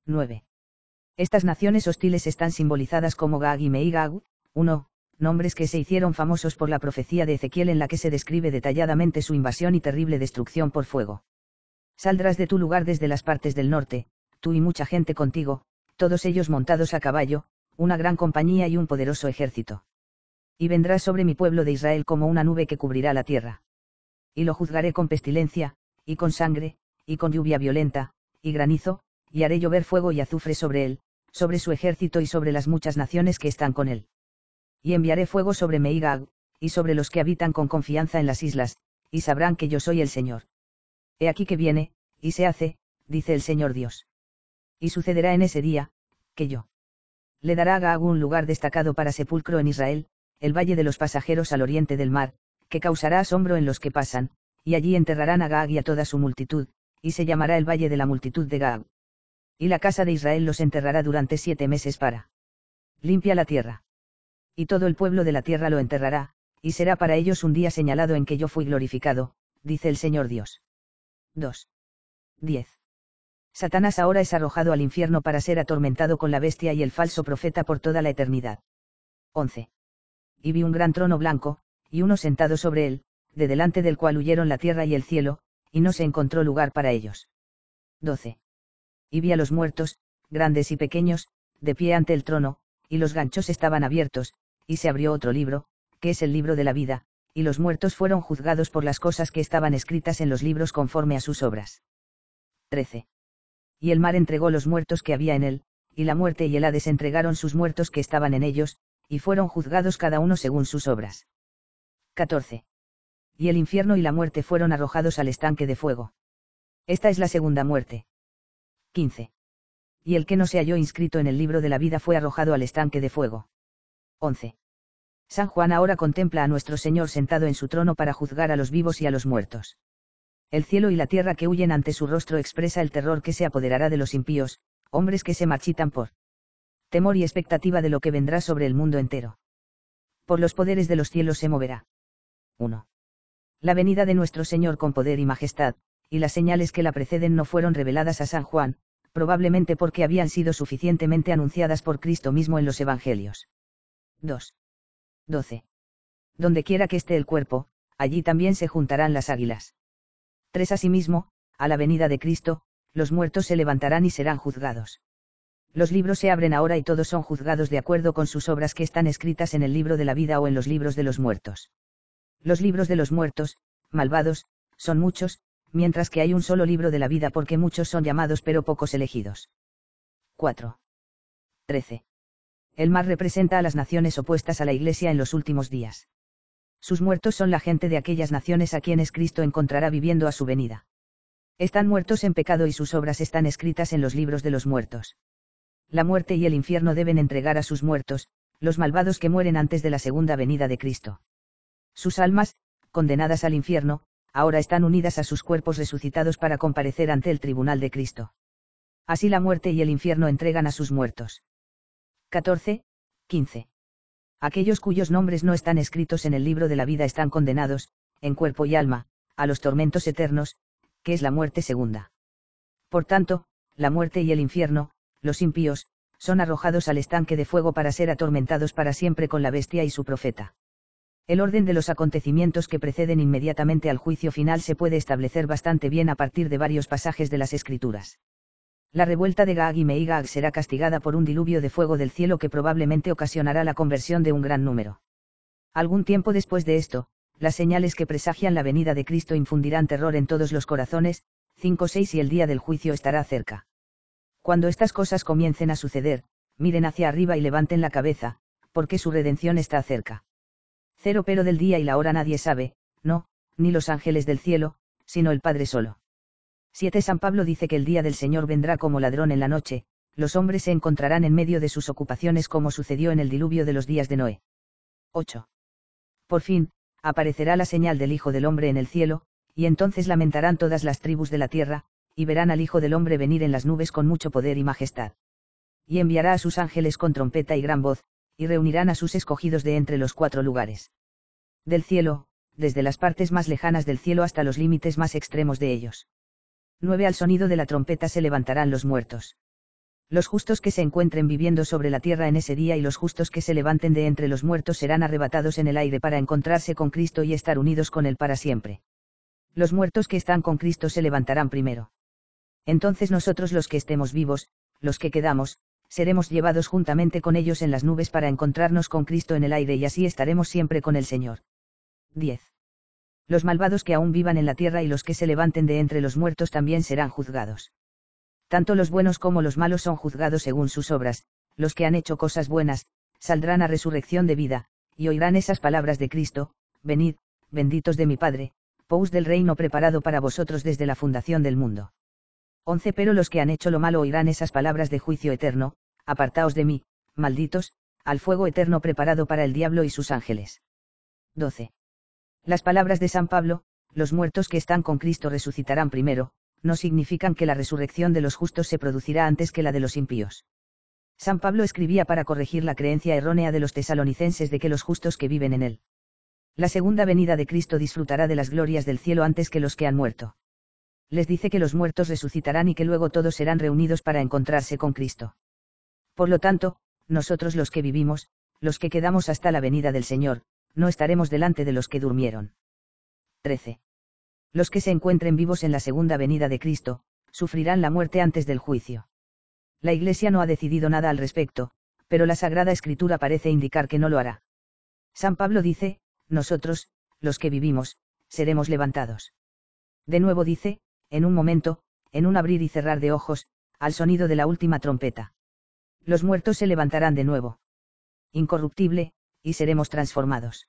9. Estas naciones hostiles están simbolizadas como Gag y Meigag, 1, nombres que se hicieron famosos por la profecía de Ezequiel en la que se describe detalladamente su invasión y terrible destrucción por fuego. Saldrás de tu lugar desde las partes del norte, tú y mucha gente contigo, todos ellos montados a caballo, una gran compañía y un poderoso ejército. Y vendrás sobre mi pueblo de Israel como una nube que cubrirá la tierra. Y lo juzgaré con pestilencia, y con sangre, y con lluvia violenta, y granizo, y haré llover fuego y azufre sobre él, sobre su ejército y sobre las muchas naciones que están con él y enviaré fuego sobre me y sobre los que habitan con confianza en las islas, y sabrán que yo soy el Señor. He aquí que viene, y se hace, dice el Señor Dios. Y sucederá en ese día, que yo le dará a Gag un lugar destacado para sepulcro en Israel, el valle de los pasajeros al oriente del mar, que causará asombro en los que pasan, y allí enterrarán a Gag y a toda su multitud, y se llamará el valle de la multitud de Gag. Y la casa de Israel los enterrará durante siete meses para limpia la tierra y todo el pueblo de la tierra lo enterrará, y será para ellos un día señalado en que yo fui glorificado, dice el Señor Dios. 2. 10. Satanás ahora es arrojado al infierno para ser atormentado con la bestia y el falso profeta por toda la eternidad. 11. Y vi un gran trono blanco, y uno sentado sobre él, de delante del cual huyeron la tierra y el cielo, y no se encontró lugar para ellos. 12. Y vi a los muertos, grandes y pequeños, de pie ante el trono, y los ganchos estaban abiertos, y se abrió otro libro, que es el libro de la vida, y los muertos fueron juzgados por las cosas que estaban escritas en los libros conforme a sus obras. 13. Y el mar entregó los muertos que había en él, y la muerte y el Hades entregaron sus muertos que estaban en ellos, y fueron juzgados cada uno según sus obras. 14. Y el infierno y la muerte fueron arrojados al estanque de fuego. Esta es la segunda muerte. 15. Y el que no se halló inscrito en el libro de la vida fue arrojado al estanque de fuego. 11. San Juan ahora contempla a nuestro Señor sentado en su trono para juzgar a los vivos y a los muertos. El cielo y la tierra que huyen ante su rostro expresa el terror que se apoderará de los impíos, hombres que se marchitan por temor y expectativa de lo que vendrá sobre el mundo entero. Por los poderes de los cielos se moverá. 1. La venida de nuestro Señor con poder y majestad, y las señales que la preceden no fueron reveladas a San Juan, probablemente porque habían sido suficientemente anunciadas por Cristo mismo en los Evangelios. 2. 12. Donde quiera que esté el cuerpo, allí también se juntarán las águilas. 3. Asimismo, a la venida de Cristo, los muertos se levantarán y serán juzgados. Los libros se abren ahora y todos son juzgados de acuerdo con sus obras que están escritas en el libro de la vida o en los libros de los muertos. Los libros de los muertos, malvados, son muchos, mientras que hay un solo libro de la vida porque muchos son llamados pero pocos elegidos. 4. 13 el mar representa a las naciones opuestas a la Iglesia en los últimos días. Sus muertos son la gente de aquellas naciones a quienes Cristo encontrará viviendo a su venida. Están muertos en pecado y sus obras están escritas en los libros de los muertos. La muerte y el infierno deben entregar a sus muertos, los malvados que mueren antes de la segunda venida de Cristo. Sus almas, condenadas al infierno, ahora están unidas a sus cuerpos resucitados para comparecer ante el tribunal de Cristo. Así la muerte y el infierno entregan a sus muertos. 14, 15. Aquellos cuyos nombres no están escritos en el libro de la vida están condenados, en cuerpo y alma, a los tormentos eternos, que es la muerte segunda. Por tanto, la muerte y el infierno, los impíos, son arrojados al estanque de fuego para ser atormentados para siempre con la bestia y su profeta. El orden de los acontecimientos que preceden inmediatamente al juicio final se puede establecer bastante bien a partir de varios pasajes de las Escrituras. La revuelta de Gaag y Meigag será castigada por un diluvio de fuego del cielo que probablemente ocasionará la conversión de un gran número. Algún tiempo después de esto, las señales que presagian la venida de Cristo infundirán terror en todos los corazones, 5-6 y el día del juicio estará cerca. Cuando estas cosas comiencen a suceder, miren hacia arriba y levanten la cabeza, porque su redención está cerca. Cero pero del día y la hora nadie sabe, no, ni los ángeles del cielo, sino el Padre solo. 7 San Pablo dice que el día del Señor vendrá como ladrón en la noche, los hombres se encontrarán en medio de sus ocupaciones como sucedió en el diluvio de los días de Noé. 8. Por fin, aparecerá la señal del Hijo del Hombre en el cielo, y entonces lamentarán todas las tribus de la tierra, y verán al Hijo del Hombre venir en las nubes con mucho poder y majestad. Y enviará a sus ángeles con trompeta y gran voz, y reunirán a sus escogidos de entre los cuatro lugares. Del cielo, desde las partes más lejanas del cielo hasta los límites más extremos de ellos. 9 Al sonido de la trompeta se levantarán los muertos. Los justos que se encuentren viviendo sobre la tierra en ese día y los justos que se levanten de entre los muertos serán arrebatados en el aire para encontrarse con Cristo y estar unidos con Él para siempre. Los muertos que están con Cristo se levantarán primero. Entonces nosotros los que estemos vivos, los que quedamos, seremos llevados juntamente con ellos en las nubes para encontrarnos con Cristo en el aire y así estaremos siempre con el Señor. 10 los malvados que aún vivan en la tierra y los que se levanten de entre los muertos también serán juzgados. Tanto los buenos como los malos son juzgados según sus obras, los que han hecho cosas buenas, saldrán a resurrección de vida, y oirán esas palabras de Cristo, venid, benditos de mi Padre, pous del reino preparado para vosotros desde la fundación del mundo. 11 Pero los que han hecho lo malo oirán esas palabras de juicio eterno, apartaos de mí, malditos, al fuego eterno preparado para el diablo y sus ángeles. 12. Las palabras de San Pablo, los muertos que están con Cristo resucitarán primero, no significan que la resurrección de los justos se producirá antes que la de los impíos. San Pablo escribía para corregir la creencia errónea de los tesalonicenses de que los justos que viven en él. La segunda venida de Cristo disfrutará de las glorias del cielo antes que los que han muerto. Les dice que los muertos resucitarán y que luego todos serán reunidos para encontrarse con Cristo. Por lo tanto, nosotros los que vivimos, los que quedamos hasta la venida del Señor, no estaremos delante de los que durmieron. 13. Los que se encuentren vivos en la segunda venida de Cristo, sufrirán la muerte antes del juicio. La Iglesia no ha decidido nada al respecto, pero la Sagrada Escritura parece indicar que no lo hará. San Pablo dice, nosotros, los que vivimos, seremos levantados. De nuevo dice, en un momento, en un abrir y cerrar de ojos, al sonido de la última trompeta. Los muertos se levantarán de nuevo. Incorruptible, y seremos transformados.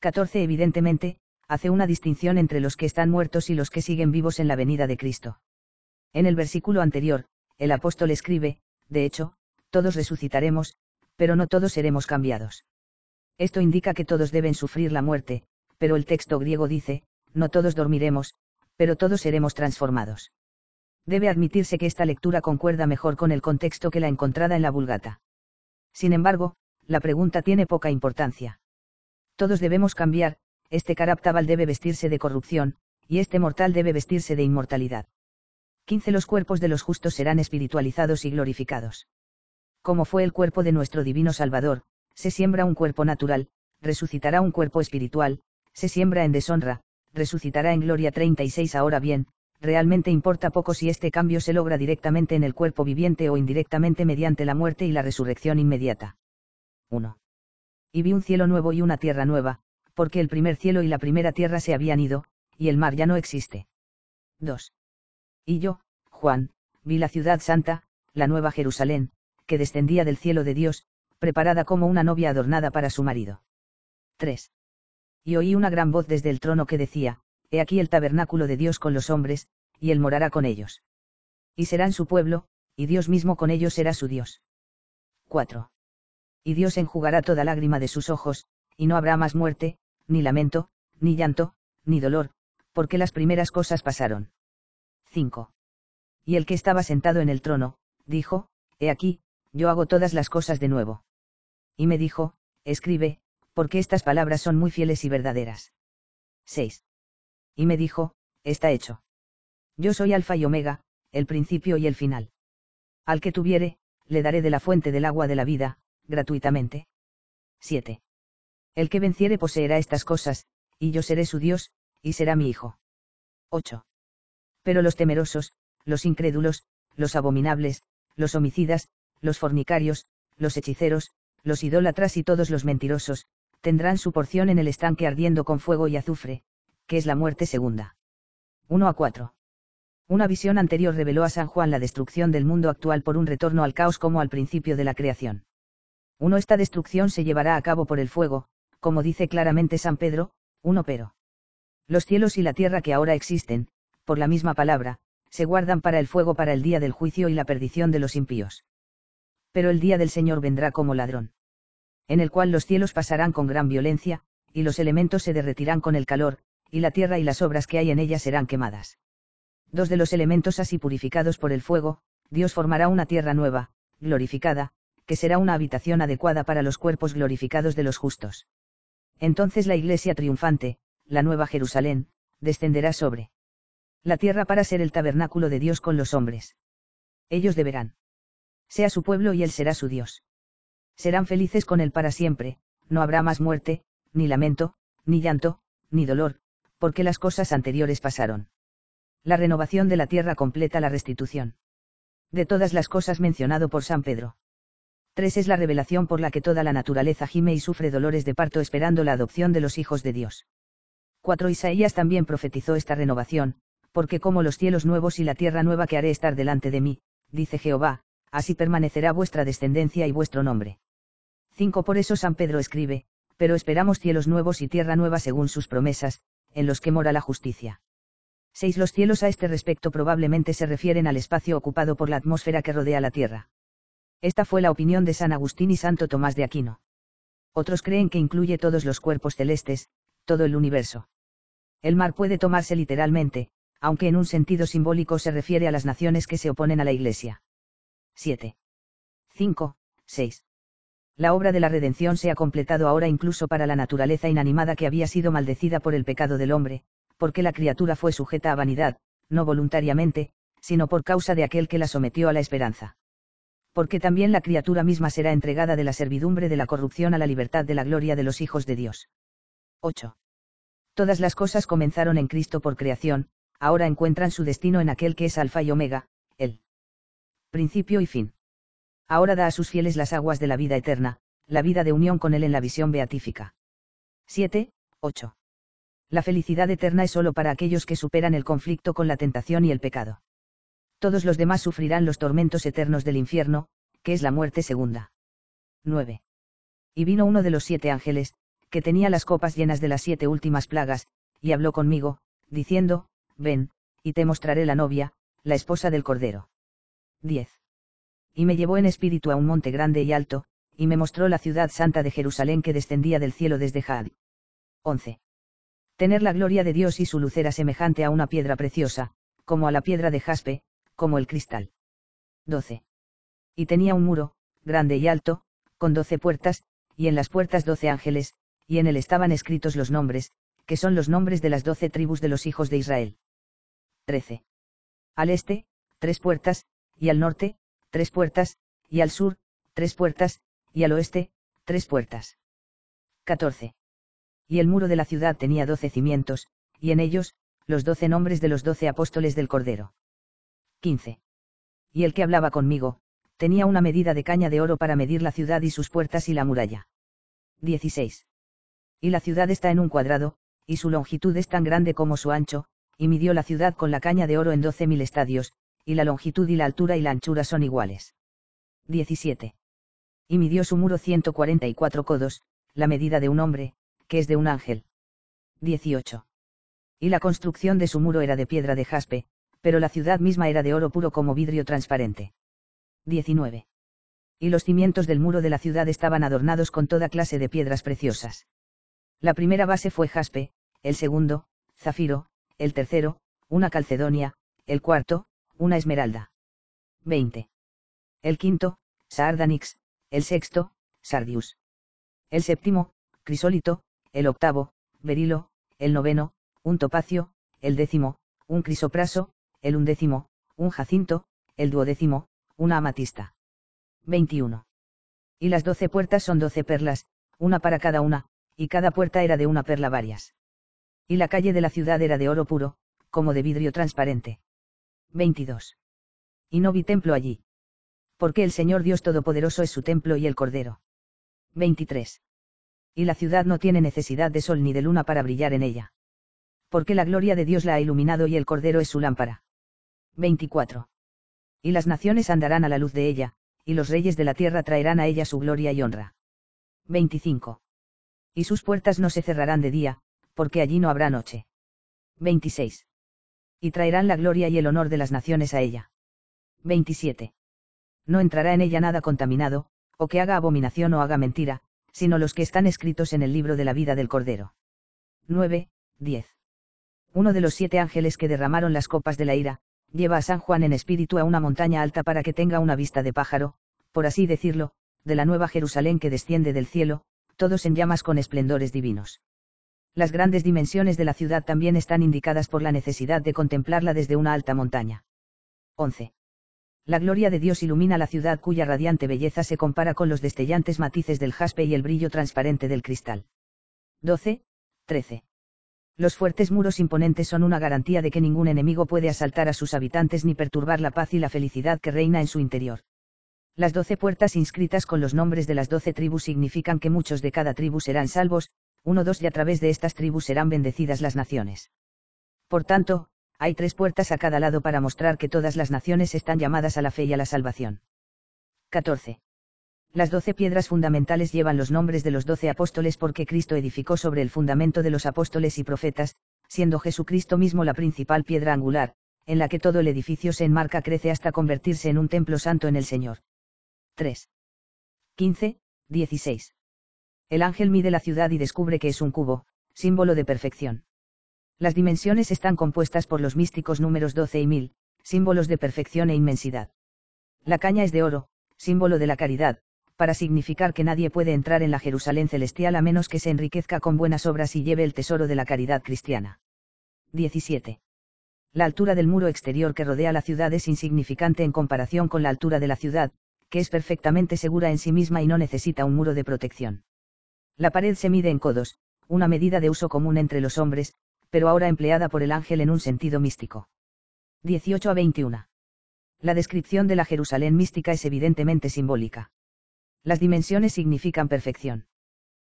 14. Evidentemente, hace una distinción entre los que están muertos y los que siguen vivos en la venida de Cristo. En el versículo anterior, el apóstol escribe, de hecho, todos resucitaremos, pero no todos seremos cambiados. Esto indica que todos deben sufrir la muerte, pero el texto griego dice, no todos dormiremos, pero todos seremos transformados. Debe admitirse que esta lectura concuerda mejor con el contexto que la encontrada en la Vulgata. Sin embargo, la pregunta tiene poca importancia. Todos debemos cambiar, este caraptabal debe vestirse de corrupción, y este mortal debe vestirse de inmortalidad. 15. Los cuerpos de los justos serán espiritualizados y glorificados. Como fue el cuerpo de nuestro divino Salvador, se siembra un cuerpo natural, resucitará un cuerpo espiritual, se siembra en deshonra, resucitará en gloria 36. Ahora bien, realmente importa poco si este cambio se logra directamente en el cuerpo viviente o indirectamente mediante la muerte y la resurrección inmediata. 1. Y vi un cielo nuevo y una tierra nueva, porque el primer cielo y la primera tierra se habían ido, y el mar ya no existe. 2. Y yo, Juan, vi la ciudad santa, la nueva Jerusalén, que descendía del cielo de Dios, preparada como una novia adornada para su marido. 3. Y oí una gran voz desde el trono que decía, He aquí el tabernáculo de Dios con los hombres, y él morará con ellos. Y serán su pueblo, y Dios mismo con ellos será su Dios. 4. Y Dios enjugará toda lágrima de sus ojos, y no habrá más muerte, ni lamento, ni llanto, ni dolor, porque las primeras cosas pasaron. 5. Y el que estaba sentado en el trono, dijo, He aquí, yo hago todas las cosas de nuevo. Y me dijo, Escribe, porque estas palabras son muy fieles y verdaderas. 6. Y me dijo, Está hecho. Yo soy Alfa y Omega, el principio y el final. Al que tuviere, le daré de la fuente del agua de la vida, gratuitamente. 7. El que venciere poseerá estas cosas, y yo seré su Dios, y será mi hijo. 8. Pero los temerosos, los incrédulos, los abominables, los homicidas, los fornicarios, los hechiceros, los idólatras y todos los mentirosos, tendrán su porción en el estanque ardiendo con fuego y azufre, que es la muerte segunda. 1 a 4. Una visión anterior reveló a San Juan la destrucción del mundo actual por un retorno al caos como al principio de la creación. Uno esta destrucción se llevará a cabo por el fuego, como dice claramente San Pedro, uno pero. Los cielos y la tierra que ahora existen, por la misma palabra, se guardan para el fuego para el día del juicio y la perdición de los impíos. Pero el día del Señor vendrá como ladrón. En el cual los cielos pasarán con gran violencia, y los elementos se derretirán con el calor, y la tierra y las obras que hay en ella serán quemadas. Dos de los elementos así purificados por el fuego, Dios formará una tierra nueva, glorificada, que será una habitación adecuada para los cuerpos glorificados de los justos. Entonces la iglesia triunfante, la nueva Jerusalén, descenderá sobre la tierra para ser el tabernáculo de Dios con los hombres. Ellos deberán. Sea su pueblo y él será su Dios. Serán felices con él para siempre, no habrá más muerte, ni lamento, ni llanto, ni dolor, porque las cosas anteriores pasaron. La renovación de la tierra completa la restitución. De todas las cosas mencionado por San Pedro. 3 es la revelación por la que toda la naturaleza gime y sufre dolores de parto esperando la adopción de los hijos de Dios. 4 Isaías también profetizó esta renovación, porque como los cielos nuevos y la tierra nueva que haré estar delante de mí, dice Jehová, así permanecerá vuestra descendencia y vuestro nombre. 5 Por eso San Pedro escribe, pero esperamos cielos nuevos y tierra nueva según sus promesas, en los que mora la justicia. 6 Los cielos a este respecto probablemente se refieren al espacio ocupado por la atmósfera que rodea la Tierra. Esta fue la opinión de San Agustín y Santo Tomás de Aquino. Otros creen que incluye todos los cuerpos celestes, todo el universo. El mar puede tomarse literalmente, aunque en un sentido simbólico se refiere a las naciones que se oponen a la Iglesia. 7. 5. 6. La obra de la redención se ha completado ahora incluso para la naturaleza inanimada que había sido maldecida por el pecado del hombre, porque la criatura fue sujeta a vanidad, no voluntariamente, sino por causa de aquel que la sometió a la esperanza porque también la criatura misma será entregada de la servidumbre de la corrupción a la libertad de la gloria de los hijos de Dios. 8. Todas las cosas comenzaron en Cristo por creación, ahora encuentran su destino en aquel que es Alfa y Omega, el principio y fin. Ahora da a sus fieles las aguas de la vida eterna, la vida de unión con Él en la visión beatífica. 7. 8. La felicidad eterna es sólo para aquellos que superan el conflicto con la tentación y el pecado todos los demás sufrirán los tormentos eternos del infierno, que es la muerte segunda. 9. Y vino uno de los siete ángeles, que tenía las copas llenas de las siete últimas plagas, y habló conmigo, diciendo, Ven, y te mostraré la novia, la esposa del Cordero. 10. Y me llevó en espíritu a un monte grande y alto, y me mostró la ciudad santa de Jerusalén que descendía del cielo desde Jad. 11. Tener la gloria de Dios y su lucera semejante a una piedra preciosa, como a la piedra de jaspe, como el cristal. 12. Y tenía un muro, grande y alto, con doce puertas, y en las puertas doce ángeles, y en él estaban escritos los nombres, que son los nombres de las doce tribus de los hijos de Israel. 13. Al este, tres puertas, y al norte, tres puertas, y al sur, tres puertas, y al oeste, tres puertas. 14. Y el muro de la ciudad tenía doce cimientos, y en ellos, los doce nombres de los doce apóstoles del Cordero. 15. Y el que hablaba conmigo, tenía una medida de caña de oro para medir la ciudad y sus puertas y la muralla. 16. Y la ciudad está en un cuadrado, y su longitud es tan grande como su ancho, y midió la ciudad con la caña de oro en doce mil estadios, y la longitud y la altura y la anchura son iguales. 17. Y midió su muro 144 codos, la medida de un hombre, que es de un ángel. 18. Y la construcción de su muro era de piedra de jaspe, pero la ciudad misma era de oro puro como vidrio transparente. 19. Y los cimientos del muro de la ciudad estaban adornados con toda clase de piedras preciosas. La primera base fue jaspe, el segundo, zafiro, el tercero, una calcedonia, el cuarto, una esmeralda. 20. El quinto, sardanix, el sexto, sardius. El séptimo, crisólito, el octavo, berilo, el noveno, un topacio, el décimo, un crisopraso, el undécimo, un jacinto, el duodécimo, una amatista. 21. Y las doce puertas son doce perlas, una para cada una, y cada puerta era de una perla varias. Y la calle de la ciudad era de oro puro, como de vidrio transparente. 22. Y no vi templo allí. Porque el Señor Dios Todopoderoso es su templo y el Cordero. 23. Y la ciudad no tiene necesidad de sol ni de luna para brillar en ella. Porque la gloria de Dios la ha iluminado y el Cordero es su lámpara. 24. Y las naciones andarán a la luz de ella, y los reyes de la tierra traerán a ella su gloria y honra. 25. Y sus puertas no se cerrarán de día, porque allí no habrá noche. 26. Y traerán la gloria y el honor de las naciones a ella. 27. No entrará en ella nada contaminado, o que haga abominación o haga mentira, sino los que están escritos en el libro de la vida del Cordero. 9, 10. Uno de los siete ángeles que derramaron las copas de la ira, lleva a San Juan en espíritu a una montaña alta para que tenga una vista de pájaro, por así decirlo, de la nueva Jerusalén que desciende del cielo, todos en llamas con esplendores divinos. Las grandes dimensiones de la ciudad también están indicadas por la necesidad de contemplarla desde una alta montaña. 11. La gloria de Dios ilumina la ciudad cuya radiante belleza se compara con los destellantes matices del jaspe y el brillo transparente del cristal. 12. 13. Los fuertes muros imponentes son una garantía de que ningún enemigo puede asaltar a sus habitantes ni perturbar la paz y la felicidad que reina en su interior. Las doce puertas inscritas con los nombres de las doce tribus significan que muchos de cada tribu serán salvos, uno dos y a través de estas tribus serán bendecidas las naciones. Por tanto, hay tres puertas a cada lado para mostrar que todas las naciones están llamadas a la fe y a la salvación. 14. Las doce piedras fundamentales llevan los nombres de los doce apóstoles porque Cristo edificó sobre el fundamento de los apóstoles y profetas, siendo Jesucristo mismo la principal piedra angular, en la que todo el edificio se enmarca crece hasta convertirse en un templo santo en el Señor. 3. 15, 16. El ángel mide la ciudad y descubre que es un cubo, símbolo de perfección. Las dimensiones están compuestas por los místicos números 12 y 1000, símbolos de perfección e inmensidad. La caña es de oro, símbolo de la caridad, para significar que nadie puede entrar en la Jerusalén celestial a menos que se enriquezca con buenas obras y lleve el tesoro de la caridad cristiana. 17. La altura del muro exterior que rodea la ciudad es insignificante en comparación con la altura de la ciudad, que es perfectamente segura en sí misma y no necesita un muro de protección. La pared se mide en codos, una medida de uso común entre los hombres, pero ahora empleada por el ángel en un sentido místico. 18 a 21. La descripción de la Jerusalén mística es evidentemente simbólica. Las dimensiones significan perfección.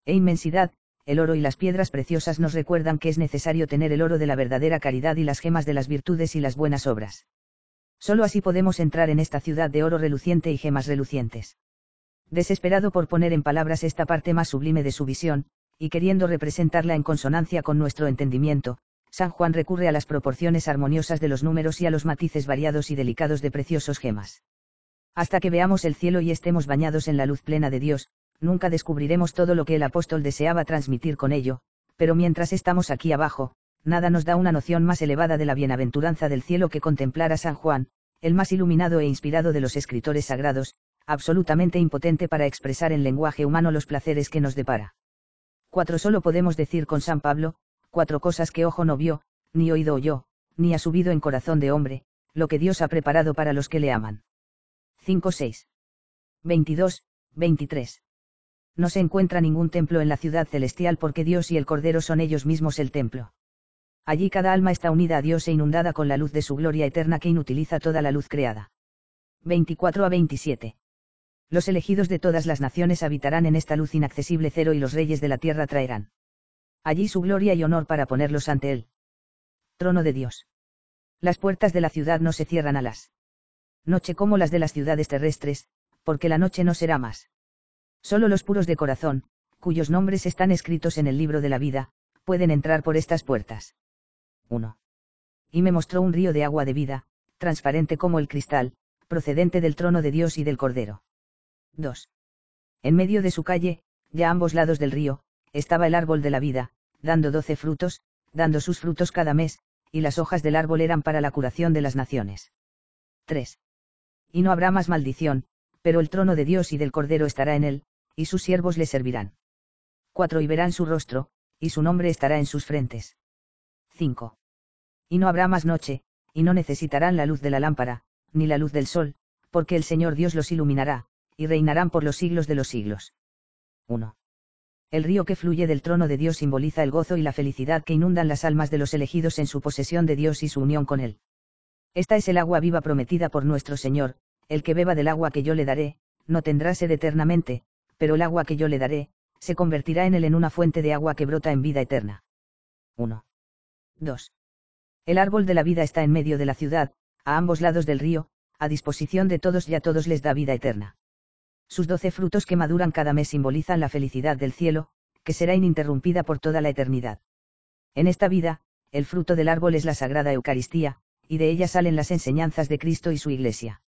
E inmensidad, el oro y las piedras preciosas nos recuerdan que es necesario tener el oro de la verdadera caridad y las gemas de las virtudes y las buenas obras. Solo así podemos entrar en esta ciudad de oro reluciente y gemas relucientes. Desesperado por poner en palabras esta parte más sublime de su visión, y queriendo representarla en consonancia con nuestro entendimiento, San Juan recurre a las proporciones armoniosas de los números y a los matices variados y delicados de preciosos gemas. Hasta que veamos el cielo y estemos bañados en la luz plena de Dios, nunca descubriremos todo lo que el apóstol deseaba transmitir con ello, pero mientras estamos aquí abajo, nada nos da una noción más elevada de la bienaventuranza del cielo que contemplar a San Juan, el más iluminado e inspirado de los escritores sagrados, absolutamente impotente para expresar en lenguaje humano los placeres que nos depara. Cuatro solo podemos decir con San Pablo, cuatro cosas que ojo no vio, ni oído oyó, ni ha subido en corazón de hombre, lo que Dios ha preparado para los que le aman. 5-6. 22, 23. No se encuentra ningún templo en la ciudad celestial porque Dios y el Cordero son ellos mismos el templo. Allí cada alma está unida a Dios e inundada con la luz de su gloria eterna que inutiliza toda la luz creada. 24 a 27. Los elegidos de todas las naciones habitarán en esta luz inaccesible cero y los reyes de la tierra traerán. Allí su gloria y honor para ponerlos ante él. Trono de Dios. Las puertas de la ciudad no se cierran a las noche como las de las ciudades terrestres, porque la noche no será más. Solo los puros de corazón, cuyos nombres están escritos en el libro de la vida, pueden entrar por estas puertas. 1. Y me mostró un río de agua de vida, transparente como el cristal, procedente del trono de Dios y del Cordero. 2. En medio de su calle, ya a ambos lados del río, estaba el árbol de la vida, dando doce frutos, dando sus frutos cada mes, y las hojas del árbol eran para la curación de las naciones. 3 y no habrá más maldición, pero el trono de Dios y del Cordero estará en él, y sus siervos le servirán. 4. Y verán su rostro, y su nombre estará en sus frentes. 5. Y no habrá más noche, y no necesitarán la luz de la lámpara, ni la luz del sol, porque el Señor Dios los iluminará, y reinarán por los siglos de los siglos. 1. El río que fluye del trono de Dios simboliza el gozo y la felicidad que inundan las almas de los elegidos en su posesión de Dios y su unión con Él. Esta es el agua viva prometida por nuestro Señor, el que beba del agua que yo le daré, no tendrá sed eternamente, pero el agua que yo le daré, se convertirá en él en una fuente de agua que brota en vida eterna. 1. 2. El árbol de la vida está en medio de la ciudad, a ambos lados del río, a disposición de todos y a todos les da vida eterna. Sus doce frutos que maduran cada mes simbolizan la felicidad del cielo, que será ininterrumpida por toda la eternidad. En esta vida, el fruto del árbol es la Sagrada Eucaristía, y de ella salen las enseñanzas de Cristo y su Iglesia.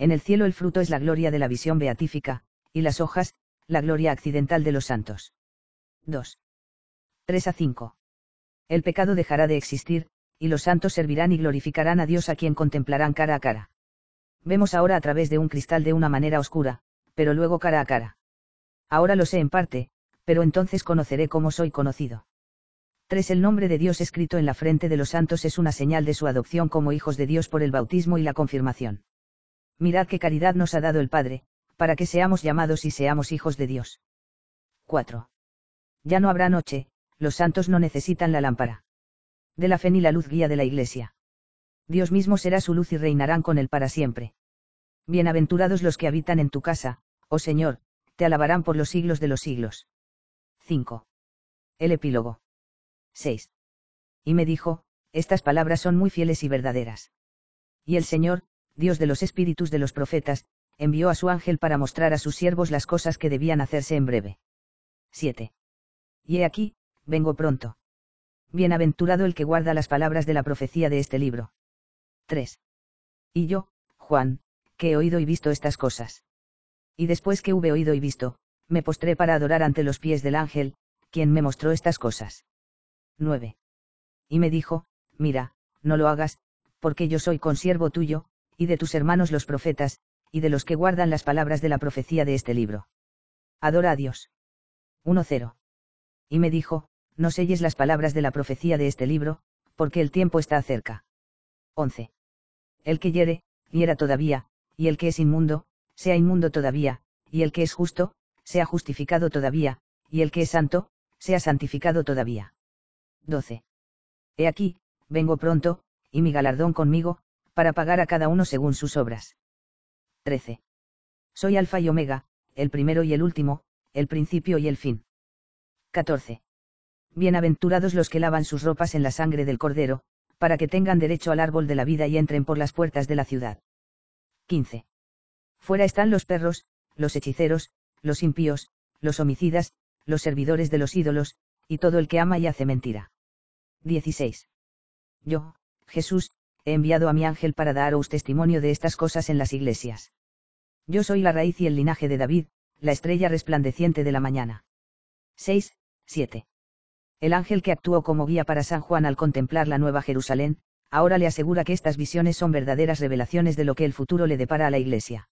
En el cielo el fruto es la gloria de la visión beatífica, y las hojas, la gloria accidental de los santos. 2. 3 a 5. El pecado dejará de existir, y los santos servirán y glorificarán a Dios a quien contemplarán cara a cara. Vemos ahora a través de un cristal de una manera oscura, pero luego cara a cara. Ahora lo sé en parte, pero entonces conoceré cómo soy conocido. 3. El nombre de Dios escrito en la frente de los santos es una señal de su adopción como hijos de Dios por el bautismo y la confirmación mirad qué caridad nos ha dado el Padre, para que seamos llamados y seamos hijos de Dios. 4. Ya no habrá noche, los santos no necesitan la lámpara. De la fe ni la luz guía de la Iglesia. Dios mismo será su luz y reinarán con él para siempre. Bienaventurados los que habitan en tu casa, oh Señor, te alabarán por los siglos de los siglos. 5. El epílogo. 6. Y me dijo, estas palabras son muy fieles y verdaderas. Y el Señor, Dios de los espíritus de los profetas, envió a su ángel para mostrar a sus siervos las cosas que debían hacerse en breve. 7. Y he aquí, vengo pronto. Bienaventurado el que guarda las palabras de la profecía de este libro. 3. Y yo, Juan, que he oído y visto estas cosas. Y después que hube oído y visto, me postré para adorar ante los pies del ángel, quien me mostró estas cosas. 9. Y me dijo, mira, no lo hagas, porque yo soy consiervo tuyo, y de tus hermanos los profetas, y de los que guardan las palabras de la profecía de este libro. Adora a Dios. 1.0. Y me dijo, no selles las palabras de la profecía de este libro, porque el tiempo está cerca. 11. El que hiere, hiera todavía, y el que es inmundo, sea inmundo todavía, y el que es justo, sea justificado todavía, y el que es santo, sea santificado todavía. 12. He aquí, vengo pronto, y mi galardón conmigo, para pagar a cada uno según sus obras. 13. Soy Alfa y Omega, el primero y el último, el principio y el fin. 14. Bienaventurados los que lavan sus ropas en la sangre del Cordero, para que tengan derecho al árbol de la vida y entren por las puertas de la ciudad. 15. Fuera están los perros, los hechiceros, los impíos, los homicidas, los servidores de los ídolos, y todo el que ama y hace mentira. 16. Yo, Jesús, he enviado a mi ángel para daros testimonio de estas cosas en las iglesias. Yo soy la raíz y el linaje de David, la estrella resplandeciente de la mañana. 6, 7. El ángel que actuó como guía para San Juan al contemplar la Nueva Jerusalén, ahora le asegura que estas visiones son verdaderas revelaciones de lo que el futuro le depara a la Iglesia.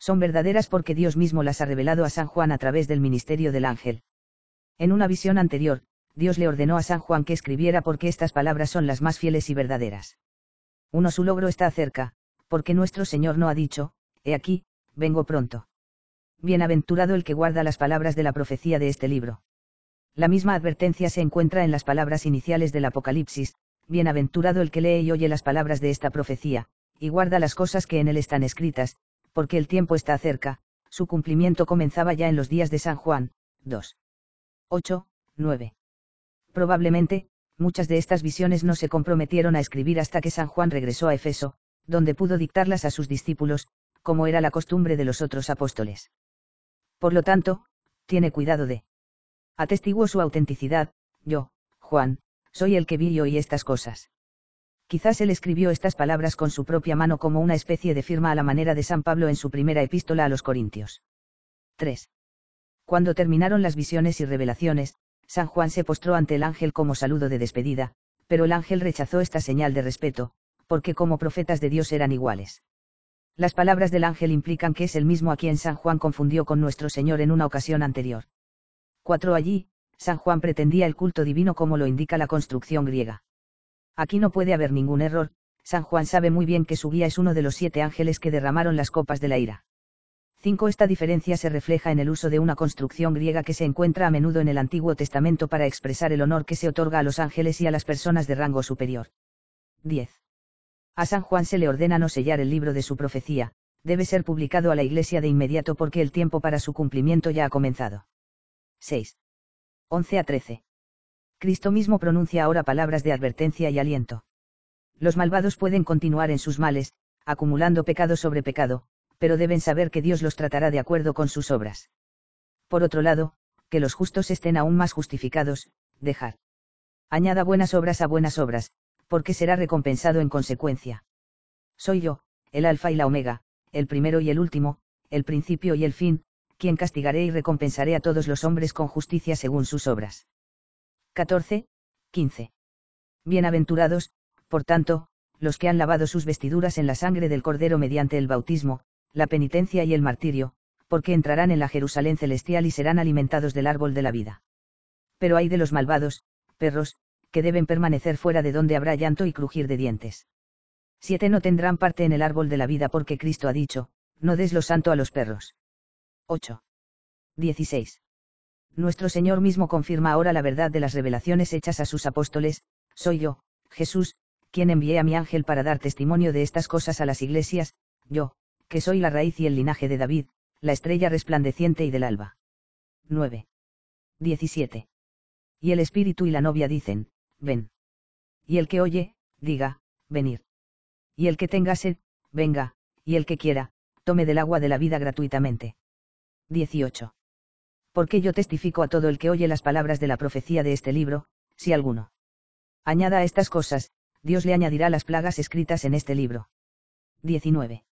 Son verdaderas porque Dios mismo las ha revelado a San Juan a través del ministerio del ángel. En una visión anterior, Dios le ordenó a San Juan que escribiera porque estas palabras son las más fieles y verdaderas. Uno su logro está cerca, porque nuestro Señor no ha dicho, he aquí, vengo pronto. Bienaventurado el que guarda las palabras de la profecía de este libro. La misma advertencia se encuentra en las palabras iniciales del Apocalipsis, bienaventurado el que lee y oye las palabras de esta profecía, y guarda las cosas que en él están escritas, porque el tiempo está cerca, su cumplimiento comenzaba ya en los días de San Juan, 2. 8, 9. Probablemente, muchas de estas visiones no se comprometieron a escribir hasta que San Juan regresó a Efeso, donde pudo dictarlas a sus discípulos, como era la costumbre de los otros apóstoles. Por lo tanto, tiene cuidado de. Atestiguó su autenticidad, yo, Juan, soy el que vi y estas cosas. Quizás él escribió estas palabras con su propia mano como una especie de firma a la manera de San Pablo en su primera epístola a los Corintios. 3. Cuando terminaron las visiones y revelaciones, San Juan se postró ante el ángel como saludo de despedida, pero el ángel rechazó esta señal de respeto, porque como profetas de Dios eran iguales. Las palabras del ángel implican que es el mismo a quien San Juan confundió con nuestro Señor en una ocasión anterior. 4. Allí, San Juan pretendía el culto divino como lo indica la construcción griega. Aquí no puede haber ningún error, San Juan sabe muy bien que su guía es uno de los siete ángeles que derramaron las copas de la ira. 5. Esta diferencia se refleja en el uso de una construcción griega que se encuentra a menudo en el Antiguo Testamento para expresar el honor que se otorga a los ángeles y a las personas de rango superior. 10. A San Juan se le ordena no sellar el libro de su profecía, debe ser publicado a la Iglesia de inmediato porque el tiempo para su cumplimiento ya ha comenzado. 6. 11 a 13. Cristo mismo pronuncia ahora palabras de advertencia y aliento. Los malvados pueden continuar en sus males, acumulando pecado sobre pecado, pero deben saber que Dios los tratará de acuerdo con sus obras. Por otro lado, que los justos estén aún más justificados, dejar. Añada buenas obras a buenas obras, porque será recompensado en consecuencia. Soy yo, el Alfa y la Omega, el primero y el último, el principio y el fin, quien castigaré y recompensaré a todos los hombres con justicia según sus obras. 14, 15. Bienaventurados, por tanto, los que han lavado sus vestiduras en la sangre del Cordero mediante el bautismo, la penitencia y el martirio, porque entrarán en la Jerusalén celestial y serán alimentados del árbol de la vida. Pero hay de los malvados, perros, que deben permanecer fuera de donde habrá llanto y crujir de dientes. Siete no tendrán parte en el árbol de la vida porque Cristo ha dicho, no des lo santo a los perros. 8. 16. Nuestro Señor mismo confirma ahora la verdad de las revelaciones hechas a sus apóstoles, soy yo, Jesús, quien envié a mi ángel para dar testimonio de estas cosas a las iglesias, yo, que soy la raíz y el linaje de David, la estrella resplandeciente y del alba. 9. 17. Y el espíritu y la novia dicen, ven. Y el que oye, diga, venir. Y el que tenga sed, venga, y el que quiera, tome del agua de la vida gratuitamente. 18. Porque yo testifico a todo el que oye las palabras de la profecía de este libro, si alguno añada estas cosas, Dios le añadirá las plagas escritas en este libro. 19.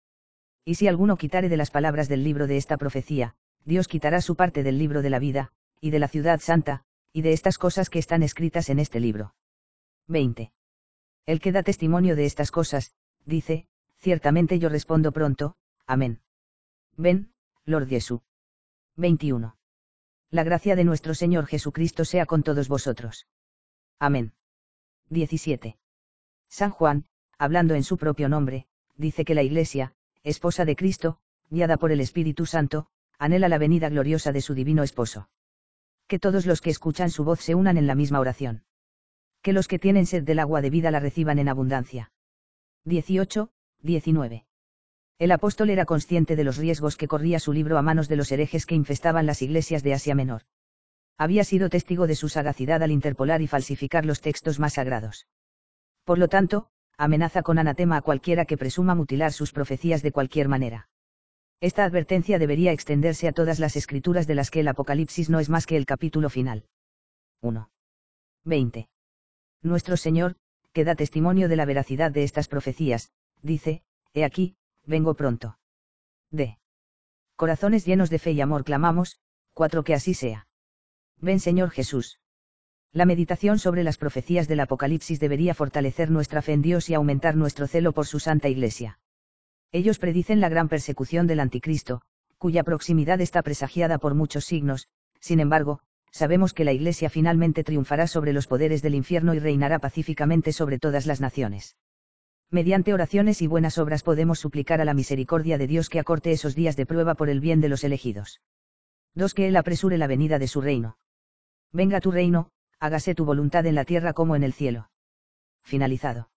Y si alguno quitare de las palabras del libro de esta profecía, Dios quitará su parte del libro de la vida, y de la ciudad santa, y de estas cosas que están escritas en este libro. 20. El que da testimonio de estas cosas, dice, ciertamente yo respondo pronto, amén. Ven, Lord Jesús. 21. La gracia de nuestro Señor Jesucristo sea con todos vosotros. Amén. 17. San Juan, hablando en su propio nombre, dice que la Iglesia, esposa de Cristo, guiada por el Espíritu Santo, anhela la venida gloriosa de su divino esposo. Que todos los que escuchan su voz se unan en la misma oración. Que los que tienen sed del agua de vida la reciban en abundancia. 18, 19. El apóstol era consciente de los riesgos que corría su libro a manos de los herejes que infestaban las iglesias de Asia Menor. Había sido testigo de su sagacidad al interpolar y falsificar los textos más sagrados. Por lo tanto, amenaza con anatema a cualquiera que presuma mutilar sus profecías de cualquier manera. Esta advertencia debería extenderse a todas las escrituras de las que el Apocalipsis no es más que el capítulo final. 1. 20. Nuestro Señor, que da testimonio de la veracidad de estas profecías, dice, He aquí, vengo pronto. D. Corazones llenos de fe y amor clamamos, Cuatro Que así sea. Ven Señor Jesús. La meditación sobre las profecías del Apocalipsis debería fortalecer nuestra fe en Dios y aumentar nuestro celo por su Santa Iglesia. Ellos predicen la gran persecución del Anticristo, cuya proximidad está presagiada por muchos signos, sin embargo, sabemos que la Iglesia finalmente triunfará sobre los poderes del infierno y reinará pacíficamente sobre todas las naciones. Mediante oraciones y buenas obras podemos suplicar a la misericordia de Dios que acorte esos días de prueba por el bien de los elegidos. 2. Que Él apresure la venida de su reino. Venga tu reino, hágase tu voluntad en la tierra como en el cielo. Finalizado.